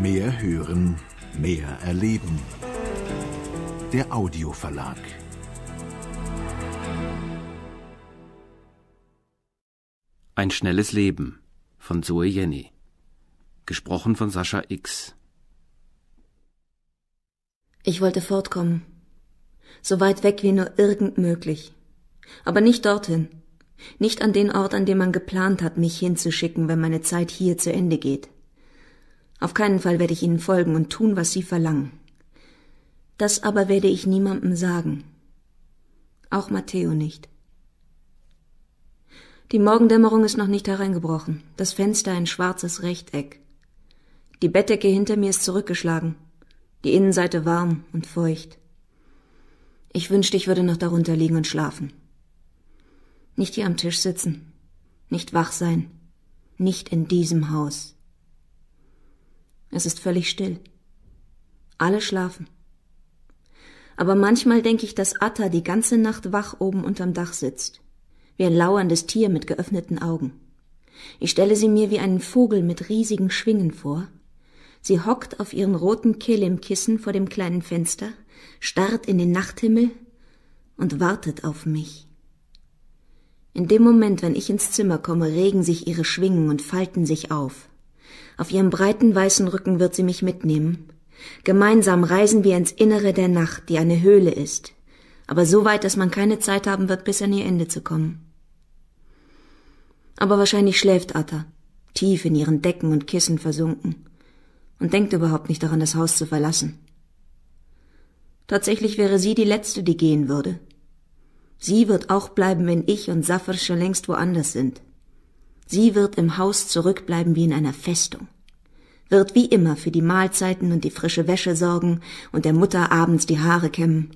Mehr hören, mehr erleben. Der Audioverlag. Ein schnelles Leben von Zoe Jenny. Gesprochen von Sascha X. Ich wollte fortkommen. So weit weg wie nur irgend möglich. Aber nicht dorthin. Nicht an den Ort, an dem man geplant hat, mich hinzuschicken, wenn meine Zeit hier zu Ende geht. Auf keinen Fall werde ich Ihnen folgen und tun, was Sie verlangen. Das aber werde ich niemandem sagen. Auch Matteo nicht. Die Morgendämmerung ist noch nicht hereingebrochen, das Fenster ein schwarzes Rechteck. Die Bettdecke hinter mir ist zurückgeschlagen, die Innenseite warm und feucht. Ich wünschte, ich würde noch darunter liegen und schlafen. Nicht hier am Tisch sitzen, nicht wach sein, nicht in diesem Haus. Es ist völlig still. Alle schlafen. Aber manchmal denke ich, dass Atta die ganze Nacht wach oben unterm Dach sitzt, wie ein lauerndes Tier mit geöffneten Augen. Ich stelle sie mir wie einen Vogel mit riesigen Schwingen vor. Sie hockt auf ihren roten im Kissen vor dem kleinen Fenster, starrt in den Nachthimmel und wartet auf mich. In dem Moment, wenn ich ins Zimmer komme, regen sich ihre Schwingen und falten sich auf. Auf ihrem breiten weißen Rücken wird sie mich mitnehmen. Gemeinsam reisen wir ins Innere der Nacht, die eine Höhle ist, aber so weit, dass man keine Zeit haben wird, bis an ihr Ende zu kommen. Aber wahrscheinlich schläft Atta, tief in ihren Decken und Kissen versunken, und denkt überhaupt nicht daran, das Haus zu verlassen. Tatsächlich wäre sie die Letzte, die gehen würde. Sie wird auch bleiben, wenn ich und Safar schon längst woanders sind. Sie wird im Haus zurückbleiben wie in einer Festung, wird wie immer für die Mahlzeiten und die frische Wäsche sorgen und der Mutter abends die Haare kämmen.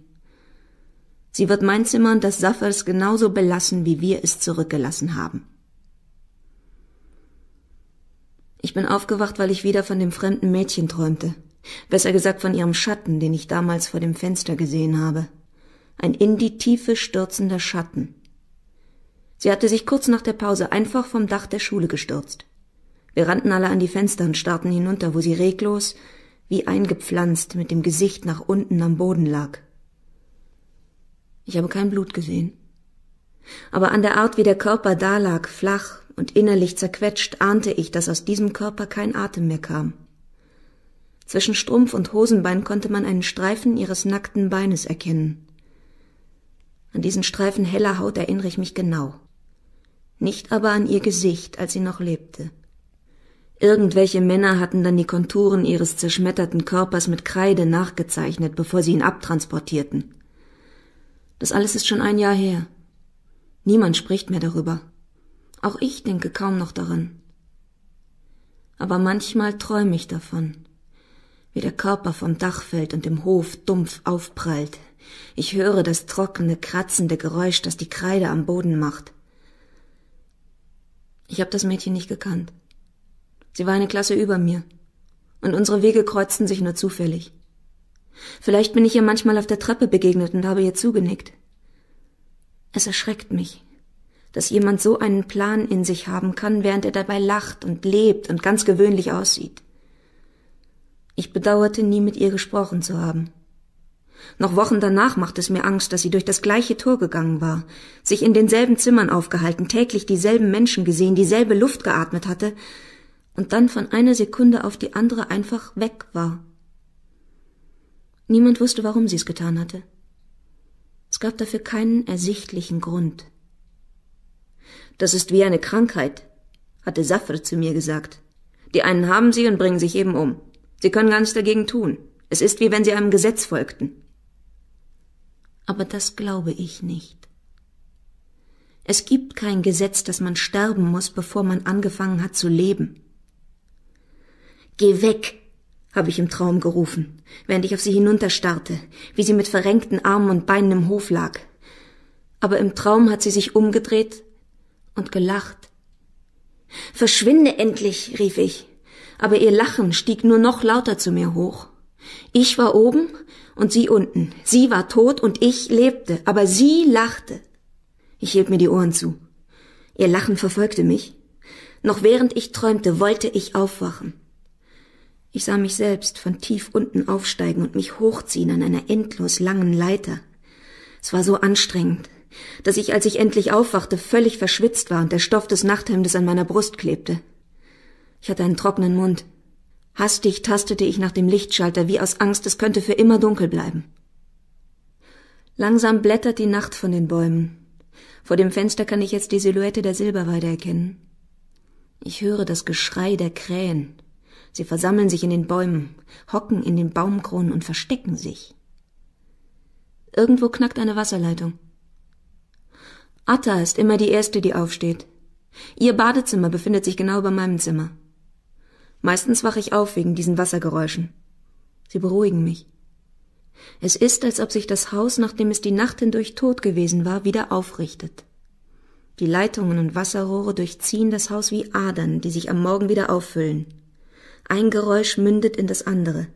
Sie wird mein Zimmer und das Saffers genauso belassen, wie wir es zurückgelassen haben. Ich bin aufgewacht, weil ich wieder von dem fremden Mädchen träumte. Besser gesagt von ihrem Schatten, den ich damals vor dem Fenster gesehen habe. Ein in die Tiefe stürzender Schatten. Sie hatte sich kurz nach der Pause einfach vom Dach der Schule gestürzt. Wir rannten alle an die Fenster und starrten hinunter, wo sie reglos, wie eingepflanzt, mit dem Gesicht nach unten am Boden lag. Ich habe kein Blut gesehen. Aber an der Art, wie der Körper dalag, flach und innerlich zerquetscht, ahnte ich, dass aus diesem Körper kein Atem mehr kam. Zwischen Strumpf und Hosenbein konnte man einen Streifen ihres nackten Beines erkennen. An diesen Streifen heller Haut erinnere ich mich genau nicht aber an ihr Gesicht, als sie noch lebte. Irgendwelche Männer hatten dann die Konturen ihres zerschmetterten Körpers mit Kreide nachgezeichnet, bevor sie ihn abtransportierten. Das alles ist schon ein Jahr her. Niemand spricht mehr darüber. Auch ich denke kaum noch daran. Aber manchmal träume ich davon, wie der Körper vom Dach fällt und im Hof dumpf aufprallt. Ich höre das trockene, kratzende Geräusch, das die Kreide am Boden macht. Ich habe das Mädchen nicht gekannt. Sie war eine Klasse über mir. Und unsere Wege kreuzten sich nur zufällig. Vielleicht bin ich ihr manchmal auf der Treppe begegnet und habe ihr zugenickt. Es erschreckt mich, dass jemand so einen Plan in sich haben kann, während er dabei lacht und lebt und ganz gewöhnlich aussieht. Ich bedauerte nie mit ihr gesprochen zu haben. Noch Wochen danach macht es mir Angst, dass sie durch das gleiche Tor gegangen war, sich in denselben Zimmern aufgehalten, täglich dieselben Menschen gesehen, dieselbe Luft geatmet hatte und dann von einer Sekunde auf die andere einfach weg war. Niemand wusste, warum sie es getan hatte. Es gab dafür keinen ersichtlichen Grund. Das ist wie eine Krankheit, hatte Safr zu mir gesagt. Die einen haben sie und bringen sich eben um. Sie können gar nichts dagegen tun. Es ist wie wenn sie einem Gesetz folgten aber das glaube ich nicht. Es gibt kein Gesetz, dass man sterben muss, bevor man angefangen hat zu leben. Geh weg, habe ich im Traum gerufen, während ich auf sie hinunterstarrte, wie sie mit verrenkten Armen und Beinen im Hof lag. Aber im Traum hat sie sich umgedreht und gelacht. Verschwinde endlich, rief ich, aber ihr Lachen stieg nur noch lauter zu mir hoch. Ich war oben und sie unten. Sie war tot und ich lebte, aber sie lachte. Ich hielt mir die Ohren zu. Ihr Lachen verfolgte mich. Noch während ich träumte, wollte ich aufwachen. Ich sah mich selbst von tief unten aufsteigen und mich hochziehen an einer endlos langen Leiter. Es war so anstrengend, dass ich, als ich endlich aufwachte, völlig verschwitzt war und der Stoff des Nachthemdes an meiner Brust klebte. Ich hatte einen trockenen Mund. Hastig tastete ich nach dem Lichtschalter, wie aus Angst, es könnte für immer dunkel bleiben. Langsam blättert die Nacht von den Bäumen. Vor dem Fenster kann ich jetzt die Silhouette der Silberweide erkennen. Ich höre das Geschrei der Krähen. Sie versammeln sich in den Bäumen, hocken in den Baumkronen und verstecken sich. Irgendwo knackt eine Wasserleitung. Atta ist immer die Erste, die aufsteht. Ihr Badezimmer befindet sich genau über meinem Zimmer. Meistens wache ich auf wegen diesen Wassergeräuschen. Sie beruhigen mich. Es ist, als ob sich das Haus, nachdem es die Nacht hindurch tot gewesen war, wieder aufrichtet. Die Leitungen und Wasserrohre durchziehen das Haus wie Adern, die sich am Morgen wieder auffüllen. Ein Geräusch mündet in das andere,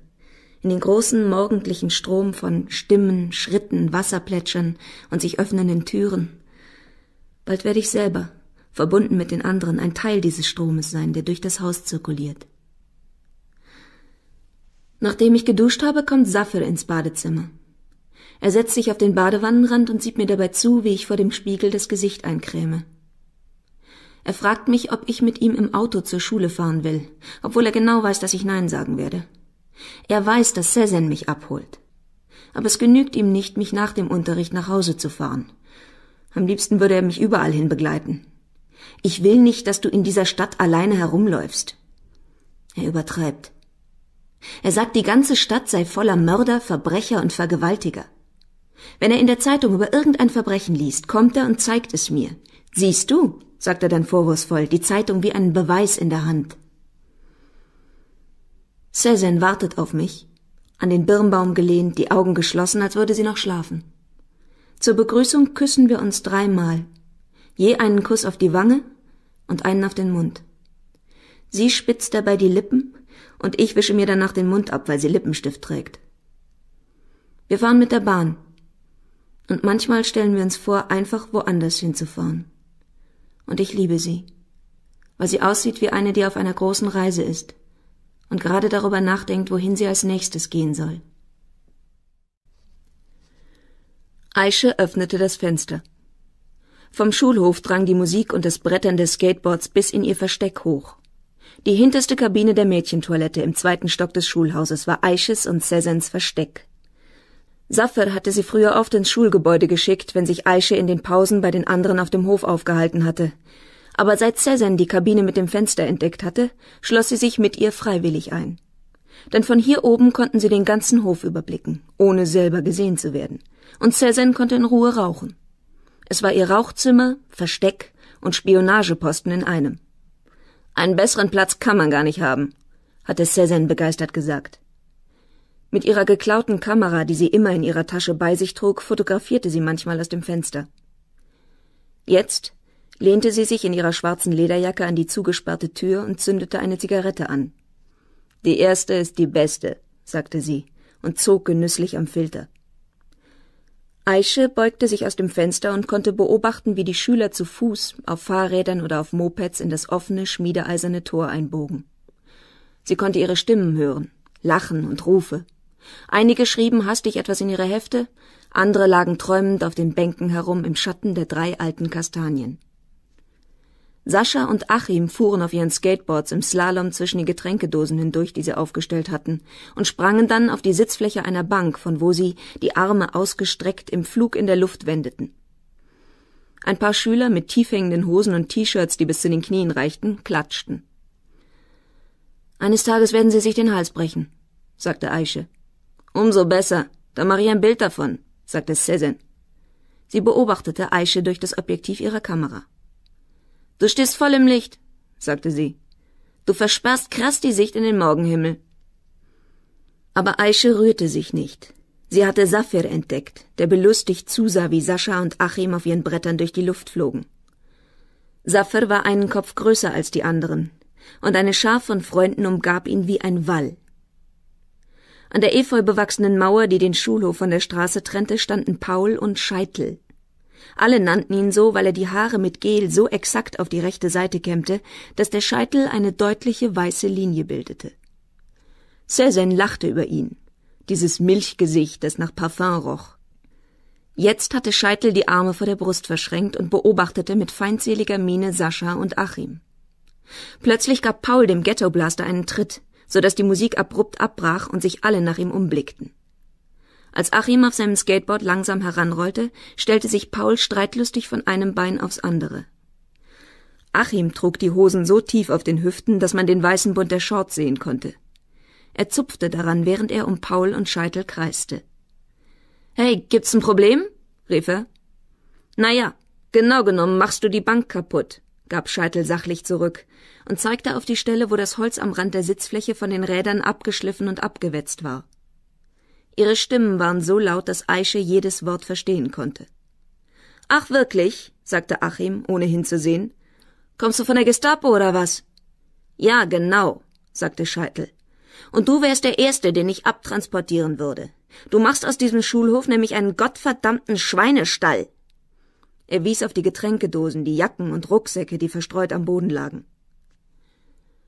in den großen morgendlichen Strom von Stimmen, Schritten, Wasserplätschern und sich öffnenden Türen. Bald werde ich selber, verbunden mit den anderen, ein Teil dieses Stromes sein, der durch das Haus zirkuliert. Nachdem ich geduscht habe, kommt Safir ins Badezimmer. Er setzt sich auf den Badewannenrand und sieht mir dabei zu, wie ich vor dem Spiegel das Gesicht eincreme. Er fragt mich, ob ich mit ihm im Auto zur Schule fahren will, obwohl er genau weiß, dass ich Nein sagen werde. Er weiß, dass Sezen mich abholt. Aber es genügt ihm nicht, mich nach dem Unterricht nach Hause zu fahren. Am liebsten würde er mich überall hin begleiten. Ich will nicht, dass du in dieser Stadt alleine herumläufst. Er übertreibt. Er sagt, die ganze Stadt sei voller Mörder, Verbrecher und Vergewaltiger. Wenn er in der Zeitung über irgendein Verbrechen liest, kommt er und zeigt es mir. Siehst du, sagt er dann vorwurfsvoll, die Zeitung wie einen Beweis in der Hand. Cezanne wartet auf mich, an den Birnbaum gelehnt, die Augen geschlossen, als würde sie noch schlafen. Zur Begrüßung küssen wir uns dreimal, je einen Kuss auf die Wange und einen auf den Mund. Sie spitzt dabei die Lippen und ich wische mir danach den Mund ab, weil sie Lippenstift trägt. Wir fahren mit der Bahn. Und manchmal stellen wir uns vor, einfach woanders hinzufahren. Und ich liebe sie, weil sie aussieht wie eine, die auf einer großen Reise ist und gerade darüber nachdenkt, wohin sie als nächstes gehen soll. Aische öffnete das Fenster. Vom Schulhof drang die Musik und das Brettern des Skateboards bis in ihr Versteck hoch. Die hinterste Kabine der Mädchentoilette im zweiten Stock des Schulhauses war Aisches und Sezens Versteck. Saffer hatte sie früher oft ins Schulgebäude geschickt, wenn sich Aische in den Pausen bei den anderen auf dem Hof aufgehalten hatte. Aber seit Sezen die Kabine mit dem Fenster entdeckt hatte, schloss sie sich mit ihr freiwillig ein. Denn von hier oben konnten sie den ganzen Hof überblicken, ohne selber gesehen zu werden. Und Sezen konnte in Ruhe rauchen. Es war ihr Rauchzimmer, Versteck und Spionageposten in einem. Einen besseren Platz kann man gar nicht haben, hatte Cezanne begeistert gesagt. Mit ihrer geklauten Kamera, die sie immer in ihrer Tasche bei sich trug, fotografierte sie manchmal aus dem Fenster. Jetzt lehnte sie sich in ihrer schwarzen Lederjacke an die zugesperrte Tür und zündete eine Zigarette an. Die erste ist die beste, sagte sie und zog genüsslich am Filter. Aische beugte sich aus dem Fenster und konnte beobachten, wie die Schüler zu Fuß, auf Fahrrädern oder auf Mopeds in das offene, schmiedeeiserne Tor einbogen. Sie konnte ihre Stimmen hören, Lachen und Rufe. Einige schrieben hastig etwas in ihre Hefte, andere lagen träumend auf den Bänken herum im Schatten der drei alten Kastanien. Sascha und Achim fuhren auf ihren Skateboards im Slalom zwischen die Getränkedosen hindurch, die sie aufgestellt hatten, und sprangen dann auf die Sitzfläche einer Bank, von wo sie, die Arme ausgestreckt, im Flug in der Luft wendeten. Ein paar Schüler mit tiefhängenden Hosen und T-Shirts, die bis zu den Knien reichten, klatschten. Eines Tages werden sie sich den Hals brechen, sagte Aische. Umso besser, da mache ich ein Bild davon, sagte Sezen. Sie beobachtete Aische durch das Objektiv ihrer Kamera. Du stehst voll im Licht, sagte sie. Du versperrst krass die Sicht in den Morgenhimmel. Aber Aische rührte sich nicht. Sie hatte Safir entdeckt, der belustigt zusah, wie Sascha und Achim auf ihren Brettern durch die Luft flogen. Safir war einen Kopf größer als die anderen, und eine Schar von Freunden umgab ihn wie ein Wall. An der efeu bewachsenen Mauer, die den Schulhof von der Straße trennte, standen Paul und Scheitel, alle nannten ihn so, weil er die Haare mit Gel so exakt auf die rechte Seite kämmte, dass der Scheitel eine deutliche weiße Linie bildete. Cézanne lachte über ihn, dieses Milchgesicht, das nach Parfum roch. Jetzt hatte Scheitel die Arme vor der Brust verschränkt und beobachtete mit feindseliger Miene Sascha und Achim. Plötzlich gab Paul dem Ghettoblaster einen Tritt, so dass die Musik abrupt abbrach und sich alle nach ihm umblickten. Als Achim auf seinem Skateboard langsam heranrollte, stellte sich Paul streitlustig von einem Bein aufs andere. Achim trug die Hosen so tief auf den Hüften, dass man den weißen Bund der Shorts sehen konnte. Er zupfte daran, während er um Paul und Scheitel kreiste. Hey, gibt's ein Problem? rief er. Na ja, genau genommen machst du die Bank kaputt, gab Scheitel sachlich zurück und zeigte auf die Stelle, wo das Holz am Rand der Sitzfläche von den Rädern abgeschliffen und abgewetzt war. Ihre Stimmen waren so laut, dass Aische jedes Wort verstehen konnte. Ach wirklich, sagte Achim, ohne hinzusehen. Kommst du von der Gestapo oder was? Ja, genau, sagte Scheitel. Und du wärst der Erste, den ich abtransportieren würde. Du machst aus diesem Schulhof nämlich einen gottverdammten Schweinestall. Er wies auf die Getränkedosen, die Jacken und Rucksäcke, die verstreut am Boden lagen.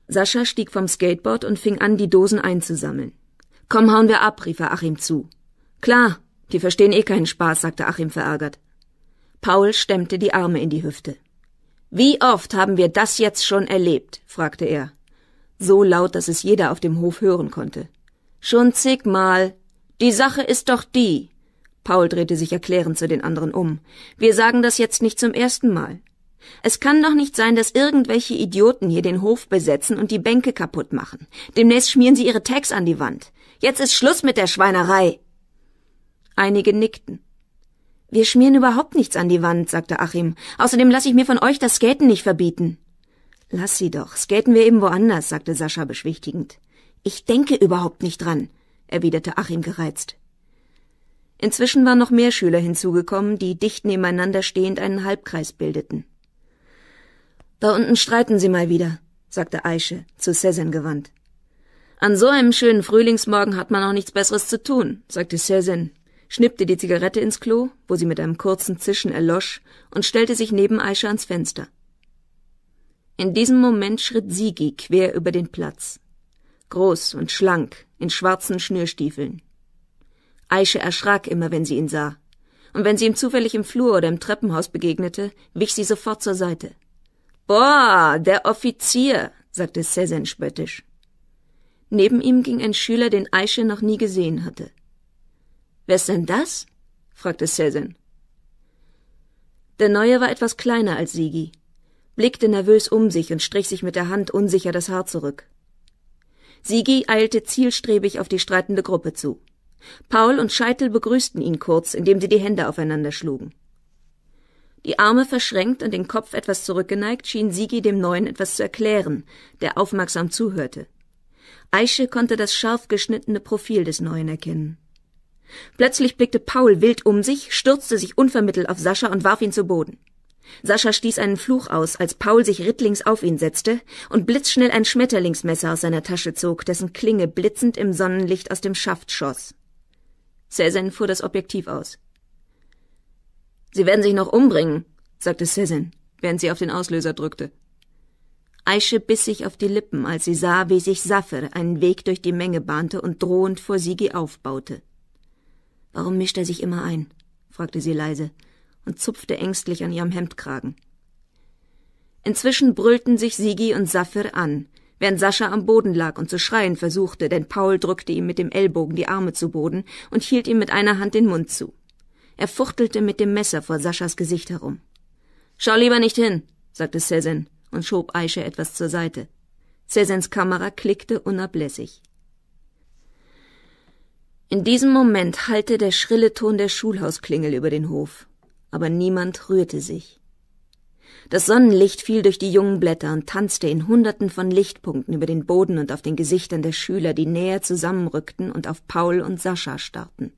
Sascha stieg vom Skateboard und fing an, die Dosen einzusammeln. Komm, hauen wir ab, rief er Achim zu. Klar, die verstehen eh keinen Spaß, sagte Achim verärgert. Paul stemmte die Arme in die Hüfte. Wie oft haben wir das jetzt schon erlebt? fragte er. So laut, dass es jeder auf dem Hof hören konnte. Schon zigmal. Die Sache ist doch die. Paul drehte sich erklärend zu den anderen um. Wir sagen das jetzt nicht zum ersten Mal. Es kann doch nicht sein, dass irgendwelche Idioten hier den Hof besetzen und die Bänke kaputt machen. Demnächst schmieren sie ihre Tags an die Wand. Jetzt ist Schluss mit der Schweinerei. Einige nickten. Wir schmieren überhaupt nichts an die Wand, sagte Achim. Außerdem lasse ich mir von euch das Skaten nicht verbieten. Lass sie doch, skaten wir eben woanders, sagte Sascha beschwichtigend. Ich denke überhaupt nicht dran, erwiderte Achim gereizt. Inzwischen waren noch mehr Schüler hinzugekommen, die dicht nebeneinander stehend einen Halbkreis bildeten. Da unten streiten sie mal wieder, sagte Aische, zu Sezen gewandt. An so einem schönen Frühlingsmorgen hat man auch nichts Besseres zu tun, sagte Sezen, schnippte die Zigarette ins Klo, wo sie mit einem kurzen Zischen erlosch, und stellte sich neben Aisha ans Fenster. In diesem Moment schritt Sigi quer über den Platz. Groß und schlank, in schwarzen Schnürstiefeln. Aisha erschrak immer, wenn sie ihn sah. Und wenn sie ihm zufällig im Flur oder im Treppenhaus begegnete, wich sie sofort zur Seite. Boah, der Offizier, sagte Sezen spöttisch. Neben ihm ging ein Schüler, den Aisha noch nie gesehen hatte. Wer ist denn das? fragte Sezen. Der Neue war etwas kleiner als Sigi, blickte nervös um sich und strich sich mit der Hand unsicher das Haar zurück. Sigi eilte zielstrebig auf die streitende Gruppe zu. Paul und Scheitel begrüßten ihn kurz, indem sie die Hände aufeinander schlugen. Die Arme verschränkt und den Kopf etwas zurückgeneigt, schien Sigi dem Neuen etwas zu erklären, der aufmerksam zuhörte. Eiche konnte das scharf geschnittene Profil des Neuen erkennen. Plötzlich blickte Paul wild um sich, stürzte sich unvermittelt auf Sascha und warf ihn zu Boden. Sascha stieß einen Fluch aus, als Paul sich rittlings auf ihn setzte und blitzschnell ein Schmetterlingsmesser aus seiner Tasche zog, dessen Klinge blitzend im Sonnenlicht aus dem Schaft schoss. Cezanne fuhr das Objektiv aus. Sie werden sich noch umbringen, sagte Cezanne, während sie auf den Auslöser drückte. Aische biss sich auf die Lippen, als sie sah, wie sich Safir einen Weg durch die Menge bahnte und drohend vor Sigi aufbaute. Warum mischt er sich immer ein? fragte sie leise und zupfte ängstlich an ihrem Hemdkragen. Inzwischen brüllten sich Sigi und Safir an, während Sascha am Boden lag und zu schreien versuchte, denn Paul drückte ihm mit dem Ellbogen die Arme zu Boden und hielt ihm mit einer Hand den Mund zu. Er fuchtelte mit dem Messer vor Saschas Gesicht herum. Schau lieber nicht hin, sagte Sezen und schob Aische etwas zur Seite. Cezens Kamera klickte unablässig. In diesem Moment hallte der schrille Ton der Schulhausklingel über den Hof, aber niemand rührte sich. Das Sonnenlicht fiel durch die jungen Blätter und tanzte in Hunderten von Lichtpunkten über den Boden und auf den Gesichtern der Schüler, die näher zusammenrückten und auf Paul und Sascha starrten.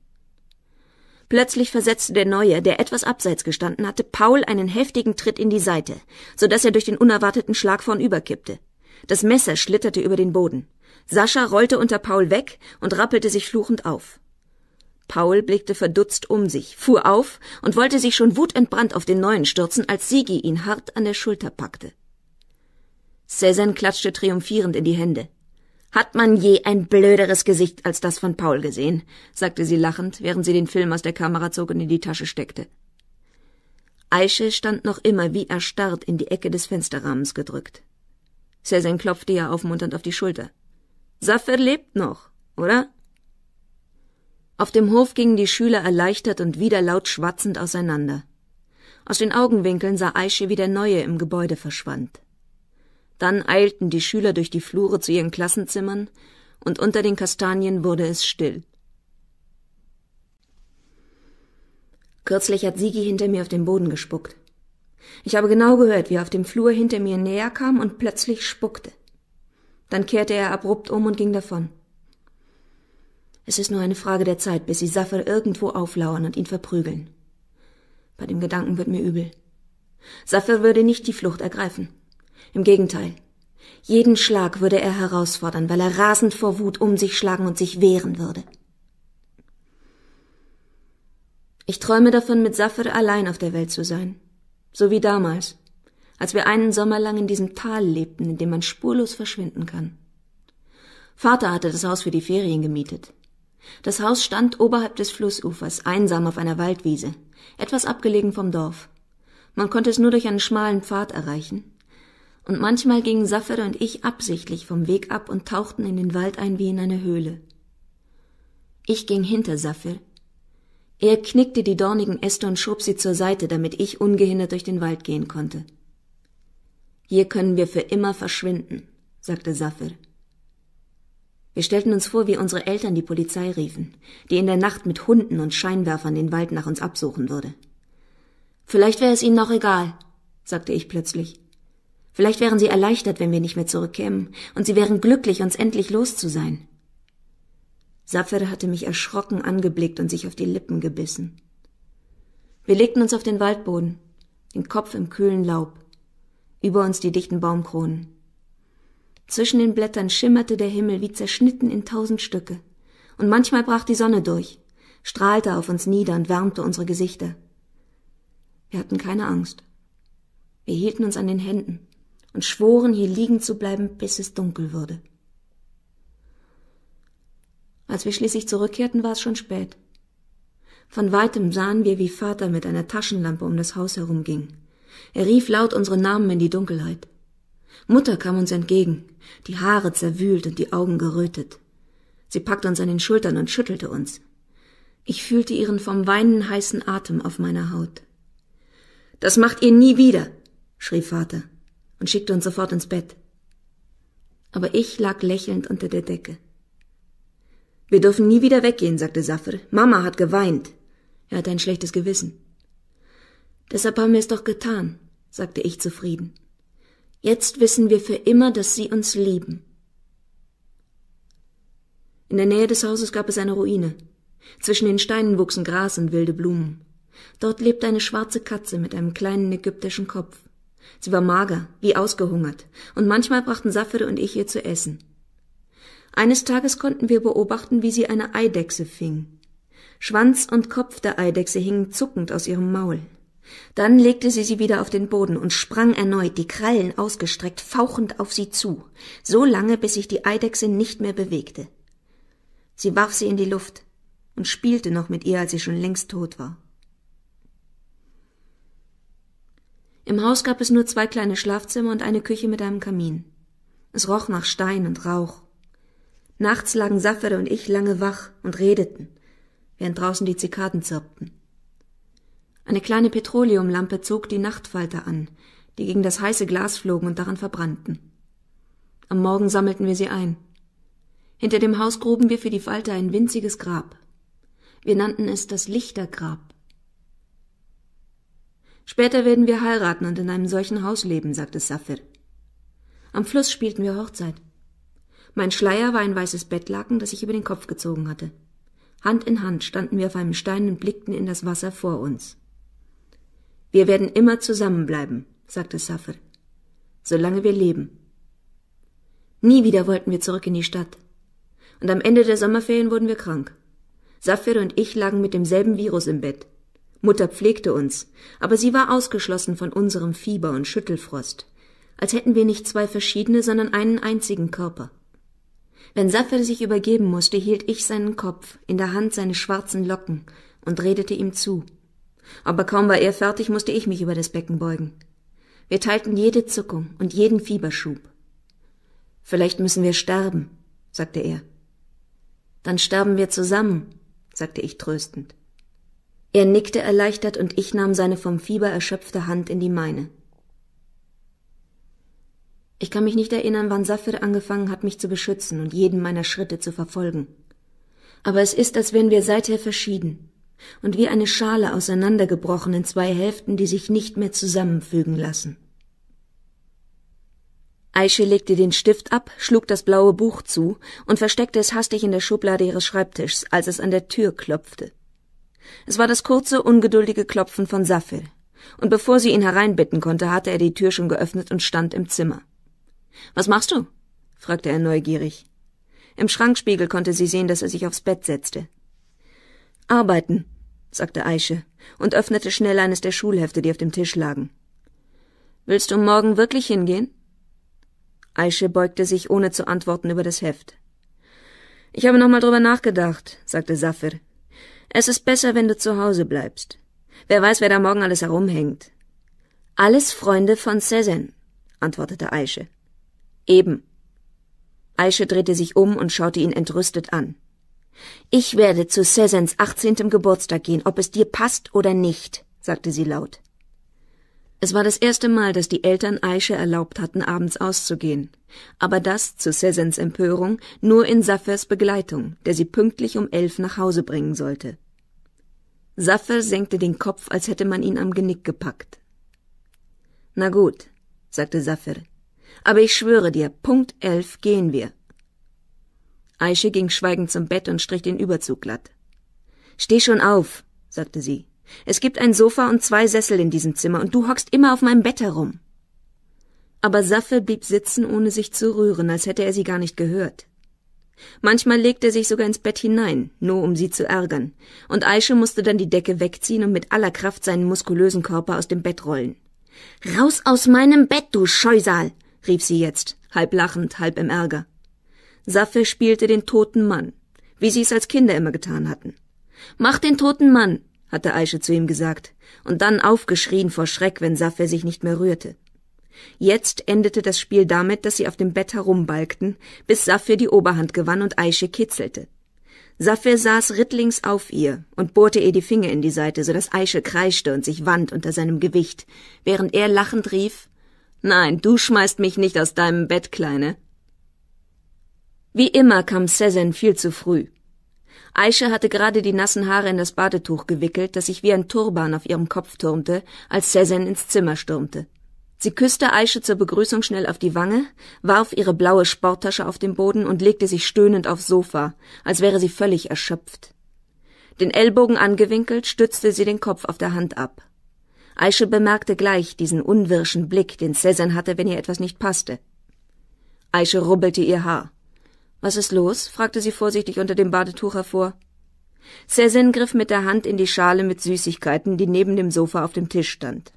Plötzlich versetzte der Neue, der etwas abseits gestanden hatte, Paul einen heftigen Tritt in die Seite, so dass er durch den unerwarteten Schlag vornüberkippte. Das Messer schlitterte über den Boden. Sascha rollte unter Paul weg und rappelte sich fluchend auf. Paul blickte verdutzt um sich, fuhr auf und wollte sich schon wutentbrannt auf den Neuen stürzen, als Sigi ihn hart an der Schulter packte. Cézanne klatschte triumphierend in die Hände. Hat man je ein blöderes Gesicht als das von Paul gesehen? sagte sie lachend, während sie den Film aus der Kamera zog und in die Tasche steckte. Aische stand noch immer wie erstarrt in die Ecke des Fensterrahmens gedrückt. Sezen klopfte ihr aufmunternd auf die Schulter. Saffer lebt noch, oder? Auf dem Hof gingen die Schüler erleichtert und wieder laut schwatzend auseinander. Aus den Augenwinkeln sah Aische, wie der Neue im Gebäude verschwand. Dann eilten die Schüler durch die Flure zu ihren Klassenzimmern, und unter den Kastanien wurde es still. Kürzlich hat Sigi hinter mir auf den Boden gespuckt. Ich habe genau gehört, wie er auf dem Flur hinter mir näher kam und plötzlich spuckte. Dann kehrte er abrupt um und ging davon. Es ist nur eine Frage der Zeit, bis sie Saffer irgendwo auflauern und ihn verprügeln. Bei dem Gedanken wird mir übel. Saffer würde nicht die Flucht ergreifen. Im Gegenteil. Jeden Schlag würde er herausfordern, weil er rasend vor Wut um sich schlagen und sich wehren würde. Ich träume davon, mit Safir allein auf der Welt zu sein. So wie damals, als wir einen Sommer lang in diesem Tal lebten, in dem man spurlos verschwinden kann. Vater hatte das Haus für die Ferien gemietet. Das Haus stand oberhalb des Flussufers, einsam auf einer Waldwiese, etwas abgelegen vom Dorf. Man konnte es nur durch einen schmalen Pfad erreichen, und manchmal gingen Safere und ich absichtlich vom Weg ab und tauchten in den Wald ein wie in eine Höhle. Ich ging hinter Safir. Er knickte die dornigen Äste und schob sie zur Seite, damit ich ungehindert durch den Wald gehen konnte. Hier können wir für immer verschwinden, sagte Safir. Wir stellten uns vor, wie unsere Eltern die Polizei riefen, die in der Nacht mit Hunden und Scheinwerfern den Wald nach uns absuchen würde. Vielleicht wäre es ihnen noch egal, sagte ich plötzlich. Vielleicht wären sie erleichtert, wenn wir nicht mehr zurückkämen, und sie wären glücklich, uns endlich los zu sein. Safir hatte mich erschrocken angeblickt und sich auf die Lippen gebissen. Wir legten uns auf den Waldboden, den Kopf im kühlen Laub, über uns die dichten Baumkronen. Zwischen den Blättern schimmerte der Himmel wie zerschnitten in tausend Stücke, und manchmal brach die Sonne durch, strahlte auf uns nieder und wärmte unsere Gesichter. Wir hatten keine Angst. Wir hielten uns an den Händen, und schworen, hier liegen zu bleiben, bis es dunkel würde. Als wir schließlich zurückkehrten, war es schon spät. Von weitem sahen wir, wie Vater mit einer Taschenlampe um das Haus herumging. Er rief laut unsere Namen in die Dunkelheit. Mutter kam uns entgegen, die Haare zerwühlt und die Augen gerötet. Sie packte uns an den Schultern und schüttelte uns. Ich fühlte ihren vom Weinen heißen Atem auf meiner Haut. Das macht ihr nie wieder, schrie Vater und schickte uns sofort ins Bett. Aber ich lag lächelnd unter der Decke. Wir dürfen nie wieder weggehen, sagte Safir. Mama hat geweint. Er hatte ein schlechtes Gewissen. Deshalb haben wir es doch getan, sagte ich zufrieden. Jetzt wissen wir für immer, dass sie uns lieben. In der Nähe des Hauses gab es eine Ruine. Zwischen den Steinen wuchsen Gras und wilde Blumen. Dort lebte eine schwarze Katze mit einem kleinen ägyptischen Kopf. Sie war mager, wie ausgehungert, und manchmal brachten Saffere und ich ihr zu essen. Eines Tages konnten wir beobachten, wie sie eine Eidechse fing. Schwanz und Kopf der Eidechse hingen zuckend aus ihrem Maul. Dann legte sie sie wieder auf den Boden und sprang erneut, die Krallen ausgestreckt, fauchend auf sie zu, so lange, bis sich die Eidechse nicht mehr bewegte. Sie warf sie in die Luft und spielte noch mit ihr, als sie schon längst tot war. Im Haus gab es nur zwei kleine Schlafzimmer und eine Küche mit einem Kamin. Es roch nach Stein und Rauch. Nachts lagen Saffere und ich lange wach und redeten, während draußen die Zikaden zirpten. Eine kleine Petroleumlampe zog die Nachtfalter an, die gegen das heiße Glas flogen und daran verbrannten. Am Morgen sammelten wir sie ein. Hinter dem Haus gruben wir für die Falter ein winziges Grab. Wir nannten es das Lichtergrab. Später werden wir heiraten und in einem solchen Haus leben, sagte Safir. Am Fluss spielten wir Hochzeit. Mein Schleier war ein weißes Bettlaken, das ich über den Kopf gezogen hatte. Hand in Hand standen wir auf einem Stein und blickten in das Wasser vor uns. Wir werden immer zusammenbleiben, sagte Safir, solange wir leben. Nie wieder wollten wir zurück in die Stadt. Und am Ende der Sommerferien wurden wir krank. Safir und ich lagen mit demselben Virus im Bett. Mutter pflegte uns, aber sie war ausgeschlossen von unserem Fieber und Schüttelfrost, als hätten wir nicht zwei verschiedene, sondern einen einzigen Körper. Wenn Saffel sich übergeben musste, hielt ich seinen Kopf, in der Hand seine schwarzen Locken und redete ihm zu. Aber kaum war er fertig, musste ich mich über das Becken beugen. Wir teilten jede Zuckung und jeden Fieberschub. Vielleicht müssen wir sterben, sagte er. Dann sterben wir zusammen, sagte ich tröstend. Er nickte erleichtert und ich nahm seine vom Fieber erschöpfte Hand in die meine. Ich kann mich nicht erinnern, wann Safir angefangen hat, mich zu beschützen und jeden meiner Schritte zu verfolgen. Aber es ist, als wären wir seither verschieden und wie eine Schale auseinandergebrochen in zwei Hälften, die sich nicht mehr zusammenfügen lassen. Aische legte den Stift ab, schlug das blaue Buch zu und versteckte es hastig in der Schublade ihres Schreibtischs, als es an der Tür klopfte. Es war das kurze, ungeduldige Klopfen von Safil, und bevor sie ihn hereinbitten konnte, hatte er die Tür schon geöffnet und stand im Zimmer. Was machst du? fragte er neugierig. Im Schrankspiegel konnte sie sehen, dass er sich aufs Bett setzte. Arbeiten, sagte Aische und öffnete schnell eines der Schulhefte, die auf dem Tisch lagen. Willst du morgen wirklich hingehen? Aische beugte sich, ohne zu antworten, über das Heft. Ich habe nochmal drüber nachgedacht, sagte Safir, es ist besser, wenn du zu Hause bleibst. Wer weiß, wer da morgen alles herumhängt. Alles Freunde von Sezen, antwortete Aische. Eben. Aische drehte sich um und schaute ihn entrüstet an. Ich werde zu Sezens achtzehnten Geburtstag gehen, ob es dir passt oder nicht, sagte sie laut. Es war das erste Mal, dass die Eltern Aische erlaubt hatten, abends auszugehen. Aber das, zu Sezens Empörung, nur in Safers Begleitung, der sie pünktlich um elf nach Hause bringen sollte. Saffer senkte den Kopf, als hätte man ihn am Genick gepackt. Na gut, sagte Saffer, aber ich schwöre dir, Punkt elf gehen wir. Aische ging schweigend zum Bett und strich den Überzug glatt. Steh schon auf, sagte sie. Es gibt ein Sofa und zwei Sessel in diesem Zimmer, und du hockst immer auf meinem Bett herum. Aber Saffel blieb sitzen, ohne sich zu rühren, als hätte er sie gar nicht gehört. Manchmal legte er sich sogar ins Bett hinein, nur um sie zu ärgern, und Aische musste dann die Decke wegziehen und mit aller Kraft seinen muskulösen Körper aus dem Bett rollen. Raus aus meinem Bett, du Scheusal! rief sie jetzt, halb lachend, halb im Ärger. Saffe spielte den toten Mann, wie sie es als Kinder immer getan hatten. Mach den toten Mann, hatte Aische zu ihm gesagt, und dann aufgeschrien vor Schreck, wenn Saffe sich nicht mehr rührte. Jetzt endete das Spiel damit, dass sie auf dem Bett herumbalgten, bis Saphir die Oberhand gewann und Aische kitzelte. Saphir saß rittlings auf ihr und bohrte ihr die Finger in die Seite, so dass Aische kreischte und sich wand unter seinem Gewicht, während er lachend rief Nein, du schmeißt mich nicht aus deinem Bett, Kleine. Wie immer kam Sezen viel zu früh. Aische hatte gerade die nassen Haare in das Badetuch gewickelt, das sich wie ein Turban auf ihrem Kopf türmte, als Sezen ins Zimmer stürmte. Sie küsste Aische zur Begrüßung schnell auf die Wange, warf ihre blaue Sporttasche auf den Boden und legte sich stöhnend aufs Sofa, als wäre sie völlig erschöpft. Den Ellbogen angewinkelt, stützte sie den Kopf auf der Hand ab. Aische bemerkte gleich diesen unwirschen Blick, den Cezanne hatte, wenn ihr etwas nicht passte. Aische rubbelte ihr Haar. Was ist los? fragte sie vorsichtig unter dem Badetuch hervor. Cezanne griff mit der Hand in die Schale mit Süßigkeiten, die neben dem Sofa auf dem Tisch stand.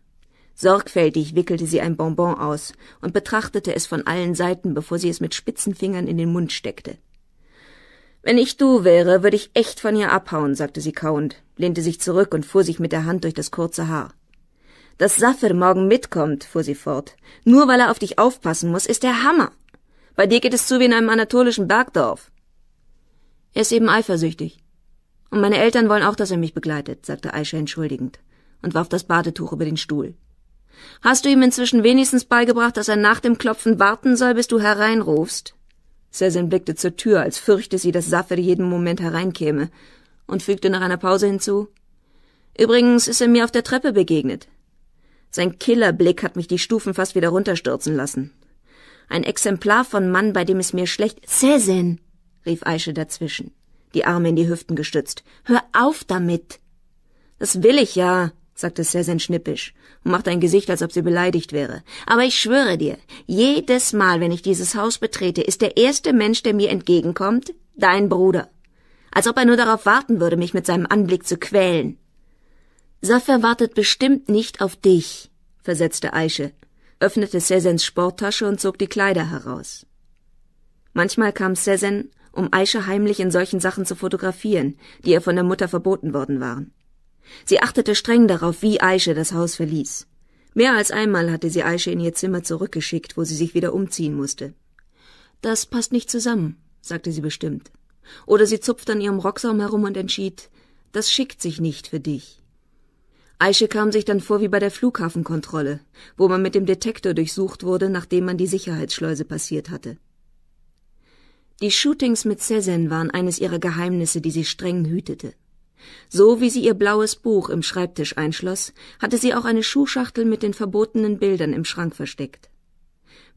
Sorgfältig wickelte sie ein Bonbon aus und betrachtete es von allen Seiten, bevor sie es mit spitzen Fingern in den Mund steckte. Wenn ich du wäre, würde ich echt von ihr abhauen, sagte sie kauend, lehnte sich zurück und fuhr sich mit der Hand durch das kurze Haar. Dass Safir morgen mitkommt, fuhr sie fort. Nur weil er auf dich aufpassen muss, ist der Hammer. Bei dir geht es zu wie in einem anatolischen Bergdorf. Er ist eben eifersüchtig. Und meine Eltern wollen auch, dass er mich begleitet, sagte Aisha entschuldigend und warf das Badetuch über den Stuhl. Hast du ihm inzwischen wenigstens beigebracht, dass er nach dem Klopfen warten soll, bis du hereinrufst? Sezen blickte zur Tür, als fürchte sie, dass Safir jeden Moment hereinkäme, und fügte nach einer Pause hinzu Übrigens ist er mir auf der Treppe begegnet. Sein Killerblick hat mich die Stufen fast wieder runterstürzen lassen. Ein Exemplar von Mann, bei dem es mir schlecht. Sezen! rief Aische dazwischen, die Arme in die Hüften gestützt. Hör auf damit! Das will ich ja, sagte Sezen schnippisch und macht ein Gesicht, als ob sie beleidigt wäre. Aber ich schwöre dir, jedes Mal, wenn ich dieses Haus betrete, ist der erste Mensch, der mir entgegenkommt, dein Bruder. Als ob er nur darauf warten würde, mich mit seinem Anblick zu quälen. Saffer wartet bestimmt nicht auf dich, versetzte Aische, öffnete Sezens Sporttasche und zog die Kleider heraus. Manchmal kam Sezen, um Aische heimlich in solchen Sachen zu fotografieren, die ihr von der Mutter verboten worden waren. Sie achtete streng darauf, wie Aische das Haus verließ. Mehr als einmal hatte sie Aische in ihr Zimmer zurückgeschickt, wo sie sich wieder umziehen musste. Das passt nicht zusammen, sagte sie bestimmt. Oder sie zupfte an ihrem Rocksaum herum und entschied, das schickt sich nicht für dich. Aische kam sich dann vor wie bei der Flughafenkontrolle, wo man mit dem Detektor durchsucht wurde, nachdem man die Sicherheitsschleuse passiert hatte. Die Shootings mit Sezen waren eines ihrer Geheimnisse, die sie streng hütete. So wie sie ihr blaues Buch im Schreibtisch einschloss, hatte sie auch eine Schuhschachtel mit den verbotenen Bildern im Schrank versteckt.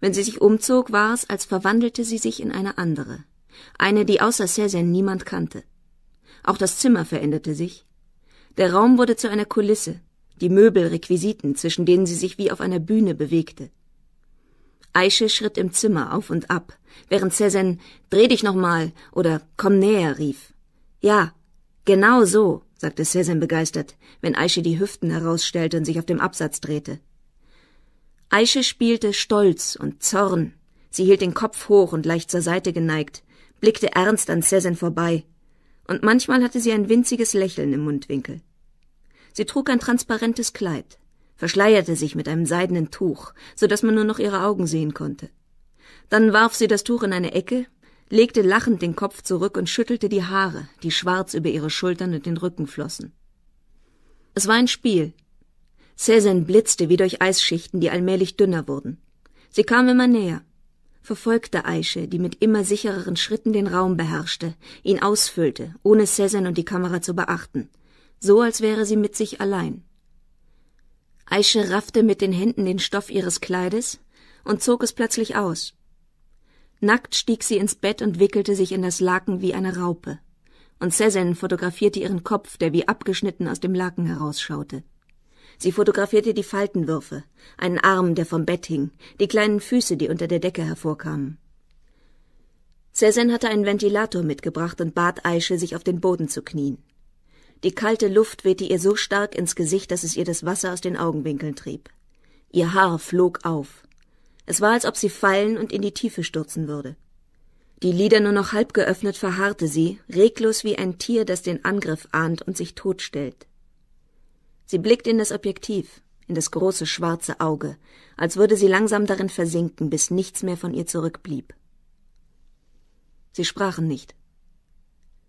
Wenn sie sich umzog, war es, als verwandelte sie sich in eine andere, eine, die außer Cézanne niemand kannte. Auch das Zimmer veränderte sich. Der Raum wurde zu einer Kulisse, die Möbel Requisiten, zwischen denen sie sich wie auf einer Bühne bewegte. Aische schritt im Zimmer auf und ab, während Cézanne, Dreh dich nochmal oder Komm näher rief. Ja, Genau so, sagte Sezen begeistert, wenn Aische die Hüften herausstellte und sich auf dem Absatz drehte. Aische spielte Stolz und Zorn. Sie hielt den Kopf hoch und leicht zur Seite geneigt, blickte ernst an Sezen vorbei. Und manchmal hatte sie ein winziges Lächeln im Mundwinkel. Sie trug ein transparentes Kleid, verschleierte sich mit einem seidenen Tuch, so dass man nur noch ihre Augen sehen konnte. Dann warf sie das Tuch in eine Ecke, legte lachend den Kopf zurück und schüttelte die Haare, die schwarz über ihre Schultern und den Rücken flossen. Es war ein Spiel. Cezanne blitzte wie durch Eisschichten, die allmählich dünner wurden. Sie kam immer näher, verfolgte Aische, die mit immer sichereren Schritten den Raum beherrschte, ihn ausfüllte, ohne Cezanne und die Kamera zu beachten, so als wäre sie mit sich allein. Aische raffte mit den Händen den Stoff ihres Kleides und zog es plötzlich aus. Nackt stieg sie ins Bett und wickelte sich in das Laken wie eine Raupe. Und Cezanne fotografierte ihren Kopf, der wie abgeschnitten aus dem Laken herausschaute. Sie fotografierte die Faltenwürfe, einen Arm, der vom Bett hing, die kleinen Füße, die unter der Decke hervorkamen. Cezanne hatte einen Ventilator mitgebracht und bat Aische, sich auf den Boden zu knien. Die kalte Luft wehte ihr so stark ins Gesicht, dass es ihr das Wasser aus den Augenwinkeln trieb. Ihr Haar flog auf. Es war, als ob sie fallen und in die Tiefe stürzen würde. Die Lider nur noch halb geöffnet verharrte sie, reglos wie ein Tier, das den Angriff ahnt und sich totstellt. Sie blickt in das Objektiv, in das große schwarze Auge, als würde sie langsam darin versinken, bis nichts mehr von ihr zurückblieb. Sie sprachen nicht.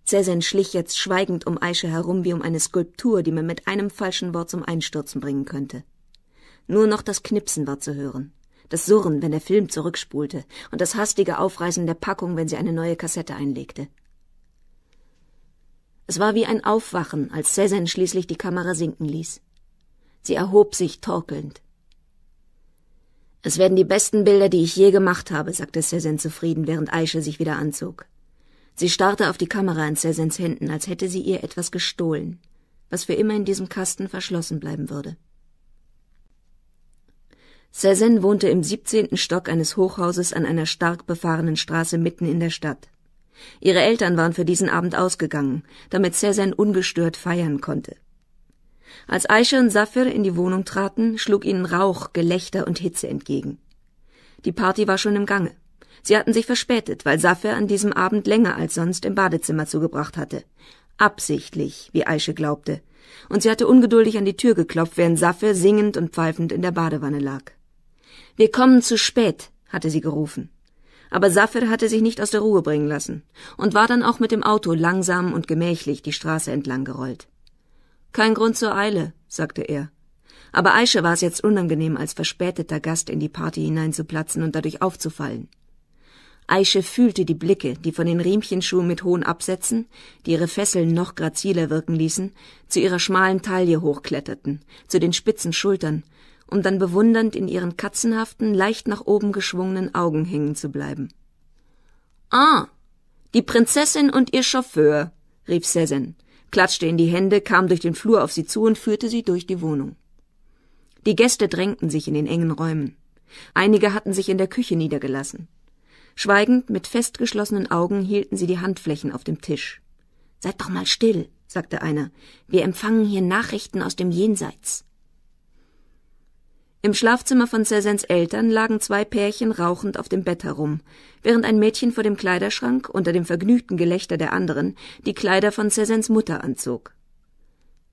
Cäsar schlich jetzt schweigend um Aische herum wie um eine Skulptur, die man mit einem falschen Wort zum Einstürzen bringen könnte. Nur noch das Knipsen war zu hören das Surren, wenn der Film zurückspulte, und das hastige Aufreißen der Packung, wenn sie eine neue Kassette einlegte. Es war wie ein Aufwachen, als Cezanne schließlich die Kamera sinken ließ. Sie erhob sich torkelnd. Es werden die besten Bilder, die ich je gemacht habe, sagte Cezanne zufrieden, während Aische sich wieder anzog. Sie starrte auf die Kamera in Cezannes Händen, als hätte sie ihr etwas gestohlen, was für immer in diesem Kasten verschlossen bleiben würde. Cézanne wohnte im 17. Stock eines Hochhauses an einer stark befahrenen Straße mitten in der Stadt. Ihre Eltern waren für diesen Abend ausgegangen, damit Cézanne ungestört feiern konnte. Als Aisha und Safir in die Wohnung traten, schlug ihnen Rauch, Gelächter und Hitze entgegen. Die Party war schon im Gange. Sie hatten sich verspätet, weil Safir an diesem Abend länger als sonst im Badezimmer zugebracht hatte. Absichtlich, wie Aisha glaubte. Und sie hatte ungeduldig an die Tür geklopft, während Safir singend und pfeifend in der Badewanne lag. Wir kommen zu spät, hatte sie gerufen. Aber Safir hatte sich nicht aus der Ruhe bringen lassen und war dann auch mit dem Auto langsam und gemächlich die Straße entlang gerollt. Kein Grund zur Eile, sagte er. Aber Aische war es jetzt unangenehm, als verspäteter Gast in die Party hineinzuplatzen und dadurch aufzufallen. Aische fühlte die Blicke, die von den Riemchenschuhen mit hohen Absätzen, die ihre Fesseln noch graziler wirken ließen, zu ihrer schmalen Taille hochkletterten, zu den spitzen Schultern, um dann bewundernd in ihren katzenhaften, leicht nach oben geschwungenen Augen hängen zu bleiben. Ah, die Prinzessin und ihr Chauffeur, rief Sezen, klatschte in die Hände, kam durch den Flur auf sie zu und führte sie durch die Wohnung. Die Gäste drängten sich in den engen Räumen. Einige hatten sich in der Küche niedergelassen. Schweigend, mit festgeschlossenen Augen hielten sie die Handflächen auf dem Tisch. Seid doch mal still, sagte einer. Wir empfangen hier Nachrichten aus dem Jenseits. Im Schlafzimmer von Cezannes Eltern lagen zwei Pärchen rauchend auf dem Bett herum, während ein Mädchen vor dem Kleiderschrank unter dem vergnügten Gelächter der anderen die Kleider von Cezannes Mutter anzog.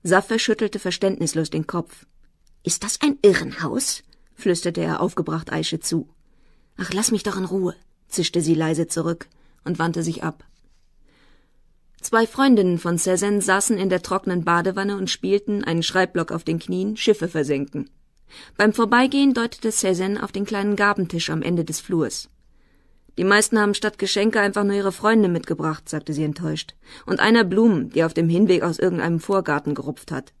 Saffer schüttelte verständnislos den Kopf. Ist das ein Irrenhaus? flüsterte er aufgebracht Aische zu. Ach, lass mich doch in Ruhe, zischte sie leise zurück und wandte sich ab. Zwei Freundinnen von Cezanne saßen in der trockenen Badewanne und spielten, einen Schreibblock auf den Knien, Schiffe versenken. Beim Vorbeigehen deutete Cezanne auf den kleinen Gabentisch am Ende des Flurs. Die meisten haben statt Geschenke einfach nur ihre Freunde mitgebracht, sagte sie enttäuscht. Und einer Blumen, die auf dem Hinweg aus irgendeinem Vorgarten gerupft hat.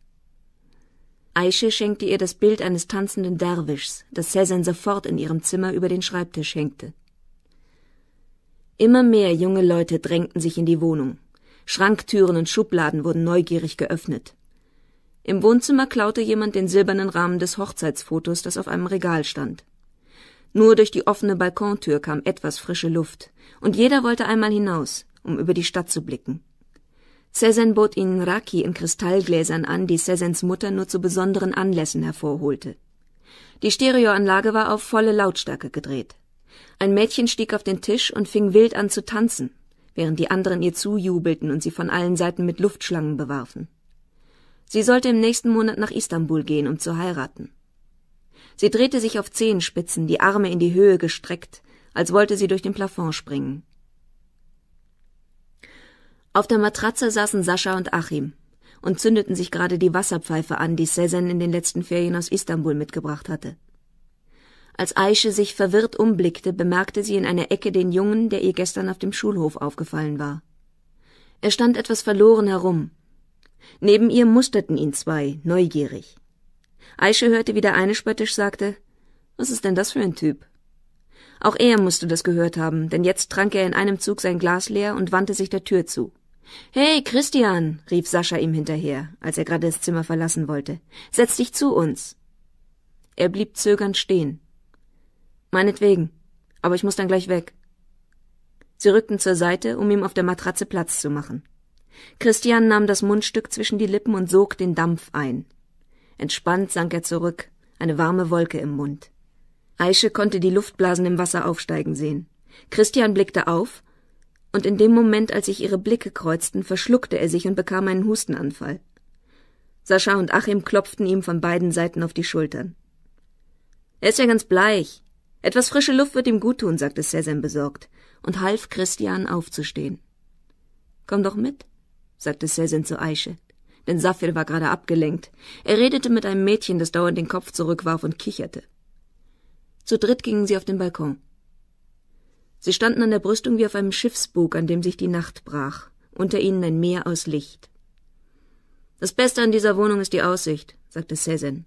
Aische schenkte ihr das Bild eines tanzenden Derwischs, das Cezanne sofort in ihrem Zimmer über den Schreibtisch hängte. Immer mehr junge Leute drängten sich in die Wohnung. Schranktüren und Schubladen wurden neugierig geöffnet. Im Wohnzimmer klaute jemand den silbernen Rahmen des Hochzeitsfotos, das auf einem Regal stand. Nur durch die offene Balkontür kam etwas frische Luft, und jeder wollte einmal hinaus, um über die Stadt zu blicken. Sezen bot ihnen Raki in Kristallgläsern an, die Sezens Mutter nur zu besonderen Anlässen hervorholte. Die Stereoanlage war auf volle Lautstärke gedreht. Ein Mädchen stieg auf den Tisch und fing wild an zu tanzen, während die anderen ihr zujubelten und sie von allen Seiten mit Luftschlangen bewarfen. Sie sollte im nächsten Monat nach Istanbul gehen, um zu heiraten. Sie drehte sich auf Zehenspitzen, die Arme in die Höhe gestreckt, als wollte sie durch den Plafond springen. Auf der Matratze saßen Sascha und Achim und zündeten sich gerade die Wasserpfeife an, die Sezen in den letzten Ferien aus Istanbul mitgebracht hatte. Als Aische sich verwirrt umblickte, bemerkte sie in einer Ecke den Jungen, der ihr gestern auf dem Schulhof aufgefallen war. Er stand etwas verloren herum, Neben ihr musterten ihn zwei, neugierig. Aische hörte, wie der eine spöttisch sagte, was ist denn das für ein Typ? Auch er musste das gehört haben, denn jetzt trank er in einem Zug sein Glas leer und wandte sich der Tür zu. Hey, Christian, rief Sascha ihm hinterher, als er gerade das Zimmer verlassen wollte. Setz dich zu uns. Er blieb zögernd stehen. Meinetwegen, aber ich muss dann gleich weg. Sie rückten zur Seite, um ihm auf der Matratze Platz zu machen. Christian nahm das Mundstück zwischen die Lippen und sog den Dampf ein. Entspannt sank er zurück, eine warme Wolke im Mund. Aische konnte die Luftblasen im Wasser aufsteigen sehen. Christian blickte auf, und in dem Moment, als sich ihre Blicke kreuzten, verschluckte er sich und bekam einen Hustenanfall. Sascha und Achim klopften ihm von beiden Seiten auf die Schultern. Er ist ja ganz bleich. Etwas frische Luft wird ihm guttun, sagte Sesem besorgt und half Christian aufzustehen. Komm doch mit, sagte Sesin zu Aische. Denn Saphir war gerade abgelenkt. Er redete mit einem Mädchen, das dauernd den Kopf zurückwarf und kicherte. Zu dritt gingen sie auf den Balkon. Sie standen an der Brüstung wie auf einem Schiffsbug, an dem sich die Nacht brach, unter ihnen ein Meer aus Licht. Das Beste an dieser Wohnung ist die Aussicht, sagte Sezen.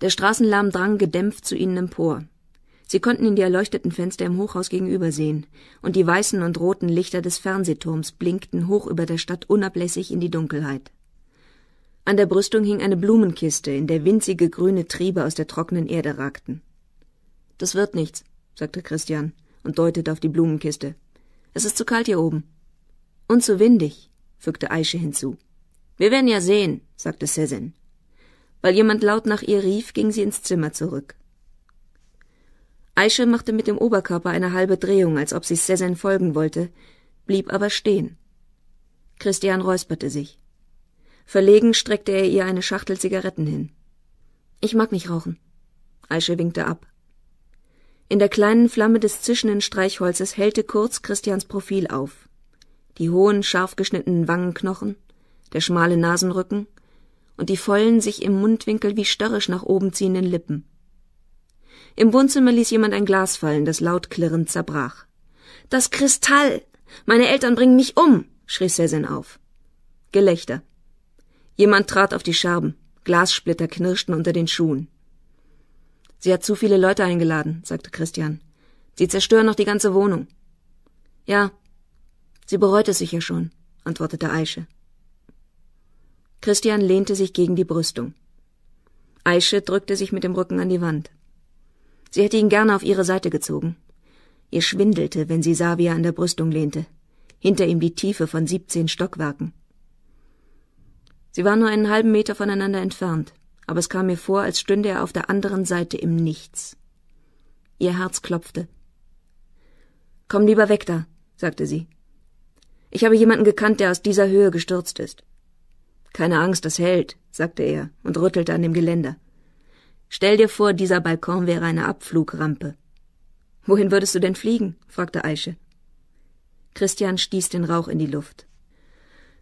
Der Straßenlärm drang gedämpft zu ihnen empor. Sie konnten in die erleuchteten Fenster im Hochhaus gegenüber sehen, und die weißen und roten Lichter des Fernsehturms blinkten hoch über der Stadt unablässig in die Dunkelheit. An der Brüstung hing eine Blumenkiste, in der winzige grüne Triebe aus der trockenen Erde ragten. Das wird nichts, sagte Christian und deutete auf die Blumenkiste. Es ist zu kalt hier oben. Und zu windig, fügte Aische hinzu. Wir werden ja sehen, sagte Sezen. Weil jemand laut nach ihr rief, ging sie ins Zimmer zurück. Aische machte mit dem Oberkörper eine halbe Drehung, als ob sie Sezen folgen wollte, blieb aber stehen. Christian räusperte sich. Verlegen streckte er ihr eine Schachtel Zigaretten hin. Ich mag nicht rauchen. Aische winkte ab. In der kleinen Flamme des zischenden Streichholzes hellte kurz Christians Profil auf. Die hohen, scharf geschnittenen Wangenknochen, der schmale Nasenrücken und die vollen, sich im Mundwinkel wie störrisch nach oben ziehenden Lippen. Im Wohnzimmer ließ jemand ein Glas fallen, das laut klirrend zerbrach. Das Kristall. Meine Eltern bringen mich um, schrie Sezen auf. Gelächter. Jemand trat auf die Scherben. Glassplitter knirschten unter den Schuhen. Sie hat zu viele Leute eingeladen, sagte Christian. Sie zerstören noch die ganze Wohnung. Ja, sie bereut es sicher schon, antwortete Aische. Christian lehnte sich gegen die Brüstung. Aische drückte sich mit dem Rücken an die Wand. Sie hätte ihn gerne auf ihre Seite gezogen. Ihr schwindelte, wenn sie sah, wie er an der Brüstung lehnte. Hinter ihm die Tiefe von siebzehn Stockwerken. Sie waren nur einen halben Meter voneinander entfernt, aber es kam mir vor, als stünde er auf der anderen Seite im Nichts. Ihr Herz klopfte. Komm lieber weg da, sagte sie. Ich habe jemanden gekannt, der aus dieser Höhe gestürzt ist. Keine Angst, das hält, sagte er und rüttelte an dem Geländer. Stell dir vor, dieser Balkon wäre eine Abflugrampe. Wohin würdest du denn fliegen? fragte Eiche. Christian stieß den Rauch in die Luft.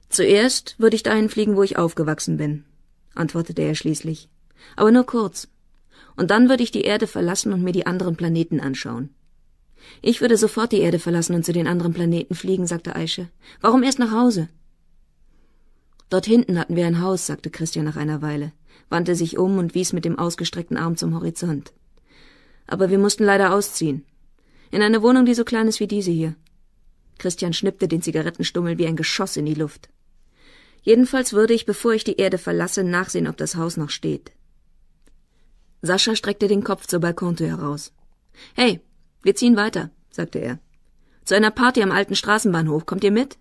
Zuerst würde ich dahin fliegen, wo ich aufgewachsen bin, antwortete er schließlich. Aber nur kurz. Und dann würde ich die Erde verlassen und mir die anderen Planeten anschauen. Ich würde sofort die Erde verlassen und zu den anderen Planeten fliegen, sagte Eiche. Warum erst nach Hause? Dort hinten hatten wir ein Haus, sagte Christian nach einer Weile wandte sich um und wies mit dem ausgestreckten Arm zum Horizont. Aber wir mussten leider ausziehen. In eine Wohnung, die so klein ist wie diese hier. Christian schnippte den Zigarettenstummel wie ein Geschoss in die Luft. Jedenfalls würde ich, bevor ich die Erde verlasse, nachsehen, ob das Haus noch steht. Sascha streckte den Kopf zur Balkontür heraus. Hey, wir ziehen weiter, sagte er. Zu einer Party am alten Straßenbahnhof. Kommt ihr mit?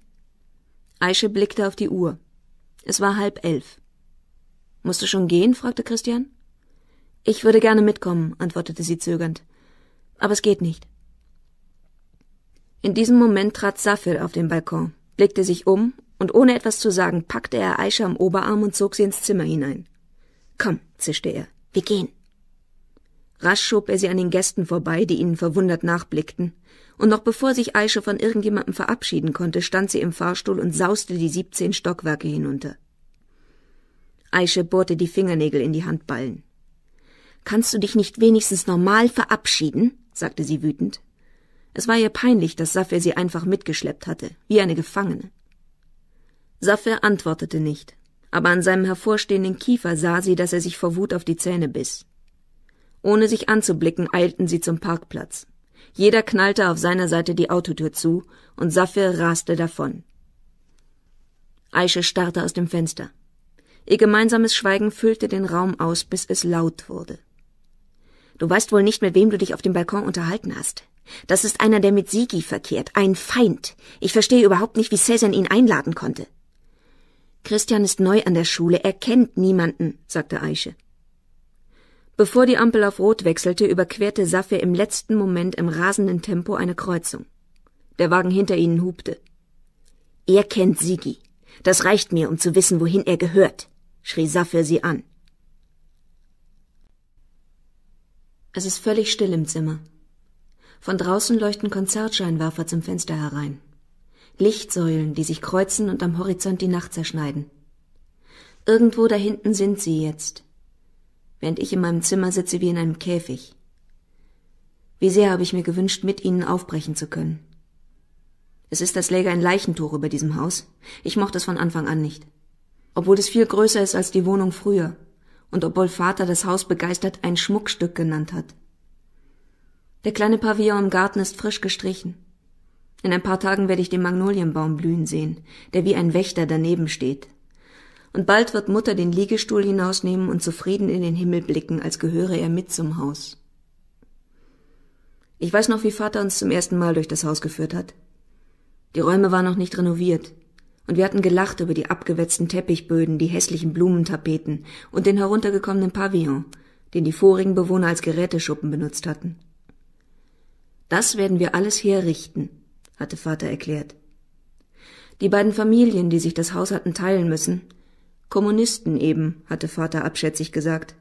Aische blickte auf die Uhr. Es war halb elf. Musst du schon gehen? fragte Christian. Ich würde gerne mitkommen, antwortete sie zögernd. Aber es geht nicht. In diesem Moment trat Safir auf den Balkon, blickte sich um und ohne etwas zu sagen packte er Aisha am Oberarm und zog sie ins Zimmer hinein. Komm, zischte er, wir gehen. Rasch schob er sie an den Gästen vorbei, die ihnen verwundert nachblickten, und noch bevor sich Aisha von irgendjemandem verabschieden konnte, stand sie im Fahrstuhl und sauste die siebzehn Stockwerke hinunter. Aische bohrte die Fingernägel in die Handballen. Kannst du dich nicht wenigstens normal verabschieden? sagte sie wütend. Es war ihr peinlich, dass Safir sie einfach mitgeschleppt hatte, wie eine Gefangene. Safir antwortete nicht, aber an seinem hervorstehenden Kiefer sah sie, dass er sich vor Wut auf die Zähne biss. Ohne sich anzublicken, eilten sie zum Parkplatz. Jeder knallte auf seiner Seite die Autotür zu, und Safir raste davon. Aische starrte aus dem Fenster. Ihr gemeinsames Schweigen füllte den Raum aus, bis es laut wurde. Du weißt wohl nicht, mit wem du dich auf dem Balkon unterhalten hast. Das ist einer, der mit Sigi verkehrt, ein Feind. Ich verstehe überhaupt nicht, wie Cäsar ihn einladen konnte. Christian ist neu an der Schule, er kennt niemanden, sagte Eiche. Bevor die Ampel auf Rot wechselte, überquerte Saffe im letzten Moment im rasenden Tempo eine Kreuzung. Der Wagen hinter ihnen hubte. Er kennt Sigi. Das reicht mir, um zu wissen, wohin er gehört schrie Saphir sie an. Es ist völlig still im Zimmer. Von draußen leuchten Konzertscheinwerfer zum Fenster herein. Lichtsäulen, die sich kreuzen und am Horizont die Nacht zerschneiden. Irgendwo da hinten sind sie jetzt, während ich in meinem Zimmer sitze wie in einem Käfig. Wie sehr habe ich mir gewünscht, mit ihnen aufbrechen zu können. Es ist, das Läger in Leichentuch über diesem Haus. Ich mochte es von Anfang an nicht obwohl es viel größer ist als die Wohnung früher und obwohl Vater das Haus begeistert ein Schmuckstück genannt hat. Der kleine Pavillon im Garten ist frisch gestrichen. In ein paar Tagen werde ich den Magnolienbaum blühen sehen, der wie ein Wächter daneben steht. Und bald wird Mutter den Liegestuhl hinausnehmen und zufrieden in den Himmel blicken, als gehöre er mit zum Haus. Ich weiß noch, wie Vater uns zum ersten Mal durch das Haus geführt hat. Die Räume waren noch nicht renoviert und wir hatten gelacht über die abgewetzten Teppichböden, die hässlichen Blumentapeten und den heruntergekommenen Pavillon, den die vorigen Bewohner als Geräteschuppen benutzt hatten. Das werden wir alles herrichten, hatte Vater erklärt. Die beiden Familien, die sich das Haus hatten teilen müssen, Kommunisten eben, hatte Vater abschätzig gesagt,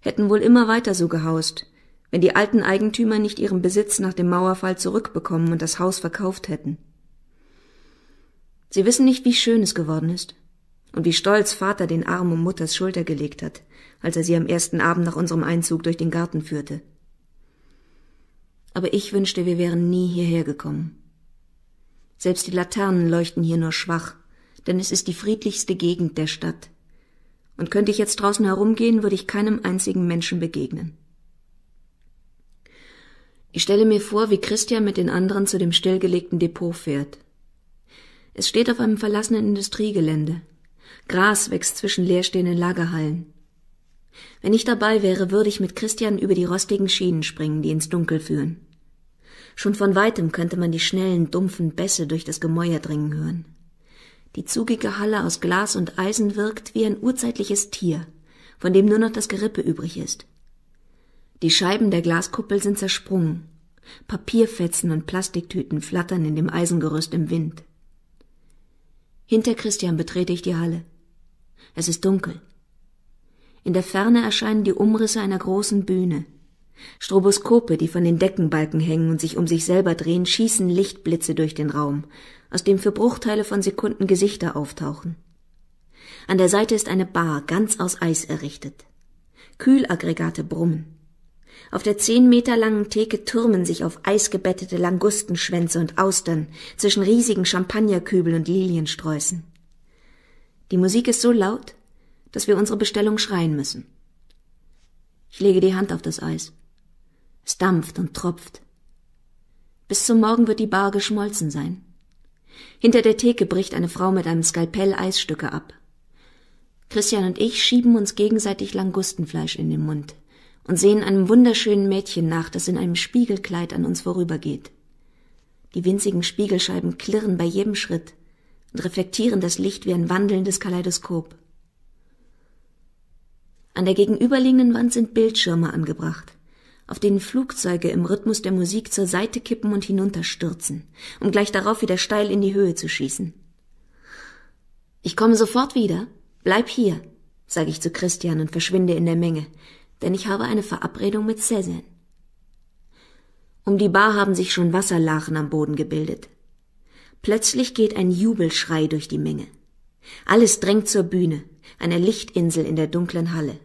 hätten wohl immer weiter so gehaust, wenn die alten Eigentümer nicht ihren Besitz nach dem Mauerfall zurückbekommen und das Haus verkauft hätten. Sie wissen nicht, wie schön es geworden ist und wie stolz Vater den Arm um Mutters Schulter gelegt hat, als er sie am ersten Abend nach unserem Einzug durch den Garten führte. Aber ich wünschte, wir wären nie hierher gekommen. Selbst die Laternen leuchten hier nur schwach, denn es ist die friedlichste Gegend der Stadt. Und könnte ich jetzt draußen herumgehen, würde ich keinem einzigen Menschen begegnen. Ich stelle mir vor, wie Christian mit den anderen zu dem stillgelegten Depot fährt. Es steht auf einem verlassenen Industriegelände. Gras wächst zwischen leerstehenden Lagerhallen. Wenn ich dabei wäre, würde ich mit Christian über die rostigen Schienen springen, die ins Dunkel führen. Schon von weitem könnte man die schnellen, dumpfen Bässe durch das Gemäuer dringen hören. Die zugige Halle aus Glas und Eisen wirkt wie ein urzeitliches Tier, von dem nur noch das Gerippe übrig ist. Die Scheiben der Glaskuppel sind zersprungen. Papierfetzen und Plastiktüten flattern in dem Eisengerüst im Wind. Hinter Christian betrete ich die Halle. Es ist dunkel. In der Ferne erscheinen die Umrisse einer großen Bühne. Stroboskope, die von den Deckenbalken hängen und sich um sich selber drehen, schießen Lichtblitze durch den Raum, aus dem für Bruchteile von Sekunden Gesichter auftauchen. An der Seite ist eine Bar, ganz aus Eis errichtet. Kühlaggregate brummen. Auf der zehn Meter langen Theke türmen sich auf Eis gebettete Langustenschwänze und Austern zwischen riesigen Champagnerkübeln und Liliensträußen. Die Musik ist so laut, dass wir unsere Bestellung schreien müssen. Ich lege die Hand auf das Eis. Es dampft und tropft. Bis zum Morgen wird die Bar geschmolzen sein. Hinter der Theke bricht eine Frau mit einem Skalpell Eisstücke ab. Christian und ich schieben uns gegenseitig Langustenfleisch in den Mund und sehen einem wunderschönen Mädchen nach, das in einem Spiegelkleid an uns vorübergeht. Die winzigen Spiegelscheiben klirren bei jedem Schritt und reflektieren das Licht wie ein wandelndes Kaleidoskop. An der gegenüberliegenden Wand sind Bildschirme angebracht, auf denen Flugzeuge im Rhythmus der Musik zur Seite kippen und hinunterstürzen, um gleich darauf wieder steil in die Höhe zu schießen. Ich komme sofort wieder, bleib hier, sage ich zu Christian und verschwinde in der Menge, denn ich habe eine Verabredung mit Cezanne. Um die Bar haben sich schon Wasserlachen am Boden gebildet. Plötzlich geht ein Jubelschrei durch die Menge. Alles drängt zur Bühne, einer Lichtinsel in der dunklen Halle.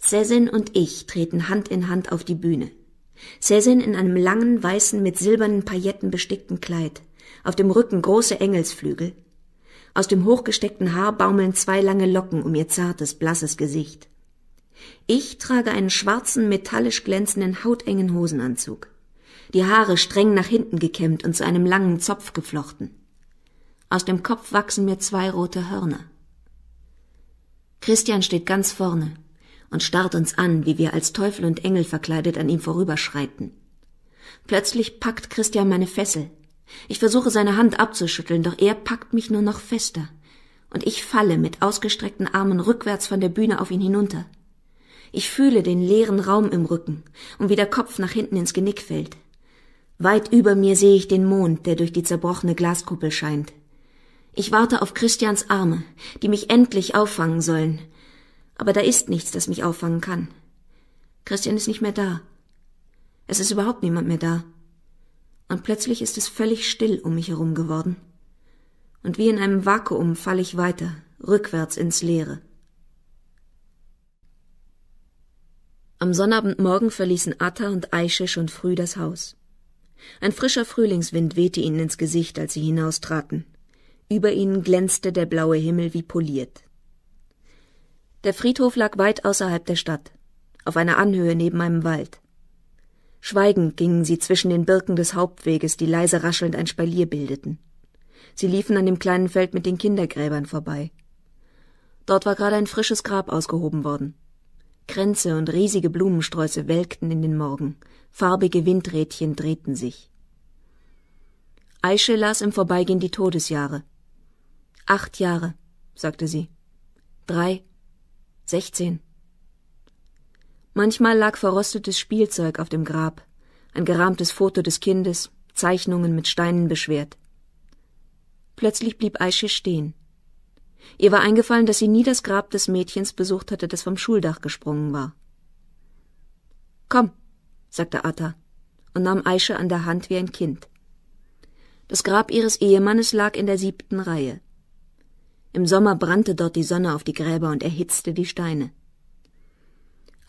Cezanne und ich treten Hand in Hand auf die Bühne. Cezanne in einem langen, weißen, mit silbernen Pailletten bestickten Kleid, auf dem Rücken große Engelsflügel. Aus dem hochgesteckten Haar baumeln zwei lange Locken um ihr zartes, blasses Gesicht. Ich trage einen schwarzen, metallisch glänzenden, hautengen Hosenanzug. Die Haare streng nach hinten gekämmt und zu einem langen Zopf geflochten. Aus dem Kopf wachsen mir zwei rote Hörner. Christian steht ganz vorne und starrt uns an, wie wir als Teufel und Engel verkleidet an ihm vorüberschreiten. Plötzlich packt Christian meine Fessel. Ich versuche seine Hand abzuschütteln, doch er packt mich nur noch fester. Und ich falle mit ausgestreckten Armen rückwärts von der Bühne auf ihn hinunter. Ich fühle den leeren Raum im Rücken und wie der Kopf nach hinten ins Genick fällt. Weit über mir sehe ich den Mond, der durch die zerbrochene Glaskuppel scheint. Ich warte auf Christians Arme, die mich endlich auffangen sollen. Aber da ist nichts, das mich auffangen kann. Christian ist nicht mehr da. Es ist überhaupt niemand mehr da. Und plötzlich ist es völlig still um mich herum geworden. Und wie in einem Vakuum falle ich weiter, rückwärts ins Leere. Am Sonnabendmorgen verließen Atta und Aische schon früh das Haus. Ein frischer Frühlingswind wehte ihnen ins Gesicht, als sie hinaustraten. Über ihnen glänzte der blaue Himmel wie poliert. Der Friedhof lag weit außerhalb der Stadt, auf einer Anhöhe neben einem Wald. Schweigend gingen sie zwischen den Birken des Hauptweges, die leise raschelnd ein Spalier bildeten. Sie liefen an dem kleinen Feld mit den Kindergräbern vorbei. Dort war gerade ein frisches Grab ausgehoben worden. Kränze und riesige Blumensträuße welkten in den Morgen, farbige Windrädchen drehten sich. Aische las im Vorbeigehen die Todesjahre. Acht Jahre, sagte sie. Drei, sechzehn. Manchmal lag verrostetes Spielzeug auf dem Grab, ein gerahmtes Foto des Kindes, Zeichnungen mit Steinen beschwert. Plötzlich blieb Aische stehen. Ihr war eingefallen, dass sie nie das Grab des Mädchens besucht hatte, das vom Schuldach gesprungen war. Komm, sagte Atta und nahm Aische an der Hand wie ein Kind. Das Grab ihres Ehemannes lag in der siebten Reihe. Im Sommer brannte dort die Sonne auf die Gräber und erhitzte die Steine.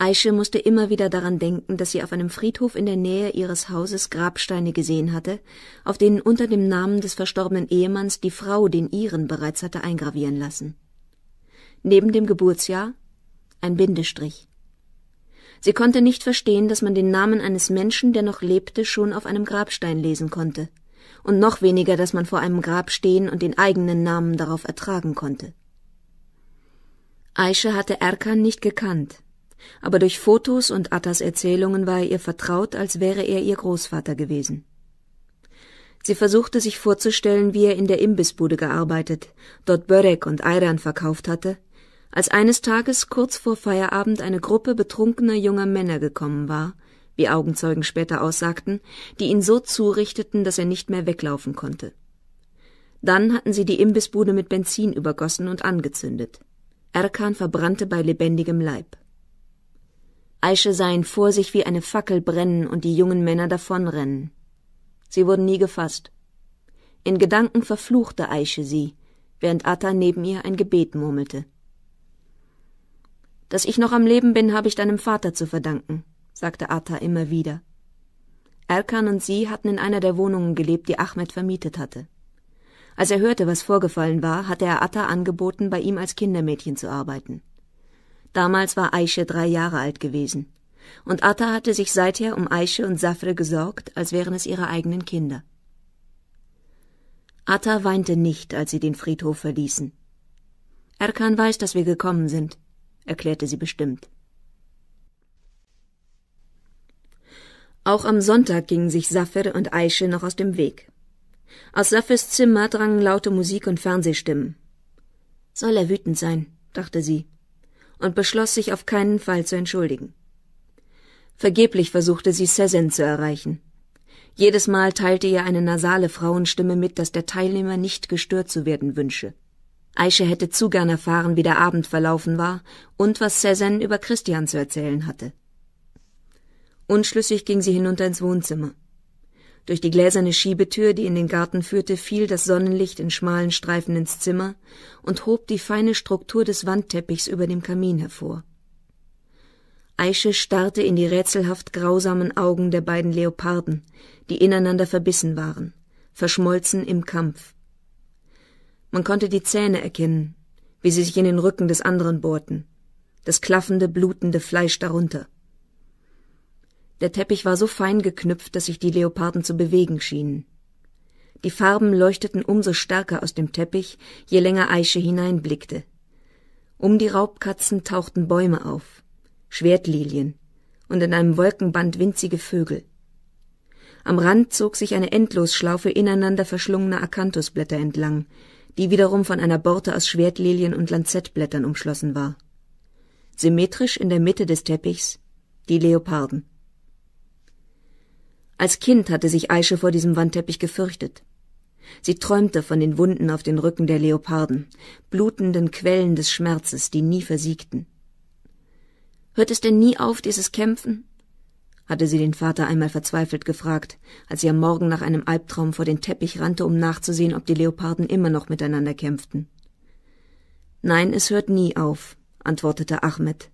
Aische musste immer wieder daran denken, dass sie auf einem Friedhof in der Nähe ihres Hauses Grabsteine gesehen hatte, auf denen unter dem Namen des verstorbenen Ehemanns die Frau den ihren bereits hatte eingravieren lassen. Neben dem Geburtsjahr ein Bindestrich. Sie konnte nicht verstehen, dass man den Namen eines Menschen, der noch lebte, schon auf einem Grabstein lesen konnte, und noch weniger, dass man vor einem Grab stehen und den eigenen Namen darauf ertragen konnte. Aische hatte Erkan nicht gekannt, aber durch Fotos und Attas Erzählungen war er ihr vertraut, als wäre er ihr Großvater gewesen. Sie versuchte sich vorzustellen, wie er in der Imbissbude gearbeitet, dort Börek und Ayran verkauft hatte, als eines Tages kurz vor Feierabend eine Gruppe betrunkener junger Männer gekommen war, wie Augenzeugen später aussagten, die ihn so zurichteten, dass er nicht mehr weglaufen konnte. Dann hatten sie die Imbissbude mit Benzin übergossen und angezündet. Erkan verbrannte bei lebendigem Leib. Aische sah ihn vor sich wie eine Fackel brennen und die jungen Männer davonrennen. Sie wurden nie gefasst. In Gedanken verfluchte Aische sie, während Atta neben ihr ein Gebet murmelte. Dass ich noch am Leben bin, habe ich deinem Vater zu verdanken, sagte Atta immer wieder. Erkan und sie hatten in einer der Wohnungen gelebt, die Ahmed vermietet hatte. Als er hörte, was vorgefallen war, hatte er Atta angeboten, bei ihm als Kindermädchen zu arbeiten. Damals war Aische drei Jahre alt gewesen. Und Atta hatte sich seither um Aische und Safre gesorgt, als wären es ihre eigenen Kinder. Atta weinte nicht, als sie den Friedhof verließen. Erkan weiß, dass wir gekommen sind, erklärte sie bestimmt. Auch am Sonntag gingen sich Safir und Aische noch aus dem Weg. Aus Safirs Zimmer drangen laute Musik und Fernsehstimmen. Soll er wütend sein, dachte sie und beschloss, sich auf keinen Fall zu entschuldigen. Vergeblich versuchte sie Cezanne zu erreichen. Jedes Mal teilte ihr eine nasale Frauenstimme mit, dass der Teilnehmer nicht gestört zu werden wünsche. Aisha hätte zu gern erfahren, wie der Abend verlaufen war und was Cezanne über Christian zu erzählen hatte. Unschlüssig ging sie hinunter ins Wohnzimmer. Durch die gläserne Schiebetür, die in den Garten führte, fiel das Sonnenlicht in schmalen Streifen ins Zimmer und hob die feine Struktur des Wandteppichs über dem Kamin hervor. Aische starrte in die rätselhaft grausamen Augen der beiden Leoparden, die ineinander verbissen waren, verschmolzen im Kampf. Man konnte die Zähne erkennen, wie sie sich in den Rücken des anderen bohrten, das klaffende, blutende Fleisch darunter. Der Teppich war so fein geknüpft, dass sich die Leoparden zu bewegen schienen. Die Farben leuchteten umso stärker aus dem Teppich, je länger Aische hineinblickte. Um die Raubkatzen tauchten Bäume auf, Schwertlilien und in einem Wolkenband winzige Vögel. Am Rand zog sich eine Endlosschlaufe ineinander verschlungener Akanthusblätter entlang, die wiederum von einer Borte aus Schwertlilien und Lanzettblättern umschlossen war. Symmetrisch in der Mitte des Teppichs die Leoparden. Als Kind hatte sich Aische vor diesem Wandteppich gefürchtet. Sie träumte von den Wunden auf den Rücken der Leoparden, blutenden Quellen des Schmerzes, die nie versiegten. Hört es denn nie auf, dieses Kämpfen? hatte sie den Vater einmal verzweifelt gefragt, als sie am Morgen nach einem Albtraum vor den Teppich rannte, um nachzusehen, ob die Leoparden immer noch miteinander kämpften. Nein, es hört nie auf, antwortete Ahmed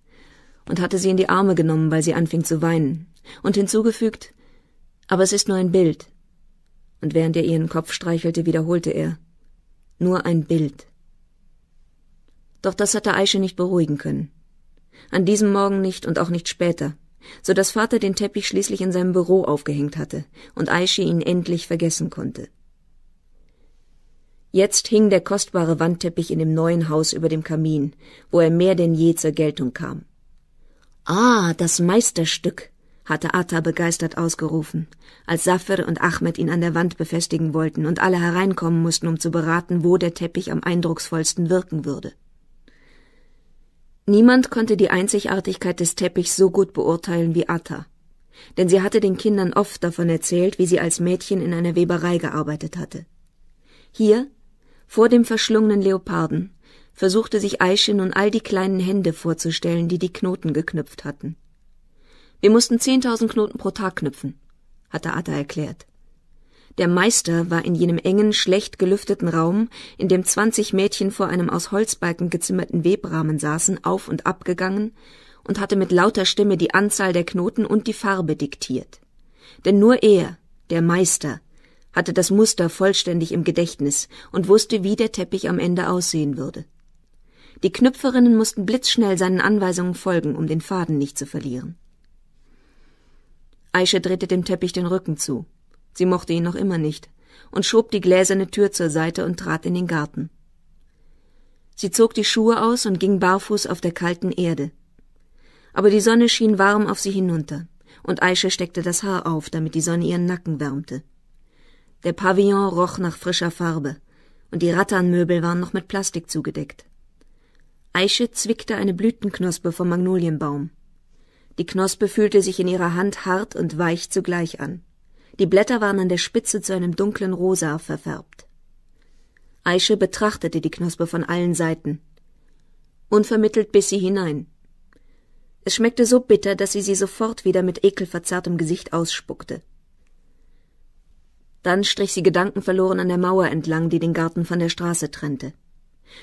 und hatte sie in die Arme genommen, weil sie anfing zu weinen, und hinzugefügt, aber es ist nur ein Bild. Und während er ihren Kopf streichelte, wiederholte er Nur ein Bild. Doch das hatte Aische nicht beruhigen können. An diesem Morgen nicht und auch nicht später, so dass Vater den Teppich schließlich in seinem Büro aufgehängt hatte und Aische ihn endlich vergessen konnte. Jetzt hing der kostbare Wandteppich in dem neuen Haus über dem Kamin, wo er mehr denn je zur Geltung kam. Ah, das Meisterstück, hatte Atta begeistert ausgerufen, als Safir und Ahmed ihn an der Wand befestigen wollten und alle hereinkommen mussten, um zu beraten, wo der Teppich am eindrucksvollsten wirken würde. Niemand konnte die Einzigartigkeit des Teppichs so gut beurteilen wie Atta, denn sie hatte den Kindern oft davon erzählt, wie sie als Mädchen in einer Weberei gearbeitet hatte. Hier, vor dem verschlungenen Leoparden, versuchte sich Aishin nun all die kleinen Hände vorzustellen, die die Knoten geknüpft hatten. Wir mussten 10.000 Knoten pro Tag knüpfen, hatte Atta erklärt. Der Meister war in jenem engen, schlecht gelüfteten Raum, in dem 20 Mädchen vor einem aus Holzbalken gezimmerten Webrahmen saßen, auf und ab gegangen und hatte mit lauter Stimme die Anzahl der Knoten und die Farbe diktiert. Denn nur er, der Meister, hatte das Muster vollständig im Gedächtnis und wusste, wie der Teppich am Ende aussehen würde. Die Knüpferinnen mussten blitzschnell seinen Anweisungen folgen, um den Faden nicht zu verlieren. Aische drehte dem Teppich den Rücken zu. Sie mochte ihn noch immer nicht und schob die gläserne Tür zur Seite und trat in den Garten. Sie zog die Schuhe aus und ging barfuß auf der kalten Erde. Aber die Sonne schien warm auf sie hinunter, und Aische steckte das Haar auf, damit die Sonne ihren Nacken wärmte. Der Pavillon roch nach frischer Farbe, und die Rattanmöbel waren noch mit Plastik zugedeckt. Aische zwickte eine Blütenknospe vom Magnolienbaum. Die Knospe fühlte sich in ihrer Hand hart und weich zugleich an. Die Blätter waren an der Spitze zu einem dunklen Rosa verfärbt. Aische betrachtete die Knospe von allen Seiten. Unvermittelt biss sie hinein. Es schmeckte so bitter, dass sie sie sofort wieder mit ekelverzerrtem Gesicht ausspuckte. Dann strich sie gedankenverloren an der Mauer entlang, die den Garten von der Straße trennte.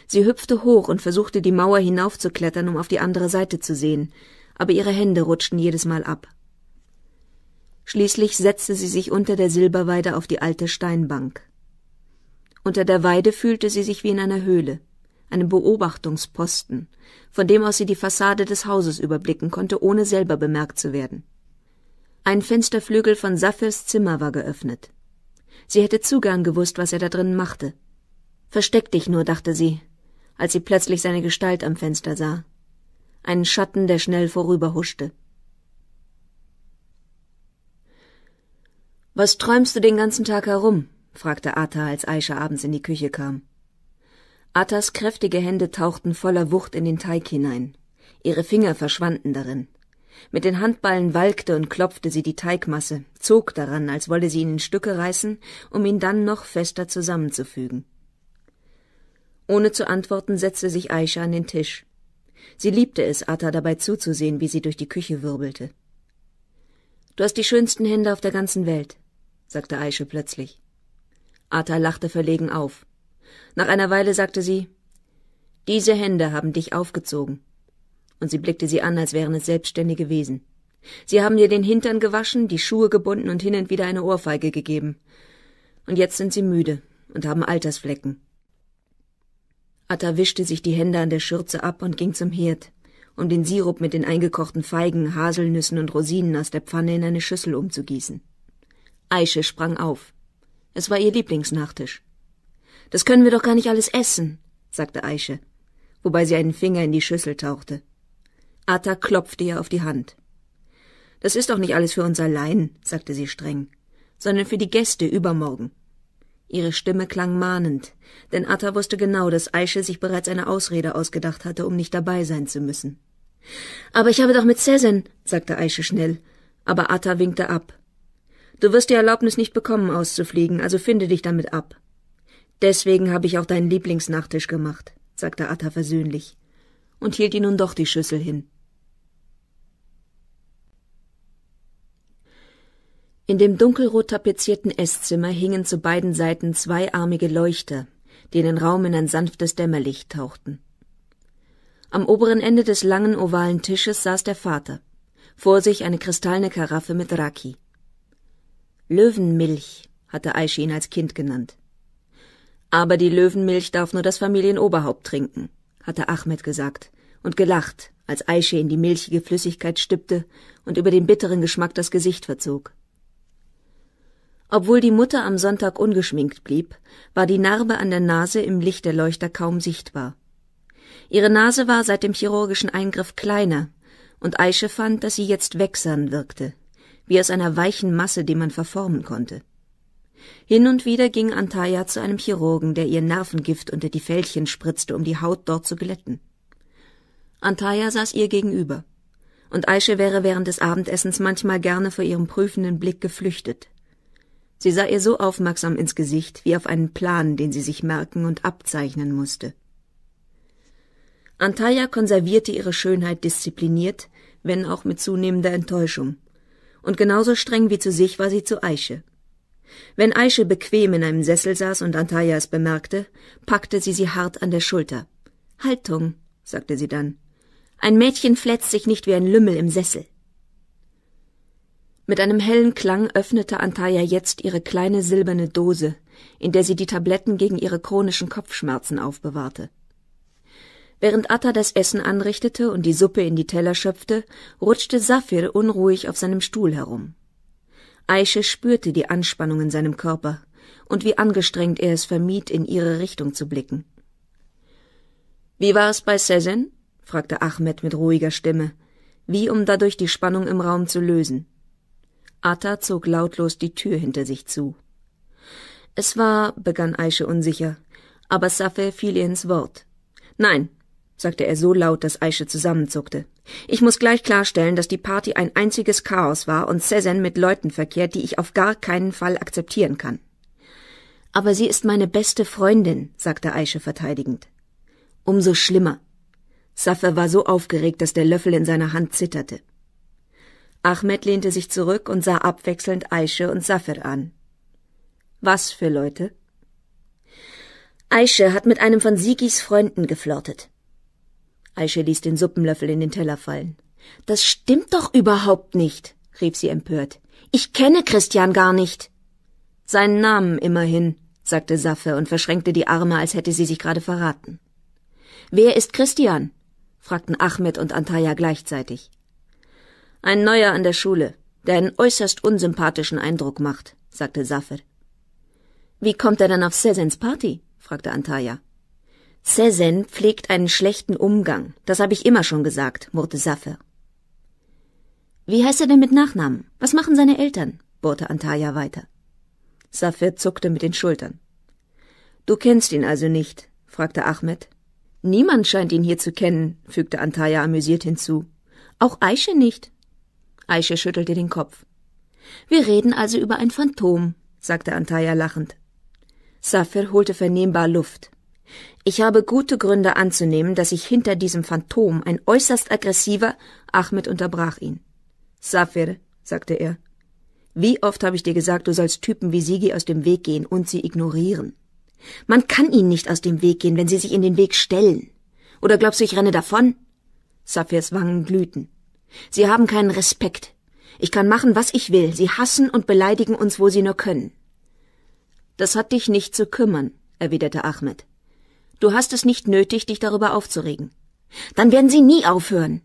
Sie hüpfte hoch und versuchte, die Mauer hinaufzuklettern, um auf die andere Seite zu sehen aber ihre Hände rutschten jedes Mal ab. Schließlich setzte sie sich unter der Silberweide auf die alte Steinbank. Unter der Weide fühlte sie sich wie in einer Höhle, einem Beobachtungsposten, von dem aus sie die Fassade des Hauses überblicken konnte, ohne selber bemerkt zu werden. Ein Fensterflügel von Saphirs Zimmer war geöffnet. Sie hätte zu gern gewusst, was er da drinnen machte. Versteck dich nur, dachte sie, als sie plötzlich seine Gestalt am Fenster sah einen Schatten, der schnell vorüberhuschte. Was träumst du den ganzen Tag herum? fragte Atta, als Aisha abends in die Küche kam. Atas kräftige Hände tauchten voller Wucht in den Teig hinein. Ihre Finger verschwanden darin. Mit den Handballen walkte und klopfte sie die Teigmasse, zog daran, als wolle sie ihn in Stücke reißen, um ihn dann noch fester zusammenzufügen. Ohne zu antworten setzte sich Aisha an den Tisch. Sie liebte es, Atta dabei zuzusehen, wie sie durch die Küche wirbelte. Du hast die schönsten Hände auf der ganzen Welt, sagte Aische plötzlich. Atta lachte verlegen auf. Nach einer Weile sagte sie, diese Hände haben dich aufgezogen. Und sie blickte sie an, als wären es selbstständige Wesen. Sie haben dir den Hintern gewaschen, die Schuhe gebunden und hin und wieder eine Ohrfeige gegeben. Und jetzt sind sie müde und haben Altersflecken Atta wischte sich die Hände an der Schürze ab und ging zum Herd, um den Sirup mit den eingekochten Feigen, Haselnüssen und Rosinen aus der Pfanne in eine Schüssel umzugießen. Aische sprang auf. Es war ihr Lieblingsnachtisch. Das können wir doch gar nicht alles essen, sagte Aische, wobei sie einen Finger in die Schüssel tauchte. Atta klopfte ihr auf die Hand. Das ist doch nicht alles für uns allein, sagte sie streng, sondern für die Gäste übermorgen. Ihre Stimme klang mahnend, denn Atta wusste genau, dass Aische sich bereits eine Ausrede ausgedacht hatte, um nicht dabei sein zu müssen. Aber ich habe doch mit Cezanne, sagte Aische schnell, aber Atta winkte ab. Du wirst die Erlaubnis nicht bekommen, auszufliegen, also finde dich damit ab. Deswegen habe ich auch deinen Lieblingsnachtisch gemacht, sagte Atta versöhnlich und hielt ihr nun doch die Schüssel hin. In dem dunkelrot tapezierten Esszimmer hingen zu beiden Seiten zweiarmige Leuchter, die den Raum in ein sanftes Dämmerlicht tauchten. Am oberen Ende des langen ovalen Tisches saß der Vater, vor sich eine kristallene Karaffe mit Raki. Löwenmilch, hatte Aishi ihn als Kind genannt. Aber die Löwenmilch darf nur das Familienoberhaupt trinken, hatte Ahmed gesagt und gelacht, als Aishi in die milchige Flüssigkeit stippte und über den bitteren Geschmack das Gesicht verzog. Obwohl die Mutter am Sonntag ungeschminkt blieb, war die Narbe an der Nase im Licht der Leuchter kaum sichtbar. Ihre Nase war seit dem chirurgischen Eingriff kleiner, und Aische fand, dass sie jetzt wächsern wirkte, wie aus einer weichen Masse, die man verformen konnte. Hin und wieder ging Antaya zu einem Chirurgen, der ihr Nervengift unter die Fältchen spritzte, um die Haut dort zu glätten. Antaya saß ihr gegenüber, und Aische wäre während des Abendessens manchmal gerne vor ihrem prüfenden Blick geflüchtet. Sie sah ihr so aufmerksam ins Gesicht wie auf einen Plan, den sie sich merken und abzeichnen musste. Antaya konservierte ihre Schönheit diszipliniert, wenn auch mit zunehmender Enttäuschung. Und genauso streng wie zu sich war sie zu Aische. Wenn Aische bequem in einem Sessel saß und Antaya es bemerkte, packte sie sie hart an der Schulter. Haltung, sagte sie dann. Ein Mädchen fletzt sich nicht wie ein Lümmel im Sessel. Mit einem hellen Klang öffnete Antaya jetzt ihre kleine silberne Dose, in der sie die Tabletten gegen ihre chronischen Kopfschmerzen aufbewahrte. Während Atta das Essen anrichtete und die Suppe in die Teller schöpfte, rutschte Safir unruhig auf seinem Stuhl herum. Aische spürte die Anspannung in seinem Körper und wie angestrengt er es vermied, in ihre Richtung zu blicken. Wie war es bei Sezen? fragte Ahmed mit ruhiger Stimme, wie um dadurch die Spannung im Raum zu lösen. Atta zog lautlos die Tür hinter sich zu. Es war, begann Aische unsicher, aber Saffe fiel ihr ins Wort. Nein, sagte er so laut, dass Aische zusammenzuckte. Ich muss gleich klarstellen, dass die Party ein einziges Chaos war und Cezanne mit Leuten verkehrt, die ich auf gar keinen Fall akzeptieren kann. Aber sie ist meine beste Freundin, sagte Aische verteidigend. Umso schlimmer. Saffe war so aufgeregt, dass der Löffel in seiner Hand zitterte. Ahmed lehnte sich zurück und sah abwechselnd Aische und Safir an. Was für Leute? Aische hat mit einem von Sigis Freunden geflirtet. Aische ließ den Suppenlöffel in den Teller fallen. Das stimmt doch überhaupt nicht, rief sie empört. Ich kenne Christian gar nicht. Seinen Namen immerhin, sagte Saffe und verschränkte die Arme, als hätte sie sich gerade verraten. Wer ist Christian? fragten Ahmed und Antaya gleichzeitig. Ein neuer an der Schule, der einen äußerst unsympathischen Eindruck macht, sagte Safir. Wie kommt er dann auf Sezens Party? fragte Antaya. Sezen pflegt einen schlechten Umgang, das habe ich immer schon gesagt, murrte Safir. Wie heißt er denn mit Nachnamen? Was machen seine Eltern? bohrte Antaya weiter. Safir zuckte mit den Schultern. Du kennst ihn also nicht? fragte Ahmed. Niemand scheint ihn hier zu kennen, fügte Antaya amüsiert hinzu. Auch Aisha nicht. Aisha schüttelte den Kopf. Wir reden also über ein Phantom, sagte Antaya lachend. Safir holte vernehmbar Luft. Ich habe gute Gründe anzunehmen, dass sich hinter diesem Phantom ein äußerst aggressiver Ahmed unterbrach ihn. Safir, sagte er, wie oft habe ich dir gesagt, du sollst Typen wie Sigi aus dem Weg gehen und sie ignorieren. Man kann ihnen nicht aus dem Weg gehen, wenn sie sich in den Weg stellen. Oder glaubst du, ich renne davon? Safirs Wangen glühten. Sie haben keinen Respekt. Ich kann machen, was ich will. Sie hassen und beleidigen uns, wo sie nur können. Das hat dich nicht zu kümmern, erwiderte Ahmed. Du hast es nicht nötig, dich darüber aufzuregen. Dann werden sie nie aufhören.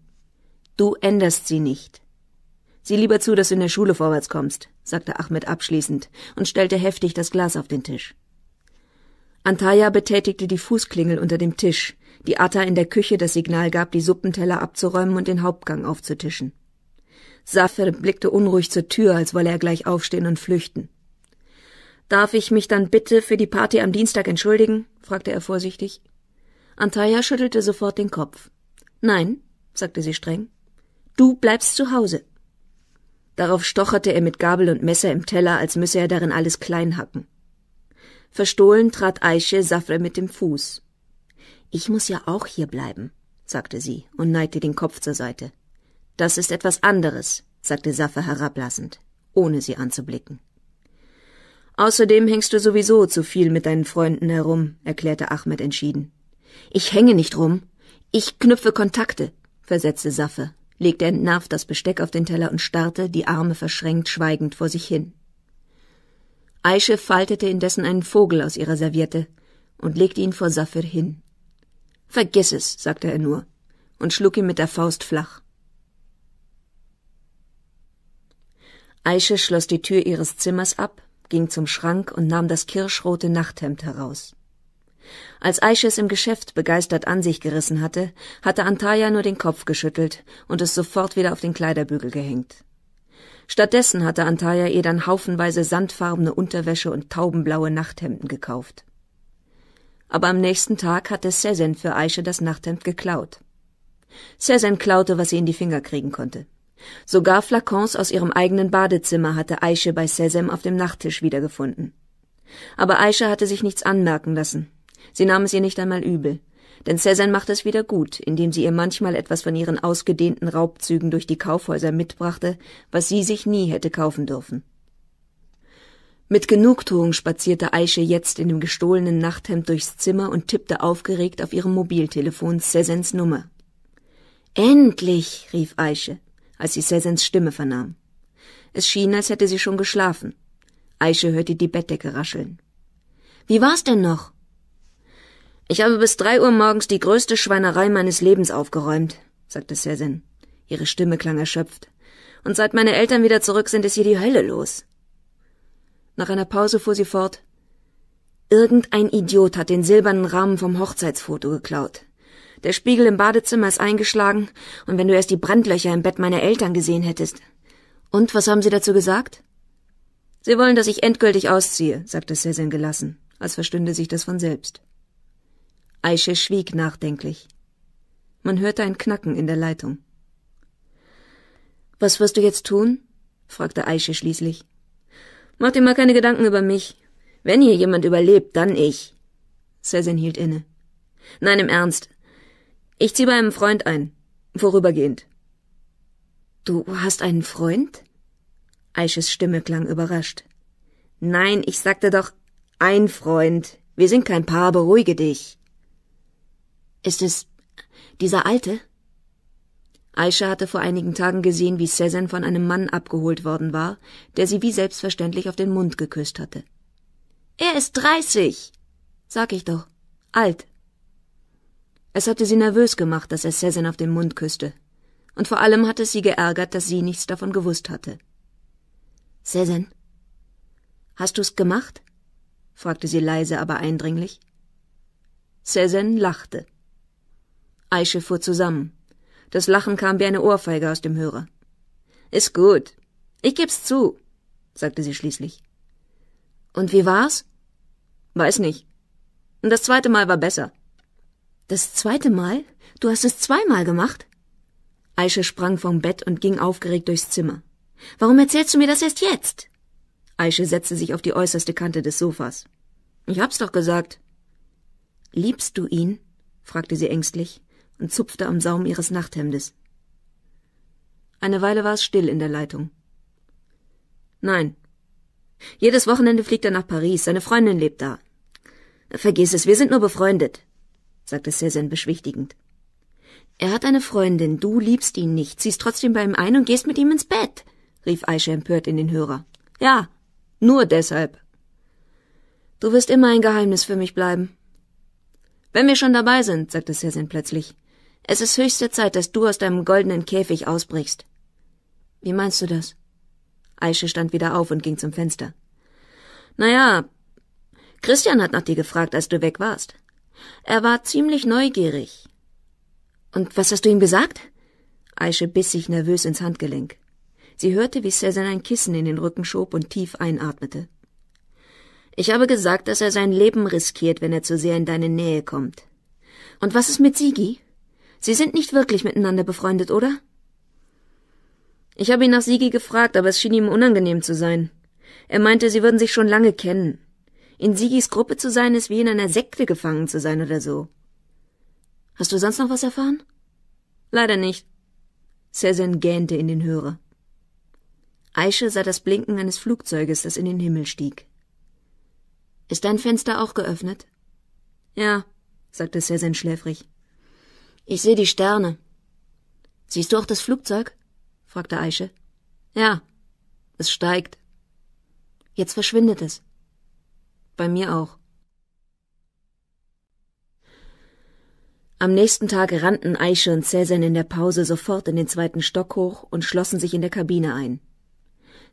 Du änderst sie nicht. Sieh lieber zu, dass du in der Schule vorwärts kommst, sagte Ahmed abschließend und stellte heftig das Glas auf den Tisch. Antaya betätigte die Fußklingel unter dem Tisch, die Atta in der Küche das Signal gab, die Suppenteller abzuräumen und den Hauptgang aufzutischen. Safir blickte unruhig zur Tür, als wolle er gleich aufstehen und flüchten. Darf ich mich dann bitte für die Party am Dienstag entschuldigen? fragte er vorsichtig. Antaya schüttelte sofort den Kopf. Nein, sagte sie streng. Du bleibst zu Hause. Darauf stocherte er mit Gabel und Messer im Teller, als müsse er darin alles klein hacken. Verstohlen trat Aische Safre mit dem Fuß. Ich muss ja auch hier bleiben, sagte sie und neigte den Kopf zur Seite. Das ist etwas anderes, sagte Saffe herablassend, ohne sie anzublicken. Außerdem hängst du sowieso zu viel mit deinen Freunden herum, erklärte Ahmed entschieden. Ich hänge nicht rum. Ich knüpfe Kontakte, versetzte Saffe, legte entnervt das Besteck auf den Teller und starrte, die Arme verschränkt, schweigend vor sich hin. Aische faltete indessen einen Vogel aus ihrer Serviette und legte ihn vor Saphir hin. Vergiss es, sagte er nur und schlug ihm mit der Faust flach. Aische schloss die Tür ihres Zimmers ab, ging zum Schrank und nahm das kirschrote Nachthemd heraus. Als Aische es im Geschäft begeistert an sich gerissen hatte, hatte Antaya nur den Kopf geschüttelt und es sofort wieder auf den Kleiderbügel gehängt. Stattdessen hatte Antaya ihr dann haufenweise sandfarbene Unterwäsche und taubenblaue Nachthemden gekauft aber am nächsten Tag hatte Sezen für Aisha das Nachthemd geklaut. Sezen klaute, was sie in die Finger kriegen konnte. Sogar Flakons aus ihrem eigenen Badezimmer hatte Aisha bei Sesem auf dem Nachttisch wiedergefunden. Aber Aisha hatte sich nichts anmerken lassen. Sie nahm es ihr nicht einmal übel. Denn Sezen machte es wieder gut, indem sie ihr manchmal etwas von ihren ausgedehnten Raubzügen durch die Kaufhäuser mitbrachte, was sie sich nie hätte kaufen dürfen. Mit Genugtuung spazierte Aische jetzt in dem gestohlenen Nachthemd durchs Zimmer und tippte aufgeregt auf ihrem Mobiltelefon Sezens Nummer. Endlich, rief Aische, als sie Sezens Stimme vernahm. Es schien, als hätte sie schon geschlafen. Aische hörte die Bettdecke rascheln. Wie war's denn noch? Ich habe bis drei Uhr morgens die größte Schweinerei meines Lebens aufgeräumt, sagte Sezen. Ihre Stimme klang erschöpft. Und seit meine Eltern wieder zurück sind, ist hier die Hölle los. Nach einer Pause fuhr sie fort. Irgendein Idiot hat den silbernen Rahmen vom Hochzeitsfoto geklaut. Der Spiegel im Badezimmer ist eingeschlagen, und wenn du erst die Brandlöcher im Bett meiner Eltern gesehen hättest. Und was haben sie dazu gesagt? Sie wollen, dass ich endgültig ausziehe, sagte Cezanne gelassen, als verstünde sich das von selbst. Aische schwieg nachdenklich. Man hörte ein Knacken in der Leitung. Was wirst du jetzt tun? fragte Aische schließlich. Mach dir mal keine Gedanken über mich. Wenn hier jemand überlebt, dann ich. Cezanne hielt inne. Nein, im Ernst. Ich zieh bei einem Freund ein. Vorübergehend. Du hast einen Freund? Eiches Stimme klang überrascht. Nein, ich sagte doch ein Freund. Wir sind kein Paar, beruhige dich. Ist es dieser Alte? Aisha hatte vor einigen Tagen gesehen, wie Sezen von einem Mann abgeholt worden war, der sie wie selbstverständlich auf den Mund geküsst hatte. Er ist dreißig. Sag ich doch. Alt. Es hatte sie nervös gemacht, dass er Sezen auf den Mund küsste. Und vor allem hatte es sie geärgert, dass sie nichts davon gewusst hatte. Sezen, hast du's gemacht? fragte sie leise, aber eindringlich. Sezen lachte. Aisha fuhr zusammen. Das Lachen kam wie eine Ohrfeige aus dem Hörer. Ist gut. Ich geb's zu, sagte sie schließlich. Und wie war's? Weiß nicht. Und das zweite Mal war besser. Das zweite Mal? Du hast es zweimal gemacht? Aische sprang vom Bett und ging aufgeregt durchs Zimmer. Warum erzählst du mir das erst jetzt? Aische setzte sich auf die äußerste Kante des Sofas. Ich hab's doch gesagt. Liebst du ihn? fragte sie ängstlich und zupfte am Saum ihres Nachthemdes. Eine Weile war es still in der Leitung. Nein. Jedes Wochenende fliegt er nach Paris, seine Freundin lebt da. Vergiss es, wir sind nur befreundet, sagte Cézanne beschwichtigend. Er hat eine Freundin, du liebst ihn nicht, ziehst trotzdem bei ihm ein und gehst mit ihm ins Bett, rief Aisha empört in den Hörer. Ja, nur deshalb. Du wirst immer ein Geheimnis für mich bleiben. Wenn wir schon dabei sind, sagte Cézanne plötzlich, es ist höchste Zeit, dass du aus deinem goldenen Käfig ausbrichst. Wie meinst du das? Aische stand wieder auf und ging zum Fenster. Naja, Christian hat nach dir gefragt, als du weg warst. Er war ziemlich neugierig. Und was hast du ihm gesagt? Aische biss sich nervös ins Handgelenk. Sie hörte, wie Cezanne ein Kissen in den Rücken schob und tief einatmete. Ich habe gesagt, dass er sein Leben riskiert, wenn er zu sehr in deine Nähe kommt. Und was ist mit Sigi? Sie sind nicht wirklich miteinander befreundet, oder? Ich habe ihn nach Sigi gefragt, aber es schien ihm unangenehm zu sein. Er meinte, sie würden sich schon lange kennen. In Sigis Gruppe zu sein, ist wie in einer Sekte gefangen zu sein oder so. Hast du sonst noch was erfahren? Leider nicht. Cezanne gähnte in den Hörer. Aische sah das Blinken eines Flugzeuges, das in den Himmel stieg. Ist dein Fenster auch geöffnet? Ja, sagte Cezanne schläfrig. Ich sehe die Sterne. Siehst du auch das Flugzeug? fragte Eiche. Ja, es steigt. Jetzt verschwindet es. Bei mir auch. Am nächsten Tag rannten Eiche und Cäsar in der Pause sofort in den zweiten Stock hoch und schlossen sich in der Kabine ein.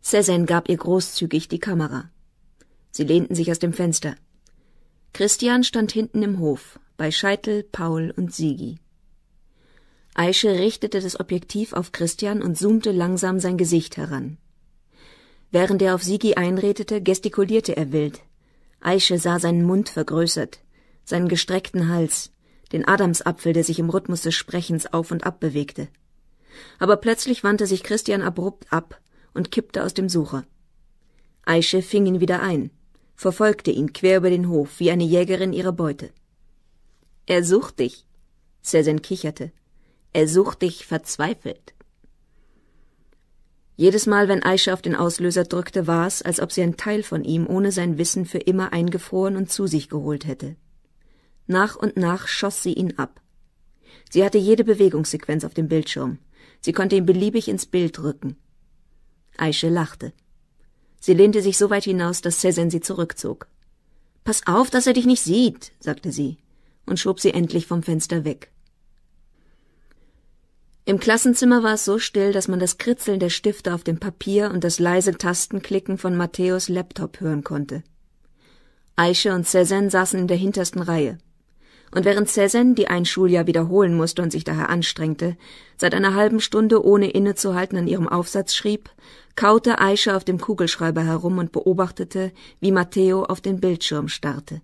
Cäsar gab ihr großzügig die Kamera. Sie lehnten sich aus dem Fenster. Christian stand hinten im Hof, bei Scheitel, Paul und Sigi. Aische richtete das Objektiv auf Christian und zoomte langsam sein Gesicht heran. Während er auf Sigi einredete, gestikulierte er wild. Aische sah seinen Mund vergrößert, seinen gestreckten Hals, den Adamsapfel, der sich im Rhythmus des Sprechens auf und ab bewegte. Aber plötzlich wandte sich Christian abrupt ab und kippte aus dem Sucher. Aische fing ihn wieder ein, verfolgte ihn quer über den Hof wie eine Jägerin ihre Beute. Er sucht dich. Sezen kicherte. Er sucht dich verzweifelt. Jedes Mal, wenn Aisha auf den Auslöser drückte, war es, als ob sie einen Teil von ihm ohne sein Wissen für immer eingefroren und zu sich geholt hätte. Nach und nach schoss sie ihn ab. Sie hatte jede Bewegungssequenz auf dem Bildschirm. Sie konnte ihn beliebig ins Bild rücken. Aische lachte. Sie lehnte sich so weit hinaus, dass Sezen sie zurückzog. Pass auf, dass er dich nicht sieht, sagte sie und schob sie endlich vom Fenster weg. Im Klassenzimmer war es so still, dass man das Kritzeln der Stifte auf dem Papier und das leise Tastenklicken von Matthäus Laptop hören konnte. Aisha und Cézanne saßen in der hintersten Reihe. Und während Cézanne die ein Schuljahr wiederholen musste und sich daher anstrengte, seit einer halben Stunde ohne innezuhalten an ihrem Aufsatz schrieb, kaute Aisha auf dem Kugelschreiber herum und beobachtete, wie Matteo auf den Bildschirm starrte.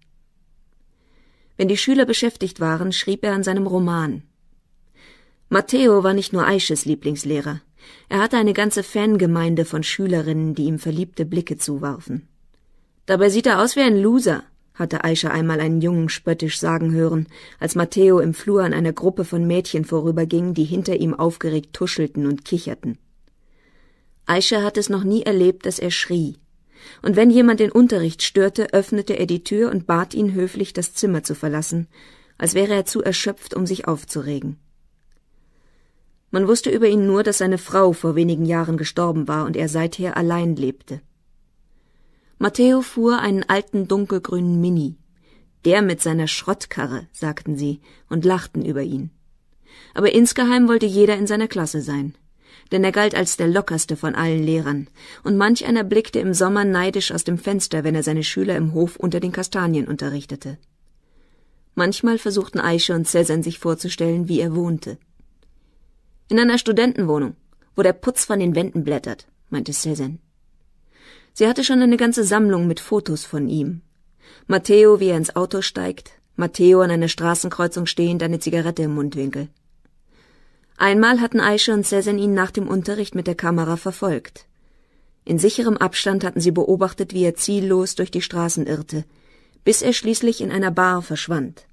Wenn die Schüler beschäftigt waren, schrieb er an seinem Roman – Matteo war nicht nur Aisches Lieblingslehrer. Er hatte eine ganze Fangemeinde von Schülerinnen, die ihm verliebte Blicke zuwarfen. Dabei sieht er aus wie ein Loser, hatte Aisha einmal einen Jungen spöttisch sagen hören, als Matteo im Flur an einer Gruppe von Mädchen vorüberging, die hinter ihm aufgeregt tuschelten und kicherten. Aisha hat es noch nie erlebt, dass er schrie. Und wenn jemand den Unterricht störte, öffnete er die Tür und bat ihn höflich, das Zimmer zu verlassen, als wäre er zu erschöpft, um sich aufzuregen. Man wusste über ihn nur, dass seine Frau vor wenigen Jahren gestorben war und er seither allein lebte. Matteo fuhr einen alten dunkelgrünen Mini. Der mit seiner Schrottkarre, sagten sie und lachten über ihn. Aber insgeheim wollte jeder in seiner Klasse sein. Denn er galt als der lockerste von allen Lehrern, und manch einer blickte im Sommer neidisch aus dem Fenster, wenn er seine Schüler im Hof unter den Kastanien unterrichtete. Manchmal versuchten Aische und Cezanne sich vorzustellen, wie er wohnte. In einer Studentenwohnung, wo der Putz von den Wänden blättert, meinte Cezanne. Sie hatte schon eine ganze Sammlung mit Fotos von ihm. Matteo, wie er ins Auto steigt, Matteo an einer Straßenkreuzung stehend, eine Zigarette im Mundwinkel. Einmal hatten Aisha und Cezanne ihn nach dem Unterricht mit der Kamera verfolgt. In sicherem Abstand hatten sie beobachtet, wie er ziellos durch die Straßen irrte, bis er schließlich in einer Bar verschwand.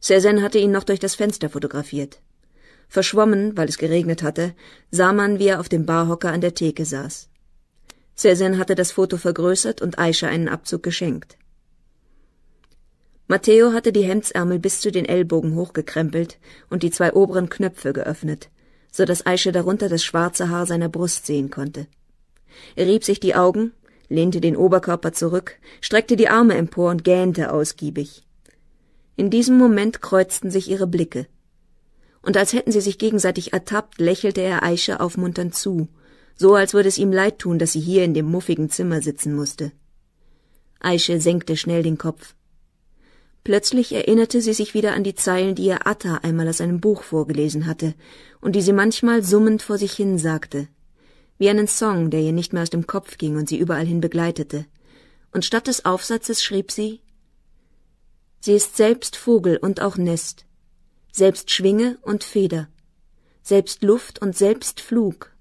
Cezanne hatte ihn noch durch das Fenster fotografiert. Verschwommen, weil es geregnet hatte, sah man, wie er auf dem Barhocker an der Theke saß. Sezen hatte das Foto vergrößert und Aisha einen Abzug geschenkt. Matteo hatte die Hemdsärmel bis zu den Ellbogen hochgekrempelt und die zwei oberen Knöpfe geöffnet, so dass Aisha darunter das schwarze Haar seiner Brust sehen konnte. Er rieb sich die Augen, lehnte den Oberkörper zurück, streckte die Arme empor und gähnte ausgiebig. In diesem Moment kreuzten sich ihre Blicke und als hätten sie sich gegenseitig ertappt, lächelte er Aisha aufmunternd zu, so als würde es ihm leid tun, dass sie hier in dem muffigen Zimmer sitzen musste. Aisha senkte schnell den Kopf. Plötzlich erinnerte sie sich wieder an die Zeilen, die ihr Atta einmal aus einem Buch vorgelesen hatte und die sie manchmal summend vor sich hin sagte, wie einen Song, der ihr nicht mehr aus dem Kopf ging und sie überall hin begleitete. Und statt des Aufsatzes schrieb sie Sie ist selbst Vogel und auch Nest, selbst Schwinge und Feder, selbst Luft und selbst Flug,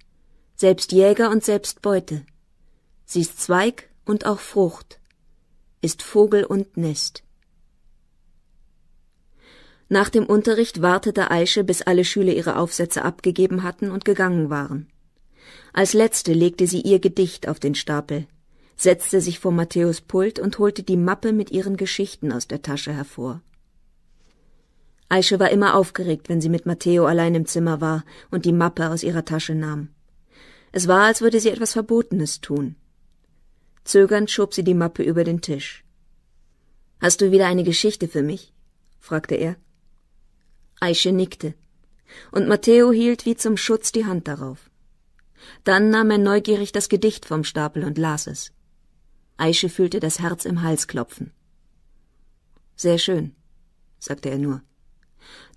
selbst Jäger und selbst Beute. Sie ist Zweig und auch Frucht, ist Vogel und Nest. Nach dem Unterricht wartete Aische, bis alle Schüler ihre Aufsätze abgegeben hatten und gegangen waren. Als letzte legte sie ihr Gedicht auf den Stapel, setzte sich vor Matthäus Pult und holte die Mappe mit ihren Geschichten aus der Tasche hervor. Aische war immer aufgeregt, wenn sie mit Matteo allein im Zimmer war und die Mappe aus ihrer Tasche nahm. Es war, als würde sie etwas Verbotenes tun. Zögernd schob sie die Mappe über den Tisch. Hast du wieder eine Geschichte für mich? fragte er. Aische nickte, und Matteo hielt wie zum Schutz die Hand darauf. Dann nahm er neugierig das Gedicht vom Stapel und las es. Aische fühlte das Herz im Hals klopfen. Sehr schön, sagte er nur.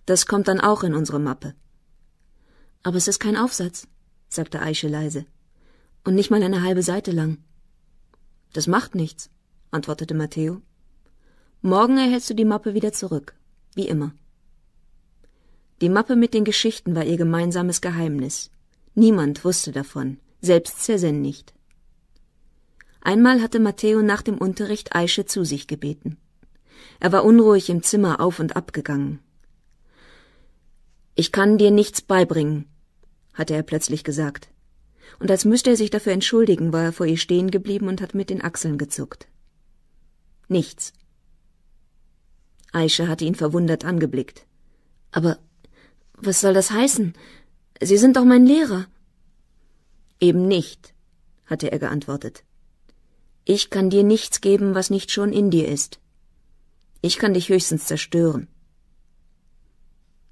Das kommt dann auch in unsere Mappe. Aber es ist kein Aufsatz, sagte Eiche leise. Und nicht mal eine halbe Seite lang. Das macht nichts, antwortete Matteo. Morgen erhältst du die Mappe wieder zurück, wie immer. Die Mappe mit den Geschichten war ihr gemeinsames Geheimnis. Niemand wusste davon, selbst Cersen nicht. Einmal hatte Matteo nach dem Unterricht Aische zu sich gebeten. Er war unruhig im Zimmer auf und ab gegangen. Ich kann dir nichts beibringen, hatte er plötzlich gesagt. Und als müsste er sich dafür entschuldigen, war er vor ihr stehen geblieben und hat mit den Achseln gezuckt. Nichts. Aisha hatte ihn verwundert angeblickt. Aber was soll das heißen? Sie sind doch mein Lehrer. Eben nicht, hatte er geantwortet. Ich kann dir nichts geben, was nicht schon in dir ist. Ich kann dich höchstens zerstören.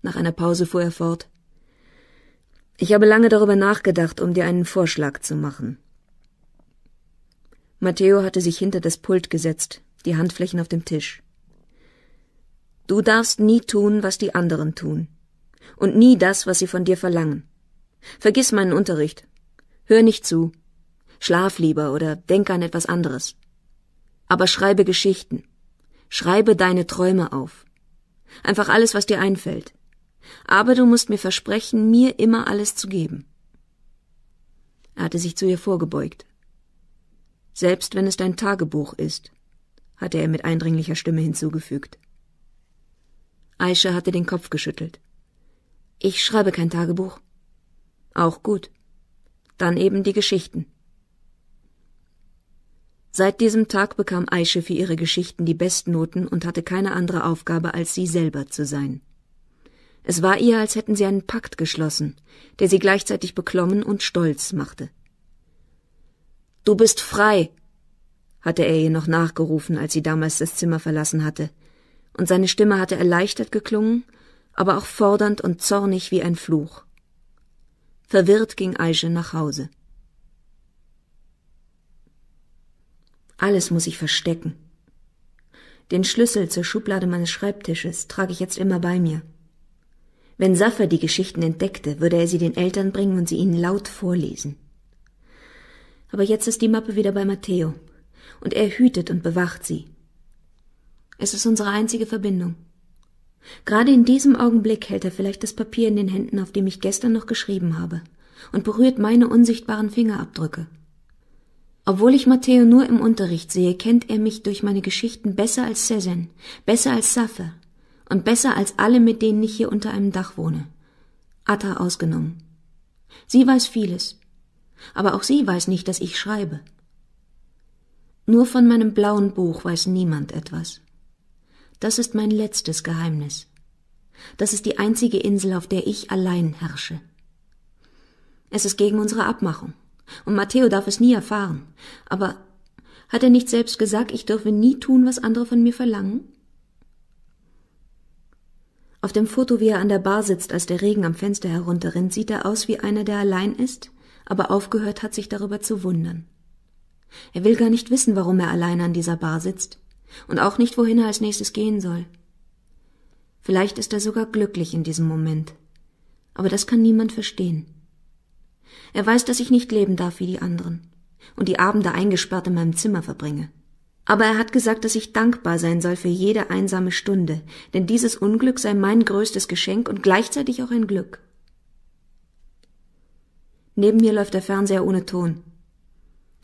Nach einer Pause fuhr er fort. Ich habe lange darüber nachgedacht, um dir einen Vorschlag zu machen. Matteo hatte sich hinter das Pult gesetzt, die Handflächen auf dem Tisch. Du darfst nie tun, was die anderen tun, und nie das, was sie von dir verlangen. Vergiss meinen Unterricht. Hör nicht zu. Schlaf lieber oder denk an etwas anderes. Aber schreibe Geschichten. Schreibe deine Träume auf. Einfach alles, was dir einfällt aber du musst mir versprechen, mir immer alles zu geben. Er hatte sich zu ihr vorgebeugt. Selbst wenn es dein Tagebuch ist, hatte er mit eindringlicher Stimme hinzugefügt. Aisha hatte den Kopf geschüttelt. Ich schreibe kein Tagebuch. Auch gut. Dann eben die Geschichten. Seit diesem Tag bekam Aische für ihre Geschichten die Bestnoten und hatte keine andere Aufgabe, als sie selber zu sein. Es war ihr, als hätten sie einen Pakt geschlossen, der sie gleichzeitig beklommen und stolz machte. Du bist frei, hatte er ihr noch nachgerufen, als sie damals das Zimmer verlassen hatte, und seine Stimme hatte erleichtert geklungen, aber auch fordernd und zornig wie ein Fluch. Verwirrt ging Aische nach Hause. Alles muss ich verstecken. Den Schlüssel zur Schublade meines Schreibtisches trage ich jetzt immer bei mir. Wenn Saffer die Geschichten entdeckte, würde er sie den Eltern bringen und sie ihnen laut vorlesen. Aber jetzt ist die Mappe wieder bei Matteo, und er hütet und bewacht sie. Es ist unsere einzige Verbindung. Gerade in diesem Augenblick hält er vielleicht das Papier in den Händen, auf dem ich gestern noch geschrieben habe, und berührt meine unsichtbaren Fingerabdrücke. Obwohl ich Matteo nur im Unterricht sehe, kennt er mich durch meine Geschichten besser als Cezanne, besser als Saffer, und besser als alle, mit denen ich hier unter einem Dach wohne. Atta ausgenommen. Sie weiß vieles, aber auch sie weiß nicht, dass ich schreibe. Nur von meinem blauen Buch weiß niemand etwas. Das ist mein letztes Geheimnis. Das ist die einzige Insel, auf der ich allein herrsche. Es ist gegen unsere Abmachung, und Matteo darf es nie erfahren. Aber hat er nicht selbst gesagt, ich dürfe nie tun, was andere von mir verlangen? Auf dem Foto, wie er an der Bar sitzt, als der Regen am Fenster herunterrinnt, sieht er aus wie einer, der allein ist, aber aufgehört hat, sich darüber zu wundern. Er will gar nicht wissen, warum er allein an dieser Bar sitzt und auch nicht, wohin er als nächstes gehen soll. Vielleicht ist er sogar glücklich in diesem Moment, aber das kann niemand verstehen. Er weiß, dass ich nicht leben darf wie die anderen und die Abende eingesperrt in meinem Zimmer verbringe. Aber er hat gesagt, dass ich dankbar sein soll für jede einsame Stunde, denn dieses Unglück sei mein größtes Geschenk und gleichzeitig auch ein Glück. Neben mir läuft der Fernseher ohne Ton.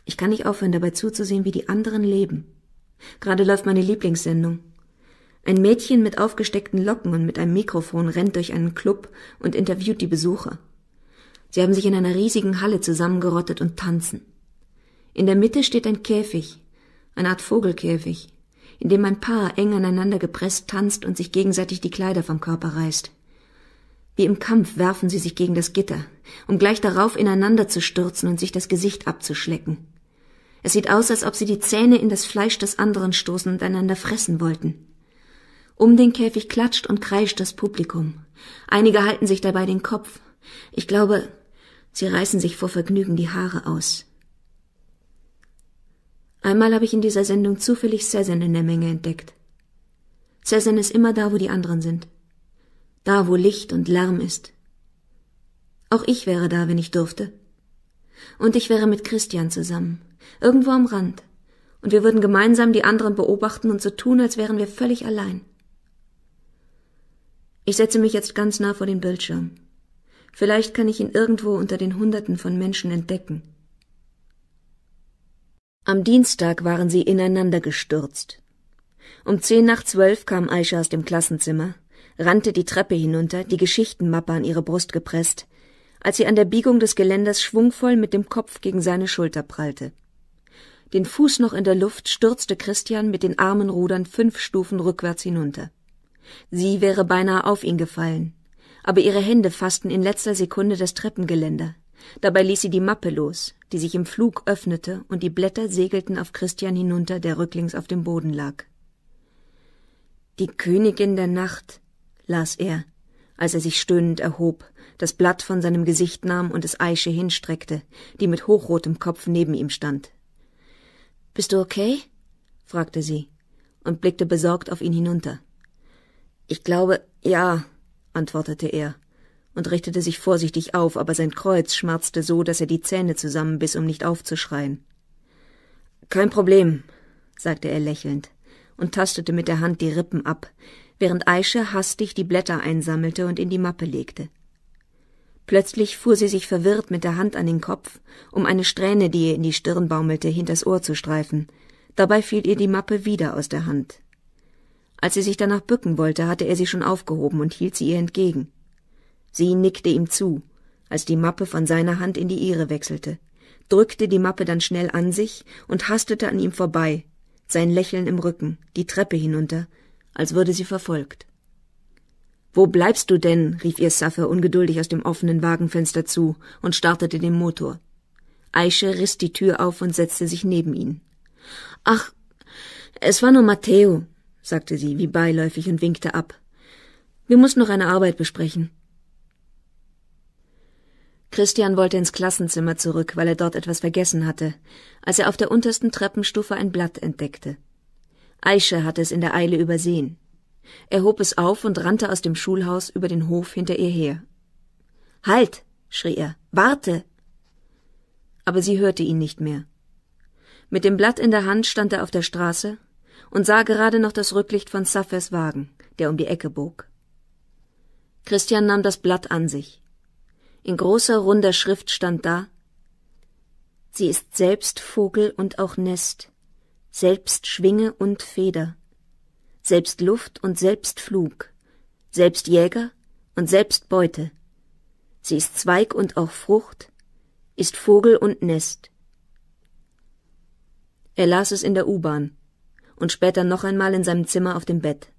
Ich kann nicht aufhören, dabei zuzusehen, wie die anderen leben. Gerade läuft meine Lieblingssendung. Ein Mädchen mit aufgesteckten Locken und mit einem Mikrofon rennt durch einen Club und interviewt die Besucher. Sie haben sich in einer riesigen Halle zusammengerottet und tanzen. In der Mitte steht ein Käfig, eine Art Vogelkäfig, in dem ein Paar eng aneinander gepresst tanzt und sich gegenseitig die Kleider vom Körper reißt. Wie im Kampf werfen sie sich gegen das Gitter, um gleich darauf ineinander zu stürzen und sich das Gesicht abzuschlecken. Es sieht aus, als ob sie die Zähne in das Fleisch des anderen stoßen und einander fressen wollten. Um den Käfig klatscht und kreischt das Publikum. Einige halten sich dabei den Kopf. Ich glaube, sie reißen sich vor Vergnügen die Haare aus. Einmal habe ich in dieser Sendung zufällig Cezanne in der Menge entdeckt. Cezanne ist immer da, wo die anderen sind. Da, wo Licht und Lärm ist. Auch ich wäre da, wenn ich durfte. Und ich wäre mit Christian zusammen, irgendwo am Rand, und wir würden gemeinsam die anderen beobachten und so tun, als wären wir völlig allein. Ich setze mich jetzt ganz nah vor den Bildschirm. Vielleicht kann ich ihn irgendwo unter den Hunderten von Menschen entdecken. Am Dienstag waren sie ineinander gestürzt. Um zehn nach zwölf kam Aisha aus dem Klassenzimmer, rannte die Treppe hinunter, die Geschichtenmappe an ihre Brust gepresst, als sie an der Biegung des Geländers schwungvoll mit dem Kopf gegen seine Schulter prallte. Den Fuß noch in der Luft stürzte Christian mit den armen Rudern fünf Stufen rückwärts hinunter. Sie wäre beinahe auf ihn gefallen, aber ihre Hände fassten in letzter Sekunde das Treppengeländer. Dabei ließ sie die Mappe los, die sich im Flug öffnete, und die Blätter segelten auf Christian hinunter, der rücklings auf dem Boden lag. Die Königin der Nacht, las er, als er sich stöhnend erhob, das Blatt von seinem Gesicht nahm und es Aische hinstreckte, die mit hochrotem Kopf neben ihm stand. Bist du okay? fragte sie und blickte besorgt auf ihn hinunter. Ich glaube, ja, antwortete er und richtete sich vorsichtig auf, aber sein Kreuz schmerzte so, dass er die Zähne zusammenbiss, um nicht aufzuschreien. Kein Problem, sagte er lächelnd und tastete mit der Hand die Rippen ab, während Aische hastig die Blätter einsammelte und in die Mappe legte. Plötzlich fuhr sie sich verwirrt mit der Hand an den Kopf, um eine Strähne, die ihr in die Stirn baumelte, hinters Ohr zu streifen. Dabei fiel ihr die Mappe wieder aus der Hand. Als sie sich danach bücken wollte, hatte er sie schon aufgehoben und hielt sie ihr entgegen. Sie nickte ihm zu, als die Mappe von seiner Hand in die ihre wechselte, drückte die Mappe dann schnell an sich und hastete an ihm vorbei, sein Lächeln im Rücken, die Treppe hinunter, als würde sie verfolgt. Wo bleibst du denn? rief ihr Saffer ungeduldig aus dem offenen Wagenfenster zu und startete den Motor. Aische riss die Tür auf und setzte sich neben ihn. Ach, es war nur Matteo, sagte sie, wie beiläufig und winkte ab. Wir mussten noch eine Arbeit besprechen. Christian wollte ins Klassenzimmer zurück, weil er dort etwas vergessen hatte, als er auf der untersten Treppenstufe ein Blatt entdeckte. Aische hatte es in der Eile übersehen. Er hob es auf und rannte aus dem Schulhaus über den Hof hinter ihr her. Halt! schrie er. Warte! Aber sie hörte ihn nicht mehr. Mit dem Blatt in der Hand stand er auf der Straße und sah gerade noch das Rücklicht von Safers Wagen, der um die Ecke bog. Christian nahm das Blatt an sich. In großer runder Schrift stand da Sie ist selbst Vogel und auch Nest, selbst Schwinge und Feder, selbst Luft und selbst Flug, selbst Jäger und selbst Beute. Sie ist Zweig und auch Frucht, ist Vogel und Nest. Er las es in der U-Bahn und später noch einmal in seinem Zimmer auf dem Bett.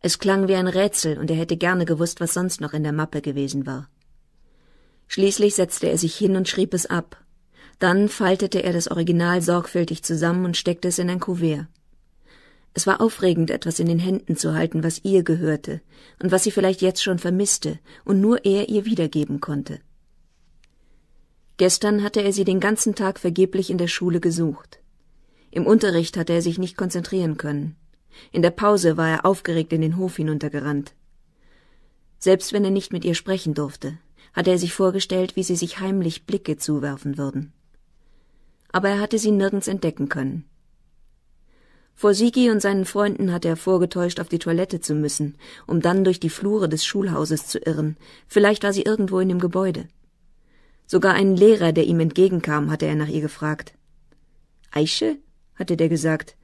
Es klang wie ein Rätsel, und er hätte gerne gewusst, was sonst noch in der Mappe gewesen war. Schließlich setzte er sich hin und schrieb es ab. Dann faltete er das Original sorgfältig zusammen und steckte es in ein Kuvert. Es war aufregend, etwas in den Händen zu halten, was ihr gehörte und was sie vielleicht jetzt schon vermisste und nur er ihr wiedergeben konnte. Gestern hatte er sie den ganzen Tag vergeblich in der Schule gesucht. Im Unterricht hatte er sich nicht konzentrieren können. In der Pause war er aufgeregt in den Hof hinuntergerannt. Selbst wenn er nicht mit ihr sprechen durfte, hatte er sich vorgestellt, wie sie sich heimlich Blicke zuwerfen würden. Aber er hatte sie nirgends entdecken können. Vor Sigi und seinen Freunden hatte er vorgetäuscht, auf die Toilette zu müssen, um dann durch die Flure des Schulhauses zu irren. Vielleicht war sie irgendwo in dem Gebäude. Sogar einen Lehrer, der ihm entgegenkam, hatte er nach ihr gefragt. Eiche? hatte der gesagt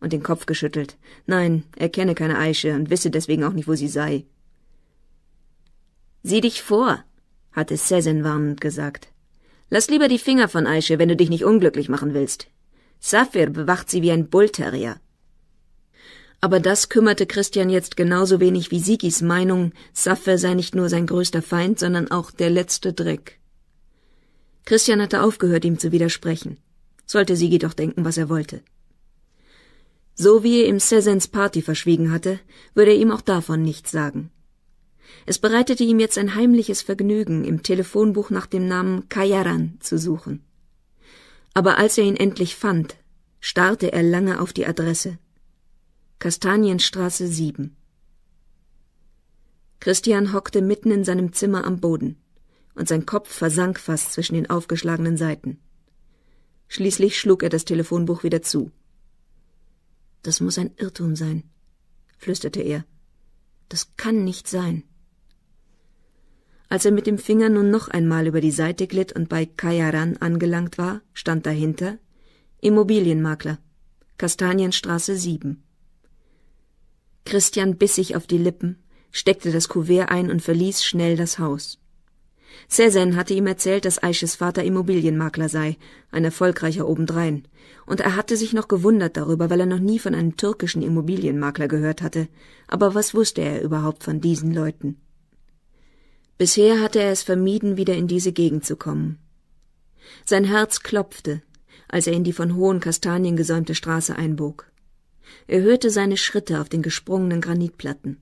und den Kopf geschüttelt. Nein, er kenne keine Eiche und wisse deswegen auch nicht, wo sie sei. Sieh dich vor, hatte Sezen warnend gesagt. Lass lieber die Finger von Aische, wenn du dich nicht unglücklich machen willst. Safir bewacht sie wie ein Bullterrier. Aber das kümmerte Christian jetzt genauso wenig wie Sigis Meinung, Safir sei nicht nur sein größter Feind, sondern auch der letzte Dreck. Christian hatte aufgehört, ihm zu widersprechen. Sollte Sigi doch denken, was er wollte. So wie er ihm Sezens Party verschwiegen hatte, würde er ihm auch davon nichts sagen. Es bereitete ihm jetzt ein heimliches Vergnügen, im Telefonbuch nach dem Namen Kayaran zu suchen. Aber als er ihn endlich fand, starrte er lange auf die Adresse. Kastanienstraße 7. Christian hockte mitten in seinem Zimmer am Boden, und sein Kopf versank fast zwischen den aufgeschlagenen Seiten. Schließlich schlug er das Telefonbuch wieder zu. Das muss ein Irrtum sein, flüsterte er. Das kann nicht sein. Als er mit dem Finger nun noch einmal über die Seite glitt und bei Kayaran angelangt war, stand dahinter Immobilienmakler, Kastanienstraße 7. Christian biss sich auf die Lippen, steckte das Kuvert ein und verließ schnell das Haus. Sezen hatte ihm erzählt, dass Aisches Vater Immobilienmakler sei, ein erfolgreicher obendrein, und er hatte sich noch gewundert darüber, weil er noch nie von einem türkischen Immobilienmakler gehört hatte, aber was wusste er überhaupt von diesen Leuten? Bisher hatte er es vermieden, wieder in diese Gegend zu kommen. Sein Herz klopfte, als er in die von hohen Kastanien gesäumte Straße einbog. Er hörte seine Schritte auf den gesprungenen Granitplatten.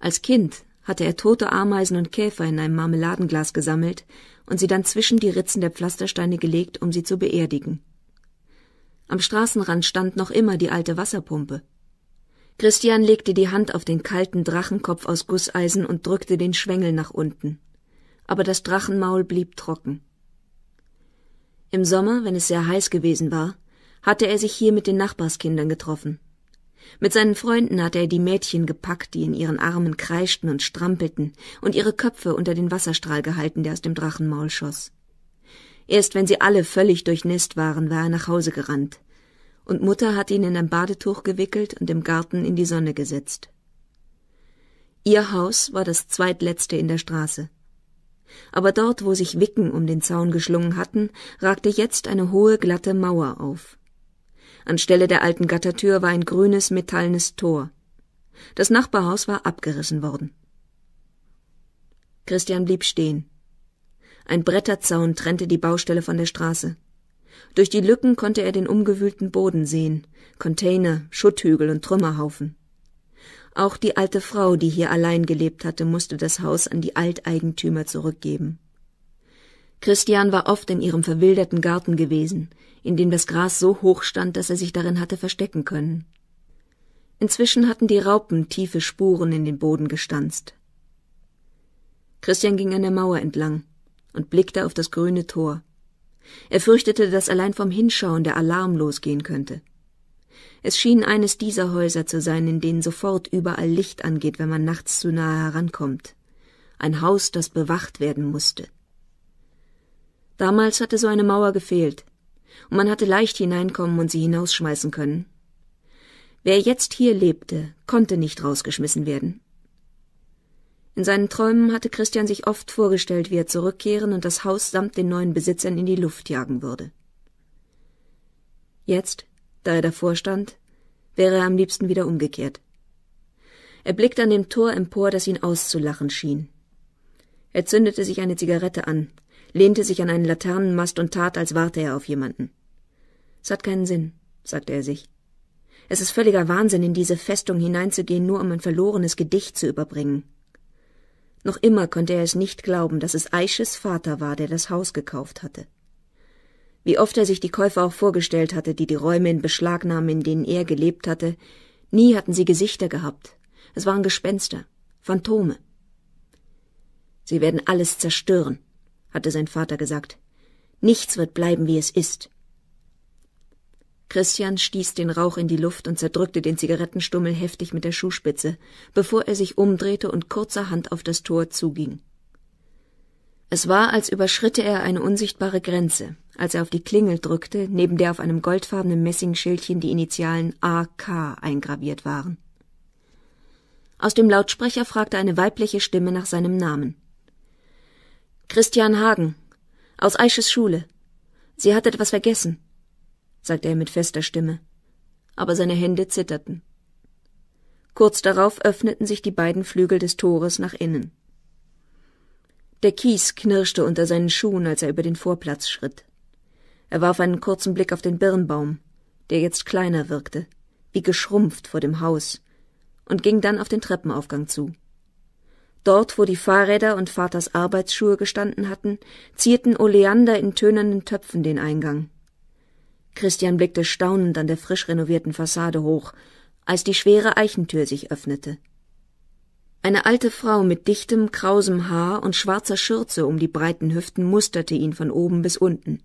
Als Kind hatte er tote Ameisen und Käfer in einem Marmeladenglas gesammelt und sie dann zwischen die Ritzen der Pflastersteine gelegt, um sie zu beerdigen. Am Straßenrand stand noch immer die alte Wasserpumpe. Christian legte die Hand auf den kalten Drachenkopf aus Gusseisen und drückte den Schwengel nach unten. Aber das Drachenmaul blieb trocken. Im Sommer, wenn es sehr heiß gewesen war, hatte er sich hier mit den Nachbarskindern getroffen. Mit seinen Freunden hatte er die Mädchen gepackt, die in ihren Armen kreischten und strampelten und ihre Köpfe unter den Wasserstrahl gehalten, der aus dem Drachenmaul schoss. Erst wenn sie alle völlig durchnässt waren, war er nach Hause gerannt, und Mutter hat ihn in ein Badetuch gewickelt und im Garten in die Sonne gesetzt. Ihr Haus war das zweitletzte in der Straße. Aber dort, wo sich Wicken um den Zaun geschlungen hatten, ragte jetzt eine hohe, glatte Mauer auf. Anstelle der alten Gattertür war ein grünes, metallenes Tor. Das Nachbarhaus war abgerissen worden. Christian blieb stehen. Ein Bretterzaun trennte die Baustelle von der Straße. Durch die Lücken konnte er den umgewühlten Boden sehen, Container, Schutthügel und Trümmerhaufen. Auch die alte Frau, die hier allein gelebt hatte, musste das Haus an die Alteigentümer zurückgeben. Christian war oft in ihrem verwilderten Garten gewesen, in dem das Gras so hoch stand, dass er sich darin hatte verstecken können. Inzwischen hatten die Raupen tiefe Spuren in den Boden gestanzt. Christian ging an der Mauer entlang und blickte auf das grüne Tor. Er fürchtete, dass allein vom Hinschauen der Alarm losgehen könnte. Es schien eines dieser Häuser zu sein, in denen sofort überall Licht angeht, wenn man nachts zu nahe herankommt. Ein Haus, das bewacht werden musste. Damals hatte so eine Mauer gefehlt, und man hatte leicht hineinkommen und sie hinausschmeißen können. Wer jetzt hier lebte, konnte nicht rausgeschmissen werden. In seinen Träumen hatte Christian sich oft vorgestellt, wie er zurückkehren und das Haus samt den neuen Besitzern in die Luft jagen würde. Jetzt, da er davor stand, wäre er am liebsten wieder umgekehrt. Er blickte an dem Tor empor, das ihn auszulachen schien. Er zündete sich eine Zigarette an, lehnte sich an einen Laternenmast und tat, als warte er auf jemanden. Es hat keinen Sinn, sagte er sich. Es ist völliger Wahnsinn, in diese Festung hineinzugehen, nur um ein verlorenes Gedicht zu überbringen. Noch immer konnte er es nicht glauben, dass es Aisches Vater war, der das Haus gekauft hatte. Wie oft er sich die Käufer auch vorgestellt hatte, die die Räume in Beschlag nahmen, in denen er gelebt hatte, nie hatten sie Gesichter gehabt. Es waren Gespenster, Phantome. Sie werden alles zerstören, hatte sein Vater gesagt. Nichts wird bleiben, wie es ist. Christian stieß den Rauch in die Luft und zerdrückte den Zigarettenstummel heftig mit der Schuhspitze, bevor er sich umdrehte und kurzerhand auf das Tor zuging. Es war, als überschritte er eine unsichtbare Grenze, als er auf die Klingel drückte, neben der auf einem goldfarbenen Messingschildchen die Initialen AK eingraviert waren. Aus dem Lautsprecher fragte eine weibliche Stimme nach seinem Namen. Christian Hagen, aus Eisches Schule. Sie hat etwas vergessen sagte er mit fester Stimme, aber seine Hände zitterten. Kurz darauf öffneten sich die beiden Flügel des Tores nach innen. Der Kies knirschte unter seinen Schuhen, als er über den Vorplatz schritt. Er warf einen kurzen Blick auf den Birnbaum, der jetzt kleiner wirkte, wie geschrumpft vor dem Haus, und ging dann auf den Treppenaufgang zu. Dort, wo die Fahrräder und Vaters Arbeitsschuhe gestanden hatten, zierten Oleander in tönernen Töpfen den Eingang. Christian blickte staunend an der frisch renovierten Fassade hoch, als die schwere Eichentür sich öffnete. Eine alte Frau mit dichtem, krausem Haar und schwarzer Schürze um die breiten Hüften musterte ihn von oben bis unten.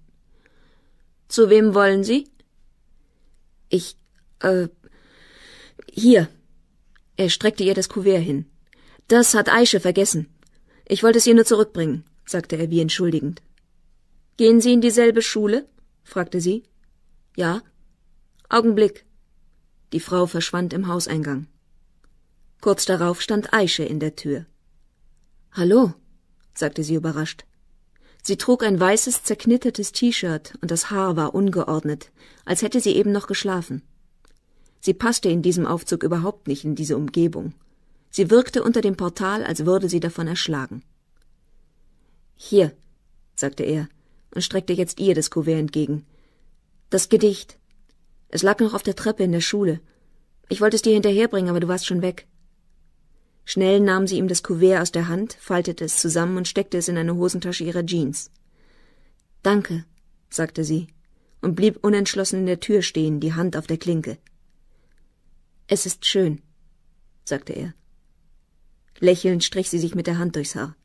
Zu wem wollen Sie? Ich, äh, hier. Er streckte ihr das Kuvert hin. Das hat Eische vergessen. Ich wollte es ihr nur zurückbringen, sagte er wie entschuldigend. Gehen Sie in dieselbe Schule? fragte sie. Ja? Augenblick. Die Frau verschwand im Hauseingang. Kurz darauf stand Eische in der Tür. Hallo, sagte sie überrascht. Sie trug ein weißes, zerknittertes T-Shirt und das Haar war ungeordnet, als hätte sie eben noch geschlafen. Sie passte in diesem Aufzug überhaupt nicht in diese Umgebung. Sie wirkte unter dem Portal, als würde sie davon erschlagen. Hier, sagte er und streckte jetzt ihr das Kuvert entgegen, das Gedicht. Es lag noch auf der Treppe in der Schule. Ich wollte es dir hinterherbringen, aber du warst schon weg. Schnell nahm sie ihm das Kuvert aus der Hand, faltete es zusammen und steckte es in eine Hosentasche ihrer Jeans. Danke, sagte sie und blieb unentschlossen in der Tür stehen, die Hand auf der Klinke. Es ist schön, sagte er. Lächelnd strich sie sich mit der Hand durchs Haar.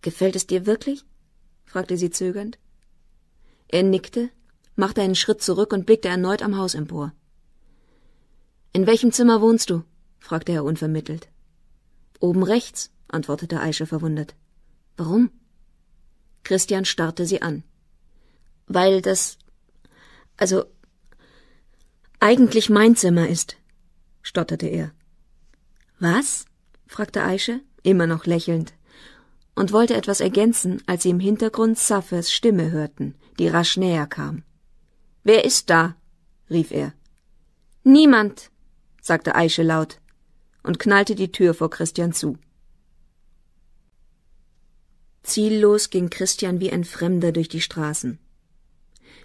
Gefällt es dir wirklich? fragte sie zögernd. Er nickte machte einen Schritt zurück und blickte erneut am Haus empor. In welchem Zimmer wohnst du? fragte er unvermittelt. Oben rechts, antwortete Aische verwundert. Warum? Christian starrte sie an. Weil das. also. eigentlich mein Zimmer ist, stotterte er. Was? fragte Aische, immer noch lächelnd, und wollte etwas ergänzen, als sie im Hintergrund Saffers Stimme hörten, die rasch näher kam. Wer ist da? rief er. Niemand, sagte Aische laut und knallte die Tür vor Christian zu. Ziellos ging Christian wie ein Fremder durch die Straßen.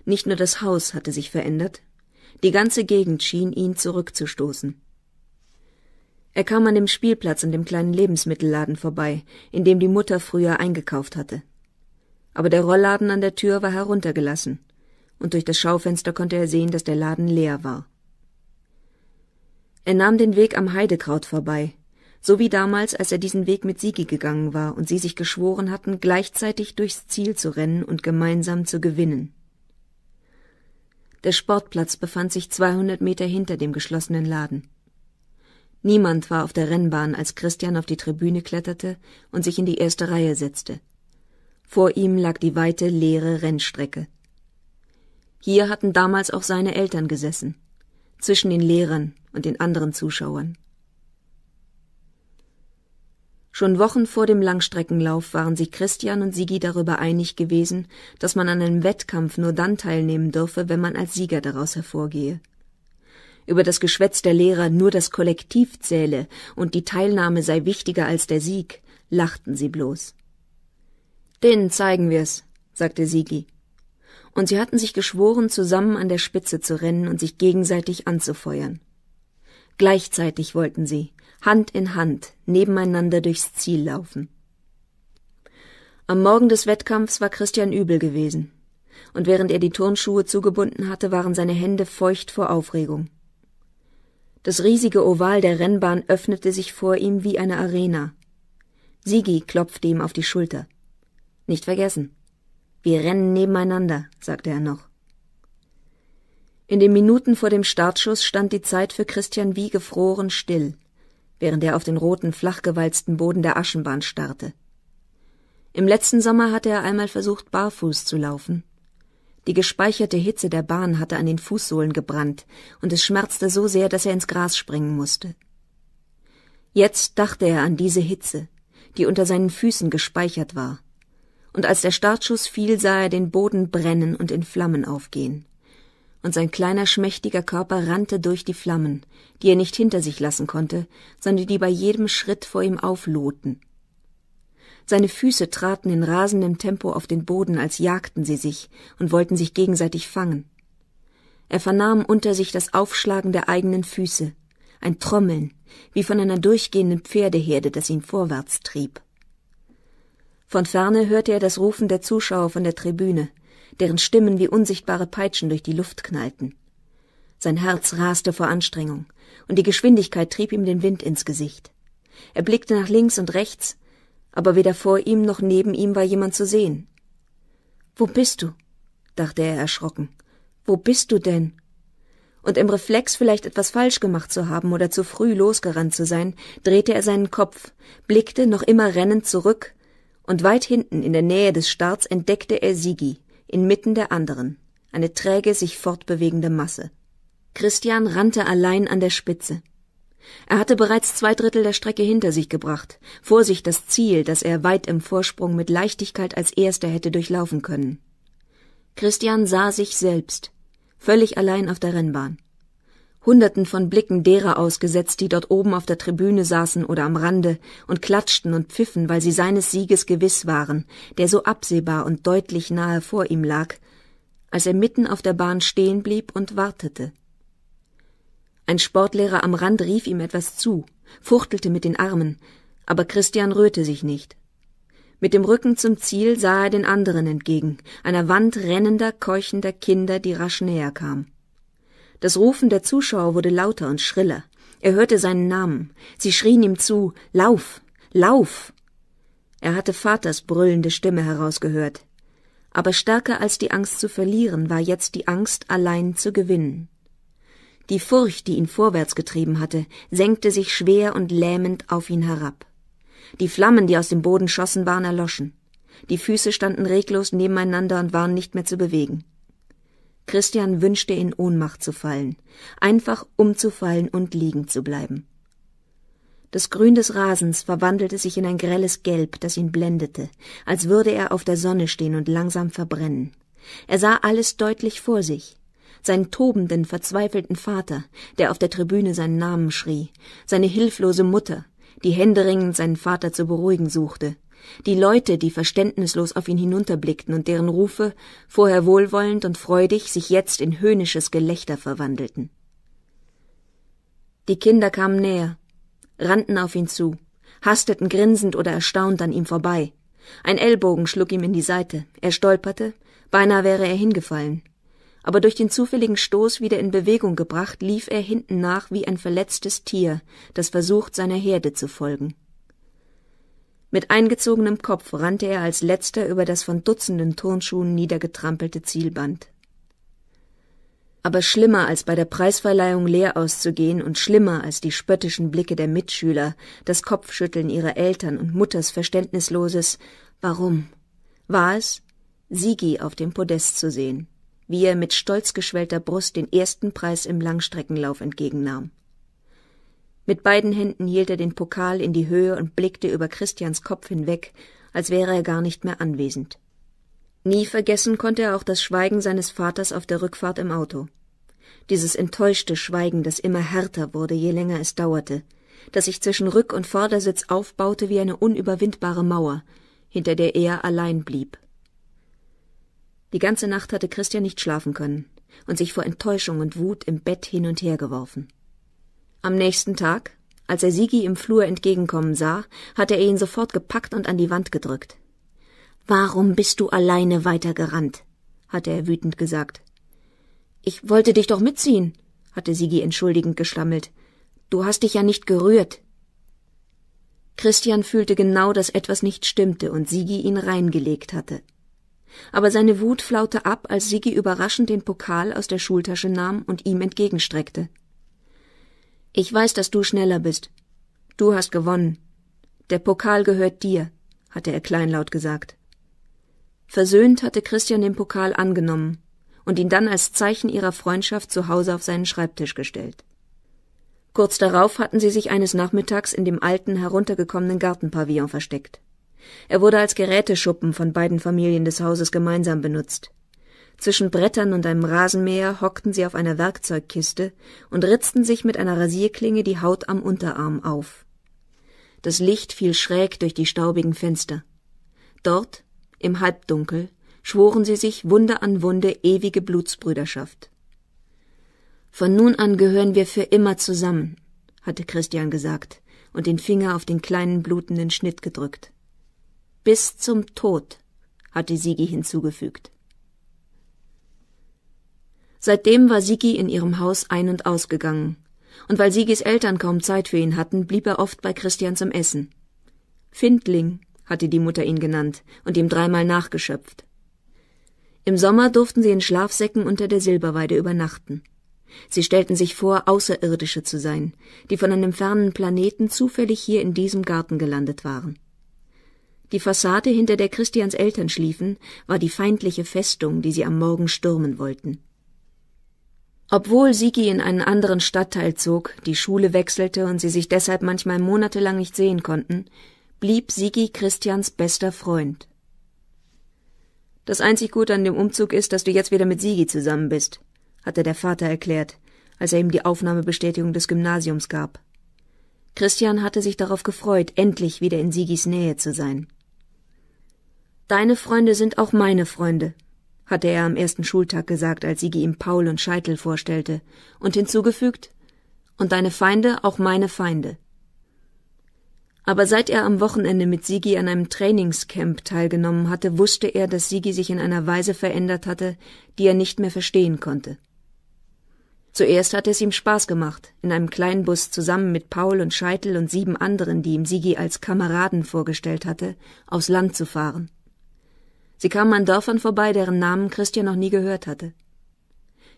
Nicht nur das Haus hatte sich verändert, die ganze Gegend schien ihn zurückzustoßen. Er kam an dem Spielplatz und dem kleinen Lebensmittelladen vorbei, in dem die Mutter früher eingekauft hatte. Aber der Rollladen an der Tür war heruntergelassen und durch das Schaufenster konnte er sehen, dass der Laden leer war. Er nahm den Weg am Heidekraut vorbei, so wie damals, als er diesen Weg mit Sigi gegangen war und sie sich geschworen hatten, gleichzeitig durchs Ziel zu rennen und gemeinsam zu gewinnen. Der Sportplatz befand sich 200 Meter hinter dem geschlossenen Laden. Niemand war auf der Rennbahn, als Christian auf die Tribüne kletterte und sich in die erste Reihe setzte. Vor ihm lag die weite, leere Rennstrecke. Hier hatten damals auch seine Eltern gesessen, zwischen den Lehrern und den anderen Zuschauern. Schon Wochen vor dem Langstreckenlauf waren sich Christian und Sigi darüber einig gewesen, dass man an einem Wettkampf nur dann teilnehmen dürfe, wenn man als Sieger daraus hervorgehe. Über das Geschwätz der Lehrer nur das Kollektiv zähle und die Teilnahme sei wichtiger als der Sieg, lachten sie bloß. Denen zeigen wir's, sagte Sigi und sie hatten sich geschworen, zusammen an der Spitze zu rennen und sich gegenseitig anzufeuern. Gleichzeitig wollten sie, Hand in Hand, nebeneinander durchs Ziel laufen. Am Morgen des Wettkampfs war Christian übel gewesen, und während er die Turnschuhe zugebunden hatte, waren seine Hände feucht vor Aufregung. Das riesige Oval der Rennbahn öffnete sich vor ihm wie eine Arena. Sigi klopfte ihm auf die Schulter. Nicht vergessen, wir rennen nebeneinander, sagte er noch. In den Minuten vor dem Startschuss stand die Zeit für Christian wie gefroren still, während er auf den roten, flachgewalzten Boden der Aschenbahn starrte. Im letzten Sommer hatte er einmal versucht, barfuß zu laufen. Die gespeicherte Hitze der Bahn hatte an den Fußsohlen gebrannt, und es schmerzte so sehr, dass er ins Gras springen musste. Jetzt dachte er an diese Hitze, die unter seinen Füßen gespeichert war, und als der Startschuss fiel, sah er den Boden brennen und in Flammen aufgehen. Und sein kleiner, schmächtiger Körper rannte durch die Flammen, die er nicht hinter sich lassen konnte, sondern die bei jedem Schritt vor ihm aufloten. Seine Füße traten in rasendem Tempo auf den Boden, als jagten sie sich und wollten sich gegenseitig fangen. Er vernahm unter sich das Aufschlagen der eigenen Füße, ein Trommeln, wie von einer durchgehenden Pferdeherde, das ihn vorwärts trieb. Von ferne hörte er das Rufen der Zuschauer von der Tribüne, deren Stimmen wie unsichtbare Peitschen durch die Luft knallten. Sein Herz raste vor Anstrengung, und die Geschwindigkeit trieb ihm den Wind ins Gesicht. Er blickte nach links und rechts, aber weder vor ihm noch neben ihm war jemand zu sehen. Wo bist du? dachte er erschrocken. Wo bist du denn? Und im Reflex, vielleicht etwas falsch gemacht zu haben oder zu früh losgerannt zu sein, drehte er seinen Kopf, blickte noch immer rennend zurück und weit hinten in der Nähe des Starts entdeckte er Sigi, inmitten der anderen, eine träge sich fortbewegende Masse. Christian rannte allein an der Spitze. Er hatte bereits zwei Drittel der Strecke hinter sich gebracht, vor sich das Ziel, das er weit im Vorsprung mit Leichtigkeit als erster hätte durchlaufen können. Christian sah sich selbst, völlig allein auf der Rennbahn. Hunderten von Blicken derer ausgesetzt, die dort oben auf der Tribüne saßen oder am Rande und klatschten und pfiffen, weil sie seines Sieges gewiss waren, der so absehbar und deutlich nahe vor ihm lag, als er mitten auf der Bahn stehen blieb und wartete. Ein Sportlehrer am Rand rief ihm etwas zu, fuchtelte mit den Armen, aber Christian rührte sich nicht. Mit dem Rücken zum Ziel sah er den anderen entgegen, einer Wand rennender, keuchender Kinder, die rasch näher kam. Das Rufen der Zuschauer wurde lauter und schriller. Er hörte seinen Namen. Sie schrien ihm zu Lauf. Lauf. Er hatte Vaters brüllende Stimme herausgehört. Aber stärker als die Angst zu verlieren war jetzt die Angst, allein zu gewinnen. Die Furcht, die ihn vorwärts getrieben hatte, senkte sich schwer und lähmend auf ihn herab. Die Flammen, die aus dem Boden schossen, waren erloschen. Die Füße standen reglos nebeneinander und waren nicht mehr zu bewegen. Christian wünschte in Ohnmacht zu fallen, einfach umzufallen und liegen zu bleiben. Das Grün des Rasens verwandelte sich in ein grelles Gelb, das ihn blendete, als würde er auf der Sonne stehen und langsam verbrennen. Er sah alles deutlich vor sich. Seinen tobenden, verzweifelten Vater, der auf der Tribüne seinen Namen schrie, seine hilflose Mutter, die händeringend seinen Vater zu beruhigen suchte, die Leute, die verständnislos auf ihn hinunterblickten und deren Rufe, vorher wohlwollend und freudig, sich jetzt in höhnisches Gelächter verwandelten. Die Kinder kamen näher, rannten auf ihn zu, hasteten grinsend oder erstaunt an ihm vorbei. Ein Ellbogen schlug ihm in die Seite, er stolperte, beinahe wäre er hingefallen. Aber durch den zufälligen Stoß wieder in Bewegung gebracht, lief er hinten nach wie ein verletztes Tier, das versucht, seiner Herde zu folgen. Mit eingezogenem Kopf rannte er als letzter über das von Dutzenden Turnschuhen niedergetrampelte Zielband. Aber schlimmer als bei der Preisverleihung leer auszugehen und schlimmer als die spöttischen Blicke der Mitschüler, das Kopfschütteln ihrer Eltern und Mutters verständnisloses Warum? war es, Sigi auf dem Podest zu sehen, wie er mit stolz geschwellter Brust den ersten Preis im Langstreckenlauf entgegennahm. Mit beiden Händen hielt er den Pokal in die Höhe und blickte über Christians Kopf hinweg, als wäre er gar nicht mehr anwesend. Nie vergessen konnte er auch das Schweigen seines Vaters auf der Rückfahrt im Auto. Dieses enttäuschte Schweigen, das immer härter wurde, je länger es dauerte, das sich zwischen Rück- und Vordersitz aufbaute wie eine unüberwindbare Mauer, hinter der er allein blieb. Die ganze Nacht hatte Christian nicht schlafen können und sich vor Enttäuschung und Wut im Bett hin und her geworfen. Am nächsten Tag, als er Sigi im Flur entgegenkommen sah, hatte er ihn sofort gepackt und an die Wand gedrückt. Warum bist du alleine weitergerannt? hatte er wütend gesagt. Ich wollte dich doch mitziehen, hatte Sigi entschuldigend gestammelt. Du hast dich ja nicht gerührt. Christian fühlte genau, dass etwas nicht stimmte und Sigi ihn reingelegt hatte. Aber seine Wut flaute ab, als Sigi überraschend den Pokal aus der Schultasche nahm und ihm entgegenstreckte. Ich weiß, dass du schneller bist. Du hast gewonnen. Der Pokal gehört dir, hatte er kleinlaut gesagt. Versöhnt hatte Christian den Pokal angenommen und ihn dann als Zeichen ihrer Freundschaft zu Hause auf seinen Schreibtisch gestellt. Kurz darauf hatten sie sich eines Nachmittags in dem alten, heruntergekommenen Gartenpavillon versteckt. Er wurde als Geräteschuppen von beiden Familien des Hauses gemeinsam benutzt. Zwischen Brettern und einem Rasenmäher hockten sie auf einer Werkzeugkiste und ritzten sich mit einer Rasierklinge die Haut am Unterarm auf. Das Licht fiel schräg durch die staubigen Fenster. Dort, im Halbdunkel, schworen sie sich Wunde an Wunde ewige Blutsbrüderschaft. Von nun an gehören wir für immer zusammen, hatte Christian gesagt und den Finger auf den kleinen blutenden Schnitt gedrückt. Bis zum Tod, hatte Sigi hinzugefügt. Seitdem war Sigi in ihrem Haus ein- und ausgegangen. Und weil Sigis Eltern kaum Zeit für ihn hatten, blieb er oft bei Christian zum Essen. Findling hatte die Mutter ihn genannt und ihm dreimal nachgeschöpft. Im Sommer durften sie in Schlafsäcken unter der Silberweide übernachten. Sie stellten sich vor, Außerirdische zu sein, die von einem fernen Planeten zufällig hier in diesem Garten gelandet waren. Die Fassade, hinter der Christians Eltern schliefen, war die feindliche Festung, die sie am Morgen stürmen wollten. Obwohl Sigi in einen anderen Stadtteil zog, die Schule wechselte und sie sich deshalb manchmal monatelang nicht sehen konnten, blieb Sigi Christians bester Freund. Das einzig Gute an dem Umzug ist, dass du jetzt wieder mit Sigi zusammen bist, hatte der Vater erklärt, als er ihm die Aufnahmebestätigung des Gymnasiums gab. Christian hatte sich darauf gefreut, endlich wieder in Sigis Nähe zu sein. Deine Freunde sind auch meine Freunde, hatte er am ersten Schultag gesagt, als Sigi ihm Paul und Scheitel vorstellte, und hinzugefügt Und deine Feinde auch meine Feinde. Aber seit er am Wochenende mit Sigi an einem Trainingscamp teilgenommen hatte, wusste er, dass Sigi sich in einer Weise verändert hatte, die er nicht mehr verstehen konnte. Zuerst hatte es ihm Spaß gemacht, in einem kleinen Bus zusammen mit Paul und Scheitel und sieben anderen, die ihm Sigi als Kameraden vorgestellt hatte, aufs Land zu fahren. Sie kamen an Dörfern vorbei, deren Namen Christian noch nie gehört hatte.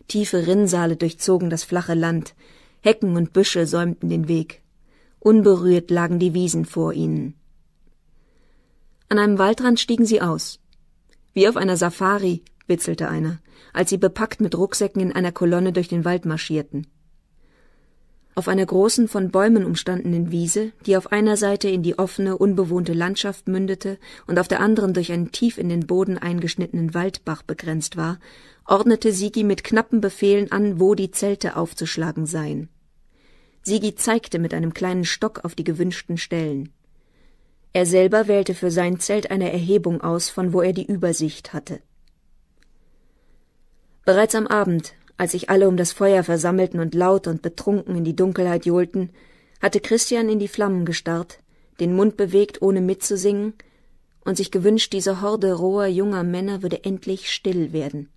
Tiefe Rinnsale durchzogen das flache Land, Hecken und Büsche säumten den Weg. Unberührt lagen die Wiesen vor ihnen. An einem Waldrand stiegen sie aus. Wie auf einer Safari, witzelte einer, als sie bepackt mit Rucksäcken in einer Kolonne durch den Wald marschierten auf einer großen, von Bäumen umstandenen Wiese, die auf einer Seite in die offene, unbewohnte Landschaft mündete und auf der anderen durch einen tief in den Boden eingeschnittenen Waldbach begrenzt war, ordnete Sigi mit knappen Befehlen an, wo die Zelte aufzuschlagen seien. Sigi zeigte mit einem kleinen Stock auf die gewünschten Stellen. Er selber wählte für sein Zelt eine Erhebung aus, von wo er die Übersicht hatte. Bereits am Abend als sich alle um das Feuer versammelten und laut und betrunken in die Dunkelheit johlten, hatte Christian in die Flammen gestarrt, den Mund bewegt, ohne mitzusingen, und sich gewünscht, diese Horde roher junger Männer würde endlich still werden.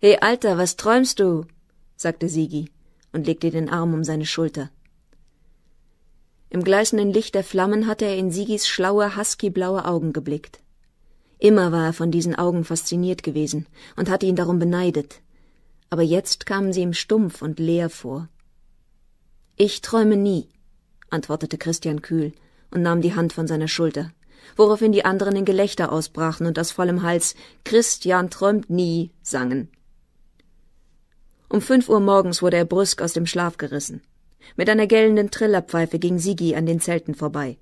Hey Alter, was träumst du? sagte Sigi und legte den Arm um seine Schulter. Im gleißenden Licht der Flammen hatte er in Sigis schlaue, huskyblaue Augen geblickt. Immer war er von diesen Augen fasziniert gewesen und hatte ihn darum beneidet aber jetzt kamen sie ihm stumpf und leer vor. Ich träume nie, antwortete Christian kühl und nahm die Hand von seiner Schulter, woraufhin die anderen in Gelächter ausbrachen und aus vollem Hals Christian träumt nie sangen. Um fünf Uhr morgens wurde er brüsk aus dem Schlaf gerissen. Mit einer gellenden Trillerpfeife ging Sigi an den Zelten vorbei.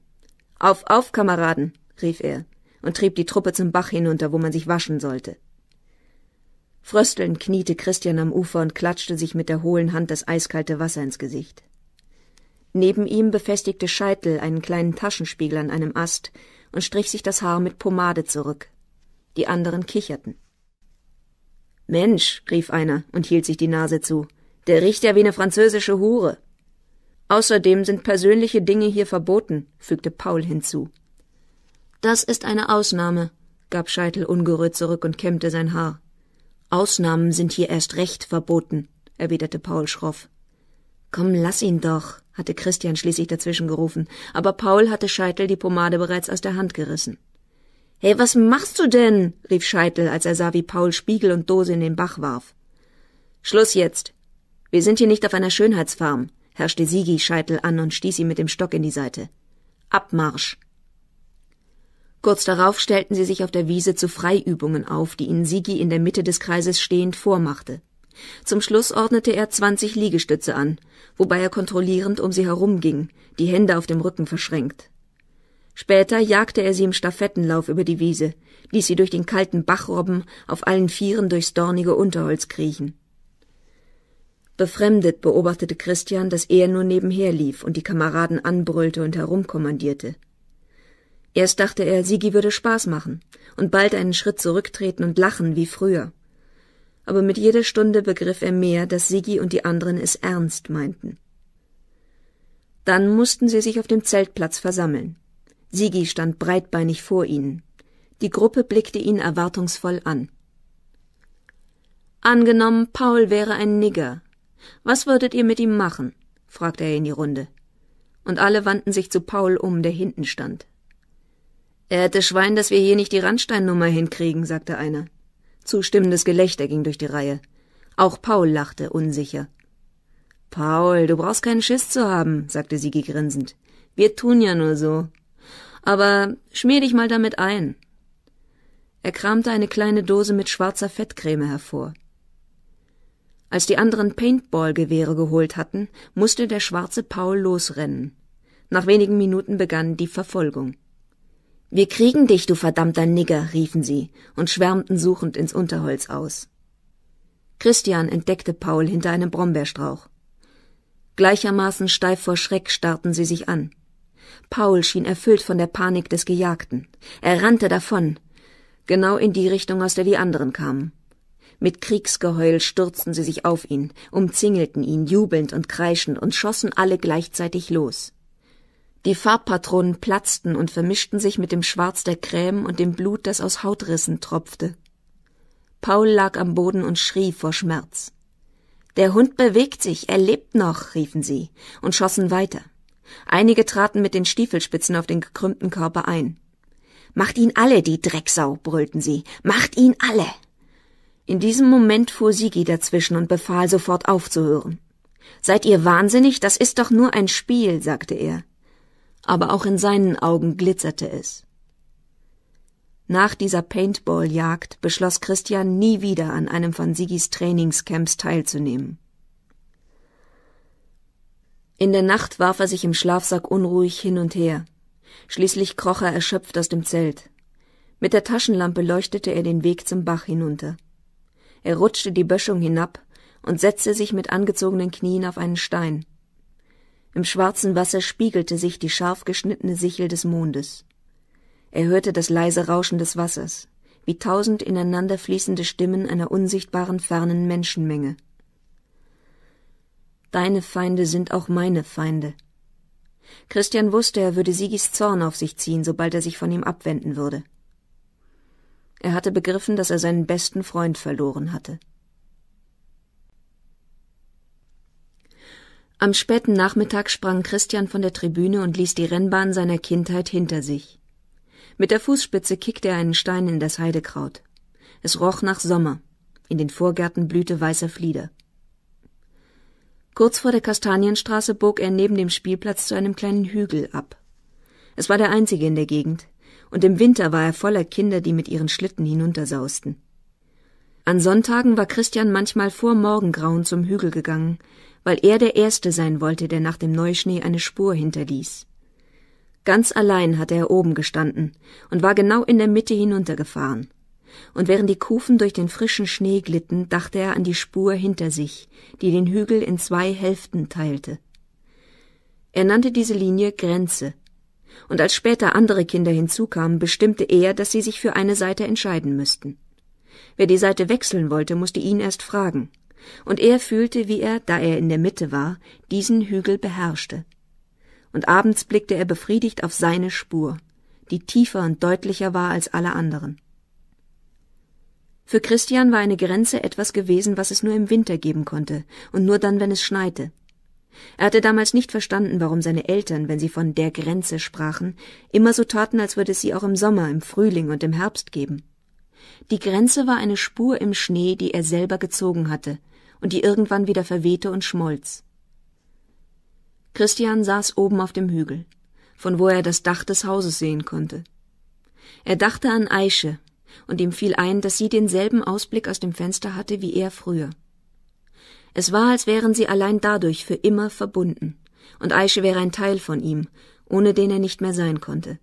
Auf, auf, Kameraden, rief er und trieb die Truppe zum Bach hinunter, wo man sich waschen sollte. Fröstelnd kniete Christian am Ufer und klatschte sich mit der hohlen Hand das eiskalte Wasser ins Gesicht. Neben ihm befestigte Scheitel einen kleinen Taschenspiegel an einem Ast und strich sich das Haar mit Pomade zurück. Die anderen kicherten. Mensch, rief einer und hielt sich die Nase zu, der riecht ja wie eine französische Hure. Außerdem sind persönliche Dinge hier verboten, fügte Paul hinzu. Das ist eine Ausnahme, gab Scheitel ungerührt zurück und kämmte sein Haar. Ausnahmen sind hier erst recht verboten, erwiderte Paul schroff. Komm, lass ihn doch, hatte Christian schließlich dazwischen gerufen, aber Paul hatte Scheitel die Pomade bereits aus der Hand gerissen. Hey, was machst du denn? rief Scheitel, als er sah, wie Paul Spiegel und Dose in den Bach warf. Schluss jetzt. Wir sind hier nicht auf einer Schönheitsfarm, herrschte Sigi Scheitel an und stieß ihm mit dem Stock in die Seite. Abmarsch. Kurz darauf stellten sie sich auf der Wiese zu Freiübungen auf, die ihnen Sigi in der Mitte des Kreises stehend vormachte. Zum Schluss ordnete er zwanzig Liegestütze an, wobei er kontrollierend um sie herumging, die Hände auf dem Rücken verschränkt. Später jagte er sie im Stafettenlauf über die Wiese, ließ sie durch den kalten Bach robben, auf allen Vieren durchs dornige Unterholz kriechen. Befremdet beobachtete Christian, dass er nur nebenher lief und die Kameraden anbrüllte und herumkommandierte. Erst dachte er, Sigi würde Spaß machen und bald einen Schritt zurücktreten und lachen wie früher. Aber mit jeder Stunde begriff er mehr, dass Sigi und die anderen es ernst meinten. Dann mussten sie sich auf dem Zeltplatz versammeln. Sigi stand breitbeinig vor ihnen. Die Gruppe blickte ihn erwartungsvoll an. Angenommen, Paul wäre ein Nigger. Was würdet ihr mit ihm machen? fragte er in die Runde. Und alle wandten sich zu Paul um, der hinten stand. Er hätte Schwein, dass wir hier nicht die Randsteinnummer hinkriegen, sagte einer. Zustimmendes Gelächter ging durch die Reihe. Auch Paul lachte unsicher. Paul, du brauchst keinen Schiss zu haben, sagte Sigi grinsend. Wir tun ja nur so. Aber schmier dich mal damit ein. Er kramte eine kleine Dose mit schwarzer Fettcreme hervor. Als die anderen Paintball-Gewehre geholt hatten, musste der schwarze Paul losrennen. Nach wenigen Minuten begann die Verfolgung. Wir kriegen dich, du verdammter Nigger, riefen sie und schwärmten suchend ins Unterholz aus. Christian entdeckte Paul hinter einem Brombeerstrauch. Gleichermaßen steif vor Schreck starrten sie sich an. Paul schien erfüllt von der Panik des Gejagten. Er rannte davon, genau in die Richtung, aus der die anderen kamen. Mit Kriegsgeheul stürzten sie sich auf ihn, umzingelten ihn jubelnd und kreischend und schossen alle gleichzeitig los. Die Farbpatronen platzten und vermischten sich mit dem Schwarz der Creme und dem Blut, das aus Hautrissen tropfte. Paul lag am Boden und schrie vor Schmerz. Der Hund bewegt sich, er lebt noch, riefen sie und schossen weiter. Einige traten mit den Stiefelspitzen auf den gekrümmten Körper ein. Macht ihn alle, die Drecksau, brüllten sie. Macht ihn alle! In diesem Moment fuhr Sigi dazwischen und befahl, sofort aufzuhören. Seid ihr wahnsinnig? Das ist doch nur ein Spiel, sagte er aber auch in seinen Augen glitzerte es. Nach dieser Paintball-Jagd beschloss Christian nie wieder an einem von Sigis Trainingscamps teilzunehmen. In der Nacht warf er sich im Schlafsack unruhig hin und her. Schließlich kroch er erschöpft aus dem Zelt. Mit der Taschenlampe leuchtete er den Weg zum Bach hinunter. Er rutschte die Böschung hinab und setzte sich mit angezogenen Knien auf einen Stein. Im schwarzen Wasser spiegelte sich die scharf geschnittene Sichel des Mondes. Er hörte das leise Rauschen des Wassers, wie tausend ineinander fließende Stimmen einer unsichtbaren fernen Menschenmenge. Deine Feinde sind auch meine Feinde. Christian wusste, er würde Sigis Zorn auf sich ziehen, sobald er sich von ihm abwenden würde. Er hatte begriffen, dass er seinen besten Freund verloren hatte. Am späten Nachmittag sprang Christian von der Tribüne und ließ die Rennbahn seiner Kindheit hinter sich. Mit der Fußspitze kickte er einen Stein in das Heidekraut. Es roch nach Sommer. In den Vorgärten blühte weißer Flieder. Kurz vor der Kastanienstraße bog er neben dem Spielplatz zu einem kleinen Hügel ab. Es war der einzige in der Gegend, und im Winter war er voller Kinder, die mit ihren Schlitten hinuntersausten. An Sonntagen war Christian manchmal vor Morgengrauen zum Hügel gegangen, weil er der Erste sein wollte, der nach dem Neuschnee eine Spur hinterließ. Ganz allein hatte er oben gestanden und war genau in der Mitte hinuntergefahren. Und während die Kufen durch den frischen Schnee glitten, dachte er an die Spur hinter sich, die den Hügel in zwei Hälften teilte. Er nannte diese Linie Grenze. Und als später andere Kinder hinzukamen, bestimmte er, dass sie sich für eine Seite entscheiden müssten. Wer die Seite wechseln wollte, musste ihn erst fragen und er fühlte, wie er, da er in der Mitte war, diesen Hügel beherrschte. Und abends blickte er befriedigt auf seine Spur, die tiefer und deutlicher war als alle anderen. Für Christian war eine Grenze etwas gewesen, was es nur im Winter geben konnte, und nur dann, wenn es schneite. Er hatte damals nicht verstanden, warum seine Eltern, wenn sie von der Grenze sprachen, immer so taten, als würde es sie auch im Sommer, im Frühling und im Herbst geben. Die Grenze war eine Spur im Schnee, die er selber gezogen hatte, und die irgendwann wieder verwehte und schmolz. Christian saß oben auf dem Hügel, von wo er das Dach des Hauses sehen konnte. Er dachte an Aische, und ihm fiel ein, dass sie denselben Ausblick aus dem Fenster hatte wie er früher. Es war, als wären sie allein dadurch für immer verbunden, und Aische wäre ein Teil von ihm, ohne den er nicht mehr sein konnte.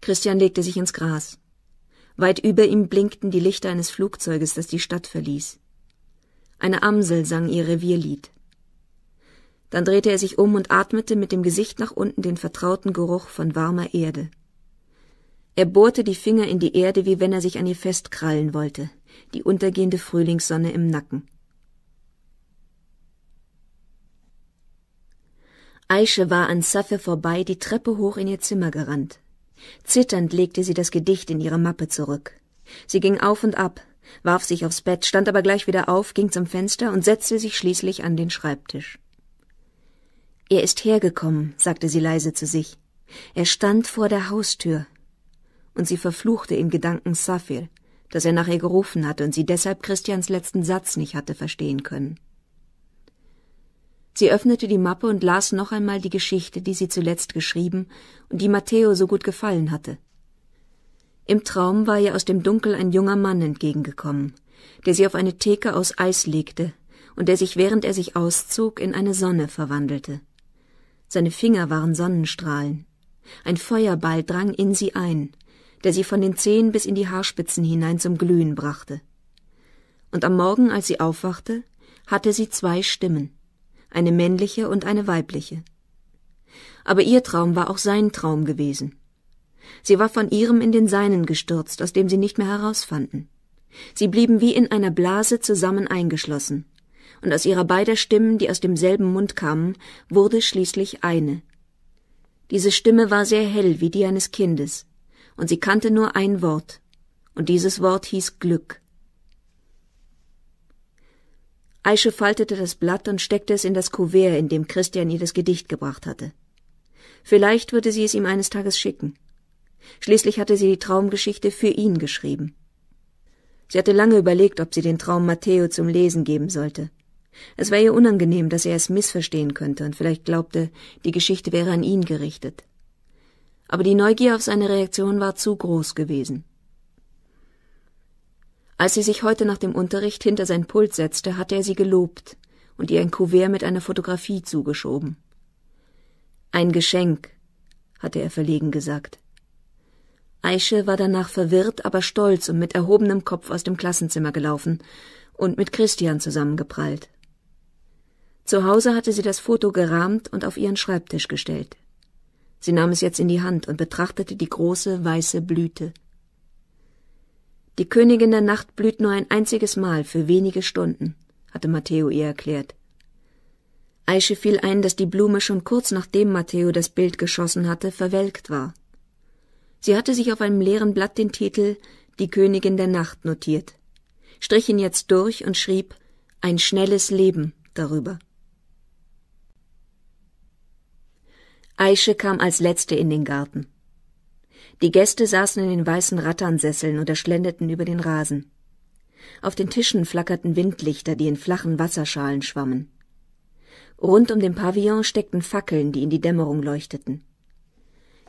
Christian legte sich ins Gras. Weit über ihm blinkten die Lichter eines Flugzeuges, das die Stadt verließ. Eine Amsel sang ihr Revierlied. Dann drehte er sich um und atmete mit dem Gesicht nach unten den vertrauten Geruch von warmer Erde. Er bohrte die Finger in die Erde, wie wenn er sich an ihr festkrallen wollte, die untergehende Frühlingssonne im Nacken. Aische war an Safe vorbei die Treppe hoch in ihr Zimmer gerannt. Zitternd legte sie das Gedicht in ihre Mappe zurück. Sie ging auf und ab, warf sich aufs Bett, stand aber gleich wieder auf, ging zum Fenster und setzte sich schließlich an den Schreibtisch. Er ist hergekommen, sagte sie leise zu sich. Er stand vor der Haustür. Und sie verfluchte im Gedanken Safir, dass er nach ihr gerufen hatte und sie deshalb Christians letzten Satz nicht hatte verstehen können. Sie öffnete die Mappe und las noch einmal die Geschichte, die sie zuletzt geschrieben und die Matteo so gut gefallen hatte. Im Traum war ihr aus dem Dunkel ein junger Mann entgegengekommen, der sie auf eine Theke aus Eis legte und der sich, während er sich auszog, in eine Sonne verwandelte. Seine Finger waren Sonnenstrahlen. Ein Feuerball drang in sie ein, der sie von den Zehen bis in die Haarspitzen hinein zum Glühen brachte. Und am Morgen, als sie aufwachte, hatte sie zwei Stimmen, eine männliche und eine weibliche. Aber ihr Traum war auch sein Traum gewesen. Sie war von ihrem in den seinen gestürzt, aus dem sie nicht mehr herausfanden. Sie blieben wie in einer Blase zusammen eingeschlossen, und aus ihrer beider Stimmen, die aus demselben Mund kamen, wurde schließlich eine. Diese Stimme war sehr hell wie die eines Kindes, und sie kannte nur ein Wort, und dieses Wort hieß Glück. Aische faltete das Blatt und steckte es in das Kuvert, in dem Christian ihr das Gedicht gebracht hatte. Vielleicht würde sie es ihm eines Tages schicken. Schließlich hatte sie die Traumgeschichte für ihn geschrieben. Sie hatte lange überlegt, ob sie den Traum Matteo zum Lesen geben sollte. Es war ihr unangenehm, dass er es missverstehen könnte und vielleicht glaubte, die Geschichte wäre an ihn gerichtet. Aber die Neugier auf seine Reaktion war zu groß gewesen. Als sie sich heute nach dem Unterricht hinter sein Pult setzte, hatte er sie gelobt und ihr ein Kuvert mit einer Fotografie zugeschoben. Ein Geschenk, hatte er verlegen gesagt. Aische war danach verwirrt, aber stolz und mit erhobenem Kopf aus dem Klassenzimmer gelaufen und mit Christian zusammengeprallt. Zu Hause hatte sie das Foto gerahmt und auf ihren Schreibtisch gestellt. Sie nahm es jetzt in die Hand und betrachtete die große weiße Blüte. Die Königin der Nacht blüht nur ein einziges Mal für wenige Stunden, hatte Matteo ihr erklärt. Aische fiel ein, dass die Blume schon kurz nachdem Matteo das Bild geschossen hatte, verwelkt war. Sie hatte sich auf einem leeren Blatt den Titel Die Königin der Nacht notiert, strich ihn jetzt durch und schrieb Ein schnelles Leben darüber. Aische kam als letzte in den Garten. Die Gäste saßen in den weißen Ratternsesseln oder schlenderten über den Rasen. Auf den Tischen flackerten Windlichter, die in flachen Wasserschalen schwammen. Rund um den Pavillon steckten Fackeln, die in die Dämmerung leuchteten.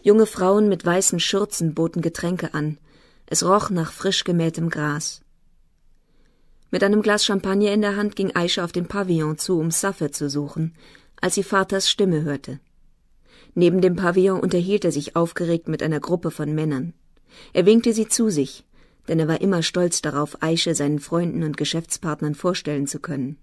Junge Frauen mit weißen Schürzen boten Getränke an. Es roch nach frisch gemähtem Gras. Mit einem Glas Champagner in der Hand ging Aisha auf den Pavillon zu, um Safir zu suchen, als sie Vaters Stimme hörte. Neben dem Pavillon unterhielt er sich aufgeregt mit einer Gruppe von Männern. Er winkte sie zu sich, denn er war immer stolz darauf, Aische seinen Freunden und Geschäftspartnern vorstellen zu können.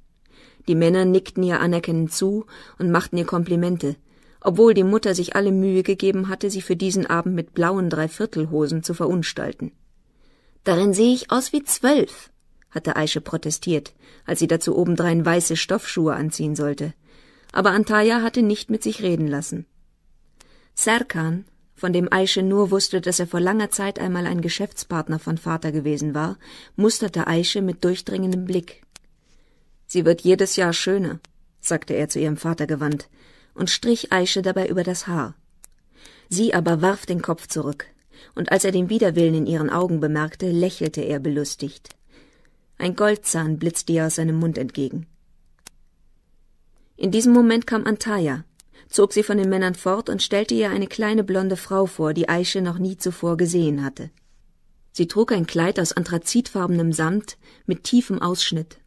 Die Männer nickten ihr anerkennend zu und machten ihr Komplimente, obwohl die Mutter sich alle Mühe gegeben hatte, sie für diesen Abend mit blauen Dreiviertelhosen zu verunstalten. Darin sehe ich aus wie zwölf, hatte Aische protestiert, als sie dazu obendrein weiße Stoffschuhe anziehen sollte. Aber Antaya hatte nicht mit sich reden lassen. Serkan, von dem Aische nur wusste, dass er vor langer Zeit einmal ein Geschäftspartner von Vater gewesen war, musterte Aische mit durchdringendem Blick. Sie wird jedes Jahr schöner, sagte er zu ihrem Vater gewandt, und strich Aische dabei über das Haar. Sie aber warf den Kopf zurück, und als er den Widerwillen in ihren Augen bemerkte, lächelte er belustigt. Ein Goldzahn blitzte ihr aus seinem Mund entgegen. In diesem Moment kam Antaya, zog sie von den Männern fort und stellte ihr eine kleine blonde Frau vor, die Aische noch nie zuvor gesehen hatte. Sie trug ein Kleid aus anthrazitfarbenem Samt mit tiefem Ausschnitt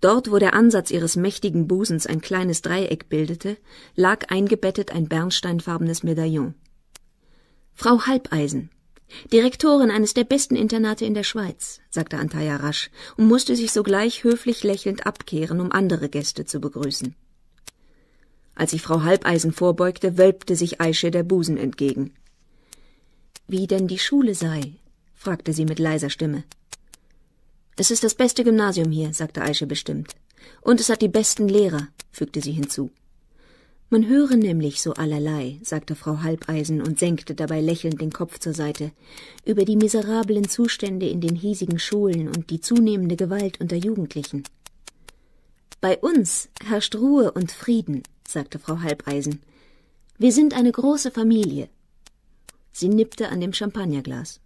Dort, wo der Ansatz ihres mächtigen Busens ein kleines Dreieck bildete, lag eingebettet ein bernsteinfarbenes Medaillon. Frau Halbeisen, Direktorin eines der besten Internate in der Schweiz, sagte Antaya rasch und musste sich sogleich höflich lächelnd abkehren, um andere Gäste zu begrüßen. Als sich Frau Halbeisen vorbeugte, wölbte sich Aische der Busen entgegen. Wie denn die Schule sei, fragte sie mit leiser Stimme. Es ist das beste Gymnasium hier, sagte Aische bestimmt. Und es hat die besten Lehrer, fügte sie hinzu. Man höre nämlich so allerlei, sagte Frau Halbeisen und senkte dabei lächelnd den Kopf zur Seite, über die miserablen Zustände in den hiesigen Schulen und die zunehmende Gewalt unter Jugendlichen. Bei uns herrscht Ruhe und Frieden, sagte Frau Halbeisen. Wir sind eine große Familie. Sie nippte an dem Champagnerglas.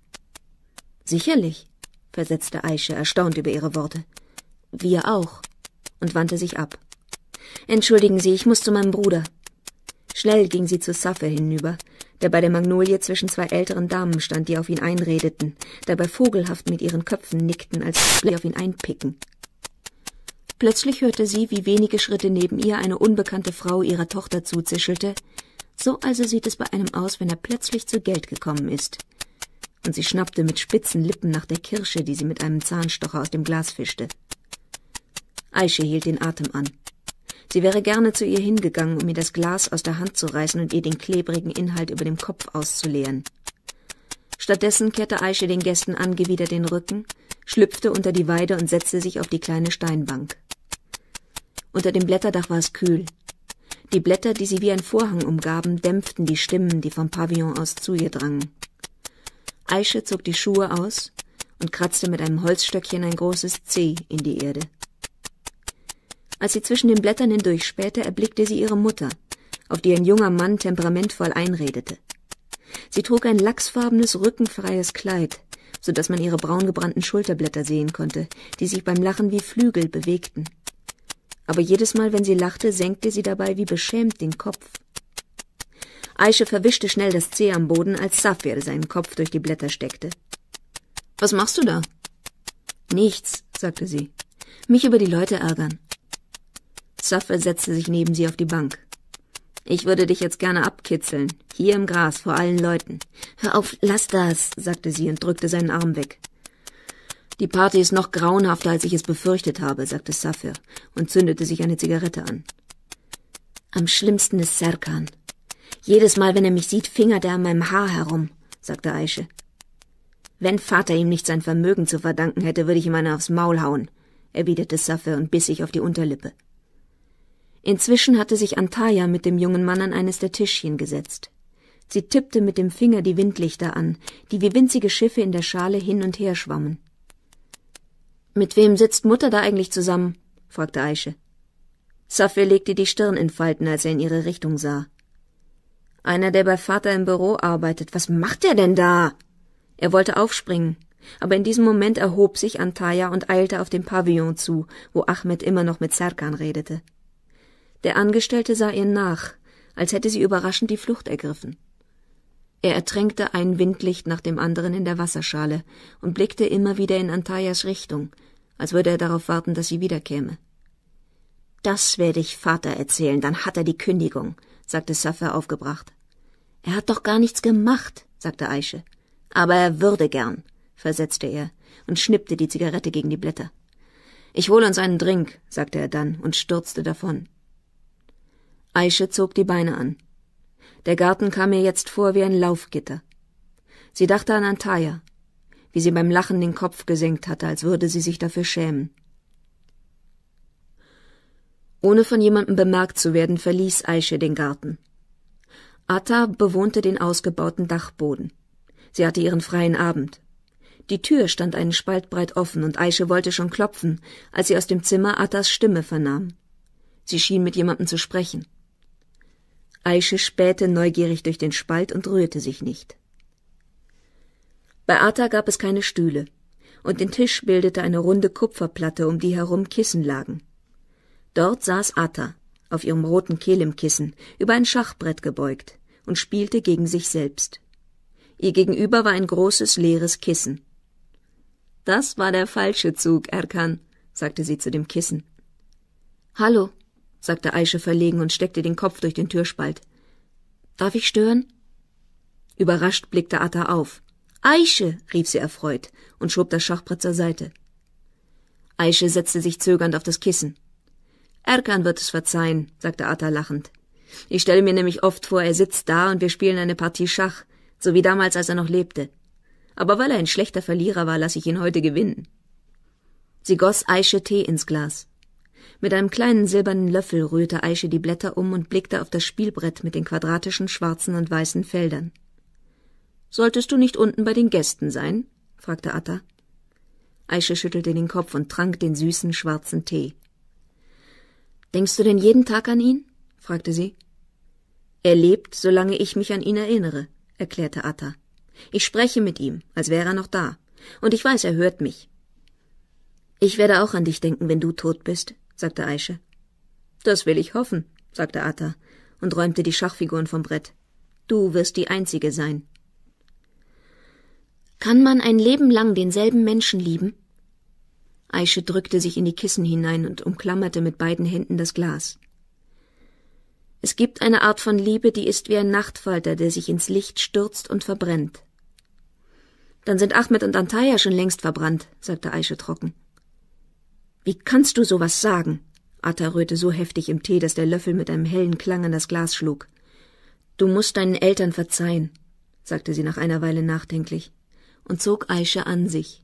Sicherlich, versetzte Aische erstaunt über ihre Worte. Wir auch, und wandte sich ab. Entschuldigen Sie, ich muss zu meinem Bruder. Schnell ging sie zu Saffe hinüber, der bei der Magnolie zwischen zwei älteren Damen stand, die auf ihn einredeten, dabei vogelhaft mit ihren Köpfen nickten, als sie auf ihn einpicken. Plötzlich hörte sie, wie wenige Schritte neben ihr eine unbekannte Frau ihrer Tochter zuzischelte, so also sieht es bei einem aus, wenn er plötzlich zu Geld gekommen ist und sie schnappte mit spitzen Lippen nach der Kirsche, die sie mit einem Zahnstocher aus dem Glas fischte. Aische hielt den Atem an. Sie wäre gerne zu ihr hingegangen, um ihr das Glas aus der Hand zu reißen und ihr den klebrigen Inhalt über dem Kopf auszuleeren. Stattdessen kehrte Aische den Gästen angewidert den Rücken, schlüpfte unter die Weide und setzte sich auf die kleine Steinbank. Unter dem Blätterdach war es kühl. Die Blätter, die sie wie ein Vorhang umgaben, dämpften die Stimmen, die vom Pavillon aus zu ihr drangen. Aische zog die Schuhe aus und kratzte mit einem Holzstöckchen ein großes C in die Erde. Als sie zwischen den Blättern hindurchspähte, erblickte sie ihre Mutter, auf die ein junger Mann temperamentvoll einredete. Sie trug ein lachsfarbenes, rückenfreies Kleid, so dass man ihre braungebrannten Schulterblätter sehen konnte, die sich beim Lachen wie Flügel bewegten. Aber jedes Mal, wenn sie lachte, senkte sie dabei wie beschämt den Kopf Aische verwischte schnell das Zeh am Boden, als Safir seinen Kopf durch die Blätter steckte. Was machst du da? Nichts, sagte sie. Mich über die Leute ärgern. Safir setzte sich neben sie auf die Bank. Ich würde dich jetzt gerne abkitzeln, hier im Gras, vor allen Leuten. Hör auf, lass das, sagte sie und drückte seinen Arm weg. Die Party ist noch grauenhafter, als ich es befürchtet habe, sagte Safir und zündete sich eine Zigarette an. Am schlimmsten ist Serkan, jedes Mal, wenn er mich sieht, fingert er an meinem Haar herum, sagte Aische. Wenn Vater ihm nicht sein Vermögen zu verdanken hätte, würde ich ihm eine aufs Maul hauen, erwiderte Saffe und biss sich auf die Unterlippe. Inzwischen hatte sich Antaya mit dem jungen Mann an eines der Tischchen gesetzt. Sie tippte mit dem Finger die Windlichter an, die wie winzige Schiffe in der Schale hin und her schwammen. Mit wem sitzt Mutter da eigentlich zusammen? fragte Aische. Safir legte die Stirn in Falten, als er in ihre Richtung sah. Einer, der bei Vater im Büro arbeitet. Was macht er denn da? Er wollte aufspringen, aber in diesem Moment erhob sich Antaya und eilte auf den Pavillon zu, wo Ahmed immer noch mit Serkan redete. Der Angestellte sah ihr nach, als hätte sie überraschend die Flucht ergriffen. Er ertränkte ein Windlicht nach dem anderen in der Wasserschale und blickte immer wieder in Antayas Richtung, als würde er darauf warten, dass sie wiederkäme. Das werde ich Vater erzählen, dann hat er die Kündigung, sagte Safa aufgebracht. Er hat doch gar nichts gemacht, sagte Aische. Aber er würde gern, versetzte er und schnippte die Zigarette gegen die Blätter. Ich hole uns einen Drink, sagte er dann und stürzte davon. Aische zog die Beine an. Der Garten kam ihr jetzt vor wie ein Laufgitter. Sie dachte an Antaya, wie sie beim Lachen den Kopf gesenkt hatte, als würde sie sich dafür schämen. Ohne von jemandem bemerkt zu werden, verließ Aische den Garten. Atta bewohnte den ausgebauten Dachboden. Sie hatte ihren freien Abend. Die Tür stand einen Spalt breit offen und Aische wollte schon klopfen, als sie aus dem Zimmer Attas Stimme vernahm. Sie schien mit jemandem zu sprechen. Aische spähte neugierig durch den Spalt und rührte sich nicht. Bei Atta gab es keine Stühle, und den Tisch bildete eine runde Kupferplatte, um die herum Kissen lagen. Dort saß Atta, auf ihrem roten Kehlimkissen, über ein Schachbrett gebeugt und spielte gegen sich selbst. Ihr gegenüber war ein großes leeres Kissen. Das war der falsche Zug, Erkan, sagte sie zu dem Kissen. Hallo, sagte Aische verlegen und steckte den Kopf durch den Türspalt. Darf ich stören? Überrascht blickte Atta auf. Aische, rief sie erfreut und schob das Schachbrett zur Seite. Aische setzte sich zögernd auf das Kissen. Erkan wird es verzeihen, sagte Atta lachend. Ich stelle mir nämlich oft vor, er sitzt da und wir spielen eine Partie Schach, so wie damals, als er noch lebte. Aber weil er ein schlechter Verlierer war, lasse ich ihn heute gewinnen. Sie goss Aische Tee ins Glas. Mit einem kleinen silbernen Löffel rührte Aische die Blätter um und blickte auf das Spielbrett mit den quadratischen schwarzen und weißen Feldern. Solltest du nicht unten bei den Gästen sein? fragte Atta. Aische schüttelte den Kopf und trank den süßen schwarzen Tee. Denkst du denn jeden Tag an ihn? fragte sie. Er lebt, solange ich mich an ihn erinnere, erklärte Atta. Ich spreche mit ihm, als wäre er noch da, und ich weiß, er hört mich. Ich werde auch an dich denken, wenn du tot bist, sagte Aische. Das will ich hoffen, sagte Atta und räumte die Schachfiguren vom Brett. Du wirst die Einzige sein. Kann man ein Leben lang denselben Menschen lieben? Aische drückte sich in die Kissen hinein und umklammerte mit beiden Händen das Glas. Es gibt eine Art von Liebe, die ist wie ein Nachtfalter, der sich ins Licht stürzt und verbrennt. Dann sind Ahmed und Antaya schon längst verbrannt, sagte Aische trocken. Wie kannst du sowas sagen? Atta rührte so heftig im Tee, dass der Löffel mit einem hellen Klang an das Glas schlug. Du musst deinen Eltern verzeihen, sagte sie nach einer Weile nachdenklich und zog Aische an sich.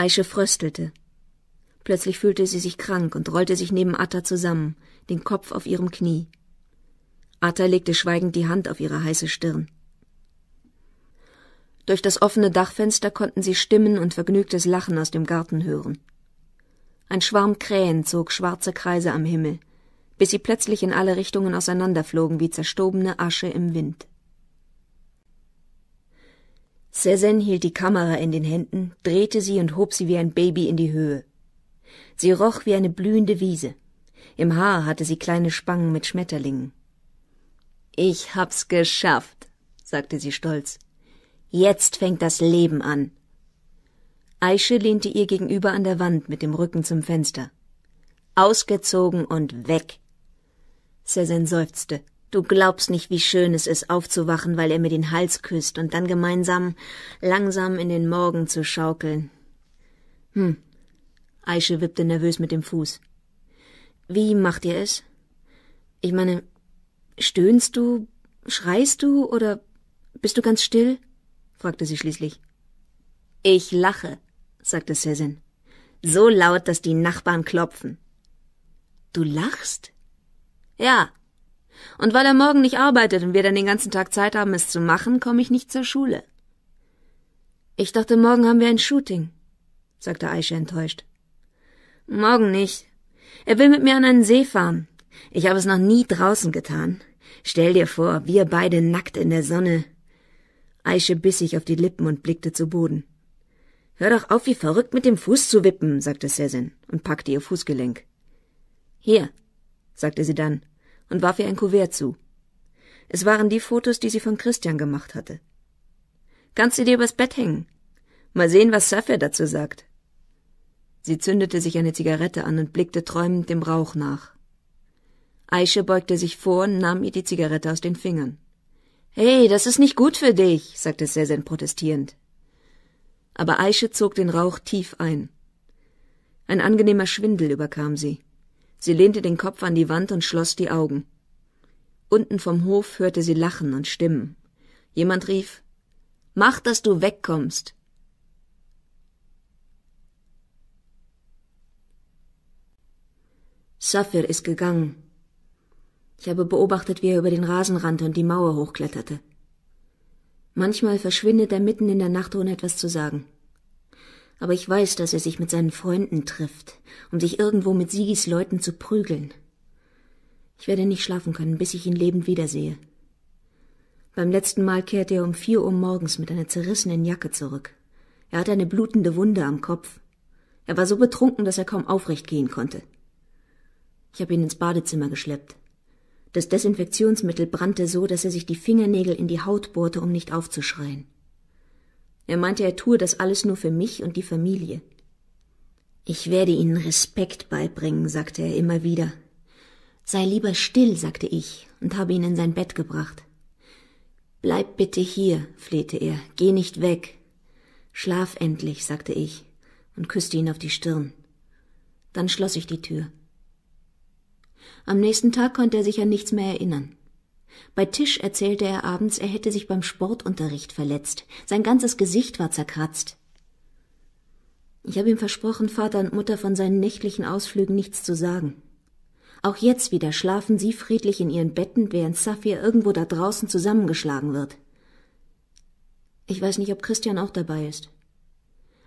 Aische fröstelte. Plötzlich fühlte sie sich krank und rollte sich neben Atta zusammen, den Kopf auf ihrem Knie. Atta legte schweigend die Hand auf ihre heiße Stirn. Durch das offene Dachfenster konnten sie Stimmen und vergnügtes Lachen aus dem Garten hören. Ein Schwarm Krähen zog schwarze Kreise am Himmel, bis sie plötzlich in alle Richtungen auseinanderflogen wie zerstobene Asche im Wind. Sezen hielt die Kamera in den Händen, drehte sie und hob sie wie ein Baby in die Höhe. Sie roch wie eine blühende Wiese. Im Haar hatte sie kleine Spangen mit Schmetterlingen. Ich hab's geschafft, sagte sie stolz. Jetzt fängt das Leben an. Aische lehnte ihr gegenüber an der Wand mit dem Rücken zum Fenster. Ausgezogen und weg. Sezen seufzte. Du glaubst nicht, wie schön es ist, aufzuwachen, weil er mir den Hals küsst und dann gemeinsam langsam in den Morgen zu schaukeln. Hm. Aische wippte nervös mit dem Fuß. Wie macht ihr es? Ich meine, stöhnst du, schreist du oder bist du ganz still? fragte sie schließlich. Ich lache, sagte Sezen. So laut, dass die Nachbarn klopfen. Du lachst? Ja, und weil er morgen nicht arbeitet und wir dann den ganzen Tag Zeit haben, es zu machen, komme ich nicht zur Schule. Ich dachte, morgen haben wir ein Shooting, sagte Aisha enttäuscht. Morgen nicht. Er will mit mir an einen See fahren. Ich habe es noch nie draußen getan. Stell dir vor, wir beide nackt in der Sonne. Aische biss sich auf die Lippen und blickte zu Boden. Hör doch auf, wie verrückt mit dem Fuß zu wippen, sagte Sesin und packte ihr Fußgelenk. Hier, sagte sie dann und warf ihr ein Kuvert zu. Es waren die Fotos, die sie von Christian gemacht hatte. Kannst du dir übers Bett hängen? Mal sehen, was Safir dazu sagt. Sie zündete sich eine Zigarette an und blickte träumend dem Rauch nach. Aische beugte sich vor und nahm ihr die Zigarette aus den Fingern. Hey, das ist nicht gut für dich, sagte Sezen protestierend. Aber Aische zog den Rauch tief ein. Ein angenehmer Schwindel überkam sie. Sie lehnte den Kopf an die Wand und schloss die Augen. Unten vom Hof hörte sie Lachen und Stimmen. Jemand rief Mach, dass du wegkommst. Safir ist gegangen. Ich habe beobachtet, wie er über den Rasen rannte und die Mauer hochkletterte. Manchmal verschwindet er mitten in der Nacht, ohne etwas zu sagen aber ich weiß, dass er sich mit seinen Freunden trifft, um sich irgendwo mit Sigis Leuten zu prügeln. Ich werde nicht schlafen können, bis ich ihn lebend wiedersehe. Beim letzten Mal kehrte er um vier Uhr morgens mit einer zerrissenen Jacke zurück. Er hatte eine blutende Wunde am Kopf. Er war so betrunken, dass er kaum aufrecht gehen konnte. Ich habe ihn ins Badezimmer geschleppt. Das Desinfektionsmittel brannte so, dass er sich die Fingernägel in die Haut bohrte, um nicht aufzuschreien. Er meinte, er tue das alles nur für mich und die Familie. Ich werde Ihnen Respekt beibringen, sagte er immer wieder. Sei lieber still, sagte ich und habe ihn in sein Bett gebracht. Bleib bitte hier, flehte er, geh nicht weg. Schlaf endlich, sagte ich und küsste ihn auf die Stirn. Dann schloss ich die Tür. Am nächsten Tag konnte er sich an nichts mehr erinnern. Bei Tisch erzählte er abends, er hätte sich beim Sportunterricht verletzt. Sein ganzes Gesicht war zerkratzt. Ich habe ihm versprochen, Vater und Mutter von seinen nächtlichen Ausflügen nichts zu sagen. Auch jetzt wieder schlafen sie friedlich in ihren Betten, während Safir irgendwo da draußen zusammengeschlagen wird. Ich weiß nicht, ob Christian auch dabei ist.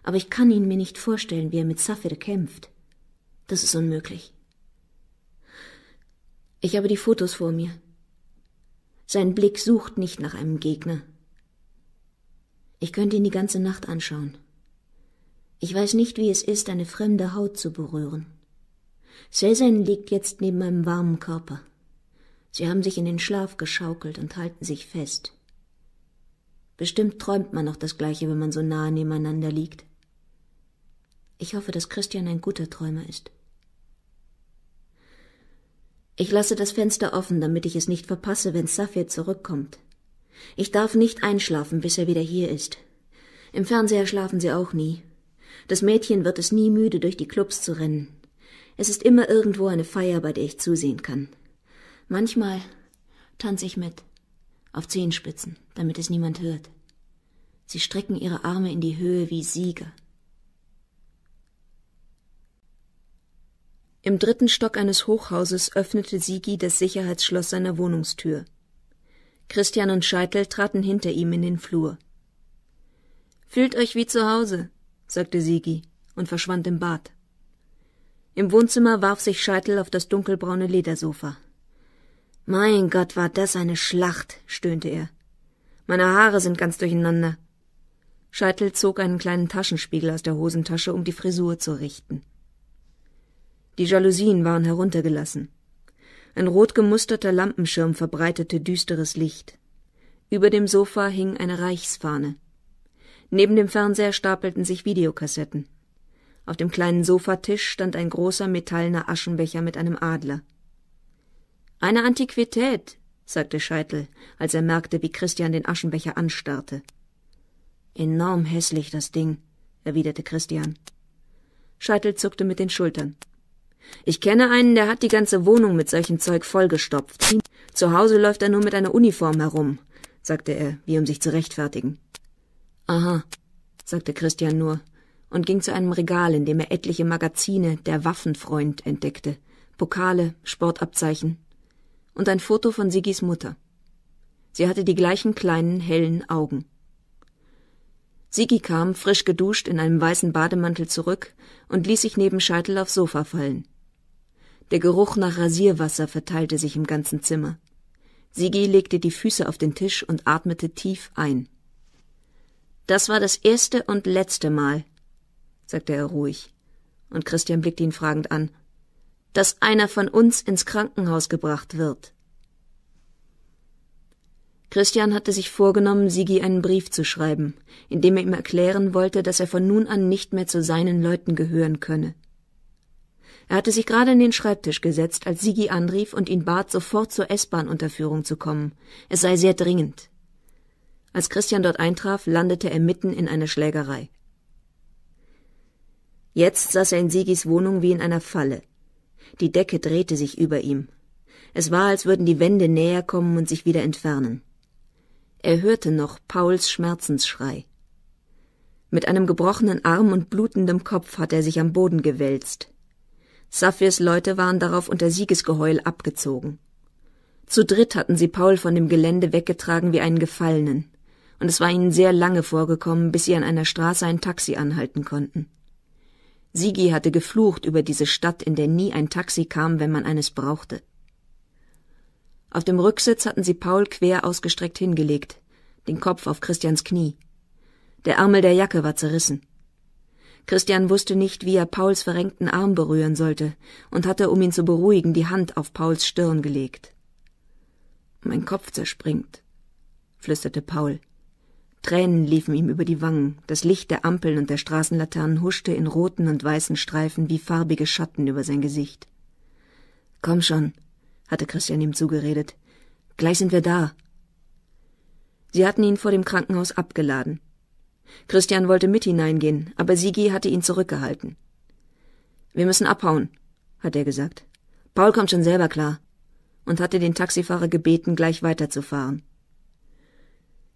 Aber ich kann ihn mir nicht vorstellen, wie er mit Safir kämpft. Das ist unmöglich. Ich habe die Fotos vor mir. Sein Blick sucht nicht nach einem Gegner. Ich könnte ihn die ganze Nacht anschauen. Ich weiß nicht, wie es ist, eine fremde Haut zu berühren. Cezanne liegt jetzt neben meinem warmen Körper. Sie haben sich in den Schlaf geschaukelt und halten sich fest. Bestimmt träumt man noch das Gleiche, wenn man so nahe nebeneinander liegt. Ich hoffe, dass Christian ein guter Träumer ist. Ich lasse das Fenster offen, damit ich es nicht verpasse, wenn Safir zurückkommt. Ich darf nicht einschlafen, bis er wieder hier ist. Im Fernseher schlafen sie auch nie. Das Mädchen wird es nie müde, durch die Clubs zu rennen. Es ist immer irgendwo eine Feier, bei der ich zusehen kann. Manchmal tanze ich mit, auf Zehenspitzen, damit es niemand hört. Sie strecken ihre Arme in die Höhe wie Sieger. Im dritten Stock eines Hochhauses öffnete Sigi das Sicherheitsschloss seiner Wohnungstür. Christian und Scheitel traten hinter ihm in den Flur. Fühlt euch wie zu Hause, sagte Sigi und verschwand im Bad. Im Wohnzimmer warf sich Scheitel auf das dunkelbraune Ledersofa. Mein Gott, war das eine Schlacht, stöhnte er. Meine Haare sind ganz durcheinander. Scheitel zog einen kleinen Taschenspiegel aus der Hosentasche, um die Frisur zu richten. Die Jalousien waren heruntergelassen. Ein rot gemusterter Lampenschirm verbreitete düsteres Licht. Über dem Sofa hing eine Reichsfahne. Neben dem Fernseher stapelten sich Videokassetten. Auf dem kleinen Sofatisch stand ein großer metallener Aschenbecher mit einem Adler. Eine Antiquität, sagte Scheitel, als er merkte, wie Christian den Aschenbecher anstarrte. Enorm hässlich das Ding, erwiderte Christian. Scheitel zuckte mit den Schultern. Ich kenne einen, der hat die ganze Wohnung mit solchem Zeug vollgestopft. Zu Hause läuft er nur mit einer Uniform herum, sagte er, wie um sich zu rechtfertigen. Aha, sagte Christian nur und ging zu einem Regal, in dem er etliche Magazine der Waffenfreund entdeckte, Pokale, Sportabzeichen und ein Foto von Sigis Mutter. Sie hatte die gleichen kleinen, hellen Augen. Sigi kam, frisch geduscht, in einem weißen Bademantel zurück und ließ sich neben Scheitel aufs Sofa fallen. Der Geruch nach Rasierwasser verteilte sich im ganzen Zimmer. Sigi legte die Füße auf den Tisch und atmete tief ein. Das war das erste und letzte Mal, sagte er ruhig, und Christian blickte ihn fragend an, dass einer von uns ins Krankenhaus gebracht wird. Christian hatte sich vorgenommen, Sigi einen Brief zu schreiben, in dem er ihm erklären wollte, dass er von nun an nicht mehr zu seinen Leuten gehören könne. Er hatte sich gerade an den Schreibtisch gesetzt, als Sigi anrief und ihn bat, sofort zur S-Bahn-Unterführung zu kommen. Es sei sehr dringend. Als Christian dort eintraf, landete er mitten in einer Schlägerei. Jetzt saß er in Sigis Wohnung wie in einer Falle. Die Decke drehte sich über ihm. Es war, als würden die Wände näher kommen und sich wieder entfernen. Er hörte noch Pauls Schmerzensschrei. Mit einem gebrochenen Arm und blutendem Kopf hatte er sich am Boden gewälzt. Safirs Leute waren darauf unter Siegesgeheul abgezogen. Zu dritt hatten sie Paul von dem Gelände weggetragen wie einen Gefallenen, und es war ihnen sehr lange vorgekommen, bis sie an einer Straße ein Taxi anhalten konnten. Sigi hatte geflucht über diese Stadt, in der nie ein Taxi kam, wenn man eines brauchte. Auf dem Rücksitz hatten sie Paul quer ausgestreckt hingelegt, den Kopf auf Christians Knie. Der Ärmel der Jacke war zerrissen. Christian wusste nicht, wie er Pauls verrenkten Arm berühren sollte und hatte, um ihn zu beruhigen, die Hand auf Pauls Stirn gelegt. Mein Kopf zerspringt, flüsterte Paul. Tränen liefen ihm über die Wangen, das Licht der Ampeln und der Straßenlaternen huschte in roten und weißen Streifen wie farbige Schatten über sein Gesicht. Komm schon, hatte Christian ihm zugeredet. Gleich sind wir da. Sie hatten ihn vor dem Krankenhaus abgeladen. Christian wollte mit hineingehen, aber Sigi hatte ihn zurückgehalten. Wir müssen abhauen, hat er gesagt. Paul kommt schon selber klar und hatte den Taxifahrer gebeten, gleich weiterzufahren.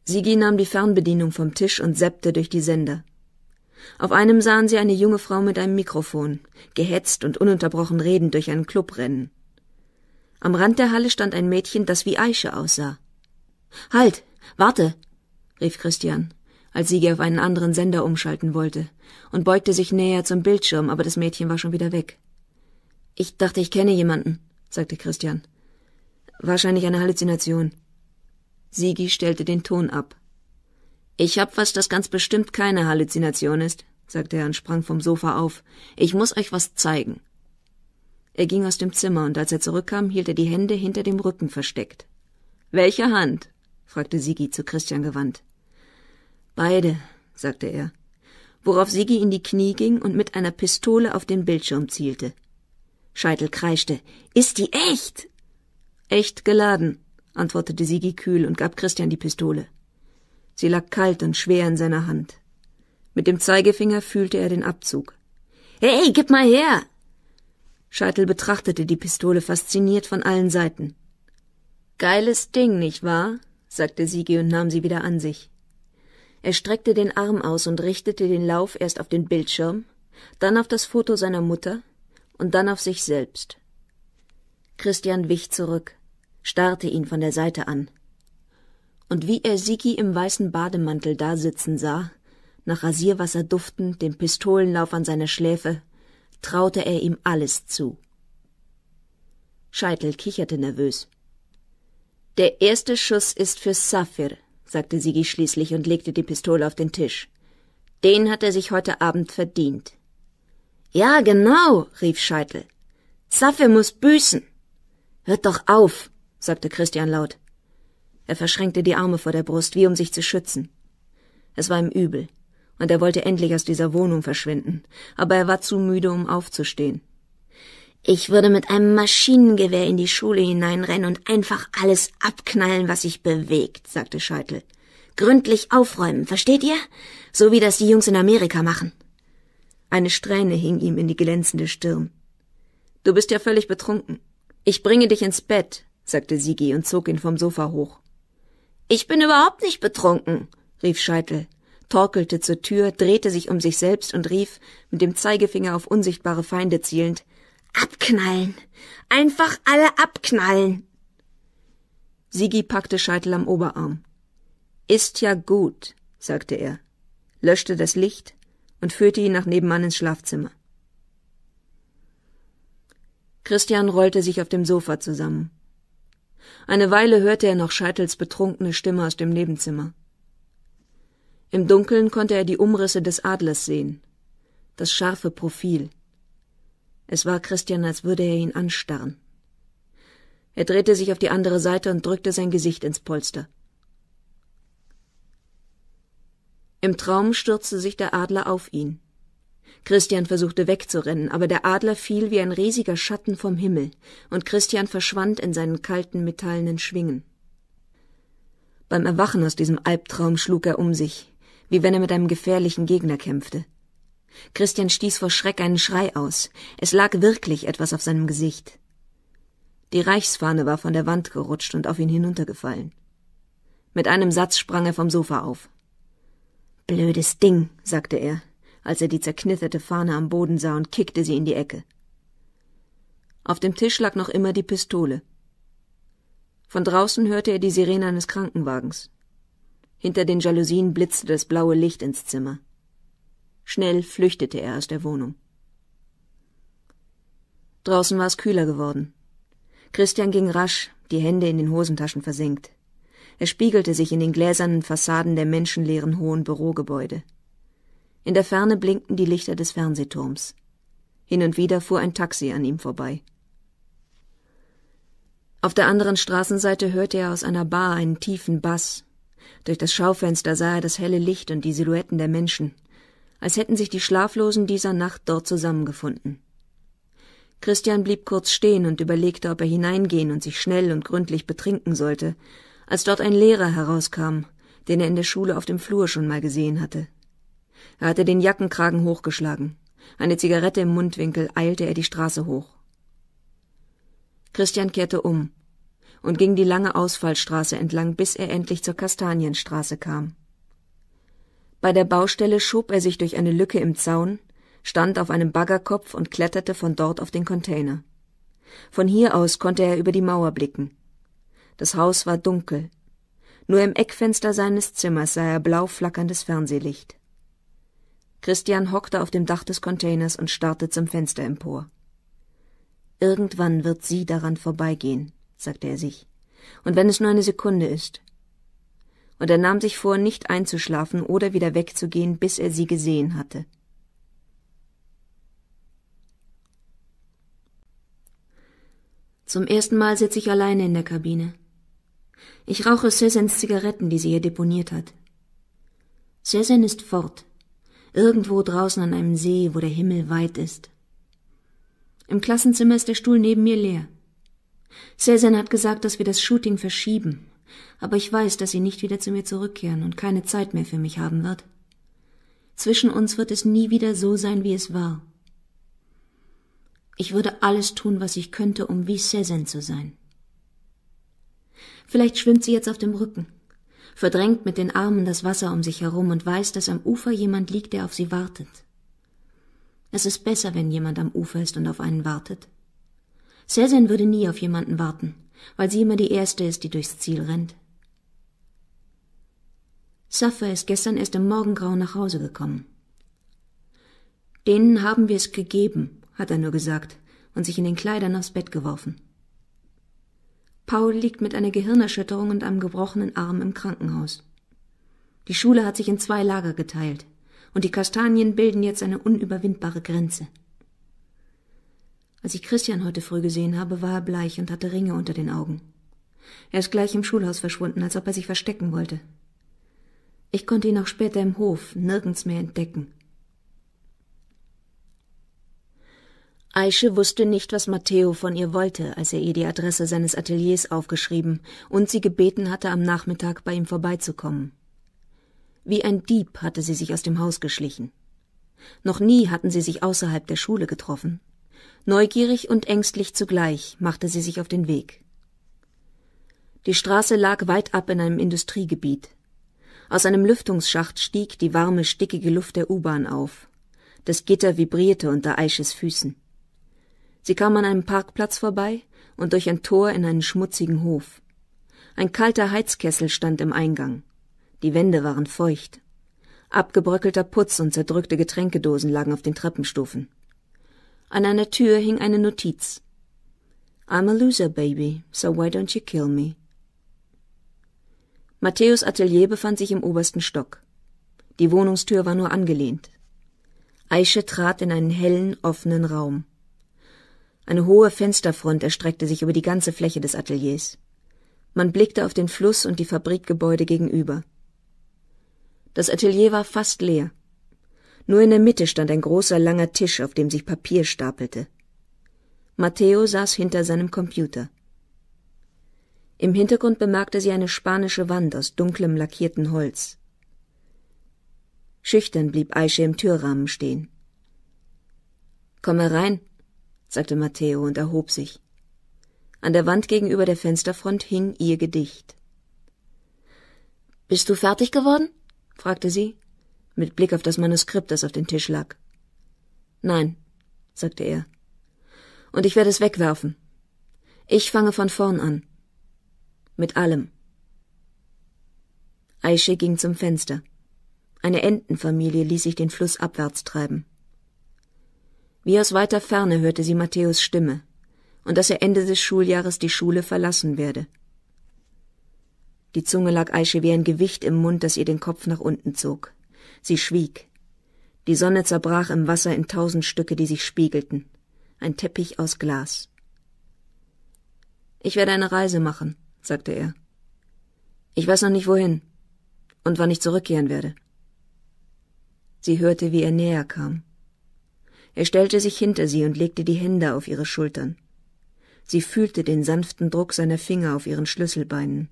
Sigi nahm die Fernbedienung vom Tisch und seppte durch die Sender. Auf einem sahen sie eine junge Frau mit einem Mikrofon, gehetzt und ununterbrochen redend durch einen Club rennen. Am Rand der Halle stand ein Mädchen, das wie Eiche aussah. Halt, warte, rief Christian als Sigi auf einen anderen Sender umschalten wollte, und beugte sich näher zum Bildschirm, aber das Mädchen war schon wieder weg. Ich dachte, ich kenne jemanden, sagte Christian. Wahrscheinlich eine Halluzination. Sigi stellte den Ton ab. Ich hab was, das ganz bestimmt keine Halluzination ist, sagte er und sprang vom Sofa auf. Ich muss euch was zeigen. Er ging aus dem Zimmer, und als er zurückkam, hielt er die Hände hinter dem Rücken versteckt. Welche Hand? fragte Sigi zu Christian gewandt. Beide, sagte er, worauf Sigi in die Knie ging und mit einer Pistole auf den Bildschirm zielte. Scheitel kreischte. Ist die echt? Echt geladen, antwortete Sigi kühl und gab Christian die Pistole. Sie lag kalt und schwer in seiner Hand. Mit dem Zeigefinger fühlte er den Abzug. Hey, gib mal her! Scheitel betrachtete die Pistole fasziniert von allen Seiten. Geiles Ding, nicht wahr? sagte Sigi und nahm sie wieder an sich. Er streckte den Arm aus und richtete den Lauf erst auf den Bildschirm, dann auf das Foto seiner Mutter und dann auf sich selbst. Christian wich zurück, starrte ihn von der Seite an. Und wie er Siki im weißen Bademantel dasitzen sah, nach Rasierwasser duftend, dem Pistolenlauf an seiner Schläfe, traute er ihm alles zu. Scheitel kicherte nervös. Der erste Schuss ist für Safir, sagte Sigi schließlich und legte die Pistole auf den Tisch. Den hat er sich heute Abend verdient. Ja, genau, rief Scheitel. Saffe muss büßen. Hört doch auf, sagte Christian laut. Er verschränkte die Arme vor der Brust, wie um sich zu schützen. Es war ihm übel, und er wollte endlich aus dieser Wohnung verschwinden, aber er war zu müde, um aufzustehen. Ich würde mit einem Maschinengewehr in die Schule hineinrennen und einfach alles abknallen, was sich bewegt, sagte Scheitel. Gründlich aufräumen, versteht ihr? So wie das die Jungs in Amerika machen. Eine Strähne hing ihm in die glänzende Stirn. Du bist ja völlig betrunken. Ich bringe dich ins Bett, sagte Sigi und zog ihn vom Sofa hoch. Ich bin überhaupt nicht betrunken, rief Scheitel, torkelte zur Tür, drehte sich um sich selbst und rief, mit dem Zeigefinger auf unsichtbare Feinde zielend Abknallen. Einfach alle abknallen. Sigi packte Scheitel am Oberarm. Ist ja gut, sagte er, löschte das Licht und führte ihn nach nebenan ins Schlafzimmer. Christian rollte sich auf dem Sofa zusammen. Eine Weile hörte er noch Scheitels betrunkene Stimme aus dem Nebenzimmer. Im Dunkeln konnte er die Umrisse des Adlers sehen, das scharfe Profil, es war Christian, als würde er ihn anstarren. Er drehte sich auf die andere Seite und drückte sein Gesicht ins Polster. Im Traum stürzte sich der Adler auf ihn. Christian versuchte wegzurennen, aber der Adler fiel wie ein riesiger Schatten vom Himmel, und Christian verschwand in seinen kalten, metallenen Schwingen. Beim Erwachen aus diesem Albtraum schlug er um sich, wie wenn er mit einem gefährlichen Gegner kämpfte. Christian stieß vor Schreck einen Schrei aus. Es lag wirklich etwas auf seinem Gesicht. Die Reichsfahne war von der Wand gerutscht und auf ihn hinuntergefallen. Mit einem Satz sprang er vom Sofa auf. Blödes Ding, sagte er, als er die zerknitterte Fahne am Boden sah und kickte sie in die Ecke. Auf dem Tisch lag noch immer die Pistole. Von draußen hörte er die Sirene eines Krankenwagens. Hinter den Jalousien blitzte das blaue Licht ins Zimmer. Schnell flüchtete er aus der Wohnung. Draußen war es kühler geworden. Christian ging rasch, die Hände in den Hosentaschen versenkt. Er spiegelte sich in den gläsernen Fassaden der menschenleeren hohen Bürogebäude. In der Ferne blinkten die Lichter des Fernsehturms. Hin und wieder fuhr ein Taxi an ihm vorbei. Auf der anderen Straßenseite hörte er aus einer Bar einen tiefen Bass. Durch das Schaufenster sah er das helle Licht und die Silhouetten der Menschen, als hätten sich die Schlaflosen dieser Nacht dort zusammengefunden. Christian blieb kurz stehen und überlegte, ob er hineingehen und sich schnell und gründlich betrinken sollte, als dort ein Lehrer herauskam, den er in der Schule auf dem Flur schon mal gesehen hatte. Er hatte den Jackenkragen hochgeschlagen. Eine Zigarette im Mundwinkel eilte er die Straße hoch. Christian kehrte um und ging die lange Ausfallstraße entlang, bis er endlich zur Kastanienstraße kam. Bei der Baustelle schob er sich durch eine Lücke im Zaun, stand auf einem Baggerkopf und kletterte von dort auf den Container. Von hier aus konnte er über die Mauer blicken. Das Haus war dunkel. Nur im Eckfenster seines Zimmers sah er blau flackerndes Fernsehlicht. Christian hockte auf dem Dach des Containers und starrte zum Fenster empor. Irgendwann wird sie daran vorbeigehen, sagte er sich. Und wenn es nur eine Sekunde ist, und er nahm sich vor, nicht einzuschlafen oder wieder wegzugehen, bis er sie gesehen hatte. Zum ersten Mal sitze ich alleine in der Kabine. Ich rauche Cezans Zigaretten, die sie hier deponiert hat. Cezanne ist fort, irgendwo draußen an einem See, wo der Himmel weit ist. Im Klassenzimmer ist der Stuhl neben mir leer. Cezanne hat gesagt, dass wir das Shooting verschieben, aber ich weiß, dass sie nicht wieder zu mir zurückkehren und keine Zeit mehr für mich haben wird. Zwischen uns wird es nie wieder so sein, wie es war. Ich würde alles tun, was ich könnte, um wie Cezanne zu sein. Vielleicht schwimmt sie jetzt auf dem Rücken, verdrängt mit den Armen das Wasser um sich herum und weiß, dass am Ufer jemand liegt, der auf sie wartet. Es ist besser, wenn jemand am Ufer ist und auf einen wartet. Cezanne würde nie auf jemanden warten, weil sie immer die Erste ist, die durchs Ziel rennt. Saffer ist gestern erst im Morgengrauen nach Hause gekommen. Denen haben wir es gegeben, hat er nur gesagt und sich in den Kleidern aufs Bett geworfen. Paul liegt mit einer Gehirnerschütterung und einem gebrochenen Arm im Krankenhaus. Die Schule hat sich in zwei Lager geteilt, und die Kastanien bilden jetzt eine unüberwindbare Grenze. Als ich Christian heute früh gesehen habe, war er bleich und hatte Ringe unter den Augen. Er ist gleich im Schulhaus verschwunden, als ob er sich verstecken wollte. Ich konnte ihn auch später im Hof nirgends mehr entdecken. Aische wusste nicht, was Matteo von ihr wollte, als er ihr die Adresse seines Ateliers aufgeschrieben und sie gebeten hatte, am Nachmittag bei ihm vorbeizukommen. Wie ein Dieb hatte sie sich aus dem Haus geschlichen. Noch nie hatten sie sich außerhalb der Schule getroffen, Neugierig und ängstlich zugleich machte sie sich auf den Weg. Die Straße lag weit ab in einem Industriegebiet. Aus einem Lüftungsschacht stieg die warme, stickige Luft der U-Bahn auf. Das Gitter vibrierte unter Eisches Füßen. Sie kam an einem Parkplatz vorbei und durch ein Tor in einen schmutzigen Hof. Ein kalter Heizkessel stand im Eingang. Die Wände waren feucht. Abgebröckelter Putz und zerdrückte Getränkedosen lagen auf den Treppenstufen. An einer Tür hing eine Notiz. I'm a loser, baby, so why don't you kill me? Matthäus Atelier befand sich im obersten Stock. Die Wohnungstür war nur angelehnt. Aische trat in einen hellen, offenen Raum. Eine hohe Fensterfront erstreckte sich über die ganze Fläche des Ateliers. Man blickte auf den Fluss und die Fabrikgebäude gegenüber. Das Atelier war fast leer. Nur in der Mitte stand ein großer langer Tisch, auf dem sich Papier stapelte. Matteo saß hinter seinem Computer. Im Hintergrund bemerkte sie eine spanische Wand aus dunklem lackierten Holz. Schüchtern blieb Aische im Türrahmen stehen. Komm herein, sagte Matteo und erhob sich. An der Wand gegenüber der Fensterfront hing ihr Gedicht. Bist du fertig geworden? fragte sie mit Blick auf das Manuskript, das auf dem Tisch lag. Nein, sagte er. Und ich werde es wegwerfen. Ich fange von vorn an. Mit allem. Aische ging zum Fenster. Eine Entenfamilie ließ sich den Fluss abwärts treiben. Wie aus weiter Ferne hörte sie Matthäus Stimme und dass er Ende des Schuljahres die Schule verlassen werde. Die Zunge lag Aische wie ein Gewicht im Mund, das ihr den Kopf nach unten zog. Sie schwieg. Die Sonne zerbrach im Wasser in tausend Stücke, die sich spiegelten. Ein Teppich aus Glas. Ich werde eine Reise machen, sagte er. Ich weiß noch nicht wohin und wann ich zurückkehren werde. Sie hörte, wie er näher kam. Er stellte sich hinter sie und legte die Hände auf ihre Schultern. Sie fühlte den sanften Druck seiner Finger auf ihren Schlüsselbeinen.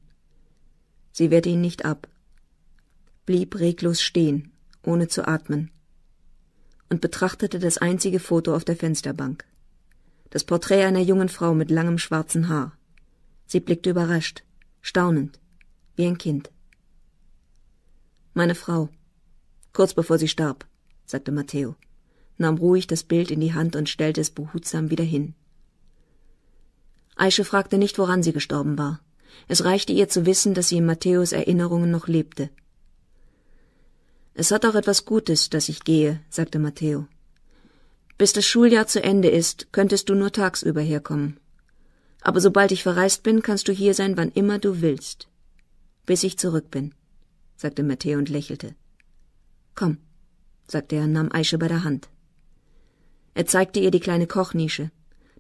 Sie wehrte ihn nicht ab, blieb reglos stehen ohne zu atmen, und betrachtete das einzige Foto auf der Fensterbank. Das Porträt einer jungen Frau mit langem schwarzen Haar. Sie blickte überrascht, staunend, wie ein Kind. Meine Frau, kurz bevor sie starb, sagte Matteo, nahm ruhig das Bild in die Hand und stellte es behutsam wieder hin. Aische fragte nicht, woran sie gestorben war. Es reichte ihr zu wissen, dass sie in Matteos Erinnerungen noch lebte es hat auch etwas Gutes, dass ich gehe, sagte Matteo. Bis das Schuljahr zu Ende ist, könntest du nur tagsüber herkommen. Aber sobald ich verreist bin, kannst du hier sein, wann immer du willst. Bis ich zurück bin, sagte Matteo und lächelte. Komm, sagte er und nahm Eische bei der Hand. Er zeigte ihr die kleine Kochnische,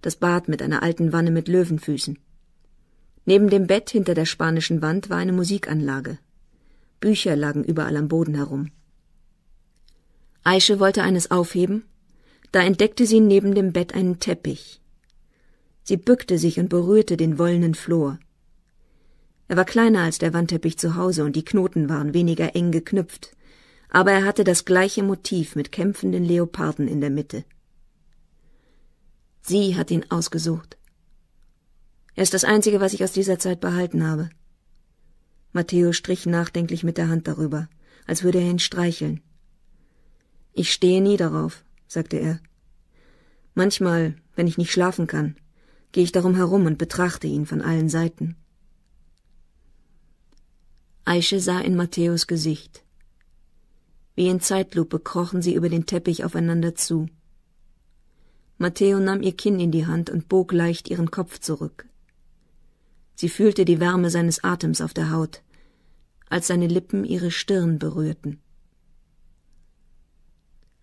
das Bad mit einer alten Wanne mit Löwenfüßen. Neben dem Bett hinter der spanischen Wand war eine Musikanlage. Bücher lagen überall am Boden herum. Aische wollte eines aufheben, da entdeckte sie neben dem Bett einen Teppich. Sie bückte sich und berührte den wollenen Flor. Er war kleiner als der Wandteppich zu Hause und die Knoten waren weniger eng geknüpft, aber er hatte das gleiche Motiv mit kämpfenden Leoparden in der Mitte. Sie hat ihn ausgesucht. Er ist das Einzige, was ich aus dieser Zeit behalten habe. Matteo strich nachdenklich mit der Hand darüber, als würde er ihn streicheln. Ich stehe nie darauf, sagte er. Manchmal, wenn ich nicht schlafen kann, gehe ich darum herum und betrachte ihn von allen Seiten. Aische sah in Matthäus Gesicht. Wie in Zeitlupe krochen sie über den Teppich aufeinander zu. Matteo nahm ihr Kinn in die Hand und bog leicht ihren Kopf zurück. Sie fühlte die Wärme seines Atems auf der Haut, als seine Lippen ihre Stirn berührten.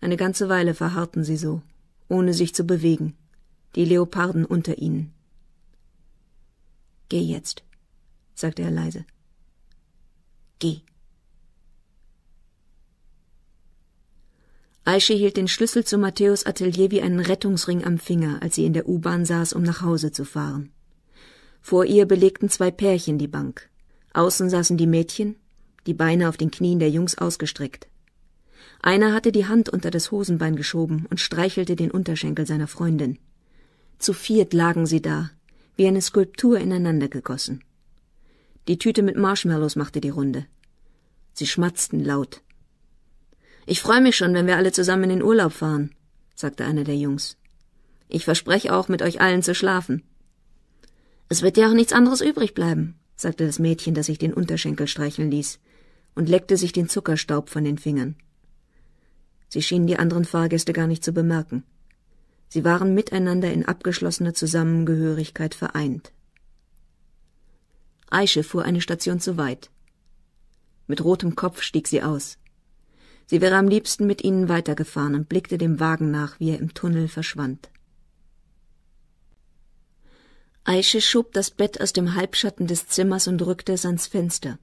Eine ganze Weile verharrten sie so, ohne sich zu bewegen, die Leoparden unter ihnen. Geh jetzt, sagte er leise. Geh. Aische hielt den Schlüssel zu Matthäus Atelier wie einen Rettungsring am Finger, als sie in der U-Bahn saß, um nach Hause zu fahren. Vor ihr belegten zwei Pärchen die Bank. Außen saßen die Mädchen, die Beine auf den Knien der Jungs ausgestreckt. Einer hatte die Hand unter das Hosenbein geschoben und streichelte den Unterschenkel seiner Freundin. Zu viert lagen sie da, wie eine Skulptur ineinander gegossen. Die Tüte mit Marshmallows machte die Runde. Sie schmatzten laut. Ich freue mich schon, wenn wir alle zusammen in den Urlaub fahren, sagte einer der Jungs. Ich verspreche auch, mit euch allen zu schlafen. Es wird ja auch nichts anderes übrig bleiben, sagte das Mädchen, das sich den Unterschenkel streicheln ließ, und leckte sich den Zuckerstaub von den Fingern. Sie schienen die anderen Fahrgäste gar nicht zu bemerken. Sie waren miteinander in abgeschlossener Zusammengehörigkeit vereint. Aische fuhr eine Station zu weit. Mit rotem Kopf stieg sie aus. Sie wäre am liebsten mit ihnen weitergefahren und blickte dem Wagen nach, wie er im Tunnel verschwand. Aische schob das Bett aus dem Halbschatten des Zimmers und rückte es ans Fenster.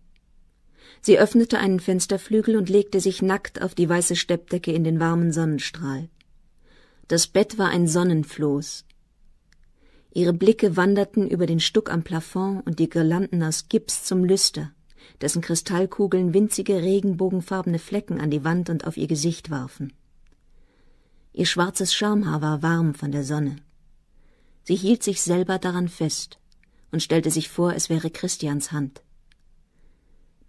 Sie öffnete einen Fensterflügel und legte sich nackt auf die weiße Steppdecke in den warmen Sonnenstrahl. Das Bett war ein Sonnenfloß. Ihre Blicke wanderten über den Stuck am Plafond und die Girlanden aus Gips zum Lüster, dessen Kristallkugeln winzige regenbogenfarbene Flecken an die Wand und auf ihr Gesicht warfen. Ihr schwarzes Schamhaar war warm von der Sonne. Sie hielt sich selber daran fest und stellte sich vor, es wäre Christians Hand.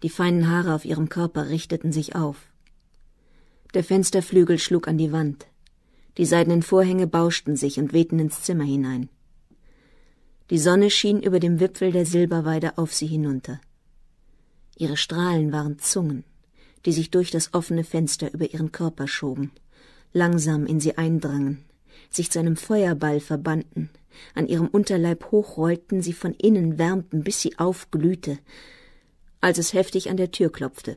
Die feinen Haare auf ihrem Körper richteten sich auf. Der Fensterflügel schlug an die Wand. Die seidenen Vorhänge bauschten sich und wehten ins Zimmer hinein. Die Sonne schien über dem Wipfel der Silberweide auf sie hinunter. Ihre Strahlen waren Zungen, die sich durch das offene Fenster über ihren Körper schoben, langsam in sie eindrangen, sich zu einem Feuerball verbanden, an ihrem Unterleib hochrollten, sie von innen wärmten, bis sie aufglühte, als es heftig an der Tür klopfte.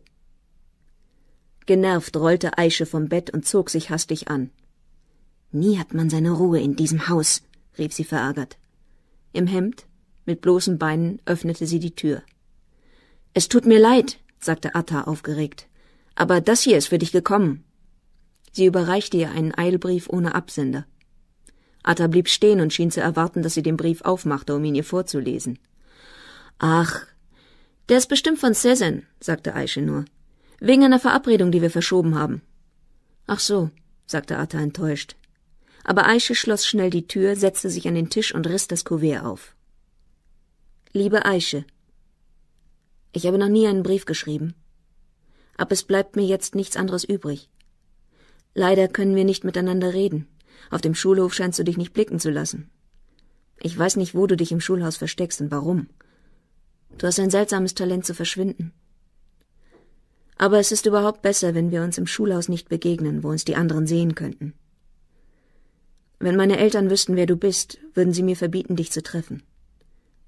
Genervt rollte Aische vom Bett und zog sich hastig an. Nie hat man seine Ruhe in diesem Haus, rief sie verärgert. Im Hemd, mit bloßen Beinen, öffnete sie die Tür. Es tut mir leid, sagte Atta aufgeregt, aber das hier ist für dich gekommen. Sie überreichte ihr einen Eilbrief ohne Absender. Atta blieb stehen und schien zu erwarten, dass sie den Brief aufmachte, um ihn ihr vorzulesen. Ach, der ist bestimmt von Sezen, sagte Aische nur. Wegen einer Verabredung, die wir verschoben haben. Ach so, sagte Arthur enttäuscht. Aber Aische schloss schnell die Tür, setzte sich an den Tisch und riss das Kuvert auf. Liebe Aische, ich habe noch nie einen Brief geschrieben. Aber es bleibt mir jetzt nichts anderes übrig. Leider können wir nicht miteinander reden. Auf dem Schulhof scheinst du dich nicht blicken zu lassen. Ich weiß nicht, wo du dich im Schulhaus versteckst und warum. Du hast ein seltsames Talent zu verschwinden. Aber es ist überhaupt besser, wenn wir uns im Schulhaus nicht begegnen, wo uns die anderen sehen könnten. Wenn meine Eltern wüssten, wer du bist, würden sie mir verbieten, dich zu treffen.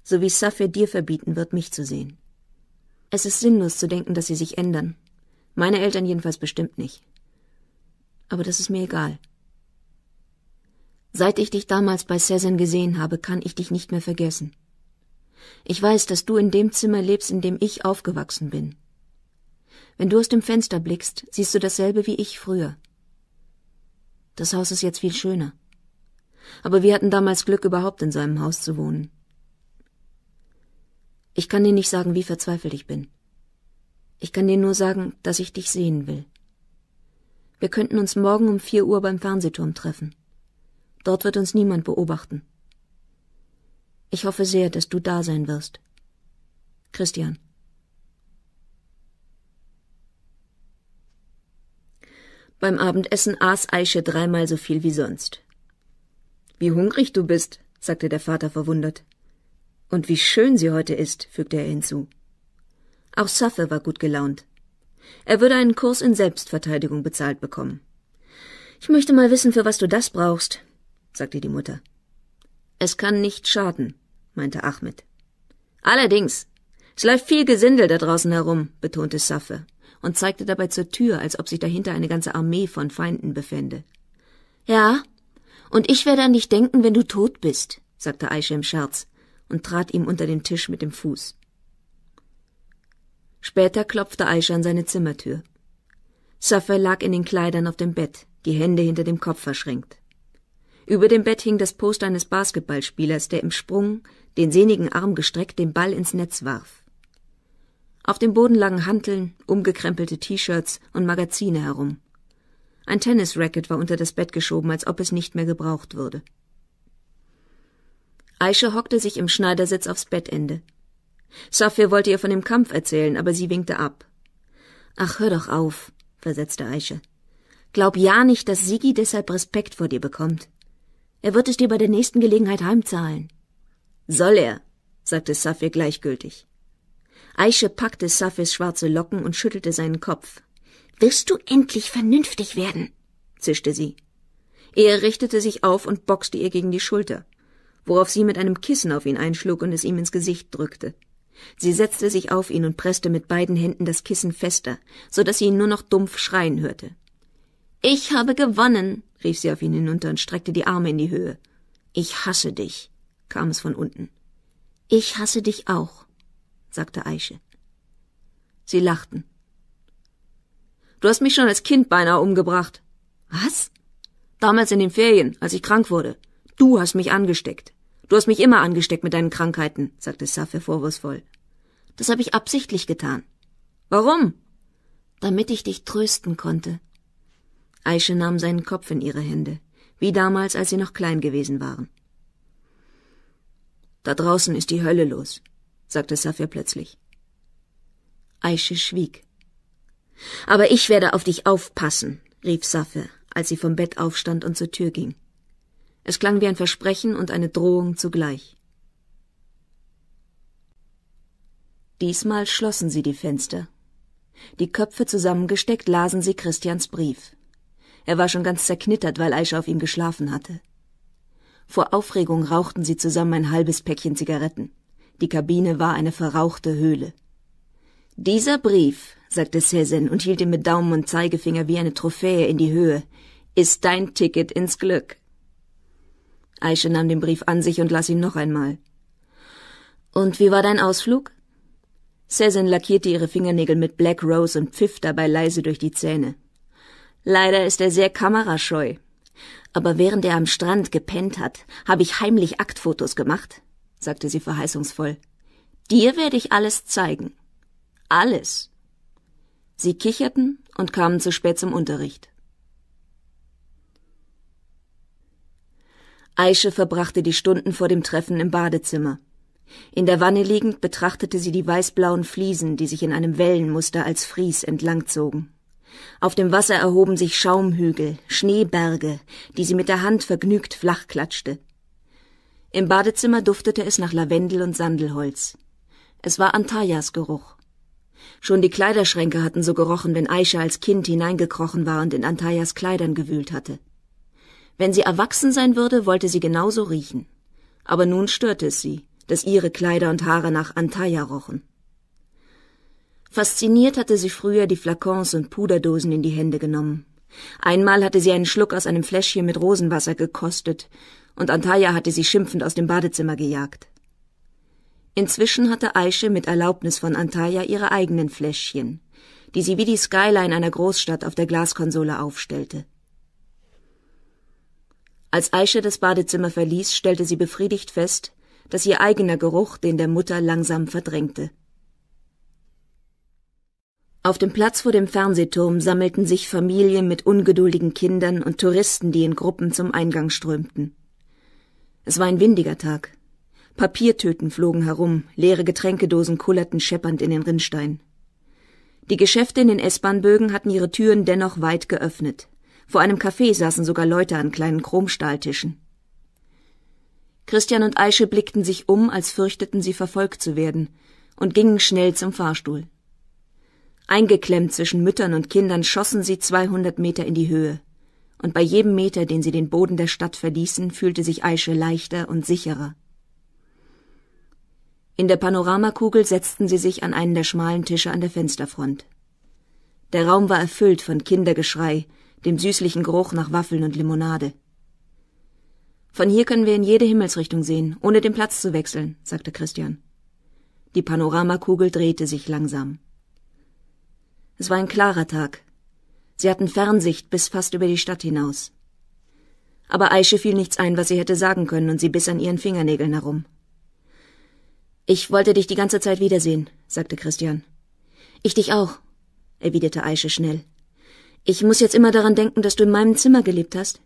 So wie Safir dir verbieten wird, mich zu sehen. Es ist sinnlos zu denken, dass sie sich ändern. Meine Eltern jedenfalls bestimmt nicht. Aber das ist mir egal. Seit ich dich damals bei Cezanne gesehen habe, kann ich dich nicht mehr vergessen. Ich weiß, dass du in dem Zimmer lebst, in dem ich aufgewachsen bin. Wenn du aus dem Fenster blickst, siehst du dasselbe wie ich früher. Das Haus ist jetzt viel schöner. Aber wir hatten damals Glück, überhaupt in seinem Haus zu wohnen. Ich kann dir nicht sagen, wie verzweifelt ich bin. Ich kann dir nur sagen, dass ich dich sehen will. Wir könnten uns morgen um vier Uhr beim Fernsehturm treffen. Dort wird uns niemand beobachten. Ich hoffe sehr, dass du da sein wirst. Christian. Beim Abendessen aß Aische dreimal so viel wie sonst. Wie hungrig du bist, sagte der Vater verwundert. Und wie schön sie heute ist, fügte er hinzu. Auch Saffe war gut gelaunt. Er würde einen Kurs in Selbstverteidigung bezahlt bekommen. Ich möchte mal wissen, für was du das brauchst, sagte die Mutter. Es kann nicht schaden, meinte Ahmed. Allerdings, es läuft viel Gesindel da draußen herum, betonte Saffe und zeigte dabei zur Tür, als ob sich dahinter eine ganze Armee von Feinden befände. Ja, und ich werde an dich denken, wenn du tot bist, sagte Aisha im Scherz und trat ihm unter den Tisch mit dem Fuß. Später klopfte Aisha an seine Zimmertür. Saffer lag in den Kleidern auf dem Bett, die Hände hinter dem Kopf verschränkt. Über dem Bett hing das Poster eines Basketballspielers, der im Sprung, den sehnigen Arm gestreckt, den Ball ins Netz warf. Auf dem Boden lagen Hanteln, umgekrempelte T-Shirts und Magazine herum. Ein Tennisracket war unter das Bett geschoben, als ob es nicht mehr gebraucht würde. Aisha hockte sich im Schneidersitz aufs Bettende. Safir wollte ihr von dem Kampf erzählen, aber sie winkte ab. Ach, hör doch auf, versetzte Aisha. Glaub ja nicht, dass Sigi deshalb Respekt vor dir bekommt. Er wird es dir bei der nächsten Gelegenheit heimzahlen. Soll er, sagte Safir gleichgültig. Aische packte Safirs schwarze Locken und schüttelte seinen Kopf. Wirst du endlich vernünftig werden? zischte sie. Er richtete sich auf und boxte ihr gegen die Schulter, worauf sie mit einem Kissen auf ihn einschlug und es ihm ins Gesicht drückte. Sie setzte sich auf ihn und presste mit beiden Händen das Kissen fester, so dass sie ihn nur noch dumpf schreien hörte. Ich habe gewonnen, rief sie auf ihn hinunter und streckte die Arme in die Höhe. Ich hasse dich, kam es von unten. Ich hasse dich auch, sagte Eiche. Sie lachten. Du hast mich schon als Kind beinahe umgebracht. Was? Damals in den Ferien, als ich krank wurde. Du hast mich angesteckt. Du hast mich immer angesteckt mit deinen Krankheiten, sagte Safir vorwurfsvoll. Das habe ich absichtlich getan. Warum? Damit ich dich trösten konnte. Aische nahm seinen Kopf in ihre Hände, wie damals, als sie noch klein gewesen waren. Da draußen ist die Hölle los, sagte Safir plötzlich. Aische schwieg. Aber ich werde auf dich aufpassen, rief Safir, als sie vom Bett aufstand und zur Tür ging. Es klang wie ein Versprechen und eine Drohung zugleich. Diesmal schlossen sie die Fenster. Die Köpfe zusammengesteckt lasen sie Christians Brief. Er war schon ganz zerknittert, weil Aisha auf ihm geschlafen hatte. Vor Aufregung rauchten sie zusammen ein halbes Päckchen Zigaretten. Die Kabine war eine verrauchte Höhle. Dieser Brief, sagte Sezen und hielt ihn mit Daumen und Zeigefinger wie eine Trophäe in die Höhe, ist dein Ticket ins Glück. Aisha nahm den Brief an sich und las ihn noch einmal. Und wie war dein Ausflug? Sezen lackierte ihre Fingernägel mit Black Rose und pfiff dabei leise durch die Zähne. Leider ist er sehr kamerascheu. Aber während er am Strand gepennt hat, habe ich heimlich Aktfotos gemacht, sagte sie verheißungsvoll. Dir werde ich alles zeigen. Alles. Sie kicherten und kamen zu spät zum Unterricht. Aische verbrachte die Stunden vor dem Treffen im Badezimmer. In der Wanne liegend betrachtete sie die weißblauen Fliesen, die sich in einem Wellenmuster als Fries entlangzogen. Auf dem Wasser erhoben sich Schaumhügel, Schneeberge, die sie mit der Hand vergnügt flachklatschte. Im Badezimmer duftete es nach Lavendel und Sandelholz. Es war Antayas Geruch. Schon die Kleiderschränke hatten so gerochen, wenn Aisha als Kind hineingekrochen war und in Antayas Kleidern gewühlt hatte. Wenn sie erwachsen sein würde, wollte sie genauso riechen. Aber nun störte es sie, dass ihre Kleider und Haare nach Antaya rochen. Fasziniert hatte sie früher die Flakons und Puderdosen in die Hände genommen. Einmal hatte sie einen Schluck aus einem Fläschchen mit Rosenwasser gekostet, und Antaya hatte sie schimpfend aus dem Badezimmer gejagt. Inzwischen hatte Aische mit Erlaubnis von Antaya ihre eigenen Fläschchen, die sie wie die Skyline einer Großstadt auf der Glaskonsole aufstellte. Als Aische das Badezimmer verließ, stellte sie befriedigt fest, dass ihr eigener Geruch den der Mutter langsam verdrängte. Auf dem Platz vor dem Fernsehturm sammelten sich Familien mit ungeduldigen Kindern und Touristen, die in Gruppen zum Eingang strömten. Es war ein windiger Tag. Papiertöten flogen herum, leere Getränkedosen kullerten scheppernd in den Rinnstein. Die Geschäfte in den S-Bahnbögen hatten ihre Türen dennoch weit geöffnet. Vor einem Café saßen sogar Leute an kleinen Chromstahltischen. Christian und Eische blickten sich um, als fürchteten sie verfolgt zu werden, und gingen schnell zum Fahrstuhl. Eingeklemmt zwischen Müttern und Kindern schossen sie 200 Meter in die Höhe. Und bei jedem Meter, den sie den Boden der Stadt verließen, fühlte sich Aische leichter und sicherer. In der Panoramakugel setzten sie sich an einen der schmalen Tische an der Fensterfront. Der Raum war erfüllt von Kindergeschrei, dem süßlichen Geruch nach Waffeln und Limonade. Von hier können wir in jede Himmelsrichtung sehen, ohne den Platz zu wechseln, sagte Christian. Die Panoramakugel drehte sich langsam. Es war ein klarer Tag. Sie hatten Fernsicht bis fast über die Stadt hinaus. Aber Aische fiel nichts ein, was sie hätte sagen können, und sie biss an ihren Fingernägeln herum. Ich wollte dich die ganze Zeit wiedersehen, sagte Christian. Ich dich auch, erwiderte Aische schnell. Ich muss jetzt immer daran denken, dass du in meinem Zimmer gelebt hast.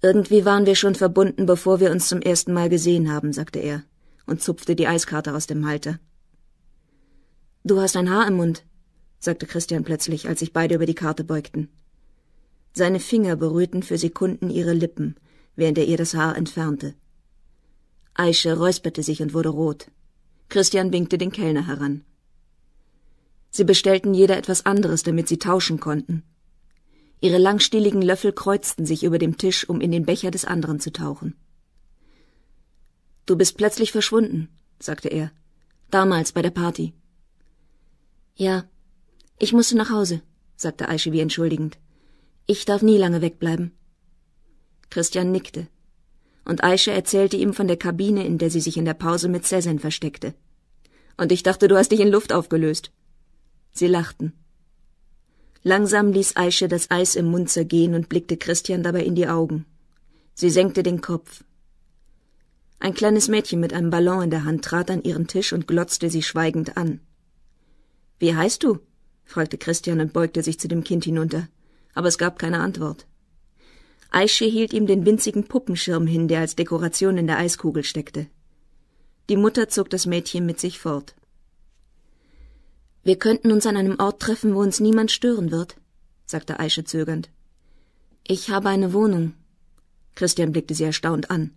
Irgendwie waren wir schon verbunden, bevor wir uns zum ersten Mal gesehen haben, sagte er und zupfte die Eiskarte aus dem Halter. Du hast ein Haar im Mund, sagte Christian plötzlich, als sich beide über die Karte beugten. Seine Finger berührten für Sekunden ihre Lippen, während er ihr das Haar entfernte. Aische räusperte sich und wurde rot. Christian winkte den Kellner heran. Sie bestellten jeder etwas anderes, damit sie tauschen konnten. Ihre langstieligen Löffel kreuzten sich über dem Tisch, um in den Becher des anderen zu tauchen. Du bist plötzlich verschwunden, sagte er. Damals bei der Party. Ja, ich musste nach Hause, sagte Aische wie entschuldigend. Ich darf nie lange wegbleiben. Christian nickte. Und Aische erzählte ihm von der Kabine, in der sie sich in der Pause mit Sezen versteckte. Und ich dachte, du hast dich in Luft aufgelöst. Sie lachten. Langsam ließ Aische das Eis im Mund zergehen und blickte Christian dabei in die Augen. Sie senkte den Kopf. Ein kleines Mädchen mit einem Ballon in der Hand trat an ihren Tisch und glotzte sie schweigend an. Wie heißt du? fragte Christian und beugte sich zu dem Kind hinunter, aber es gab keine Antwort. Aische hielt ihm den winzigen Puppenschirm hin, der als Dekoration in der Eiskugel steckte. Die Mutter zog das Mädchen mit sich fort. Wir könnten uns an einem Ort treffen, wo uns niemand stören wird, sagte Aische zögernd. Ich habe eine Wohnung. Christian blickte sie erstaunt an.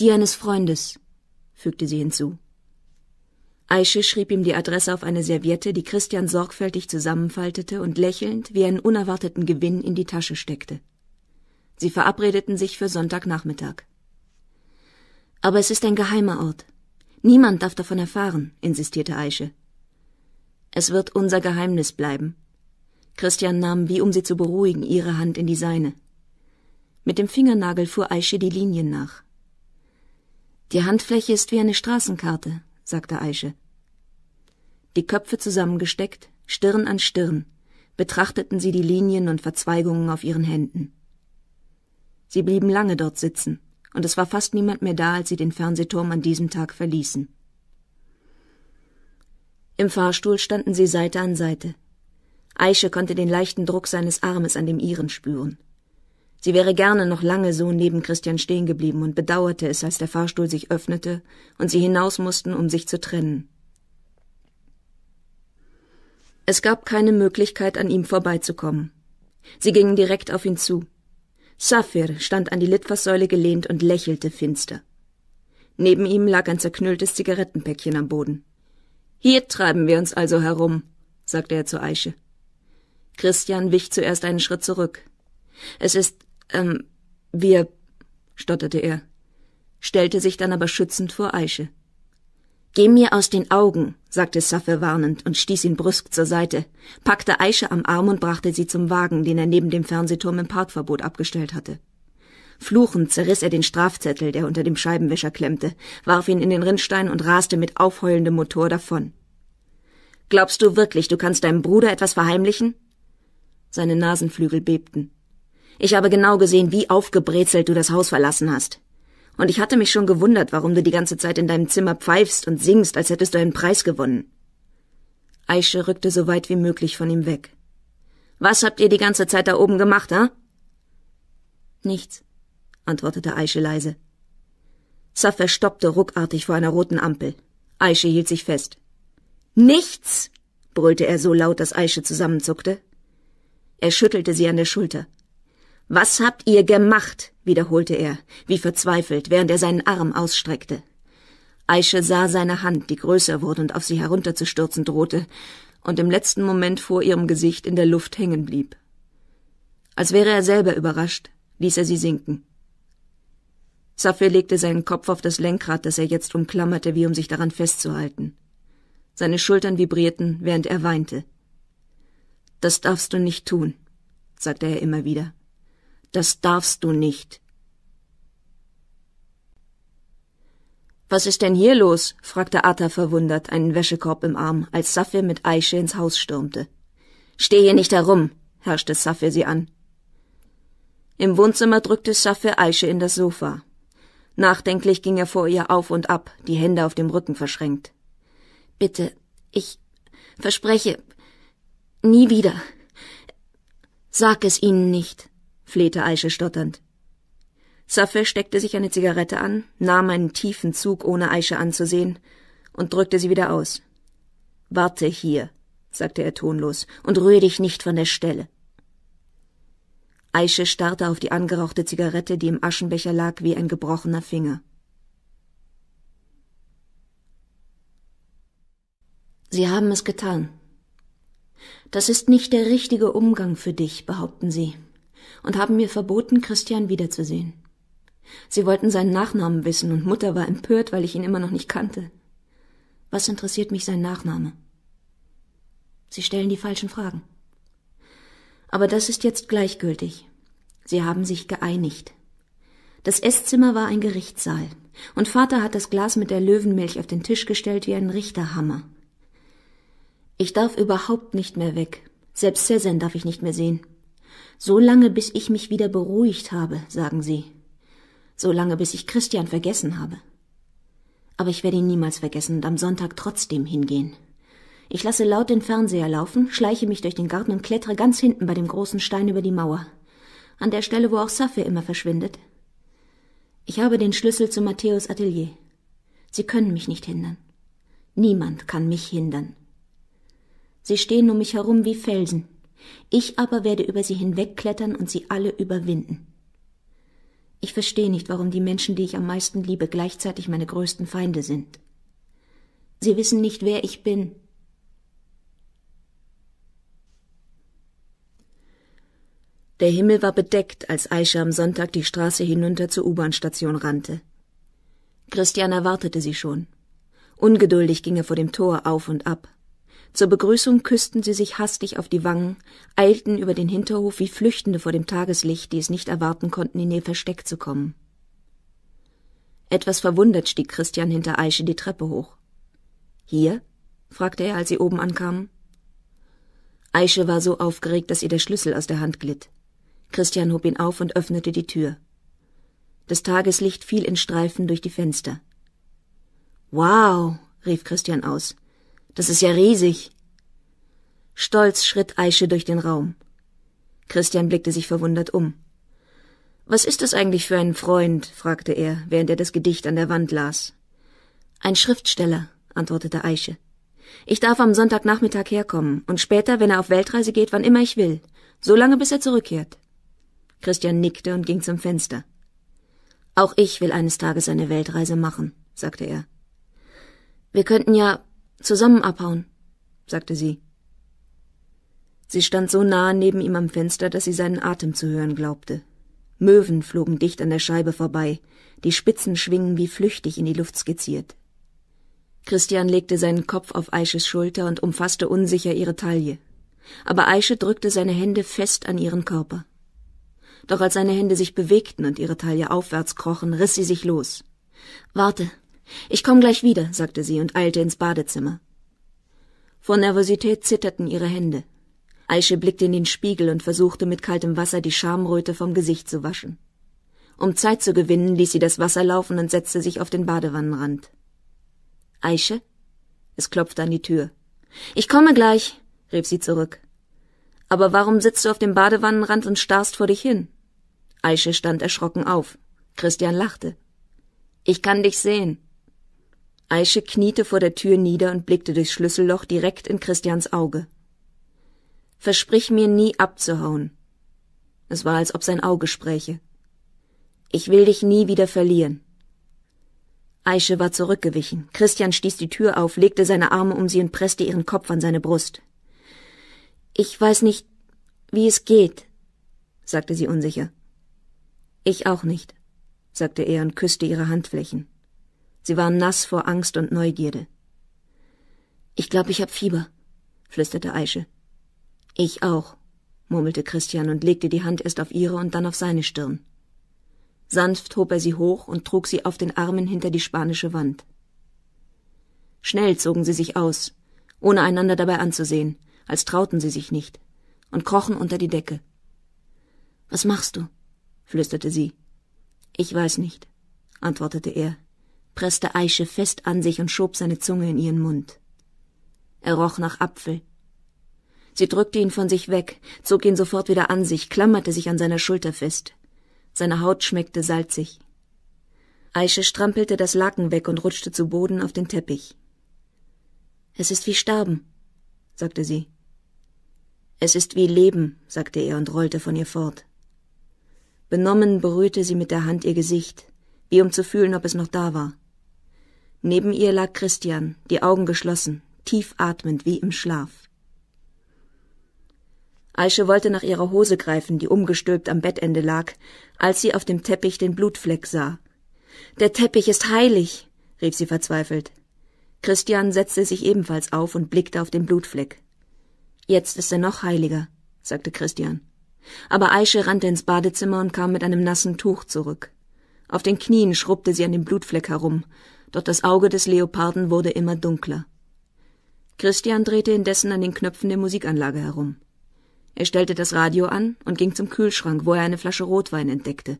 Die eines Freundes, fügte sie hinzu. Aische schrieb ihm die Adresse auf eine Serviette, die Christian sorgfältig zusammenfaltete und lächelnd wie einen unerwarteten Gewinn in die Tasche steckte. Sie verabredeten sich für Sonntagnachmittag. Aber es ist ein geheimer Ort. Niemand darf davon erfahren, insistierte Aische. Es wird unser Geheimnis bleiben. Christian nahm, wie um sie zu beruhigen, ihre Hand in die seine. Mit dem Fingernagel fuhr Aische die Linien nach. Die Handfläche ist wie eine Straßenkarte, sagte Aische. Die Köpfe zusammengesteckt, Stirn an Stirn, betrachteten sie die Linien und Verzweigungen auf ihren Händen. Sie blieben lange dort sitzen, und es war fast niemand mehr da, als sie den Fernsehturm an diesem Tag verließen. Im Fahrstuhl standen sie Seite an Seite. Aische konnte den leichten Druck seines Armes an dem ihren spüren. Sie wäre gerne noch lange so neben Christian stehen geblieben und bedauerte es, als der Fahrstuhl sich öffnete und sie hinaus mussten, um sich zu trennen. Es gab keine Möglichkeit, an ihm vorbeizukommen. Sie gingen direkt auf ihn zu. Safir stand an die Litfaßsäule gelehnt und lächelte finster. Neben ihm lag ein zerknülltes Zigarettenpäckchen am Boden. Hier treiben wir uns also herum, sagte er zu Eiche. Christian wich zuerst einen Schritt zurück. Es ist ähm, wir, stotterte er, stellte sich dann aber schützend vor Aische. Geh mir aus den Augen, sagte Saffe warnend und stieß ihn brüsk zur Seite, packte Aische am Arm und brachte sie zum Wagen, den er neben dem Fernsehturm im Parkverbot abgestellt hatte. Fluchend zerriss er den Strafzettel, der unter dem Scheibenwäscher klemmte, warf ihn in den Rinnstein und raste mit aufheulendem Motor davon. Glaubst du wirklich, du kannst deinem Bruder etwas verheimlichen? Seine Nasenflügel bebten. Ich habe genau gesehen, wie aufgebrezelt du das Haus verlassen hast. Und ich hatte mich schon gewundert, warum du die ganze Zeit in deinem Zimmer pfeifst und singst, als hättest du einen Preis gewonnen. Aische rückte so weit wie möglich von ihm weg. Was habt ihr die ganze Zeit da oben gemacht, hä? Nichts, antwortete Aische leise. Safer stoppte ruckartig vor einer roten Ampel. Aische hielt sich fest. Nichts, brüllte er so laut, dass Aische zusammenzuckte. Er schüttelte sie an der Schulter. Was habt ihr gemacht? wiederholte er, wie verzweifelt, während er seinen Arm ausstreckte. Aische sah seine Hand, die größer wurde und auf sie herunterzustürzen drohte, und im letzten Moment vor ihrem Gesicht in der Luft hängen blieb. Als wäre er selber überrascht, ließ er sie sinken. Safir legte seinen Kopf auf das Lenkrad, das er jetzt umklammerte, wie um sich daran festzuhalten. Seine Schultern vibrierten, während er weinte. Das darfst du nicht tun, sagte er immer wieder. Das darfst du nicht. Was ist denn hier los? fragte Atta verwundert, einen Wäschekorb im Arm, als Safir mit Aische ins Haus stürmte. Steh hier nicht herum, herrschte Safir sie an. Im Wohnzimmer drückte Safir Aische in das Sofa. Nachdenklich ging er vor ihr auf und ab, die Hände auf dem Rücken verschränkt. Bitte, ich verspreche, nie wieder. Sag es ihnen nicht flehte Eiche stotternd. Saffe steckte sich eine Zigarette an, nahm einen tiefen Zug, ohne Eiche anzusehen, und drückte sie wieder aus. Warte hier, sagte er tonlos, und rühre dich nicht von der Stelle. Eiche starrte auf die angerauchte Zigarette, die im Aschenbecher lag wie ein gebrochener Finger. Sie haben es getan. Das ist nicht der richtige Umgang für dich, behaupten sie und haben mir verboten, Christian wiederzusehen. Sie wollten seinen Nachnamen wissen, und Mutter war empört, weil ich ihn immer noch nicht kannte. Was interessiert mich sein Nachname? Sie stellen die falschen Fragen. Aber das ist jetzt gleichgültig. Sie haben sich geeinigt. Das Esszimmer war ein Gerichtssaal, und Vater hat das Glas mit der Löwenmilch auf den Tisch gestellt wie ein Richterhammer. Ich darf überhaupt nicht mehr weg. Selbst Cezanne darf ich nicht mehr sehen. So lange, bis ich mich wieder beruhigt habe, sagen sie. So lange, bis ich Christian vergessen habe. Aber ich werde ihn niemals vergessen und am Sonntag trotzdem hingehen. Ich lasse laut den Fernseher laufen, schleiche mich durch den Garten und klettere ganz hinten bei dem großen Stein über die Mauer. An der Stelle, wo auch Safir immer verschwindet. Ich habe den Schlüssel zu Matthäus Atelier. Sie können mich nicht hindern. Niemand kann mich hindern. Sie stehen um mich herum wie Felsen. Ich aber werde über sie hinwegklettern und sie alle überwinden. Ich verstehe nicht, warum die Menschen, die ich am meisten liebe, gleichzeitig meine größten Feinde sind. Sie wissen nicht, wer ich bin. Der Himmel war bedeckt, als Aisha am Sonntag die Straße hinunter zur U-Bahn-Station rannte. Christian erwartete sie schon. Ungeduldig ging er vor dem Tor auf und ab. Zur Begrüßung küssten sie sich hastig auf die Wangen, eilten über den Hinterhof wie Flüchtende vor dem Tageslicht, die es nicht erwarten konnten, in ihr Versteck zu kommen. Etwas verwundert stieg Christian hinter Eiche die Treppe hoch. Hier? fragte er, als sie oben ankamen. Eiche war so aufgeregt, dass ihr der Schlüssel aus der Hand glitt. Christian hob ihn auf und öffnete die Tür. Das Tageslicht fiel in Streifen durch die Fenster. Wow, rief Christian aus. Das ist ja riesig. Stolz schritt Aische durch den Raum. Christian blickte sich verwundert um. Was ist das eigentlich für ein Freund? fragte er, während er das Gedicht an der Wand las. Ein Schriftsteller, antwortete Aische. Ich darf am Sonntagnachmittag herkommen und später, wenn er auf Weltreise geht, wann immer ich will, so lange bis er zurückkehrt. Christian nickte und ging zum Fenster. Auch ich will eines Tages eine Weltreise machen, sagte er. Wir könnten ja Zusammen abhauen, sagte sie. Sie stand so nahe neben ihm am Fenster, dass sie seinen Atem zu hören glaubte. Möwen flogen dicht an der Scheibe vorbei, die Spitzen schwingen wie flüchtig in die Luft skizziert. Christian legte seinen Kopf auf Eisches Schulter und umfasste unsicher ihre Taille. Aber Eische drückte seine Hände fest an ihren Körper. Doch als seine Hände sich bewegten und ihre Taille aufwärts krochen, riss sie sich los. Warte, ich komm gleich wieder, sagte sie und eilte ins Badezimmer. Vor Nervosität zitterten ihre Hände. Aische blickte in den Spiegel und versuchte mit kaltem Wasser die Schamröte vom Gesicht zu waschen. Um Zeit zu gewinnen, ließ sie das Wasser laufen und setzte sich auf den Badewannenrand. Aische? Es klopfte an die Tür. Ich komme gleich, rief sie zurück. Aber warum sitzt du auf dem Badewannenrand und starrst vor dich hin? Aische stand erschrocken auf. Christian lachte. Ich kann dich sehen, Aische kniete vor der Tür nieder und blickte durchs Schlüsselloch direkt in Christians Auge. Versprich mir nie abzuhauen. Es war, als ob sein Auge spräche. Ich will dich nie wieder verlieren. Aische war zurückgewichen. Christian stieß die Tür auf, legte seine Arme um sie und presste ihren Kopf an seine Brust. Ich weiß nicht, wie es geht, sagte sie unsicher. Ich auch nicht, sagte er und küsste ihre Handflächen. Sie waren nass vor Angst und Neugierde. Ich glaube, ich hab Fieber, flüsterte Aische. Ich auch, murmelte Christian und legte die Hand erst auf ihre und dann auf seine Stirn. Sanft hob er sie hoch und trug sie auf den Armen hinter die spanische Wand. Schnell zogen sie sich aus, ohne einander dabei anzusehen, als trauten sie sich nicht, und krochen unter die Decke. Was machst du? flüsterte sie. Ich weiß nicht, antwortete er presste Aische fest an sich und schob seine Zunge in ihren Mund. Er roch nach Apfel. Sie drückte ihn von sich weg, zog ihn sofort wieder an sich, klammerte sich an seiner Schulter fest. Seine Haut schmeckte salzig. Aische strampelte das Laken weg und rutschte zu Boden auf den Teppich. Es ist wie Sterben, sagte sie. Es ist wie Leben, sagte er und rollte von ihr fort. Benommen berührte sie mit der Hand ihr Gesicht, wie um zu fühlen, ob es noch da war. Neben ihr lag Christian, die Augen geschlossen, tief atmend wie im Schlaf. Aische wollte nach ihrer Hose greifen, die umgestülpt am Bettende lag, als sie auf dem Teppich den Blutfleck sah. Der Teppich ist heilig, rief sie verzweifelt. Christian setzte sich ebenfalls auf und blickte auf den Blutfleck. Jetzt ist er noch heiliger, sagte Christian. Aber Aische rannte ins Badezimmer und kam mit einem nassen Tuch zurück. Auf den Knien schrubbte sie an dem Blutfleck herum, doch das Auge des Leoparden wurde immer dunkler. Christian drehte indessen an den Knöpfen der Musikanlage herum. Er stellte das Radio an und ging zum Kühlschrank, wo er eine Flasche Rotwein entdeckte.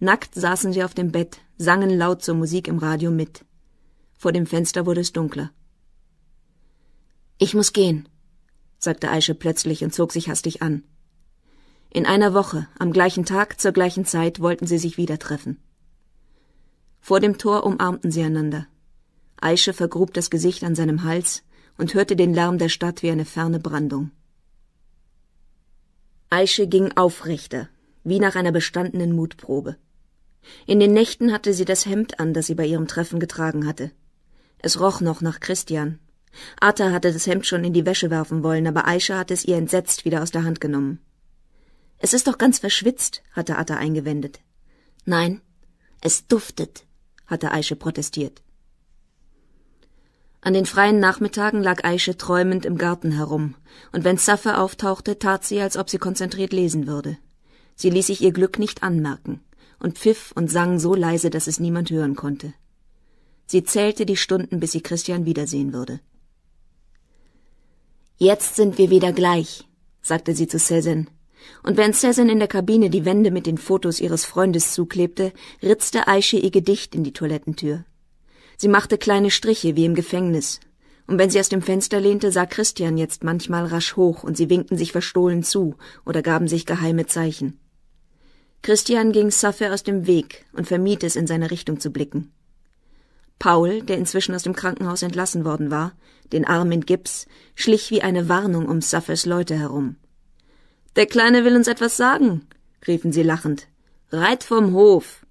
Nackt saßen sie auf dem Bett, sangen laut zur Musik im Radio mit. Vor dem Fenster wurde es dunkler. Ich muss gehen, sagte Aische plötzlich und zog sich hastig an. In einer Woche, am gleichen Tag, zur gleichen Zeit, wollten sie sich wieder treffen. Vor dem Tor umarmten sie einander. Aische vergrub das Gesicht an seinem Hals und hörte den Lärm der Stadt wie eine ferne Brandung. Aische ging aufrechter, wie nach einer bestandenen Mutprobe. In den Nächten hatte sie das Hemd an, das sie bei ihrem Treffen getragen hatte. Es roch noch nach Christian. Atta hatte das Hemd schon in die Wäsche werfen wollen, aber Aisha hatte es ihr entsetzt wieder aus der Hand genommen. Es ist doch ganz verschwitzt, hatte Atta eingewendet. Nein, es duftet, hatte Aische protestiert. An den freien Nachmittagen lag Aische träumend im Garten herum, und wenn Safa auftauchte, tat sie, als ob sie konzentriert lesen würde. Sie ließ sich ihr Glück nicht anmerken und pfiff und sang so leise, dass es niemand hören konnte. Sie zählte die Stunden, bis sie Christian wiedersehen würde. Jetzt sind wir wieder gleich, sagte sie zu Sezen, und wenn Cezanne in der Kabine die Wände mit den Fotos ihres Freundes zuklebte, ritzte Aische ihr Gedicht in die Toilettentür. Sie machte kleine Striche wie im Gefängnis. Und wenn sie aus dem Fenster lehnte, sah Christian jetzt manchmal rasch hoch und sie winkten sich verstohlen zu oder gaben sich geheime Zeichen. Christian ging Saffer aus dem Weg und vermied es, in seine Richtung zu blicken. Paul, der inzwischen aus dem Krankenhaus entlassen worden war, den Arm in Gips, schlich wie eine Warnung um Saffers Leute herum. Der Kleine will uns etwas sagen, riefen sie lachend. Reit vom Hof!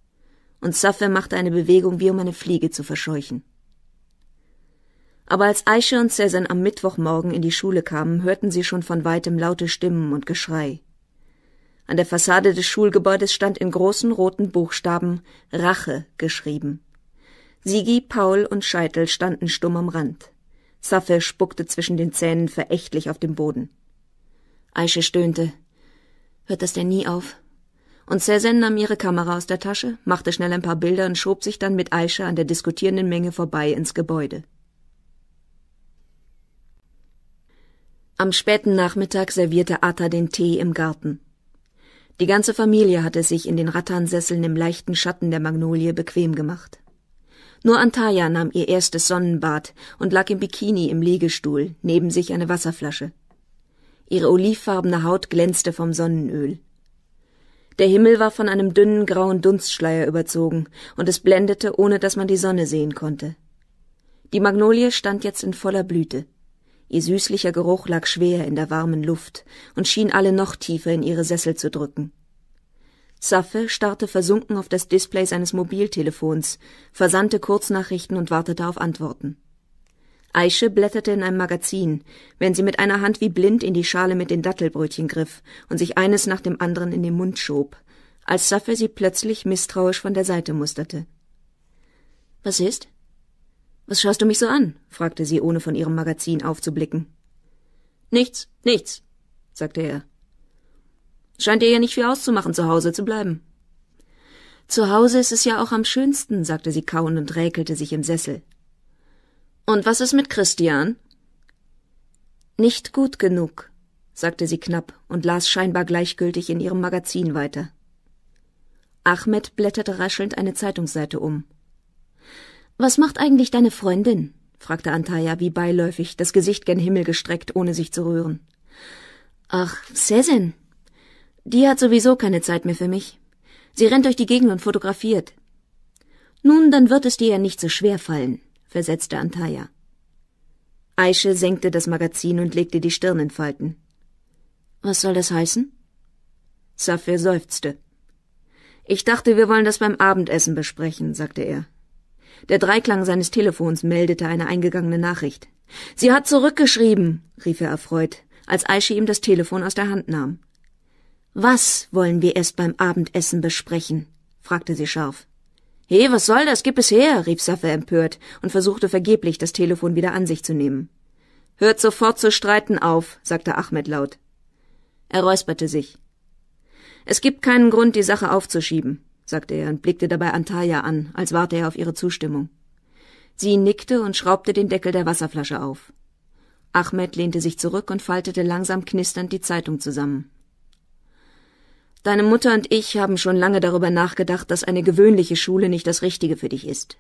Und Saffer machte eine Bewegung, wie um eine Fliege zu verscheuchen. Aber als Aisha und Cezanne am Mittwochmorgen in die Schule kamen, hörten sie schon von weitem laute Stimmen und Geschrei. An der Fassade des Schulgebäudes stand in großen roten Buchstaben Rache geschrieben. Sigi, Paul und Scheitel standen stumm am Rand. Saffe spuckte zwischen den Zähnen verächtlich auf den Boden. Aische stöhnte. Hört das denn nie auf? Und Sezen nahm ihre Kamera aus der Tasche, machte schnell ein paar Bilder und schob sich dann mit Aisha an der diskutierenden Menge vorbei ins Gebäude. Am späten Nachmittag servierte Atta den Tee im Garten. Die ganze Familie hatte sich in den Rattansesseln im leichten Schatten der Magnolie bequem gemacht. Nur Antaya nahm ihr erstes Sonnenbad und lag im Bikini im Liegestuhl, neben sich eine Wasserflasche ihre olivfarbene Haut glänzte vom Sonnenöl. Der Himmel war von einem dünnen grauen Dunstschleier überzogen, und es blendete, ohne dass man die Sonne sehen konnte. Die Magnolie stand jetzt in voller Blüte. Ihr süßlicher Geruch lag schwer in der warmen Luft und schien alle noch tiefer in ihre Sessel zu drücken. Saffe starrte versunken auf das Display seines Mobiltelefons, versandte Kurznachrichten und wartete auf Antworten. Aische blätterte in einem Magazin, wenn sie mit einer Hand wie blind in die Schale mit den Dattelbrötchen griff und sich eines nach dem anderen in den Mund schob, als Saffe sie plötzlich misstrauisch von der Seite musterte. Was ist? Was schaust du mich so an? fragte sie, ohne von ihrem Magazin aufzublicken. Nichts, nichts, sagte er. Scheint dir ja nicht viel auszumachen, zu Hause zu bleiben. Zu Hause ist es ja auch am schönsten, sagte sie kauend und räkelte sich im Sessel. Und was ist mit Christian? Nicht gut genug, sagte sie knapp und las scheinbar gleichgültig in ihrem Magazin weiter. Ahmed blätterte raschelnd eine Zeitungsseite um. Was macht eigentlich deine Freundin? fragte Antaya wie beiläufig, das Gesicht gen Himmel gestreckt, ohne sich zu rühren. Ach, Sezen. Die hat sowieso keine Zeit mehr für mich. Sie rennt durch die Gegend und fotografiert. Nun, dann wird es dir ja nicht so schwer fallen versetzte Antaya. Aische senkte das Magazin und legte die Stirn in Falten. Was soll das heißen? Safir seufzte. Ich dachte, wir wollen das beim Abendessen besprechen, sagte er. Der Dreiklang seines Telefons meldete eine eingegangene Nachricht. Sie hat zurückgeschrieben, rief er erfreut, als Aische ihm das Telefon aus der Hand nahm. Was wollen wir erst beim Abendessen besprechen? fragte sie scharf. He, was soll das? Gib es her! rief Saffer empört und versuchte vergeblich, das Telefon wieder an sich zu nehmen. Hört sofort zu streiten auf, sagte Ahmed laut. Er räusperte sich. Es gibt keinen Grund, die Sache aufzuschieben, sagte er und blickte dabei Antaya an, als warte er auf ihre Zustimmung. Sie nickte und schraubte den Deckel der Wasserflasche auf. Ahmed lehnte sich zurück und faltete langsam knisternd die Zeitung zusammen. Deine Mutter und ich haben schon lange darüber nachgedacht, dass eine gewöhnliche Schule nicht das Richtige für dich ist.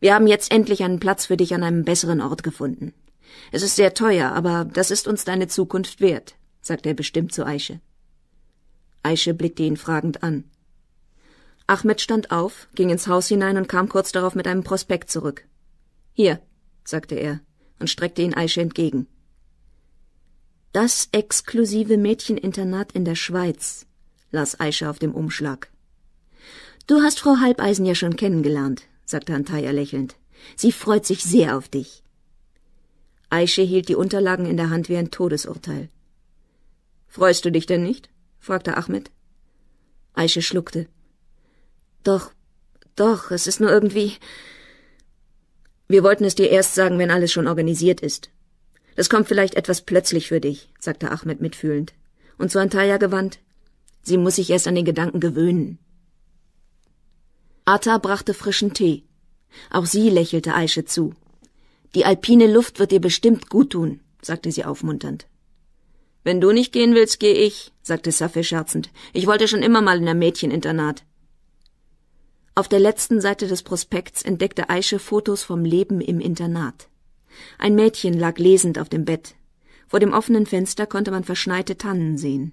Wir haben jetzt endlich einen Platz für dich an einem besseren Ort gefunden. Es ist sehr teuer, aber das ist uns deine Zukunft wert, sagte er bestimmt zu Aische. Aische blickte ihn fragend an. Ahmed stand auf, ging ins Haus hinein und kam kurz darauf mit einem Prospekt zurück. Hier, sagte er und streckte ihn Aische entgegen. Das exklusive Mädcheninternat in der Schweiz, las Aisha auf dem Umschlag. Du hast Frau Halbeisen ja schon kennengelernt, sagte Antaya lächelnd. Sie freut sich sehr auf dich. Aische hielt die Unterlagen in der Hand wie ein Todesurteil. Freust du dich denn nicht? fragte Ahmed. Aische schluckte. Doch, doch, es ist nur irgendwie. Wir wollten es dir erst sagen, wenn alles schon organisiert ist. Das kommt vielleicht etwas plötzlich für dich, sagte Ahmed mitfühlend. Und zu Antaya gewandt. Sie muss sich erst an den Gedanken gewöhnen. Atta brachte frischen Tee. Auch sie lächelte Aische zu. Die alpine Luft wird dir bestimmt gut tun, sagte sie aufmunternd. Wenn du nicht gehen willst, gehe ich, sagte Safi scherzend. Ich wollte schon immer mal in ein Mädcheninternat. Auf der letzten Seite des Prospekts entdeckte Aische Fotos vom Leben im Internat. Ein Mädchen lag lesend auf dem Bett. Vor dem offenen Fenster konnte man verschneite Tannen sehen.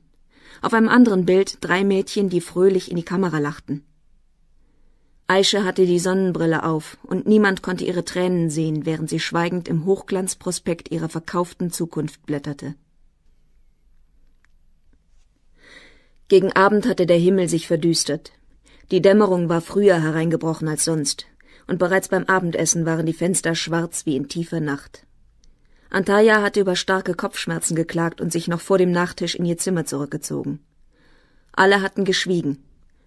Auf einem anderen Bild drei Mädchen, die fröhlich in die Kamera lachten. Aische hatte die Sonnenbrille auf, und niemand konnte ihre Tränen sehen, während sie schweigend im Hochglanzprospekt ihrer verkauften Zukunft blätterte. Gegen Abend hatte der Himmel sich verdüstert. Die Dämmerung war früher hereingebrochen als sonst, und bereits beim Abendessen waren die Fenster schwarz wie in tiefer Nacht. Antaya hatte über starke Kopfschmerzen geklagt und sich noch vor dem Nachtisch in ihr Zimmer zurückgezogen. Alle hatten geschwiegen.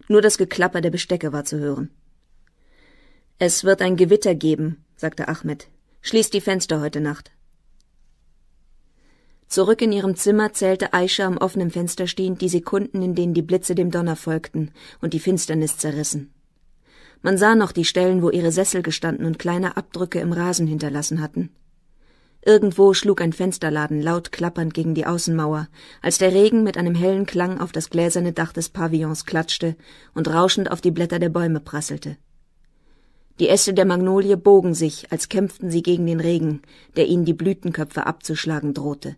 Nur das Geklapper der Bestecke war zu hören. Es wird ein Gewitter geben, sagte Ahmed. Schließ die Fenster heute Nacht. Zurück in ihrem Zimmer zählte Aisha am offenen Fenster stehend die Sekunden, in denen die Blitze dem Donner folgten und die Finsternis zerrissen. Man sah noch die Stellen, wo ihre Sessel gestanden und kleine Abdrücke im Rasen hinterlassen hatten. Irgendwo schlug ein Fensterladen laut klappernd gegen die Außenmauer, als der Regen mit einem hellen Klang auf das gläserne Dach des Pavillons klatschte und rauschend auf die Blätter der Bäume prasselte. Die Äste der Magnolie bogen sich, als kämpften sie gegen den Regen, der ihnen die Blütenköpfe abzuschlagen drohte.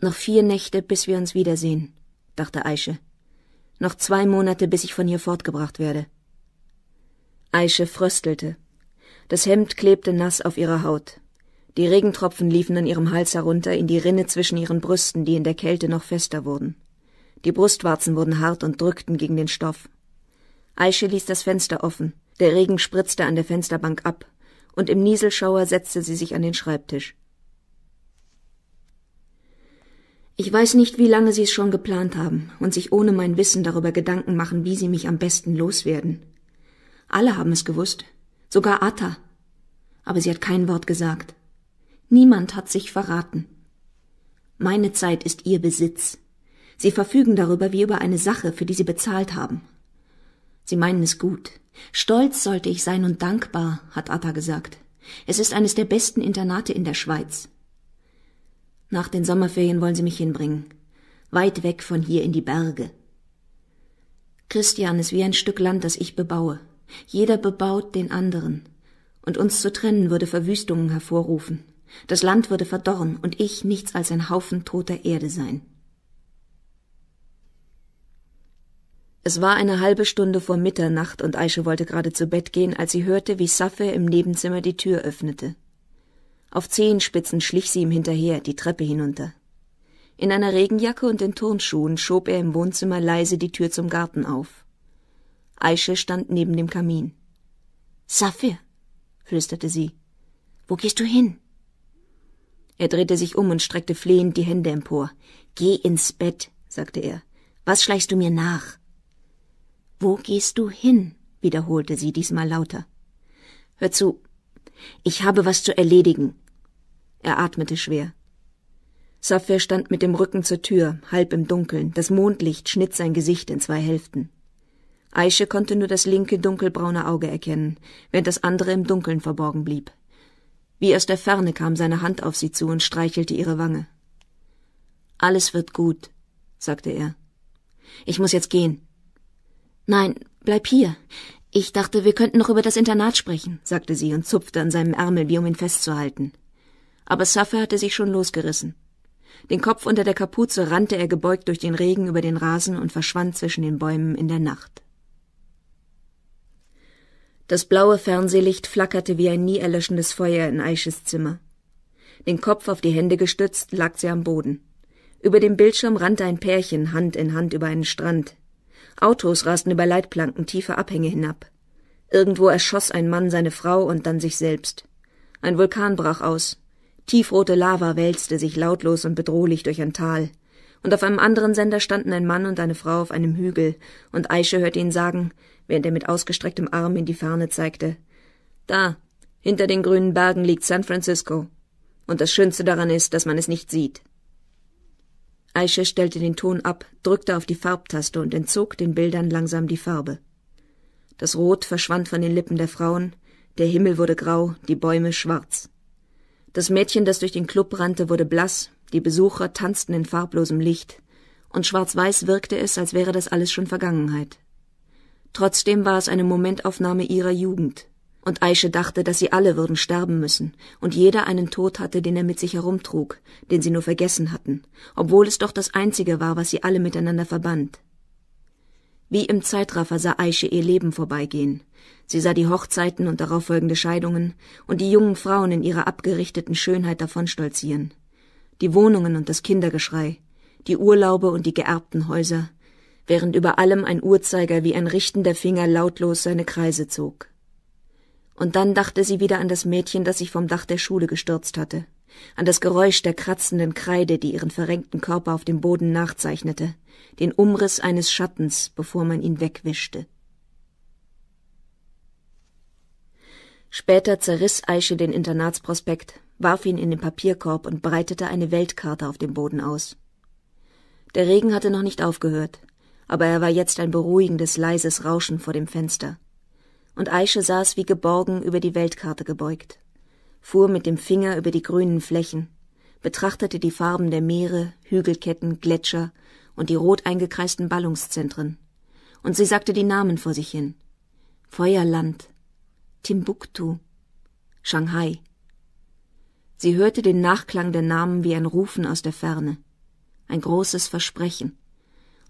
Noch vier Nächte, bis wir uns wiedersehen, dachte Aische. Noch zwei Monate, bis ich von hier fortgebracht werde. Aische fröstelte. Das Hemd klebte nass auf ihrer Haut. Die Regentropfen liefen an ihrem Hals herunter in die Rinne zwischen ihren Brüsten, die in der Kälte noch fester wurden. Die Brustwarzen wurden hart und drückten gegen den Stoff. Aische ließ das Fenster offen. Der Regen spritzte an der Fensterbank ab, und im Nieselschauer setzte sie sich an den Schreibtisch. Ich weiß nicht, wie lange sie es schon geplant haben und sich ohne mein Wissen darüber Gedanken machen, wie sie mich am besten loswerden. Alle haben es gewusst, sogar Atta. Aber sie hat kein Wort gesagt. Niemand hat sich verraten. Meine Zeit ist ihr Besitz. Sie verfügen darüber wie über eine Sache, für die sie bezahlt haben. Sie meinen es gut. Stolz sollte ich sein und dankbar, hat Atta gesagt. Es ist eines der besten Internate in der Schweiz. Nach den Sommerferien wollen sie mich hinbringen. Weit weg von hier in die Berge. Christian ist wie ein Stück Land, das ich bebaue. Jeder bebaut den anderen. Und uns zu trennen würde Verwüstungen hervorrufen. Das Land würde verdorren und ich nichts als ein Haufen toter Erde sein. Es war eine halbe Stunde vor Mitternacht und Aische wollte gerade zu Bett gehen, als sie hörte, wie Saffe im Nebenzimmer die Tür öffnete. Auf Zehenspitzen schlich sie ihm hinterher, die Treppe hinunter. In einer Regenjacke und in Turnschuhen schob er im Wohnzimmer leise die Tür zum Garten auf. Aische stand neben dem Kamin. Safir, flüsterte sie, wo gehst du hin? Er drehte sich um und streckte flehend die Hände empor. Geh ins Bett, sagte er. Was schleichst du mir nach? Wo gehst du hin? wiederholte sie diesmal lauter. Hör zu. Ich habe was zu erledigen. Er atmete schwer. Safir stand mit dem Rücken zur Tür, halb im Dunkeln. Das Mondlicht schnitt sein Gesicht in zwei Hälften. Aische konnte nur das linke dunkelbraune Auge erkennen, während das andere im Dunkeln verborgen blieb. Wie aus der Ferne kam seine Hand auf sie zu und streichelte ihre Wange. Alles wird gut, sagte er. Ich muss jetzt gehen. Nein, bleib hier. Ich dachte, wir könnten noch über das Internat sprechen, sagte sie und zupfte an seinem Ärmel, wie um ihn festzuhalten. Aber Safa hatte sich schon losgerissen. Den Kopf unter der Kapuze rannte er gebeugt durch den Regen über den Rasen und verschwand zwischen den Bäumen in der Nacht. Das blaue Fernsehlicht flackerte wie ein nie erlöschendes Feuer in Aisches Zimmer. Den Kopf auf die Hände gestützt, lag sie am Boden. Über dem Bildschirm rannte ein Pärchen Hand in Hand über einen Strand. Autos rasten über Leitplanken tiefe Abhänge hinab. Irgendwo erschoss ein Mann seine Frau und dann sich selbst. Ein Vulkan brach aus. Tiefrote Lava wälzte sich lautlos und bedrohlich durch ein Tal. Und auf einem anderen Sender standen ein Mann und eine Frau auf einem Hügel, und Aische hörte ihn sagen, während er mit ausgestrecktem Arm in die Ferne zeigte. Da, hinter den grünen Bergen liegt San Francisco. Und das Schönste daran ist, dass man es nicht sieht. Aische stellte den Ton ab, drückte auf die Farbtaste und entzog den Bildern langsam die Farbe. Das Rot verschwand von den Lippen der Frauen, der Himmel wurde grau, die Bäume schwarz. Das Mädchen, das durch den Club rannte, wurde blass, die Besucher tanzten in farblosem Licht, und schwarz-weiß wirkte es, als wäre das alles schon Vergangenheit. Trotzdem war es eine Momentaufnahme ihrer Jugend, und Aische dachte, dass sie alle würden sterben müssen und jeder einen Tod hatte, den er mit sich herumtrug, den sie nur vergessen hatten, obwohl es doch das einzige war, was sie alle miteinander verband. Wie im Zeitraffer sah Aische ihr Leben vorbeigehen. Sie sah die Hochzeiten und darauf folgende Scheidungen und die jungen Frauen in ihrer abgerichteten Schönheit davonstolzieren. Die Wohnungen und das Kindergeschrei, die Urlaube und die geerbten Häuser, während über allem ein Uhrzeiger wie ein richtender Finger lautlos seine Kreise zog. Und dann dachte sie wieder an das Mädchen, das sich vom Dach der Schule gestürzt hatte, an das Geräusch der kratzenden Kreide, die ihren verrenkten Körper auf dem Boden nachzeichnete, den Umriss eines Schattens, bevor man ihn wegwischte. Später zerriss Eiche den Internatsprospekt, warf ihn in den Papierkorb und breitete eine Weltkarte auf dem Boden aus. Der Regen hatte noch nicht aufgehört aber er war jetzt ein beruhigendes, leises Rauschen vor dem Fenster. Und Aische saß wie geborgen über die Weltkarte gebeugt, fuhr mit dem Finger über die grünen Flächen, betrachtete die Farben der Meere, Hügelketten, Gletscher und die rot eingekreisten Ballungszentren. Und sie sagte die Namen vor sich hin. Feuerland, Timbuktu, Shanghai. Sie hörte den Nachklang der Namen wie ein Rufen aus der Ferne, ein großes Versprechen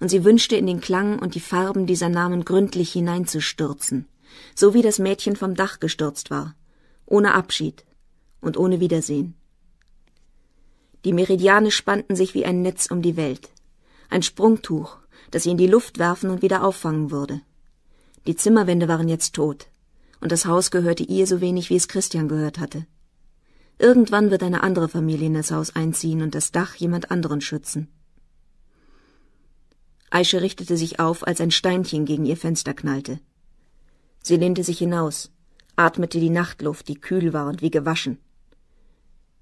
und sie wünschte, in den Klang und die Farben dieser Namen gründlich hineinzustürzen, so wie das Mädchen vom Dach gestürzt war, ohne Abschied und ohne Wiedersehen. Die Meridiane spannten sich wie ein Netz um die Welt, ein Sprungtuch, das sie in die Luft werfen und wieder auffangen würde. Die Zimmerwände waren jetzt tot, und das Haus gehörte ihr so wenig, wie es Christian gehört hatte. Irgendwann wird eine andere Familie in das Haus einziehen und das Dach jemand anderen schützen. Aische richtete sich auf, als ein Steinchen gegen ihr Fenster knallte. Sie lehnte sich hinaus, atmete die Nachtluft, die kühl war und wie gewaschen.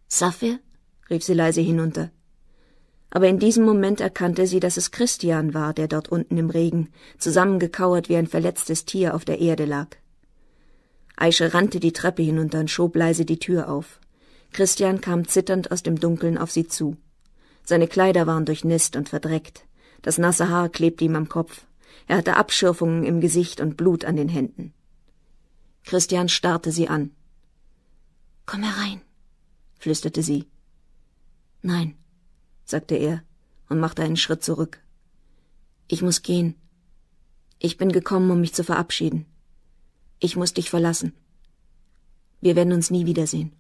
Safir? rief sie leise hinunter. Aber in diesem Moment erkannte sie, dass es Christian war, der dort unten im Regen, zusammengekauert wie ein verletztes Tier auf der Erde lag. Aische rannte die Treppe hinunter und schob leise die Tür auf. Christian kam zitternd aus dem Dunkeln auf sie zu. Seine Kleider waren durchnässt und verdreckt. Das nasse Haar klebte ihm am Kopf. Er hatte Abschürfungen im Gesicht und Blut an den Händen. Christian starrte sie an. Komm herein, flüsterte sie. Nein, sagte er und machte einen Schritt zurück. Ich muss gehen. Ich bin gekommen, um mich zu verabschieden. Ich muss dich verlassen. Wir werden uns nie wiedersehen.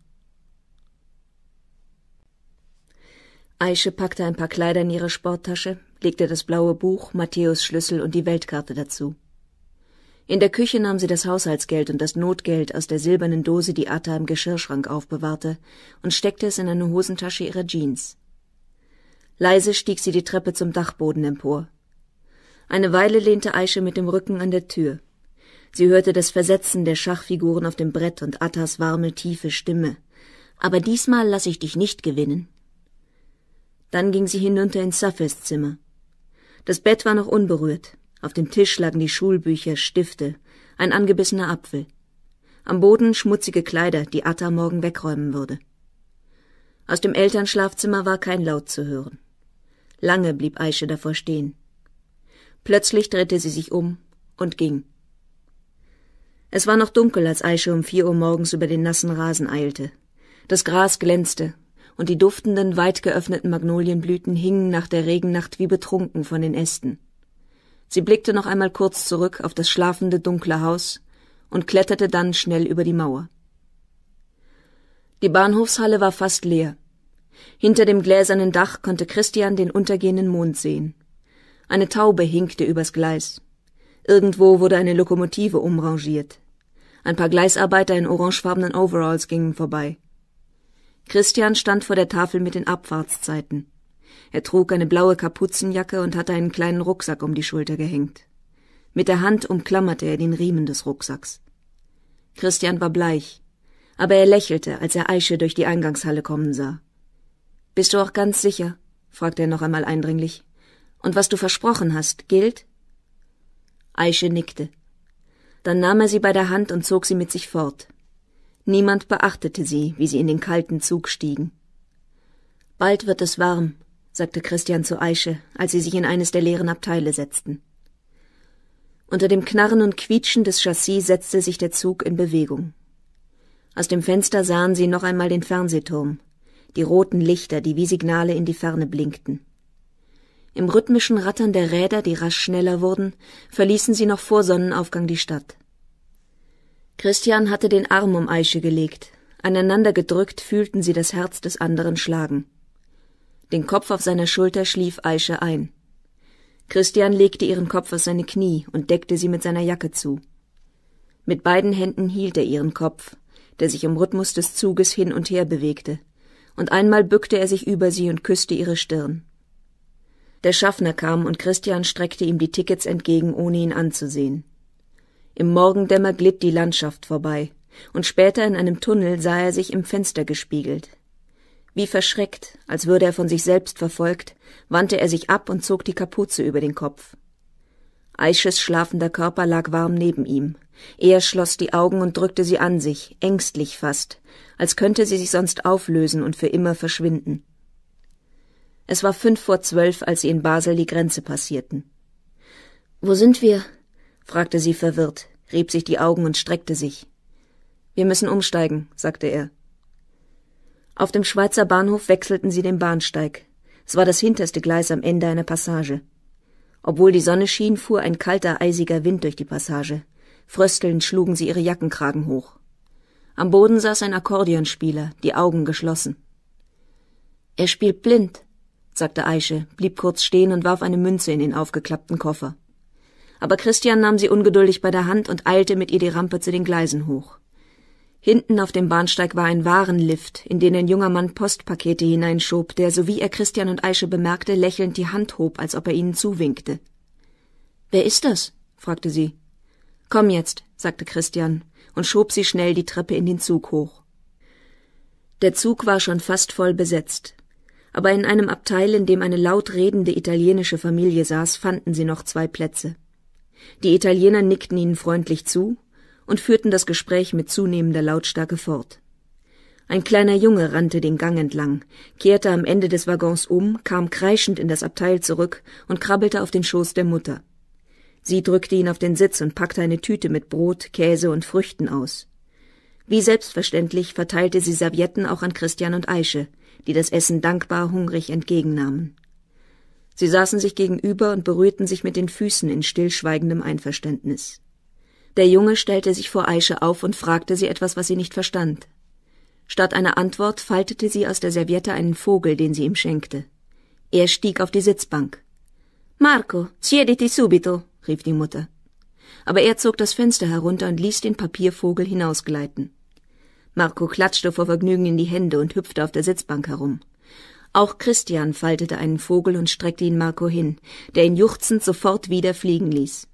Aische packte ein paar Kleider in ihre Sporttasche, legte das blaue Buch, Matthäus Schlüssel und die Weltkarte dazu. In der Küche nahm sie das Haushaltsgeld und das Notgeld aus der silbernen Dose, die Atta im Geschirrschrank aufbewahrte, und steckte es in eine Hosentasche ihrer Jeans. Leise stieg sie die Treppe zum Dachboden empor. Eine Weile lehnte Aische mit dem Rücken an der Tür. Sie hörte das Versetzen der Schachfiguren auf dem Brett und Attas warme, tiefe Stimme. Aber diesmal lasse ich dich nicht gewinnen. Dann ging sie hinunter ins Safes Zimmer. Das Bett war noch unberührt. Auf dem Tisch lagen die Schulbücher, Stifte, ein angebissener Apfel. Am Boden schmutzige Kleider, die Atta morgen wegräumen würde. Aus dem Elternschlafzimmer war kein Laut zu hören. Lange blieb Aische davor stehen. Plötzlich drehte sie sich um und ging. Es war noch dunkel, als Aische um vier Uhr morgens über den nassen Rasen eilte. Das Gras glänzte, und die duftenden, weit geöffneten Magnolienblüten hingen nach der Regennacht wie betrunken von den Ästen. Sie blickte noch einmal kurz zurück auf das schlafende, dunkle Haus und kletterte dann schnell über die Mauer. Die Bahnhofshalle war fast leer. Hinter dem gläsernen Dach konnte Christian den untergehenden Mond sehen. Eine Taube hinkte übers Gleis. Irgendwo wurde eine Lokomotive umrangiert. Ein paar Gleisarbeiter in orangefarbenen Overalls gingen vorbei. Christian stand vor der Tafel mit den Abfahrtszeiten. Er trug eine blaue Kapuzenjacke und hatte einen kleinen Rucksack um die Schulter gehängt. Mit der Hand umklammerte er den Riemen des Rucksacks. Christian war bleich, aber er lächelte, als er Aische durch die Eingangshalle kommen sah. Bist du auch ganz sicher? fragte er noch einmal eindringlich. Und was du versprochen hast, gilt? Aische nickte. Dann nahm er sie bei der Hand und zog sie mit sich fort. Niemand beachtete sie, wie sie in den kalten Zug stiegen. Bald wird es warm, sagte Christian zu Aische, als sie sich in eines der leeren Abteile setzten. Unter dem Knarren und Quietschen des Chassis setzte sich der Zug in Bewegung. Aus dem Fenster sahen sie noch einmal den Fernsehturm, die roten Lichter, die wie Signale in die Ferne blinkten. Im rhythmischen Rattern der Räder, die rasch schneller wurden, verließen sie noch vor Sonnenaufgang die Stadt. Christian hatte den Arm um Aische gelegt. Aneinander gedrückt fühlten sie das Herz des anderen schlagen. Den Kopf auf seiner Schulter schlief Aische ein. Christian legte ihren Kopf auf seine Knie und deckte sie mit seiner Jacke zu. Mit beiden Händen hielt er ihren Kopf, der sich im Rhythmus des Zuges hin und her bewegte, und einmal bückte er sich über sie und küsste ihre Stirn. Der Schaffner kam und Christian streckte ihm die Tickets entgegen, ohne ihn anzusehen. Im Morgendämmer glitt die Landschaft vorbei, und später in einem Tunnel sah er sich im Fenster gespiegelt. Wie verschreckt, als würde er von sich selbst verfolgt, wandte er sich ab und zog die Kapuze über den Kopf. Aisches schlafender Körper lag warm neben ihm. Er schloss die Augen und drückte sie an sich, ängstlich fast, als könnte sie sich sonst auflösen und für immer verschwinden. Es war fünf vor zwölf, als sie in Basel die Grenze passierten. Wo sind wir? fragte sie verwirrt, rieb sich die Augen und streckte sich. Wir müssen umsteigen, sagte er. Auf dem Schweizer Bahnhof wechselten sie den Bahnsteig. Es war das hinterste Gleis am Ende einer Passage. Obwohl die Sonne schien, fuhr ein kalter, eisiger Wind durch die Passage. Fröstelnd schlugen sie ihre Jackenkragen hoch. Am Boden saß ein Akkordeonspieler, die Augen geschlossen. Er spielt blind, sagte Aische, blieb kurz stehen und warf eine Münze in den aufgeklappten Koffer aber Christian nahm sie ungeduldig bei der Hand und eilte mit ihr die Rampe zu den Gleisen hoch. Hinten auf dem Bahnsteig war ein Warenlift, in den ein junger Mann Postpakete hineinschob, der, sowie er Christian und Aische bemerkte, lächelnd die Hand hob, als ob er ihnen zuwinkte. Wer ist das? fragte sie. Komm jetzt, sagte Christian und schob sie schnell die Treppe in den Zug hoch. Der Zug war schon fast voll besetzt, aber in einem Abteil, in dem eine laut redende italienische Familie saß, fanden sie noch zwei Plätze. Die Italiener nickten ihnen freundlich zu und führten das Gespräch mit zunehmender Lautstärke fort. Ein kleiner Junge rannte den Gang entlang, kehrte am Ende des Waggons um, kam kreischend in das Abteil zurück und krabbelte auf den Schoß der Mutter. Sie drückte ihn auf den Sitz und packte eine Tüte mit Brot, Käse und Früchten aus. Wie selbstverständlich verteilte sie Servietten auch an Christian und Aische, die das Essen dankbar hungrig entgegennahmen. Sie saßen sich gegenüber und berührten sich mit den Füßen in stillschweigendem Einverständnis. Der Junge stellte sich vor Aische auf und fragte sie etwas, was sie nicht verstand. Statt einer Antwort faltete sie aus der Serviette einen Vogel, den sie ihm schenkte. Er stieg auf die Sitzbank. Marco, siediti subito, rief die Mutter. Aber er zog das Fenster herunter und ließ den Papiervogel hinausgleiten. Marco klatschte vor Vergnügen in die Hände und hüpfte auf der Sitzbank herum. Auch Christian faltete einen Vogel und streckte ihn Marco hin, der ihn juchzend sofort wieder fliegen ließ.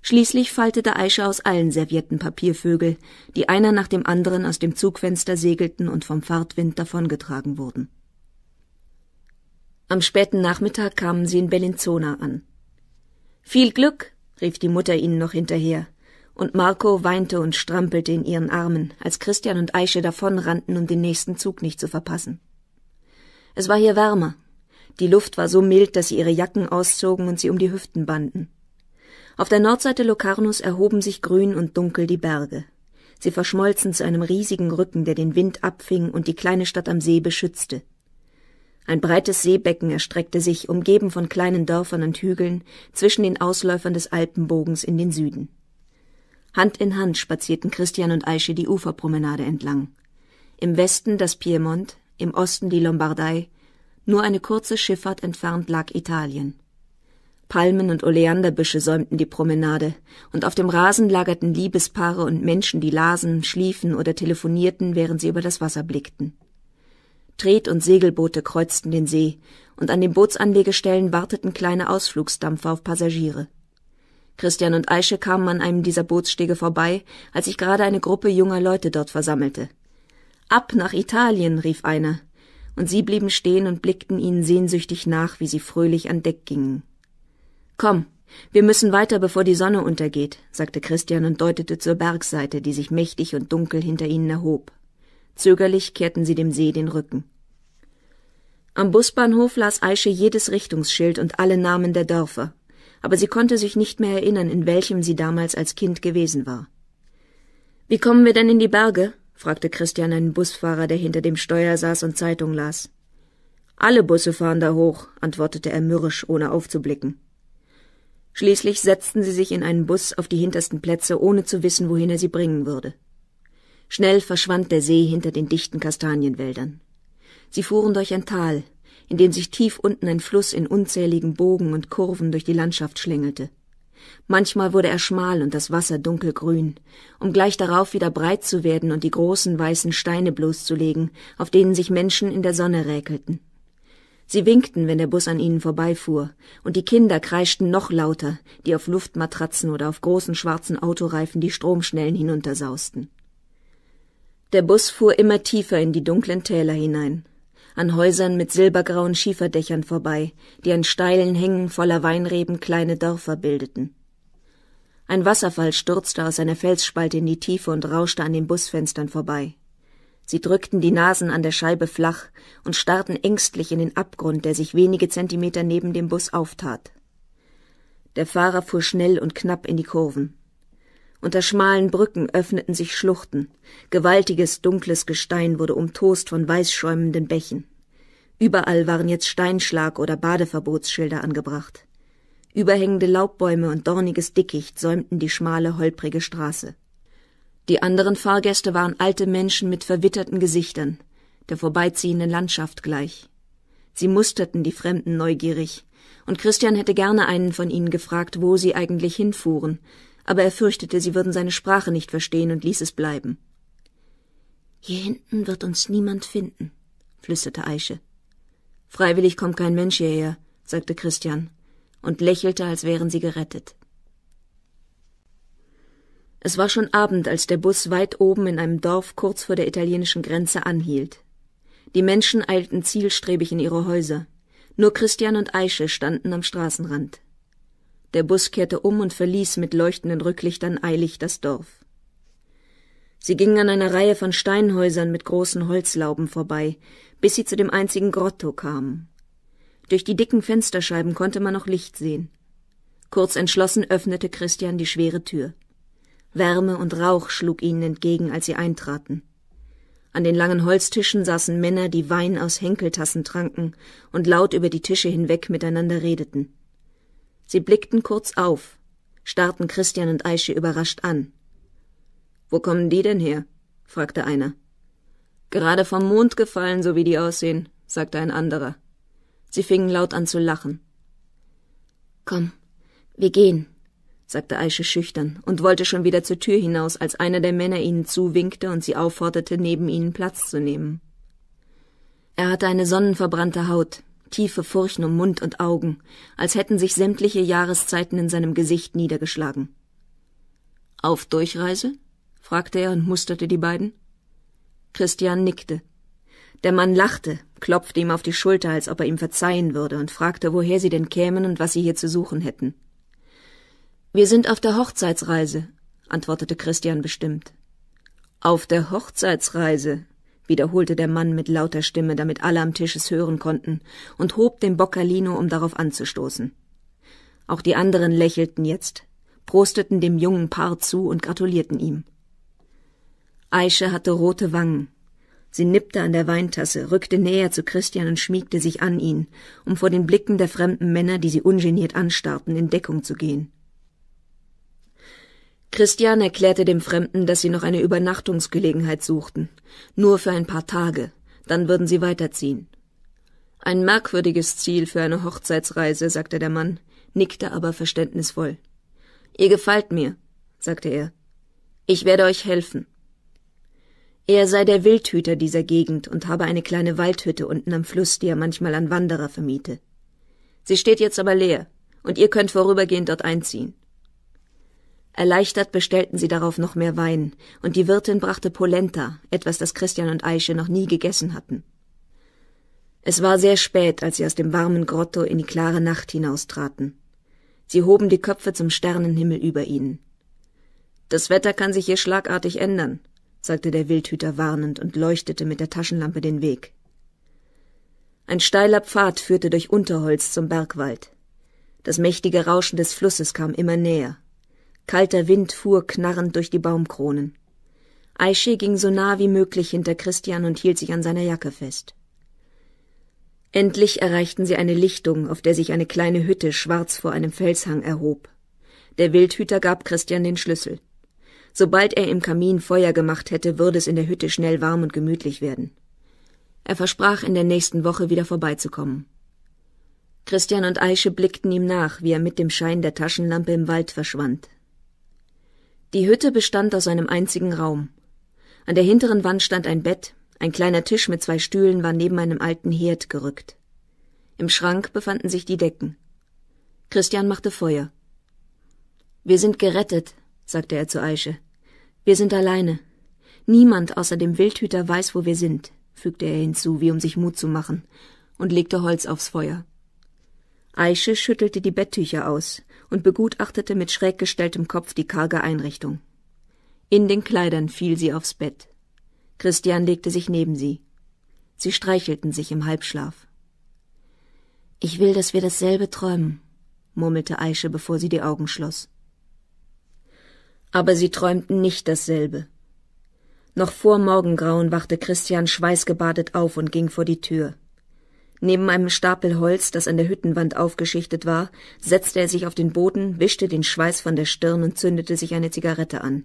Schließlich faltete Aische aus allen Servietten Papiervögel, die einer nach dem anderen aus dem Zugfenster segelten und vom Fahrtwind davongetragen wurden. Am späten Nachmittag kamen sie in Bellinzona an. Viel Glück, rief die Mutter ihnen noch hinterher, und Marco weinte und strampelte in ihren Armen, als Christian und Aische davonrannten, um den nächsten Zug nicht zu verpassen. Es war hier wärmer. Die Luft war so mild, dass sie ihre Jacken auszogen und sie um die Hüften banden. Auf der Nordseite Locarnos erhoben sich grün und dunkel die Berge. Sie verschmolzen zu einem riesigen Rücken, der den Wind abfing und die kleine Stadt am See beschützte. Ein breites Seebecken erstreckte sich, umgeben von kleinen Dörfern und Hügeln, zwischen den Ausläufern des Alpenbogens in den Süden. Hand in Hand spazierten Christian und Aische die Uferpromenade entlang. Im Westen das Piemont, im Osten die Lombardei, nur eine kurze Schifffahrt entfernt lag Italien. Palmen und Oleanderbüsche säumten die Promenade, und auf dem Rasen lagerten Liebespaare und Menschen, die lasen, schliefen oder telefonierten, während sie über das Wasser blickten. Tret- und Segelboote kreuzten den See, und an den Bootsanlegestellen warteten kleine Ausflugsdampfer auf Passagiere. Christian und Eische kamen an einem dieser Bootsstege vorbei, als sich gerade eine Gruppe junger Leute dort versammelte. Ab nach Italien, rief einer, und sie blieben stehen und blickten ihnen sehnsüchtig nach, wie sie fröhlich an Deck gingen. Komm, wir müssen weiter, bevor die Sonne untergeht, sagte Christian und deutete zur Bergseite, die sich mächtig und dunkel hinter ihnen erhob. Zögerlich kehrten sie dem See den Rücken. Am Busbahnhof las Aische jedes Richtungsschild und alle Namen der Dörfer, aber sie konnte sich nicht mehr erinnern, in welchem sie damals als Kind gewesen war. Wie kommen wir denn in die Berge? fragte Christian einen Busfahrer, der hinter dem Steuer saß und Zeitung las. Alle Busse fahren da hoch, antwortete er mürrisch, ohne aufzublicken. Schließlich setzten sie sich in einen Bus auf die hintersten Plätze, ohne zu wissen, wohin er sie bringen würde. Schnell verschwand der See hinter den dichten Kastanienwäldern. Sie fuhren durch ein Tal, in dem sich tief unten ein Fluss in unzähligen Bogen und Kurven durch die Landschaft schlängelte. Manchmal wurde er schmal und das Wasser dunkelgrün, um gleich darauf wieder breit zu werden und die großen weißen Steine bloßzulegen, auf denen sich Menschen in der Sonne räkelten. Sie winkten, wenn der Bus an ihnen vorbeifuhr, und die Kinder kreischten noch lauter, die auf Luftmatratzen oder auf großen schwarzen Autoreifen die Stromschnellen hinuntersausten. Der Bus fuhr immer tiefer in die dunklen Täler hinein an Häusern mit silbergrauen Schieferdächern vorbei, die an steilen Hängen voller Weinreben kleine Dörfer bildeten. Ein Wasserfall stürzte aus einer Felsspalte in die Tiefe und rauschte an den Busfenstern vorbei. Sie drückten die Nasen an der Scheibe flach und starrten ängstlich in den Abgrund, der sich wenige Zentimeter neben dem Bus auftat. Der Fahrer fuhr schnell und knapp in die Kurven. Unter schmalen Brücken öffneten sich Schluchten. Gewaltiges, dunkles Gestein wurde umtost von weißschäumenden Bächen. Überall waren jetzt Steinschlag- oder Badeverbotsschilder angebracht. Überhängende Laubbäume und dorniges Dickicht säumten die schmale, holprige Straße. Die anderen Fahrgäste waren alte Menschen mit verwitterten Gesichtern, der vorbeiziehenden Landschaft gleich. Sie musterten die Fremden neugierig, und Christian hätte gerne einen von ihnen gefragt, wo sie eigentlich hinfuhren, aber er fürchtete, sie würden seine Sprache nicht verstehen und ließ es bleiben. Hier hinten wird uns niemand finden, flüsterte Eiche. Freiwillig kommt kein Mensch hierher, sagte Christian und lächelte, als wären sie gerettet. Es war schon Abend, als der Bus weit oben in einem Dorf kurz vor der italienischen Grenze anhielt. Die Menschen eilten zielstrebig in ihre Häuser. Nur Christian und Eiche standen am Straßenrand. Der Bus kehrte um und verließ mit leuchtenden Rücklichtern eilig das Dorf. Sie gingen an einer Reihe von Steinhäusern mit großen Holzlauben vorbei, bis sie zu dem einzigen Grotto kamen. Durch die dicken Fensterscheiben konnte man noch Licht sehen. Kurz entschlossen öffnete Christian die schwere Tür. Wärme und Rauch schlug ihnen entgegen, als sie eintraten. An den langen Holztischen saßen Männer, die Wein aus Henkeltassen tranken und laut über die Tische hinweg miteinander redeten. Sie blickten kurz auf, starrten Christian und Aische überrascht an. Wo kommen die denn her? fragte einer. Gerade vom Mond gefallen, so wie die aussehen, sagte ein anderer. Sie fingen laut an zu lachen. Komm, wir gehen, sagte Aische schüchtern und wollte schon wieder zur Tür hinaus, als einer der Männer ihnen zuwinkte und sie aufforderte, neben ihnen Platz zu nehmen. Er hatte eine sonnenverbrannte Haut, tiefe Furchen um Mund und Augen, als hätten sich sämtliche Jahreszeiten in seinem Gesicht niedergeschlagen. Auf Durchreise? fragte er und musterte die beiden. Christian nickte. Der Mann lachte, klopfte ihm auf die Schulter, als ob er ihm verzeihen würde, und fragte, woher sie denn kämen und was sie hier zu suchen hätten. Wir sind auf der Hochzeitsreise, antwortete Christian bestimmt. Auf der Hochzeitsreise, wiederholte der Mann mit lauter Stimme, damit alle am Tisch es hören konnten, und hob den Boccalino, um darauf anzustoßen. Auch die anderen lächelten jetzt, prosteten dem jungen Paar zu und gratulierten ihm. Aische hatte rote Wangen. Sie nippte an der Weintasse, rückte näher zu Christian und schmiegte sich an ihn, um vor den Blicken der fremden Männer, die sie ungeniert anstarrten, in Deckung zu gehen. Christian erklärte dem Fremden, dass sie noch eine Übernachtungsgelegenheit suchten, nur für ein paar Tage, dann würden sie weiterziehen. Ein merkwürdiges Ziel für eine Hochzeitsreise, sagte der Mann, nickte aber verständnisvoll. Ihr gefällt mir, sagte er. Ich werde euch helfen. Er sei der Wildhüter dieser Gegend und habe eine kleine Waldhütte unten am Fluss, die er manchmal an Wanderer vermiete. Sie steht jetzt aber leer, und ihr könnt vorübergehend dort einziehen. Erleichtert bestellten sie darauf noch mehr Wein, und die Wirtin brachte Polenta, etwas, das Christian und Aische noch nie gegessen hatten. Es war sehr spät, als sie aus dem warmen Grotto in die klare Nacht hinaustraten. Sie hoben die Köpfe zum Sternenhimmel über ihnen. Das Wetter kann sich hier schlagartig ändern, sagte der Wildhüter warnend und leuchtete mit der Taschenlampe den Weg. Ein steiler Pfad führte durch Unterholz zum Bergwald. Das mächtige Rauschen des Flusses kam immer näher. Kalter Wind fuhr knarrend durch die Baumkronen. Aische ging so nah wie möglich hinter Christian und hielt sich an seiner Jacke fest. Endlich erreichten sie eine Lichtung, auf der sich eine kleine Hütte schwarz vor einem Felshang erhob. Der Wildhüter gab Christian den Schlüssel. Sobald er im Kamin Feuer gemacht hätte, würde es in der Hütte schnell warm und gemütlich werden. Er versprach, in der nächsten Woche wieder vorbeizukommen. Christian und Aische blickten ihm nach, wie er mit dem Schein der Taschenlampe im Wald verschwand. Die Hütte bestand aus einem einzigen Raum. An der hinteren Wand stand ein Bett, ein kleiner Tisch mit zwei Stühlen war neben einem alten Herd gerückt. Im Schrank befanden sich die Decken. Christian machte Feuer. Wir sind gerettet, sagte er zu Eiche. Wir sind alleine. Niemand außer dem Wildhüter weiß, wo wir sind, fügte er hinzu, wie um sich Mut zu machen, und legte Holz aufs Feuer. Eiche schüttelte die Betttücher aus, und begutachtete mit schräg gestelltem Kopf die karge Einrichtung. In den Kleidern fiel sie aufs Bett. Christian legte sich neben sie. Sie streichelten sich im Halbschlaf. Ich will, dass wir dasselbe träumen, murmelte Aische, bevor sie die Augen schloss. Aber sie träumten nicht dasselbe. Noch vor Morgengrauen wachte Christian schweißgebadet auf und ging vor die Tür. Neben einem Stapel Holz, das an der Hüttenwand aufgeschichtet war, setzte er sich auf den Boden, wischte den Schweiß von der Stirn und zündete sich eine Zigarette an.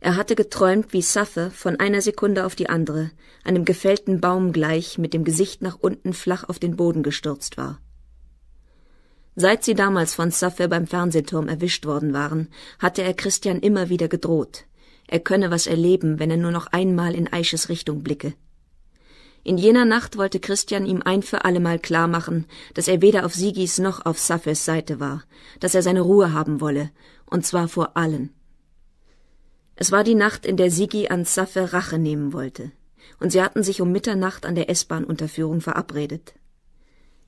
Er hatte geträumt, wie Saffe von einer Sekunde auf die andere, einem gefällten Baum gleich, mit dem Gesicht nach unten flach auf den Boden gestürzt war. Seit sie damals von Saffe beim Fernsehturm erwischt worden waren, hatte er Christian immer wieder gedroht. Er könne was erleben, wenn er nur noch einmal in Eiches Richtung blicke. In jener Nacht wollte Christian ihm ein für allemal klar machen, dass er weder auf Sigis noch auf Safes Seite war, dass er seine Ruhe haben wolle, und zwar vor allen. Es war die Nacht, in der Sigi an Safe Rache nehmen wollte, und sie hatten sich um Mitternacht an der S-Bahn-Unterführung verabredet.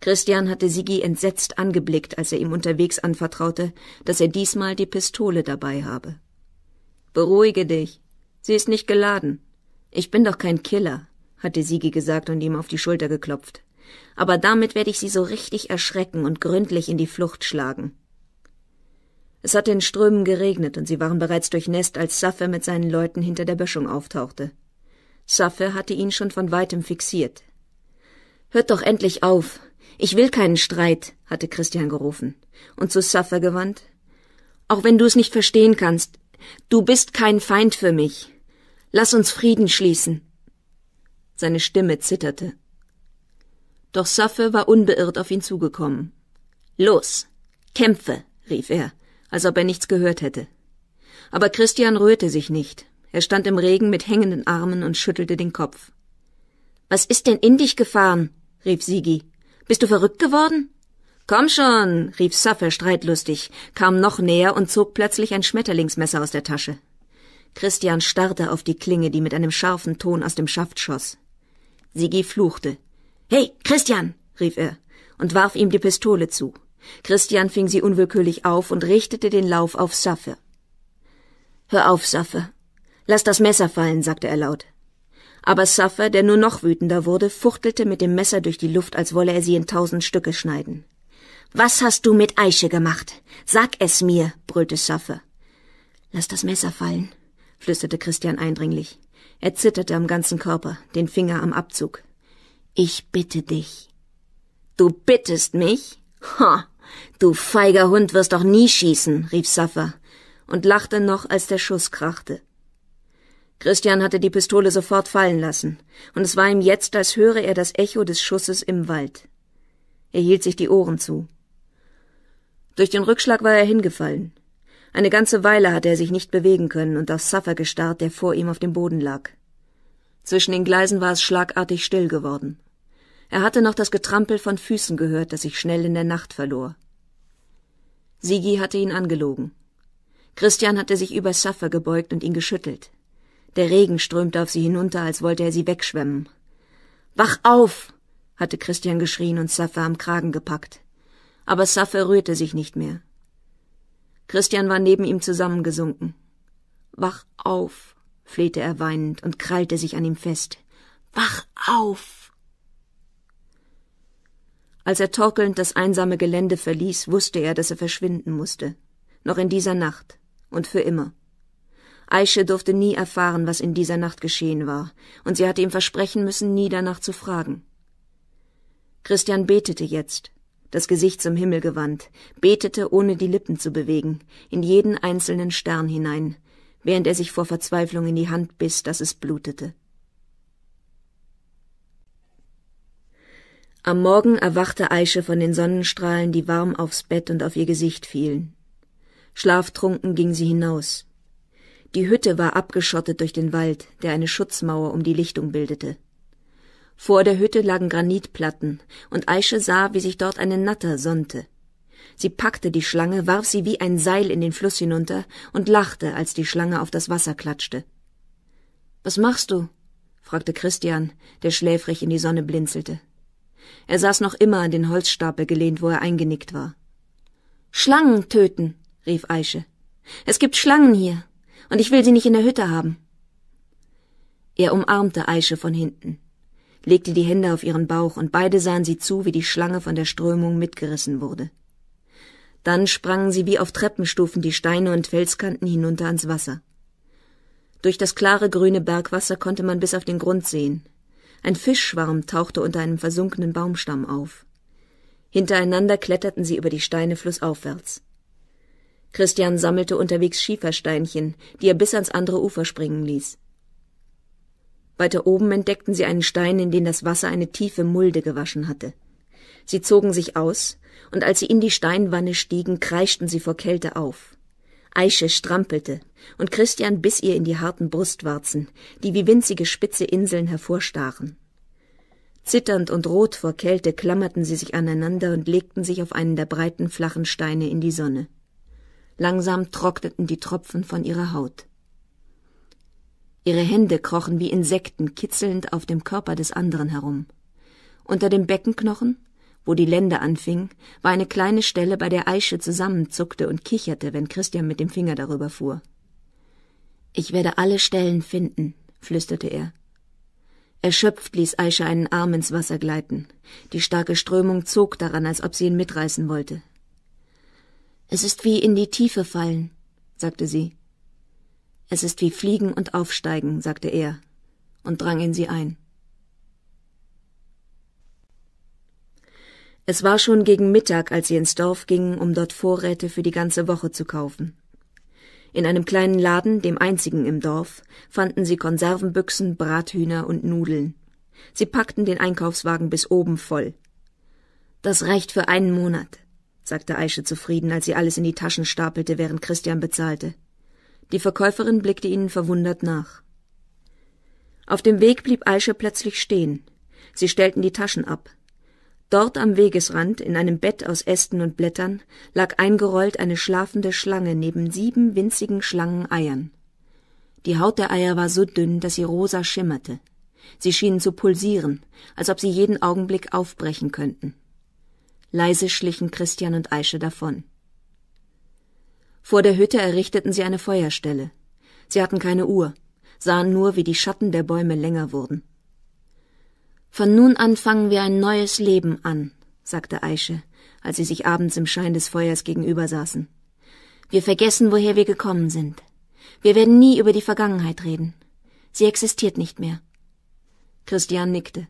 Christian hatte Sigi entsetzt angeblickt, als er ihm unterwegs anvertraute, dass er diesmal die Pistole dabei habe. Beruhige dich, sie ist nicht geladen. Ich bin doch kein Killer, hatte Sigi gesagt und ihm auf die Schulter geklopft. Aber damit werde ich sie so richtig erschrecken und gründlich in die Flucht schlagen. Es hatte in Strömen geregnet und sie waren bereits durchnässt, als Saffe mit seinen Leuten hinter der Böschung auftauchte. Saffe hatte ihn schon von weitem fixiert. Hört doch endlich auf. Ich will keinen Streit, hatte Christian gerufen. Und zu Saffe gewandt. Auch wenn du es nicht verstehen kannst, du bist kein Feind für mich. Lass uns Frieden schließen. Seine Stimme zitterte. Doch Saffe war unbeirrt auf ihn zugekommen. Los, kämpfe, rief er, als ob er nichts gehört hätte. Aber Christian rührte sich nicht. Er stand im Regen mit hängenden Armen und schüttelte den Kopf. Was ist denn in dich gefahren? rief Sigi. Bist du verrückt geworden? Komm schon, rief Saffe streitlustig, kam noch näher und zog plötzlich ein Schmetterlingsmesser aus der Tasche. Christian starrte auf die Klinge, die mit einem scharfen Ton aus dem Schaft schoss. Sigi fluchte. Hey, Christian! rief er und warf ihm die Pistole zu. Christian fing sie unwillkürlich auf und richtete den Lauf auf Saffe. Hör auf, Saffe. Lass das Messer fallen, sagte er laut. Aber Saffer, der nur noch wütender wurde, fuchtelte mit dem Messer durch die Luft, als wolle er sie in tausend Stücke schneiden. Was hast du mit Eiche gemacht? Sag es mir, brüllte Saffer. Lass das Messer fallen, flüsterte Christian eindringlich. Er zitterte am ganzen Körper, den Finger am Abzug. Ich bitte dich. Du bittest mich? Ha! Du feiger Hund wirst doch nie schießen, rief Saffer und lachte noch, als der Schuss krachte. Christian hatte die Pistole sofort fallen lassen, und es war ihm jetzt, als höre er das Echo des Schusses im Wald. Er hielt sich die Ohren zu. Durch den Rückschlag war er hingefallen. Eine ganze Weile hatte er sich nicht bewegen können und auf Suffer gestarrt, der vor ihm auf dem Boden lag. Zwischen den Gleisen war es schlagartig still geworden. Er hatte noch das Getrampel von Füßen gehört, das sich schnell in der Nacht verlor. Sigi hatte ihn angelogen. Christian hatte sich über Suffer gebeugt und ihn geschüttelt. Der Regen strömte auf sie hinunter, als wollte er sie wegschwemmen. Wach auf! hatte Christian geschrien und Saffer am Kragen gepackt. Aber Saffer rührte sich nicht mehr. Christian war neben ihm zusammengesunken. Wach auf, flehte er weinend und krallte sich an ihm fest. Wach auf! Als er torkelnd das einsame Gelände verließ, wusste er, dass er verschwinden musste. Noch in dieser Nacht. Und für immer. Aische durfte nie erfahren, was in dieser Nacht geschehen war, und sie hatte ihm versprechen müssen, nie danach zu fragen. Christian betete jetzt, das Gesicht zum Himmel gewandt, betete, ohne die Lippen zu bewegen, in jeden einzelnen Stern hinein, während er sich vor Verzweiflung in die Hand biss, dass es blutete. Am Morgen erwachte Aische von den Sonnenstrahlen, die warm aufs Bett und auf ihr Gesicht fielen. Schlaftrunken ging sie hinaus. Die Hütte war abgeschottet durch den Wald, der eine Schutzmauer um die Lichtung bildete. Vor der Hütte lagen Granitplatten, und Aische sah, wie sich dort eine Natter sonnte. Sie packte die Schlange, warf sie wie ein Seil in den Fluss hinunter und lachte, als die Schlange auf das Wasser klatschte. Was machst du? fragte Christian, der schläfrig in die Sonne blinzelte. Er saß noch immer an den Holzstapel gelehnt, wo er eingenickt war. Schlangen töten, rief Aische. Es gibt Schlangen hier, und ich will sie nicht in der Hütte haben. Er umarmte Aische von hinten legte die Hände auf ihren Bauch, und beide sahen sie zu, wie die Schlange von der Strömung mitgerissen wurde. Dann sprangen sie wie auf Treppenstufen die Steine und Felskanten hinunter ans Wasser. Durch das klare grüne Bergwasser konnte man bis auf den Grund sehen. Ein Fischschwarm tauchte unter einem versunkenen Baumstamm auf. Hintereinander kletterten sie über die Steine flussaufwärts. Christian sammelte unterwegs Schiefersteinchen, die er bis ans andere Ufer springen ließ. Weiter oben entdeckten sie einen Stein, in den das Wasser eine tiefe Mulde gewaschen hatte. Sie zogen sich aus, und als sie in die Steinwanne stiegen, kreischten sie vor Kälte auf. Eiche strampelte, und Christian biss ihr in die harten Brustwarzen, die wie winzige spitze Inseln hervorstachen. Zitternd und rot vor Kälte klammerten sie sich aneinander und legten sich auf einen der breiten, flachen Steine in die Sonne. Langsam trockneten die Tropfen von ihrer Haut. Ihre Hände krochen wie Insekten kitzelnd auf dem Körper des anderen herum. Unter dem Beckenknochen, wo die Lende anfing, war eine kleine Stelle, bei der Aische zusammenzuckte und kicherte, wenn Christian mit dem Finger darüber fuhr. Ich werde alle Stellen finden, flüsterte er. Erschöpft ließ Aische einen Arm ins Wasser gleiten. Die starke Strömung zog daran, als ob sie ihn mitreißen wollte. Es ist wie in die Tiefe fallen, sagte sie. Es ist wie Fliegen und Aufsteigen, sagte er und drang in sie ein. Es war schon gegen Mittag, als sie ins Dorf gingen, um dort Vorräte für die ganze Woche zu kaufen. In einem kleinen Laden, dem einzigen im Dorf, fanden sie Konservenbüchsen, Brathühner und Nudeln. Sie packten den Einkaufswagen bis oben voll. Das reicht für einen Monat, sagte Aische zufrieden, als sie alles in die Taschen stapelte, während Christian bezahlte. Die Verkäuferin blickte ihnen verwundert nach. Auf dem Weg blieb Aische plötzlich stehen. Sie stellten die Taschen ab. Dort am Wegesrand, in einem Bett aus Ästen und Blättern, lag eingerollt eine schlafende Schlange neben sieben winzigen Schlangeneiern. Die Haut der Eier war so dünn, dass sie rosa schimmerte. Sie schienen zu pulsieren, als ob sie jeden Augenblick aufbrechen könnten. Leise schlichen Christian und Aische davon. Vor der Hütte errichteten sie eine Feuerstelle. Sie hatten keine Uhr, sahen nur, wie die Schatten der Bäume länger wurden. Von nun an fangen wir ein neues Leben an, sagte Aische, als sie sich abends im Schein des Feuers gegenüber saßen. Wir vergessen, woher wir gekommen sind. Wir werden nie über die Vergangenheit reden. Sie existiert nicht mehr. Christian nickte.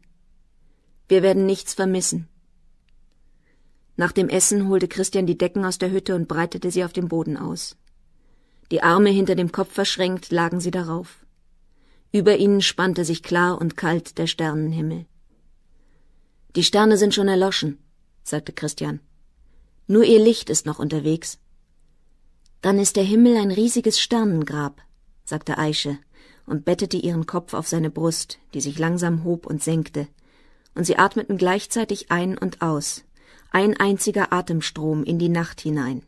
Wir werden nichts vermissen. Nach dem Essen holte Christian die Decken aus der Hütte und breitete sie auf dem Boden aus. Die Arme hinter dem Kopf verschränkt lagen sie darauf. Über ihnen spannte sich klar und kalt der Sternenhimmel. Die Sterne sind schon erloschen, sagte Christian. Nur ihr Licht ist noch unterwegs. Dann ist der Himmel ein riesiges Sternengrab, sagte Aische und bettete ihren Kopf auf seine Brust, die sich langsam hob und senkte, und sie atmeten gleichzeitig ein und aus, ein einziger Atemstrom in die Nacht hinein,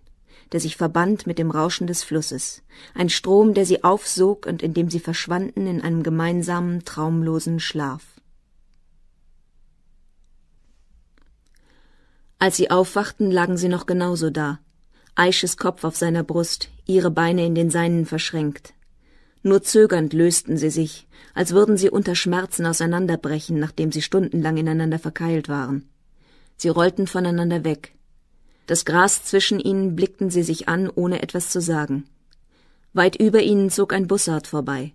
der sich verband mit dem Rauschen des Flusses, ein Strom, der sie aufsog und in dem sie verschwanden in einem gemeinsamen, traumlosen Schlaf. Als sie aufwachten, lagen sie noch genauso da, Eisches Kopf auf seiner Brust, ihre Beine in den seinen verschränkt. Nur zögernd lösten sie sich, als würden sie unter Schmerzen auseinanderbrechen, nachdem sie stundenlang ineinander verkeilt waren. Sie rollten voneinander weg. Das Gras zwischen ihnen blickten sie sich an, ohne etwas zu sagen. Weit über ihnen zog ein Bussard vorbei.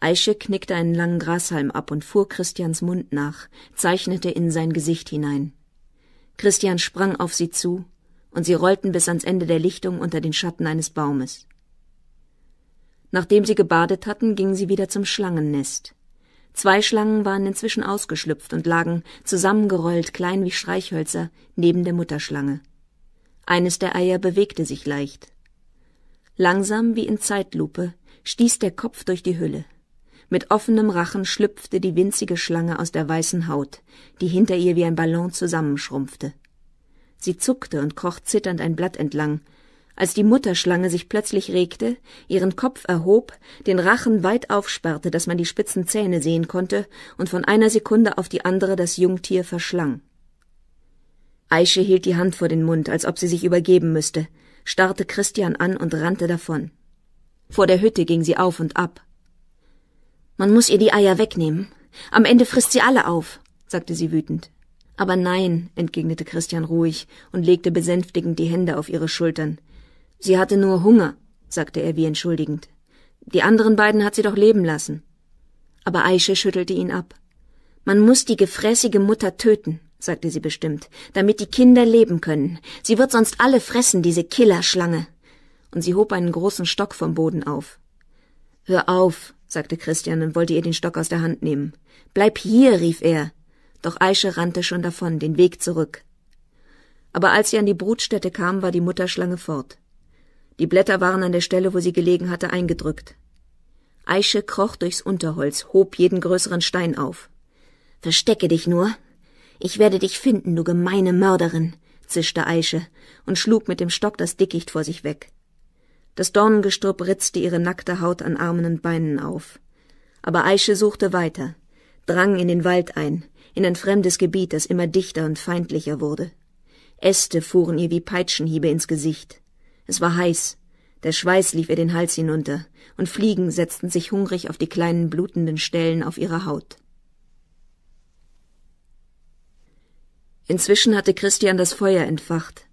Eiche knickte einen langen Grashalm ab und fuhr Christians Mund nach, zeichnete in sein Gesicht hinein. Christian sprang auf sie zu, und sie rollten bis ans Ende der Lichtung unter den Schatten eines Baumes. Nachdem sie gebadet hatten, gingen sie wieder zum Schlangennest. Zwei Schlangen waren inzwischen ausgeschlüpft und lagen, zusammengerollt, klein wie Streichhölzer, neben der Mutterschlange. Eines der Eier bewegte sich leicht. Langsam wie in Zeitlupe stieß der Kopf durch die Hülle. Mit offenem Rachen schlüpfte die winzige Schlange aus der weißen Haut, die hinter ihr wie ein Ballon zusammenschrumpfte. Sie zuckte und kroch zitternd ein Blatt entlang, als die Mutterschlange sich plötzlich regte, ihren Kopf erhob, den Rachen weit aufsperrte, dass man die spitzen Zähne sehen konnte und von einer Sekunde auf die andere das Jungtier verschlang. Aische hielt die Hand vor den Mund, als ob sie sich übergeben müsste, starrte Christian an und rannte davon. Vor der Hütte ging sie auf und ab. Man muss ihr die Eier wegnehmen. Am Ende frisst sie alle auf, sagte sie wütend. Aber nein, entgegnete Christian ruhig und legte besänftigend die Hände auf ihre Schultern. Sie hatte nur Hunger, sagte er wie entschuldigend. Die anderen beiden hat sie doch leben lassen. Aber Aische schüttelte ihn ab. Man muss die gefräßige Mutter töten, sagte sie bestimmt, damit die Kinder leben können. Sie wird sonst alle fressen, diese Killerschlange. Und sie hob einen großen Stock vom Boden auf. Hör auf, sagte Christian und wollte ihr den Stock aus der Hand nehmen. Bleib hier, rief er. Doch Aische rannte schon davon, den Weg zurück. Aber als sie an die Brutstätte kam, war die Mutterschlange fort. Die Blätter waren an der Stelle, wo sie gelegen hatte, eingedrückt. Eiche kroch durchs Unterholz, hob jeden größeren Stein auf. Verstecke dich nur. Ich werde dich finden, du gemeine Mörderin, zischte Eiche und schlug mit dem Stock das Dickicht vor sich weg. Das Dornengestrüpp ritzte ihre nackte Haut an Armen und Beinen auf. Aber Eiche suchte weiter, drang in den Wald ein, in ein fremdes Gebiet, das immer dichter und feindlicher wurde. Äste fuhren ihr wie Peitschenhiebe ins Gesicht. Es war heiß. Der Schweiß lief ihr den Hals hinunter, und Fliegen setzten sich hungrig auf die kleinen blutenden Stellen auf ihrer Haut. Inzwischen hatte Christian das Feuer entfacht.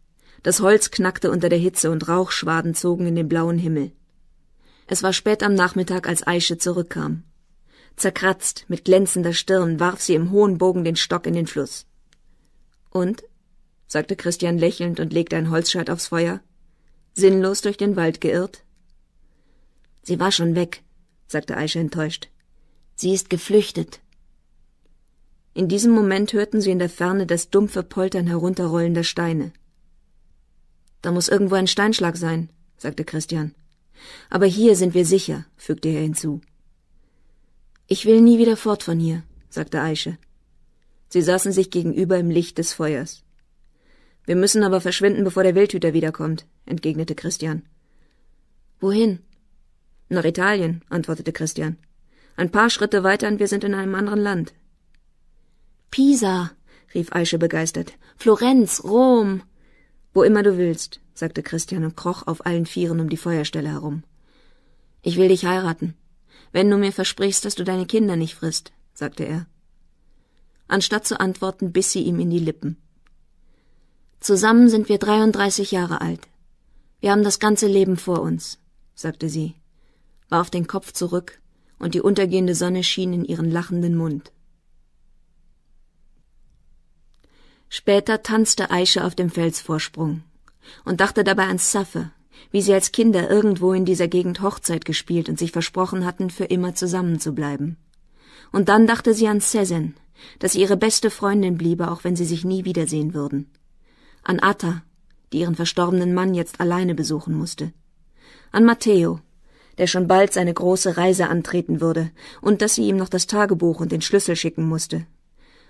Das Holz knackte unter der Hitze und Rauchschwaden zogen in den blauen Himmel. Es war spät am Nachmittag, als Aische zurückkam. Zerkratzt, mit glänzender Stirn, warf sie im hohen Bogen den Stock in den Fluss. Und? sagte Christian lächelnd und legte ein Holzscheit aufs Feuer sinnlos durch den Wald geirrt? Sie war schon weg, sagte Aisha enttäuscht. Sie ist geflüchtet. In diesem Moment hörten sie in der Ferne das dumpfe Poltern herunterrollender Steine. Da muss irgendwo ein Steinschlag sein, sagte Christian. Aber hier sind wir sicher, fügte er hinzu. Ich will nie wieder fort von hier, sagte Aische. Sie saßen sich gegenüber im Licht des Feuers. Wir müssen aber verschwinden, bevor der Wildhüter wiederkommt, entgegnete Christian. Wohin? Nach Italien, antwortete Christian. Ein paar Schritte weiter und wir sind in einem anderen Land. Pisa, rief Aische begeistert. Florenz, Rom. Wo immer du willst, sagte Christian und kroch auf allen Vieren um die Feuerstelle herum. Ich will dich heiraten, wenn du mir versprichst, dass du deine Kinder nicht frisst, sagte er. Anstatt zu antworten, biss sie ihm in die Lippen. Zusammen sind wir 33 Jahre alt. Wir haben das ganze Leben vor uns, sagte sie, warf den Kopf zurück, und die untergehende Sonne schien in ihren lachenden Mund. Später tanzte Aisha auf dem Felsvorsprung und dachte dabei an Safe, wie sie als Kinder irgendwo in dieser Gegend Hochzeit gespielt und sich versprochen hatten, für immer zusammen zu bleiben. Und dann dachte sie an Sezen, dass sie ihre beste Freundin bliebe, auch wenn sie sich nie wiedersehen würden an Atta, die ihren verstorbenen Mann jetzt alleine besuchen musste, an Matteo, der schon bald seine große Reise antreten würde, und dass sie ihm noch das Tagebuch und den Schlüssel schicken musste.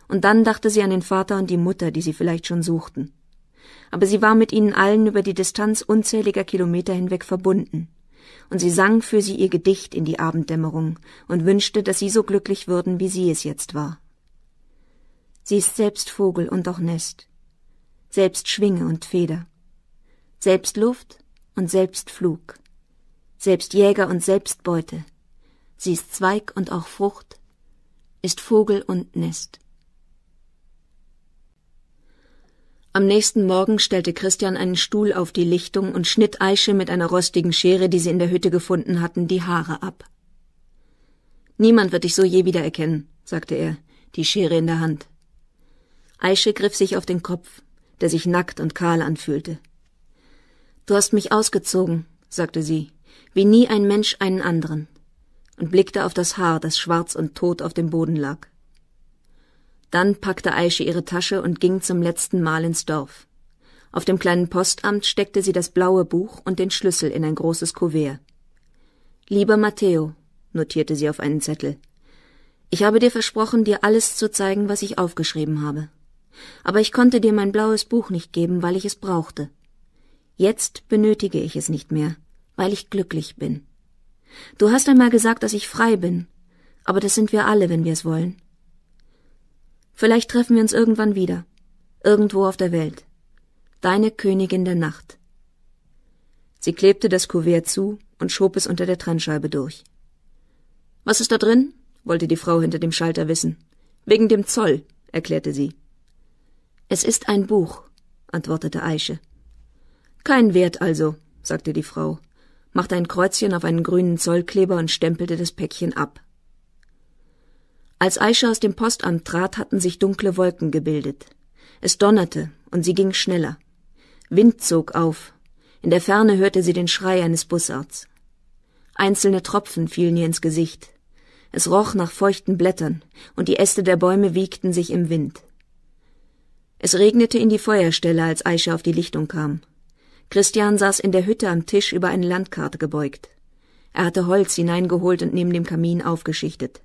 Und dann dachte sie an den Vater und die Mutter, die sie vielleicht schon suchten. Aber sie war mit ihnen allen über die Distanz unzähliger Kilometer hinweg verbunden, und sie sang für sie ihr Gedicht in die Abenddämmerung und wünschte, dass sie so glücklich würden, wie sie es jetzt war. Sie ist selbst Vogel und auch Nest, selbst Schwinge und Feder, selbst Luft und selbst Flug, selbst Jäger und selbst Beute, sie ist Zweig und auch Frucht, ist Vogel und Nest. Am nächsten Morgen stellte Christian einen Stuhl auf die Lichtung und schnitt Eiche mit einer rostigen Schere, die sie in der Hütte gefunden hatten, die Haare ab. Niemand wird dich so je wiedererkennen, sagte er, die Schere in der Hand. Eiche griff sich auf den Kopf der sich nackt und kahl anfühlte. Du hast mich ausgezogen, sagte sie, wie nie ein Mensch einen anderen, und blickte auf das Haar, das schwarz und tot auf dem Boden lag. Dann packte Aische ihre Tasche und ging zum letzten Mal ins Dorf. Auf dem kleinen Postamt steckte sie das blaue Buch und den Schlüssel in ein großes Kuvert. Lieber Matteo, notierte sie auf einen Zettel, ich habe dir versprochen, dir alles zu zeigen, was ich aufgeschrieben habe aber ich konnte dir mein blaues Buch nicht geben, weil ich es brauchte. Jetzt benötige ich es nicht mehr, weil ich glücklich bin. Du hast einmal gesagt, dass ich frei bin, aber das sind wir alle, wenn wir es wollen. Vielleicht treffen wir uns irgendwann wieder, irgendwo auf der Welt. Deine Königin der Nacht. Sie klebte das Kuvert zu und schob es unter der Trennscheibe durch. Was ist da drin? wollte die Frau hinter dem Schalter wissen. Wegen dem Zoll, erklärte sie. Es ist ein Buch, antwortete Eiche. Kein Wert also, sagte die Frau, machte ein Kreuzchen auf einen grünen Zollkleber und stempelte das Päckchen ab. Als Aisha aus dem Postamt trat, hatten sich dunkle Wolken gebildet. Es donnerte, und sie ging schneller. Wind zog auf. In der Ferne hörte sie den Schrei eines Bussards. Einzelne Tropfen fielen ihr ins Gesicht. Es roch nach feuchten Blättern, und die Äste der Bäume wiegten sich im Wind. Es regnete in die Feuerstelle, als Aischa auf die Lichtung kam. Christian saß in der Hütte am Tisch über eine Landkarte gebeugt. Er hatte Holz hineingeholt und neben dem Kamin aufgeschichtet.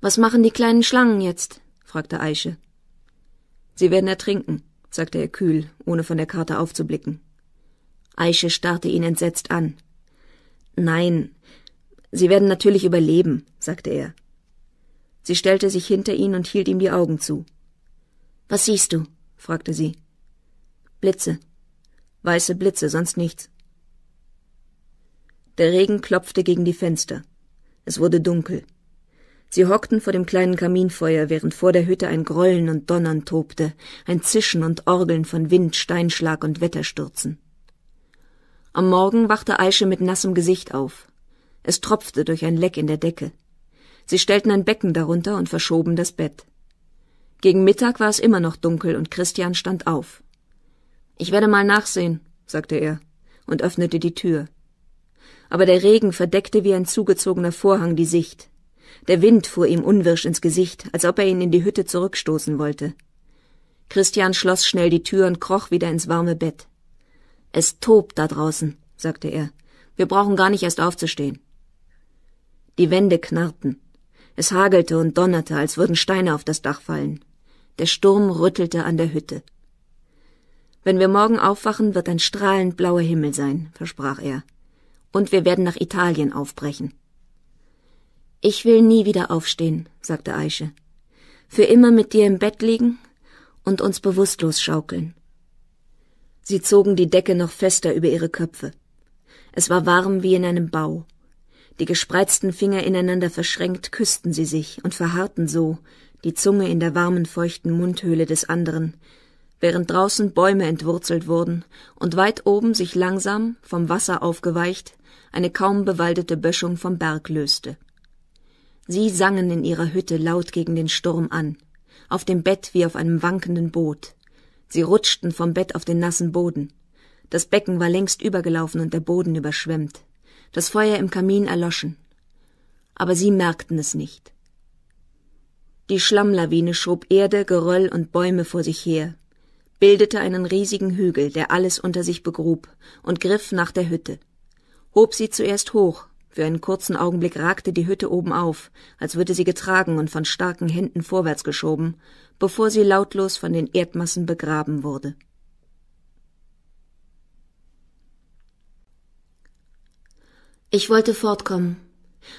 Was machen die kleinen Schlangen jetzt? fragte Aische. Sie werden ertrinken, sagte er kühl, ohne von der Karte aufzublicken. Aische starrte ihn entsetzt an. Nein, sie werden natürlich überleben, sagte er. Sie stellte sich hinter ihn und hielt ihm die Augen zu. Was siehst du? fragte sie. Blitze. Weiße Blitze, sonst nichts. Der Regen klopfte gegen die Fenster. Es wurde dunkel. Sie hockten vor dem kleinen Kaminfeuer, während vor der Hütte ein Grollen und Donnern tobte, ein Zischen und Orgeln von Wind, Steinschlag und Wetterstürzen. Am Morgen wachte Aische mit nassem Gesicht auf. Es tropfte durch ein Leck in der Decke. Sie stellten ein Becken darunter und verschoben das Bett. Gegen Mittag war es immer noch dunkel und Christian stand auf. Ich werde mal nachsehen, sagte er und öffnete die Tür. Aber der Regen verdeckte wie ein zugezogener Vorhang die Sicht. Der Wind fuhr ihm unwirsch ins Gesicht, als ob er ihn in die Hütte zurückstoßen wollte. Christian schloss schnell die Tür und kroch wieder ins warme Bett. Es tobt da draußen, sagte er. Wir brauchen gar nicht erst aufzustehen. Die Wände knarrten. Es hagelte und donnerte, als würden Steine auf das Dach fallen. Der Sturm rüttelte an der Hütte. Wenn wir morgen aufwachen, wird ein strahlend blauer Himmel sein, versprach er. Und wir werden nach Italien aufbrechen. Ich will nie wieder aufstehen, sagte Aische. Für immer mit dir im Bett liegen und uns bewusstlos schaukeln. Sie zogen die Decke noch fester über ihre Köpfe. Es war warm wie in einem Bau. Die gespreizten Finger ineinander verschränkt küssten sie sich und verharrten so, die Zunge in der warmen, feuchten Mundhöhle des anderen, während draußen Bäume entwurzelt wurden und weit oben sich langsam, vom Wasser aufgeweicht, eine kaum bewaldete Böschung vom Berg löste. Sie sangen in ihrer Hütte laut gegen den Sturm an, auf dem Bett wie auf einem wankenden Boot. Sie rutschten vom Bett auf den nassen Boden. Das Becken war längst übergelaufen und der Boden überschwemmt. Das Feuer im Kamin erloschen. Aber sie merkten es nicht. Die Schlammlawine schob Erde, Geröll und Bäume vor sich her, bildete einen riesigen Hügel, der alles unter sich begrub, und griff nach der Hütte. Hob sie zuerst hoch, für einen kurzen Augenblick ragte die Hütte oben auf, als würde sie getragen und von starken Händen vorwärts geschoben, bevor sie lautlos von den Erdmassen begraben wurde. Ich wollte fortkommen,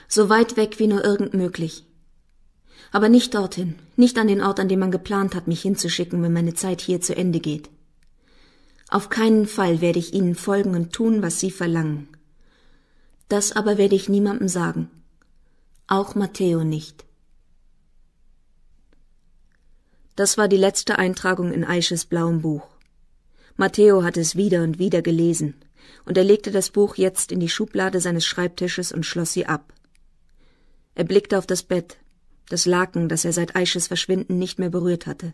so weit weg wie nur irgend möglich aber nicht dorthin, nicht an den Ort, an dem man geplant hat, mich hinzuschicken, wenn meine Zeit hier zu Ende geht. Auf keinen Fall werde ich Ihnen folgen und tun, was Sie verlangen. Das aber werde ich niemandem sagen, auch Matteo nicht. Das war die letzte Eintragung in Aisches blauem Buch. Matteo hatte es wieder und wieder gelesen, und er legte das Buch jetzt in die Schublade seines Schreibtisches und schloss sie ab. Er blickte auf das Bett, das Laken, das er seit Eisches Verschwinden nicht mehr berührt hatte.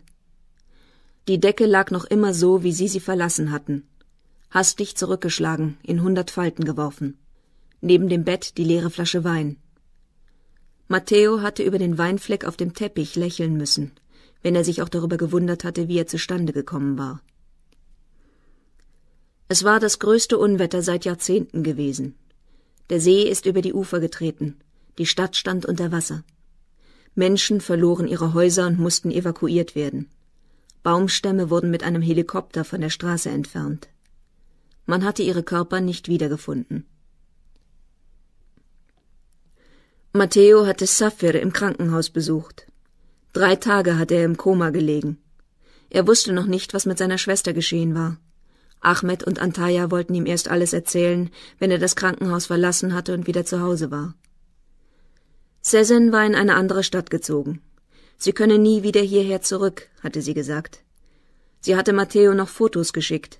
Die Decke lag noch immer so, wie sie sie verlassen hatten, hastig zurückgeschlagen, in hundert Falten geworfen. Neben dem Bett die leere Flasche Wein. Matteo hatte über den Weinfleck auf dem Teppich lächeln müssen, wenn er sich auch darüber gewundert hatte, wie er zustande gekommen war. Es war das größte Unwetter seit Jahrzehnten gewesen. Der See ist über die Ufer getreten, die Stadt stand unter Wasser. Menschen verloren ihre Häuser und mussten evakuiert werden. Baumstämme wurden mit einem Helikopter von der Straße entfernt. Man hatte ihre Körper nicht wiedergefunden. Matteo hatte Safir im Krankenhaus besucht. Drei Tage hatte er im Koma gelegen. Er wusste noch nicht, was mit seiner Schwester geschehen war. Ahmed und Antaya wollten ihm erst alles erzählen, wenn er das Krankenhaus verlassen hatte und wieder zu Hause war. Cezanne war in eine andere Stadt gezogen. Sie könne nie wieder hierher zurück, hatte sie gesagt. Sie hatte Matteo noch Fotos geschickt,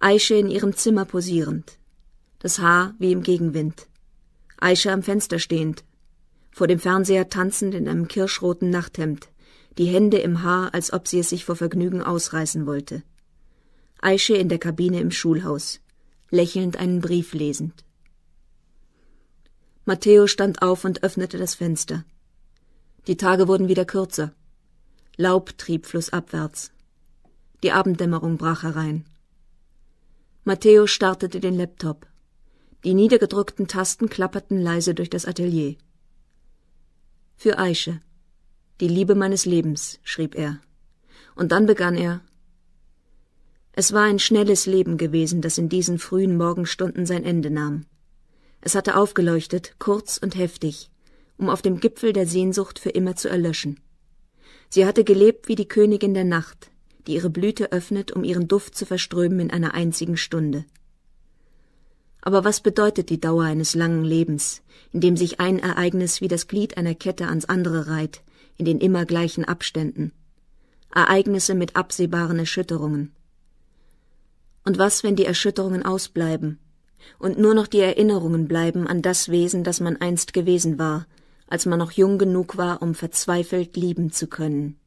Aische in ihrem Zimmer posierend, das Haar wie im Gegenwind, Aische am Fenster stehend, vor dem Fernseher tanzend in einem kirschroten Nachthemd, die Hände im Haar, als ob sie es sich vor Vergnügen ausreißen wollte. Aische in der Kabine im Schulhaus, lächelnd einen Brief lesend. Matteo stand auf und öffnete das Fenster. Die Tage wurden wieder kürzer. Laub trieb flussabwärts. Die Abenddämmerung brach herein. Matteo startete den Laptop. Die niedergedrückten Tasten klapperten leise durch das Atelier. Für Aische. Die Liebe meines Lebens, schrieb er. Und dann begann er. Es war ein schnelles Leben gewesen, das in diesen frühen Morgenstunden sein Ende nahm. Es hatte aufgeleuchtet, kurz und heftig, um auf dem Gipfel der Sehnsucht für immer zu erlöschen. Sie hatte gelebt wie die Königin der Nacht, die ihre Blüte öffnet, um ihren Duft zu verströmen in einer einzigen Stunde. Aber was bedeutet die Dauer eines langen Lebens, in dem sich ein Ereignis wie das Glied einer Kette ans andere reiht, in den immer gleichen Abständen? Ereignisse mit absehbaren Erschütterungen. Und was, wenn die Erschütterungen ausbleiben und nur noch die Erinnerungen bleiben an das Wesen, das man einst gewesen war, als man noch jung genug war, um verzweifelt lieben zu können.